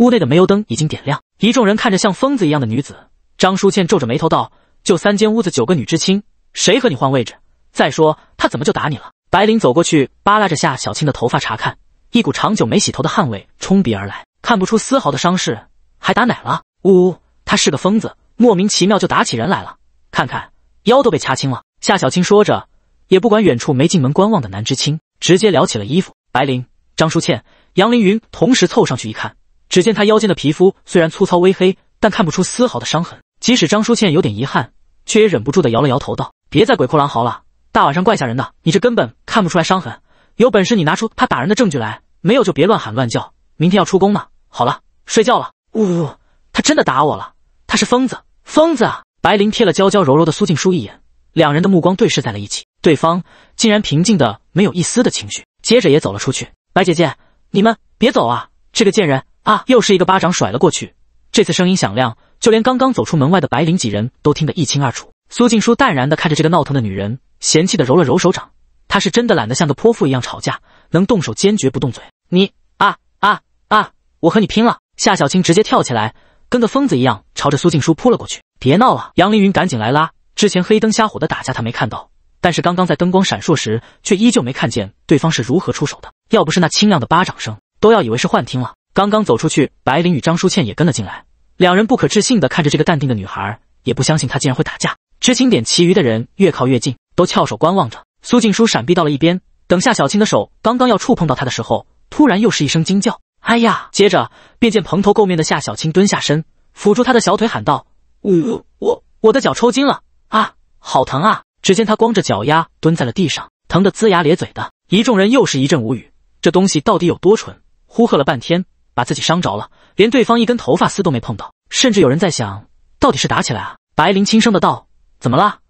屋内的煤油灯已经点亮，一众人看着像疯子一样的女子张淑倩皱着眉头道：“就三间屋子九个女知青，谁和你换位置？再说他怎么就打你了？”白灵走过去扒拉着夏小青的头发查看，一股长久没洗头的汗味冲鼻而来，看不出丝毫的伤势，还打哪了？呜呜，他是个疯子，莫名其妙就打起人来了。看看腰都被掐青了。夏小青说着，也不管远处没进门观望的男知青，直接撩起了衣服。白灵、张淑倩、杨凌云同时凑上去一看。只见他腰间的皮肤虽然粗糙微黑，但看不出丝毫的伤痕。即使张淑倩有点遗憾，却也忍不住的摇了摇头，道：“别再鬼哭狼嚎了，大晚上怪吓人的。你这根本看不出来伤痕，有本事你拿出他打人的证据来，没有就别乱喊乱叫。明天要出宫呢，好了，睡觉了。”呜，呜，他真的打我了，他是疯子，疯子！啊！”白灵瞥了娇娇柔柔的苏静书一眼，两人的目光对视在了一起，对方竟然平静的没有一丝的情绪，接着也走了出去。白姐姐，你们别走啊，这个贱人！啊！又是一个巴掌甩了过去，这次声音响亮，就连刚刚走出门外的白灵几人都听得一清二楚。苏静书淡然的看着这个闹腾的女人，嫌弃的揉了揉手掌，她是真的懒得像个泼妇一样吵架，能动手坚决不动嘴。你啊啊啊！我和你拼了！夏小青直接跳起来，跟个疯子一样朝着苏静书扑了过去。别闹了！杨凌云赶紧来拉。之前黑灯瞎火的打架他没看到，但是刚刚在灯光闪烁时，却依旧没看见对方是如何出手的。要不是那清亮的巴掌声，都要以为是幻听了。刚刚走出去，白灵与张淑倩也跟了进来。两人不可置信的看着这个淡定的女孩，也不相信她竟然会打架。知青点其余的人越靠越近，都翘首观望着。苏静书闪避到了一边，等夏小青的手刚刚要触碰到他的时候，突然又是一声惊叫：“哎呀！”接着便见蓬头垢面的夏小青蹲下身，抚住他的小腿，喊道：“我我我的脚抽筋了啊，好疼啊！”只见他光着脚丫蹲在了地上，疼得龇牙咧嘴的。一众人又是一阵无语，这东西到底有多蠢？呼喝了半天。把自己伤着了，连对方一根头发丝都没碰到，甚至有人在想，到底是打起来啊？白灵轻声的道：“怎么了？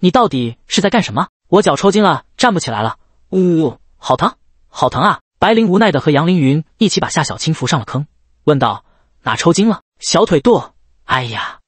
你到底是在干什么？”我脚抽筋了，站不起来了，呜，呜，好疼，好疼啊！白灵无奈的和杨凌云一起把夏小青扶上了坑，问道：“哪抽筋了？小腿肚？”哎呀！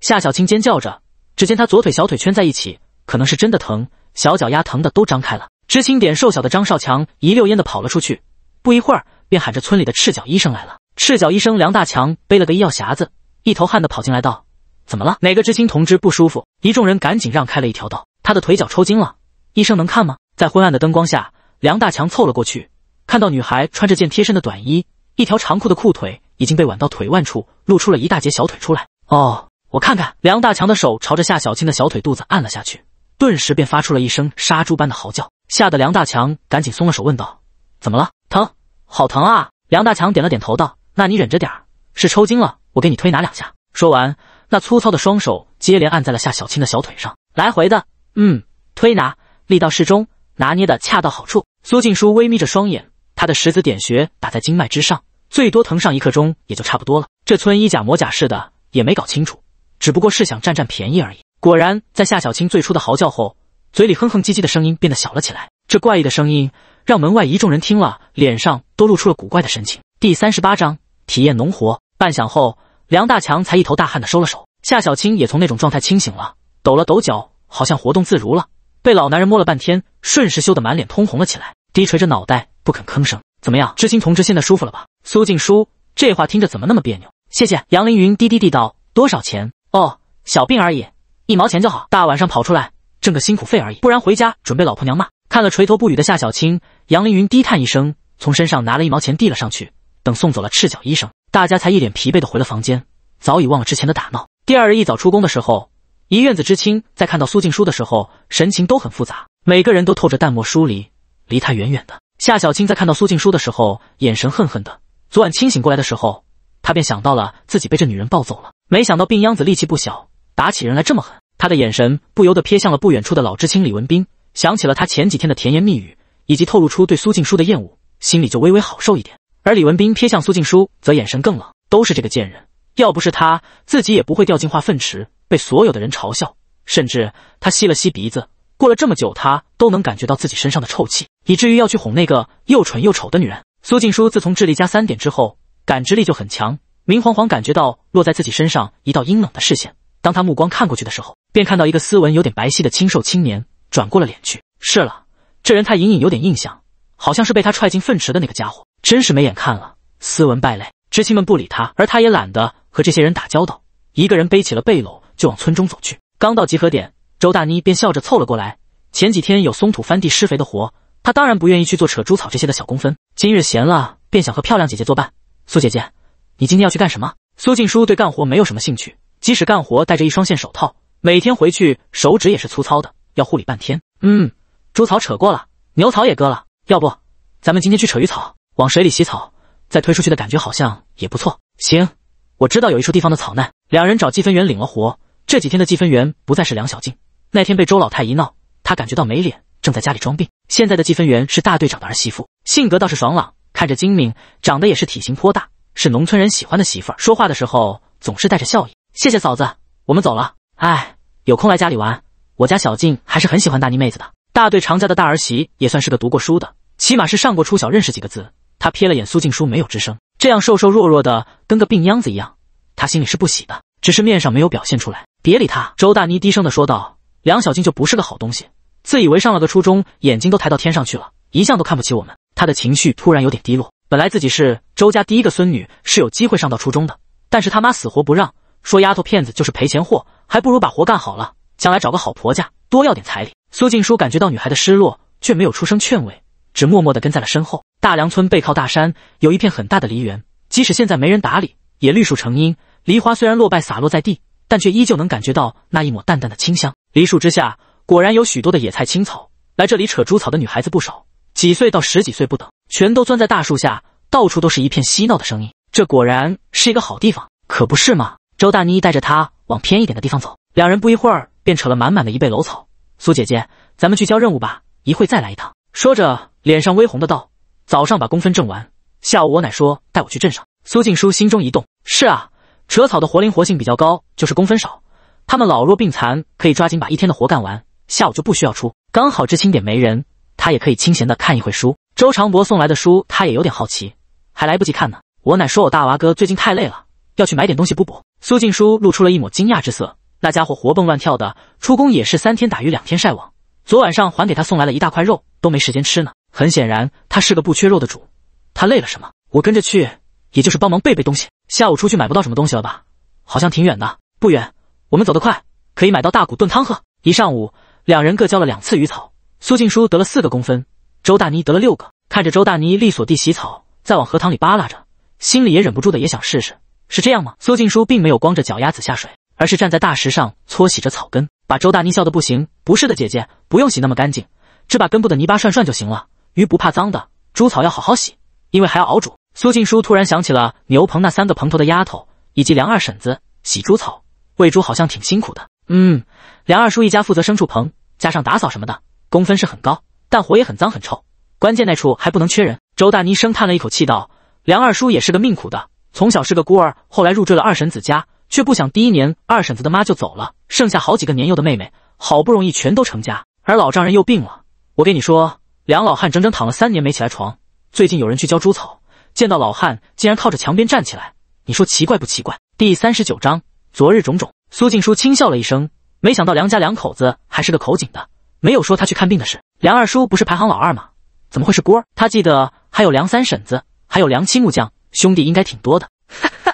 夏小青尖叫着，只见她左腿小腿圈在一起，可能是真的疼，小脚丫疼的都张开了。知青点瘦小的张少强一溜烟的跑了出去，不一会儿。便喊着村里的赤脚医生来了。赤脚医生梁大强背了个医药匣子，一头汗的跑进来道：“怎么了？哪个知青同志不舒服？”一众人赶紧让开了一条道。他的腿脚抽筋了，医生能看吗？在昏暗的灯光下，梁大强凑了过去，看到女孩穿着件贴身的短衣，一条长裤的裤腿已经被挽到腿腕处，露出了一大截小腿出来。哦，我看看。梁大强的手朝着夏小青的小腿肚子按了下去，顿时便发出了一声杀猪般的嚎叫，吓得梁大强赶紧松了手，问道：“怎么了？疼？”好疼啊！梁大强点了点头，道：“那你忍着点儿，是抽筋了，我给你推拿两下。”说完，那粗糙的双手接连按在了夏小青的小腿上，来回的，嗯，推拿力道适中，拿捏的恰到好处。苏静书微眯着双眼，他的十指点穴打在经脉之上，最多疼上一刻钟，也就差不多了。这村医假模假式的也没搞清楚，只不过是想占占便宜而已。果然，在夏小青最初的嚎叫后，嘴里哼哼唧唧的声音变得小了起来，这怪异的声音。让门外一众人听了，脸上都露出了古怪的神情。第三十八章体验农活。半晌后，梁大强才一头大汗的收了手。夏小青也从那种状态清醒了，抖了抖脚，好像活动自如了。被老男人摸了半天，瞬时羞得满脸通红了起来，低垂着脑袋不肯吭声。怎么样，知青同志现在舒服了吧？苏静书这话听着怎么那么别扭？谢谢。杨凌云低低地道：“多少钱？”“哦，小病而已，一毛钱就好。大晚上跑出来挣个辛苦费而已，不然回家准备老婆娘骂。”看了垂头不语的夏小青，杨凌云低叹一声，从身上拿了一毛钱递了上去。等送走了赤脚医生，大家才一脸疲惫的回了房间，早已忘了之前的打闹。第二日一早出宫的时候，一院子知青在看到苏静书的时候，神情都很复杂，每个人都透着淡漠疏离，离他远远的。夏小青在看到苏静书的时候，眼神恨恨的。昨晚清醒过来的时候，他便想到了自己被这女人抱走了，没想到病秧子力气不小，打起人来这么狠。他的眼神不由得瞥向了不远处的老知青李文斌。想起了他前几天的甜言蜜语，以及透露出对苏静书的厌恶，心里就微微好受一点。而李文斌瞥向苏静书，则眼神更冷。都是这个贱人，要不是他自己，也不会掉进化粪池，被所有的人嘲笑。甚至他吸了吸鼻子，过了这么久，他都能感觉到自己身上的臭气，以至于要去哄那个又蠢又丑的女人。苏静书自从智力加三点之后，感知力就很强，明晃晃感觉到落在自己身上一道阴冷的视线。当他目光看过去的时候，便看到一个斯文、有点白皙的清瘦青年。转过了脸去。是了，这人他隐隐有点印象，好像是被他踹进粪池的那个家伙。真是没眼看了，斯文败类。知青们不理他，而他也懒得和这些人打交道，一个人背起了背篓就往村中走去。刚到集合点，周大妮便笑着凑了过来。前几天有松土翻地施肥的活，他当然不愿意去做扯猪草这些的小工分。今日闲了，便想和漂亮姐姐作伴。苏姐姐，你今天要去干什么？苏静书对干活没有什么兴趣，即使干活戴着一双线手套，每天回去手指也是粗糙的。要护理半天，嗯，猪草扯过了，牛草也割了，要不咱们今天去扯鱼草，往水里洗草，再推出去的感觉好像也不错。行，我知道有一处地方的草难，两人找计分员领了活。这几天的计分员不再是梁小静，那天被周老太一闹，她感觉到没脸，正在家里装病。现在的计分员是大队长的儿媳妇，性格倒是爽朗，看着精明，长得也是体型颇大，是农村人喜欢的媳妇。说话的时候总是带着笑意。谢谢嫂子，我们走了。哎，有空来家里玩。我家小静还是很喜欢大妮妹子的。大队常家的大儿媳也算是个读过书的，起码是上过初小，认识几个字。他瞥了眼苏静书，没有吱声。这样瘦瘦弱弱的，跟个病秧子一样，他心里是不喜的，只是面上没有表现出来。别理她，周大妮低声的说道。梁小静就不是个好东西，自以为上了个初中，眼睛都抬到天上去了，一向都看不起我们。他的情绪突然有点低落，本来自己是周家第一个孙女，是有机会上到初中，的，但是他妈死活不让，说丫头片子就是赔钱货，还不如把活干好了。想来找个好婆家，多要点彩礼。苏静书感觉到女孩的失落，却没有出声劝慰，只默默地跟在了身后。大梁村背靠大山，有一片很大的梨园，即使现在没人打理，也绿树成荫。梨花虽然落败洒落在地，但却依旧能感觉到那一抹淡淡的清香。梨树之下果然有许多的野菜青草，来这里扯猪草的女孩子不少，几岁到十几岁不等，全都钻在大树下，到处都是一片嬉闹的声音。这果然是一个好地方，可不是吗？周大妮带着她往偏一点的地方走，两人不一会儿。便扯了满满的一背篓草，苏姐姐，咱们去交任务吧，一会再来一趟。说着，脸上微红的道：“早上把工分挣完，下午我奶说带我去镇上。”苏静书心中一动：“是啊，扯草的活灵活性比较高，就是工分少。他们老弱病残可以抓紧把一天的活干完，下午就不需要出。刚好知青点没人，他也可以清闲的看一会书。周长博送来的书，他也有点好奇，还来不及看呢。我奶说我大娃哥最近太累了，要去买点东西补补。”苏静书露出了一抹惊讶之色。那家伙活蹦乱跳的，出工也是三天打鱼两天晒网。昨晚上还给他送来了一大块肉，都没时间吃呢。很显然，他是个不缺肉的主。他累了什么？我跟着去，也就是帮忙背背东西。下午出去买不到什么东西了吧？好像挺远的，不远，我们走得快，可以买到大骨炖汤喝。一上午，两人各浇了两次鱼草，苏静书得了四个公分，周大妮得了六个。看着周大妮利索地洗草，再往河塘里扒拉着，心里也忍不住的也想试试。是这样吗？苏静书并没有光着脚丫子下水。而是站在大石上搓洗着草根，把周大妮笑得不行。不是的，姐姐，不用洗那么干净，只把根部的泥巴涮涮就行了。鱼不怕脏的，猪草要好好洗，因为还要熬煮。苏静书突然想起了牛棚那三个蓬头的丫头，以及梁二婶子洗猪草、喂猪，好像挺辛苦的。嗯，梁二叔一家负责牲畜棚，加上打扫什么的，工分是很高，但活也很脏很臭。关键那处还不能缺人。周大妮深叹了一口气，道：“梁二叔也是个命苦的，从小是个孤儿，后来入赘了二婶子家。”却不想，第一年二婶子的妈就走了，剩下好几个年幼的妹妹，好不容易全都成家，而老丈人又病了。我跟你说，梁老汉整整躺了三年没起来床。最近有人去浇猪草，见到老汉竟然靠着墙边站起来，你说奇怪不奇怪？第三十九章昨日种种。苏静书轻笑了一声，没想到梁家两口子还是个口井的，没有说他去看病的事。梁二叔不是排行老二吗？怎么会是孤儿？他记得还有梁三婶子，还有梁七木匠，兄弟应该挺多的。哈哈。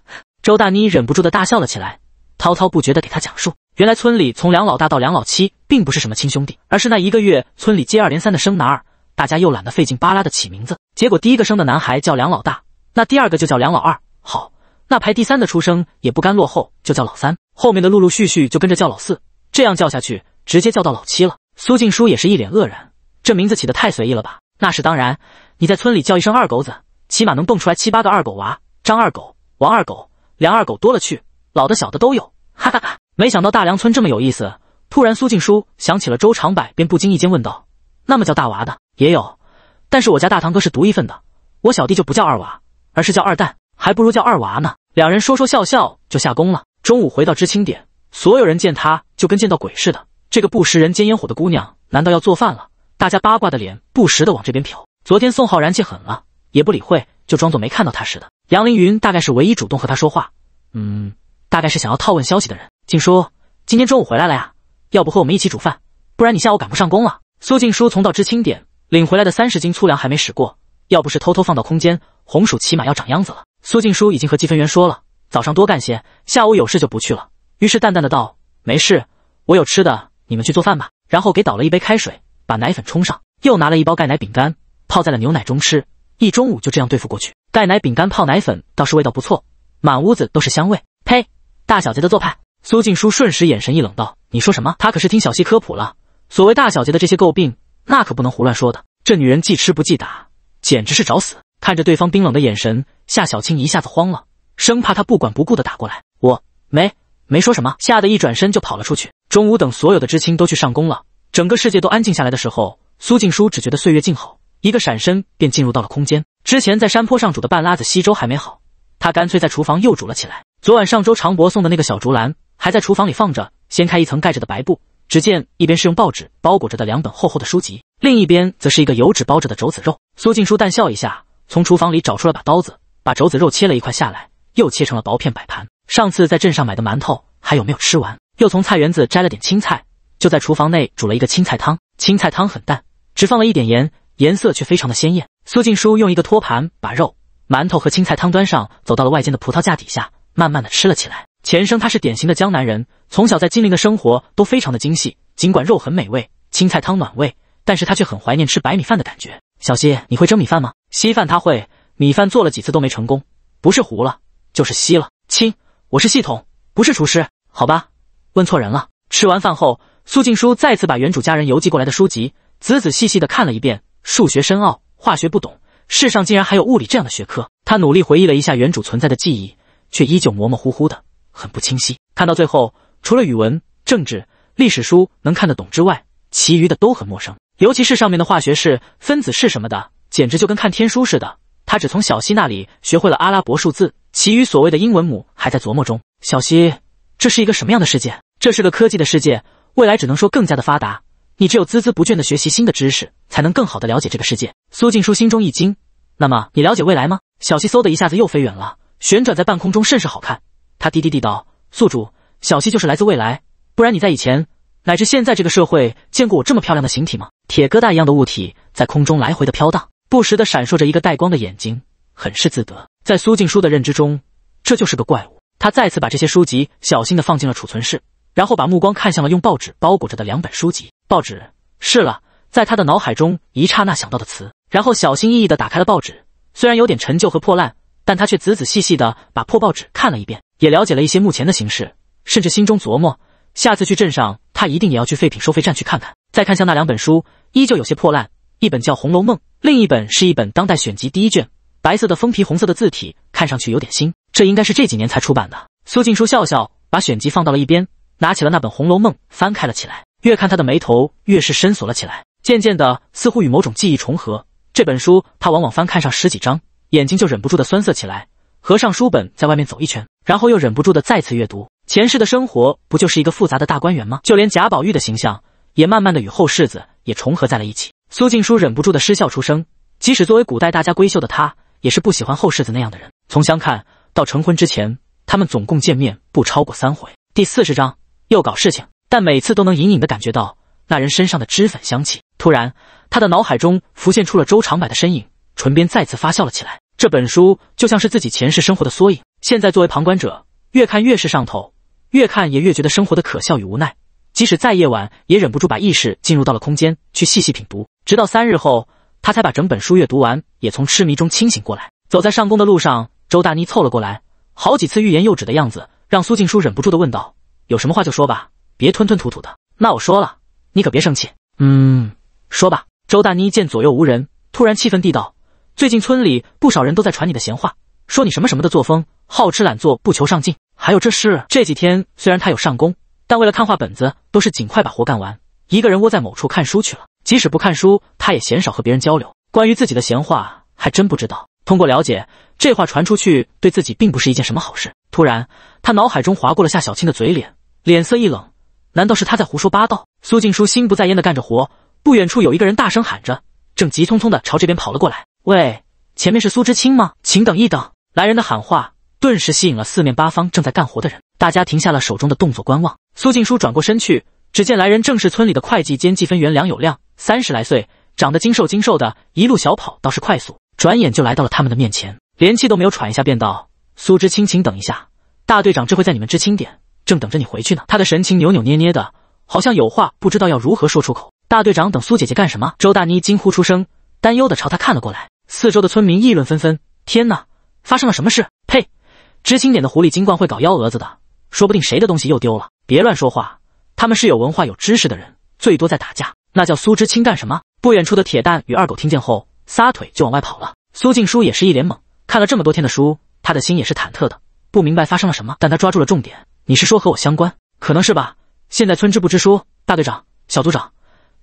周大妮忍不住的大笑了起来，滔滔不绝地给他讲述：原来村里从梁老大到梁老七，并不是什么亲兄弟，而是那一个月村里接二连三的生男儿，大家又懒得费劲巴拉的起名字，结果第一个生的男孩叫梁老大，那第二个就叫梁老二，好，那排第三的出生也不甘落后，就叫老三，后面的陆陆续续就跟着叫老四，这样叫下去，直接叫到老七了。苏静书也是一脸愕然，这名字起的太随意了吧？那是当然，你在村里叫一声二狗子，起码能蹦出来七八个二狗娃，张二狗、王二狗。梁二狗多了去，老的、小的都有，哈哈哈！没想到大梁村这么有意思。突然，苏静书想起了周长柏，便不经意间问道：“那么叫大娃的也有，但是我家大堂哥是独一份的。我小弟就不叫二娃，而是叫二蛋，还不如叫二娃呢。”两人说说笑笑就下工了。中午回到知青点，所有人见他就跟见到鬼似的。这个不食人间烟火的姑娘，难道要做饭了？大家八卦的脸不时的往这边瞟。昨天宋浩然气狠了，也不理会，就装作没看到他似的。杨凌云大概是唯一主动和他说话，嗯，大概是想要套问消息的人。静姝，今天中午回来了呀？要不和我们一起煮饭，不然你下午赶不上工了。苏静书从到知青点领回来的三十斤粗粮还没使过，要不是偷偷放到空间，红薯起码要长秧子了。苏静书已经和计分员说了，早上多干些，下午有事就不去了。于是淡淡的道：“没事，我有吃的，你们去做饭吧。”然后给倒了一杯开水，把奶粉冲上，又拿了一包钙奶饼干，泡在了牛奶中吃，一中午就这样对付过去。带奶饼干泡奶粉倒是味道不错，满屋子都是香味。呸！大小姐的做派。苏静书瞬时眼神一冷，道：“你说什么？她可是听小西科普了。所谓大小姐的这些诟病，那可不能胡乱说的。这女人既吃不记打，简直是找死。”看着对方冰冷的眼神，夏小青一下子慌了，生怕她不管不顾的打过来。我没没说什么，吓得一转身就跑了出去。中午等所有的知青都去上工了，整个世界都安静下来的时候，苏静书只觉得岁月静好，一个闪身便进入到了空间。之前在山坡上煮的半拉子稀粥还没好，他干脆在厨房又煮了起来。昨晚上周长博送的那个小竹篮还在厨房里放着，掀开一层盖着的白布，只见一边是用报纸包裹着的两本厚厚的书籍，另一边则是一个油纸包着的肘子肉。苏静书淡笑一下，从厨房里找出了把刀子，把肘子肉切了一块下来，又切成了薄片摆盘。上次在镇上买的馒头还有没有吃完？又从菜园子摘了点青菜，就在厨房内煮了一个青菜汤。青菜汤很淡，只放了一点盐，颜色却非常的鲜艳。苏静书用一个托盘把肉、馒头和青菜汤端上，走到了外间的葡萄架底下，慢慢的吃了起来。前生他是典型的江南人，从小在金陵的生活都非常的精细。尽管肉很美味，青菜汤暖胃，但是他却很怀念吃白米饭的感觉。小溪，你会蒸米饭吗？稀饭他会，米饭做了几次都没成功，不是糊了就是稀了。亲，我是系统，不是厨师，好吧，问错人了。吃完饭后，苏静书再次把原主家人邮寄过来的书籍仔仔细细的看了一遍，数学深奥。化学不懂，世上竟然还有物理这样的学科。他努力回忆了一下原主存在的记忆，却依旧模模糊糊的，很不清晰。看到最后，除了语文、政治、历史书能看得懂之外，其余的都很陌生，尤其是上面的化学式、分子式什么的，简直就跟看天书似的。他只从小希那里学会了阿拉伯数字，其余所谓的英文母还在琢磨中。小希，这是一个什么样的世界？这是个科技的世界，未来只能说更加的发达。你只有孜孜不倦的学习新的知识，才能更好的了解这个世界。苏静书心中一惊，那么你了解未来吗？小溪嗖的一下子又飞远了，旋转在半空中甚是好看。他低低地道：“宿主，小溪就是来自未来，不然你在以前乃至现在这个社会见过我这么漂亮的形体吗？”铁疙瘩一样的物体在空中来回的飘荡，不时的闪烁着一个带光的眼睛，很是自得。在苏静书的认知中，这就是个怪物。他再次把这些书籍小心的放进了储存室。然后把目光看向了用报纸包裹着的两本书籍，报纸是了，在他的脑海中一刹那想到的词，然后小心翼翼地打开了报纸，虽然有点陈旧和破烂，但他却仔仔细细地把破报纸看了一遍，也了解了一些目前的形势，甚至心中琢磨，下次去镇上，他一定也要去废品收费站去看看。再看向那两本书，依旧有些破烂，一本叫《红楼梦》，另一本是一本当代选集第一卷，白色的封皮，红色的字体，看上去有点新，这应该是这几年才出版的。苏静书笑笑，把选集放到了一边。拿起了那本《红楼梦》，翻开了起来。越看，他的眉头越是深锁了起来。渐渐的，似乎与某种记忆重合。这本书，他往往翻看上十几章，眼睛就忍不住的酸涩起来。合上书本，在外面走一圈，然后又忍不住的再次阅读。前世的生活不就是一个复杂的大观园吗？就连贾宝玉的形象，也慢慢的与后世子也重合在了一起。苏静书忍不住的失笑出声。即使作为古代大家闺秀的她，也是不喜欢后世子那样的人。从相看到成婚之前，他们总共见面不超过三回。第四十章。又搞事情，但每次都能隐隐的感觉到那人身上的脂粉香气。突然，他的脑海中浮现出了周长柏的身影，唇边再次发笑了起来。这本书就像是自己前世生活的缩影，现在作为旁观者，越看越是上头，越看也越觉得生活的可笑与无奈。即使在夜晚，也忍不住把意识进入到了空间去细细品读。直到三日后，他才把整本书阅读完，也从痴迷中清醒过来。走在上工的路上，周大妮凑了过来，好几次欲言又止的样子，让苏静书忍不住的问道。有什么话就说吧，别吞吞吐吐的。那我说了，你可别生气。嗯，说吧。周大妮见左右无人，突然气愤地道：“最近村里不少人都在传你的闲话，说你什么什么的作风，好吃懒做，不求上进。还有这事，这几天虽然他有上工，但为了看话本子，都是尽快把活干完，一个人窝在某处看书去了。即使不看书，他也嫌少和别人交流。关于自己的闲话，还真不知道。通过了解，这话传出去，对自己并不是一件什么好事。”突然，他脑海中划过了夏小青的嘴脸。脸色一冷，难道是他在胡说八道？苏静书心不在焉的干着活，不远处有一个人大声喊着，正急匆匆的朝这边跑了过来。喂，前面是苏知青吗？请等一等。来人的喊话顿时吸引了四面八方正在干活的人，大家停下了手中的动作，观望。苏静书转过身去，只见来人正是村里的会计兼记分员梁有亮，三十来岁，长得精瘦精瘦的，一路小跑倒是快速，转眼就来到了他们的面前，连气都没有喘一下，便道：“苏知青，请等一下，大队长这会在你们知青点。”正等着你回去呢。他的神情扭扭捏捏的，好像有话不知道要如何说出口。大队长等苏姐姐干什么？周大妮惊呼出声，担忧的朝他看了过来。四周的村民议论纷纷：“天哪，发生了什么事？”呸！知青点的狐狸精惯会搞幺蛾子的，说不定谁的东西又丢了。别乱说话，他们是有文化有知识的人，最多在打架，那叫苏知青干什么？不远处的铁蛋与二狗听见后，撒腿就往外跑了。苏静书也是一脸懵，看了这么多天的书，他的心也是忐忑的，不明白发生了什么，但他抓住了重点。你是说和我相关？可能是吧。现在村支部支书、大队长、小组长，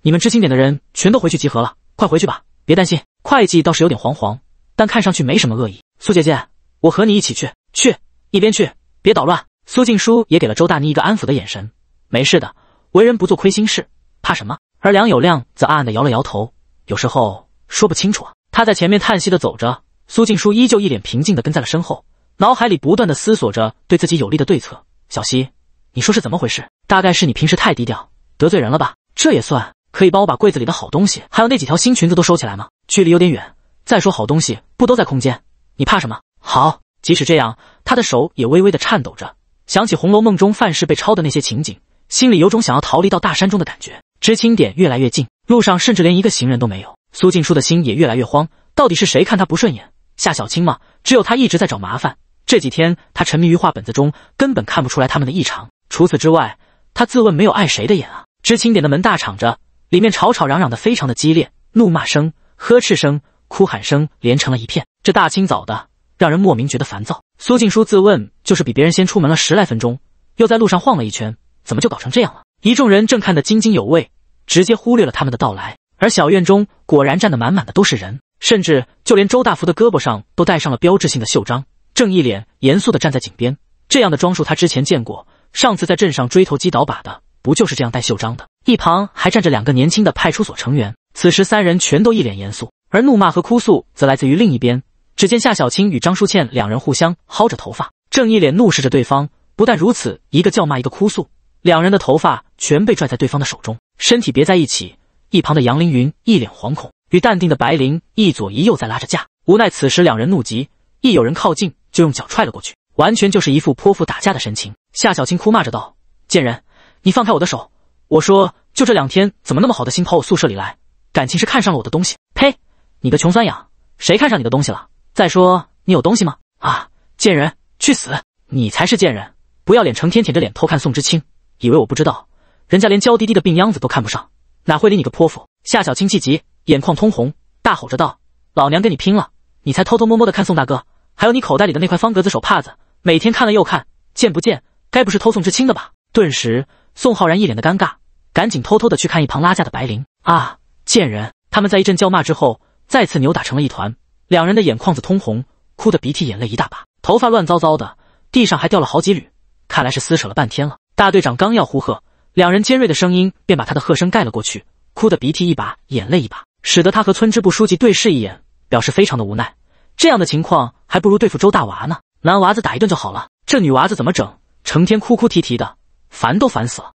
你们知青点的人全都回去集合了，快回去吧，别担心。会计倒是有点惶惶，但看上去没什么恶意。苏姐姐，我和你一起去。去一边去，别捣乱。苏静书也给了周大妮一个安抚的眼神。没事的，为人不做亏心事，怕什么？而梁有亮则暗暗的摇了摇头，有时候说不清楚啊。他在前面叹息的走着，苏静书依旧一脸平静的跟在了身后，脑海里不断的思索着对自己有利的对策。小溪，你说是怎么回事？大概是你平时太低调，得罪人了吧？这也算，可以帮我把柜子里的好东西，还有那几条新裙子都收起来吗？距离有点远，再说好东西不都在空间？你怕什么？好，即使这样，他的手也微微的颤抖着。想起《红楼梦》中范氏被抄的那些情景，心里有种想要逃离到大山中的感觉。知青点越来越近，路上甚至连一个行人都没有。苏静书的心也越来越慌，到底是谁看他不顺眼？夏小青吗？只有她一直在找麻烦。这几天他沉迷于画本子中，根本看不出来他们的异常。除此之外，他自问没有碍谁的眼啊。知青点的门大敞着，里面吵吵嚷嚷的，非常的激烈，怒骂声、呵斥声、哭喊声连成了一片。这大清早的，让人莫名觉得烦躁。苏静书自问就是比别人先出门了十来分钟，又在路上晃了一圈，怎么就搞成这样了？一众人正看得津津有味，直接忽略了他们的到来。而小院中果然站得满满的都是人，甚至就连周大福的胳膊上都戴上了标志性的袖章。正一脸严肃地站在井边，这样的装束他之前见过。上次在镇上追投机倒把的，不就是这样戴袖章的？一旁还站着两个年轻的派出所成员，此时三人全都一脸严肃，而怒骂和哭诉则来自于另一边。只见夏小青与张淑倩两人互相薅着头发，正一脸怒视着对方。不但如此，一个叫骂，一个哭诉，两人的头发全被拽在对方的手中，身体别在一起。一旁的杨凌云一脸惶恐，与淡定的白灵一左一右在拉着架，无奈此时两人怒极，一有人靠近。就用脚踹了过去，完全就是一副泼妇打架的神情。夏小青哭骂着道：“贱人，你放开我的手！我说就这两天，怎么那么好的心跑我宿舍里来？感情是看上了我的东西？呸！你个穷酸样，谁看上你的东西了？再说你有东西吗？啊！贱人，去死！你才是贱人！不要脸，成天舔着脸偷看宋知青，以为我不知道？人家连娇滴滴的病秧子都看不上，哪会理你个泼妇？”夏小青气急，眼眶通红，大吼着道：“老娘跟你拼了！你才偷偷摸摸的看宋大哥！”还有你口袋里的那块方格子手帕子，每天看了又看，见不见？该不是偷宋之清的吧？顿时，宋浩然一脸的尴尬，赶紧偷偷的去看一旁拉架的白灵啊！贱人！他们在一阵叫骂之后，再次扭打成了一团，两人的眼眶子通红，哭得鼻涕眼泪一大把，头发乱糟糟的，地上还掉了好几缕，看来是撕扯了半天了。大队长刚要呼喝，两人尖锐的声音便把他的喝声盖了过去，哭得鼻涕一把眼泪一把，使得他和村支部书记对视一眼，表示非常的无奈。这样的情况，还不如对付周大娃呢。男娃子打一顿就好了，这女娃子怎么整？成天哭哭啼啼的，烦都烦死了。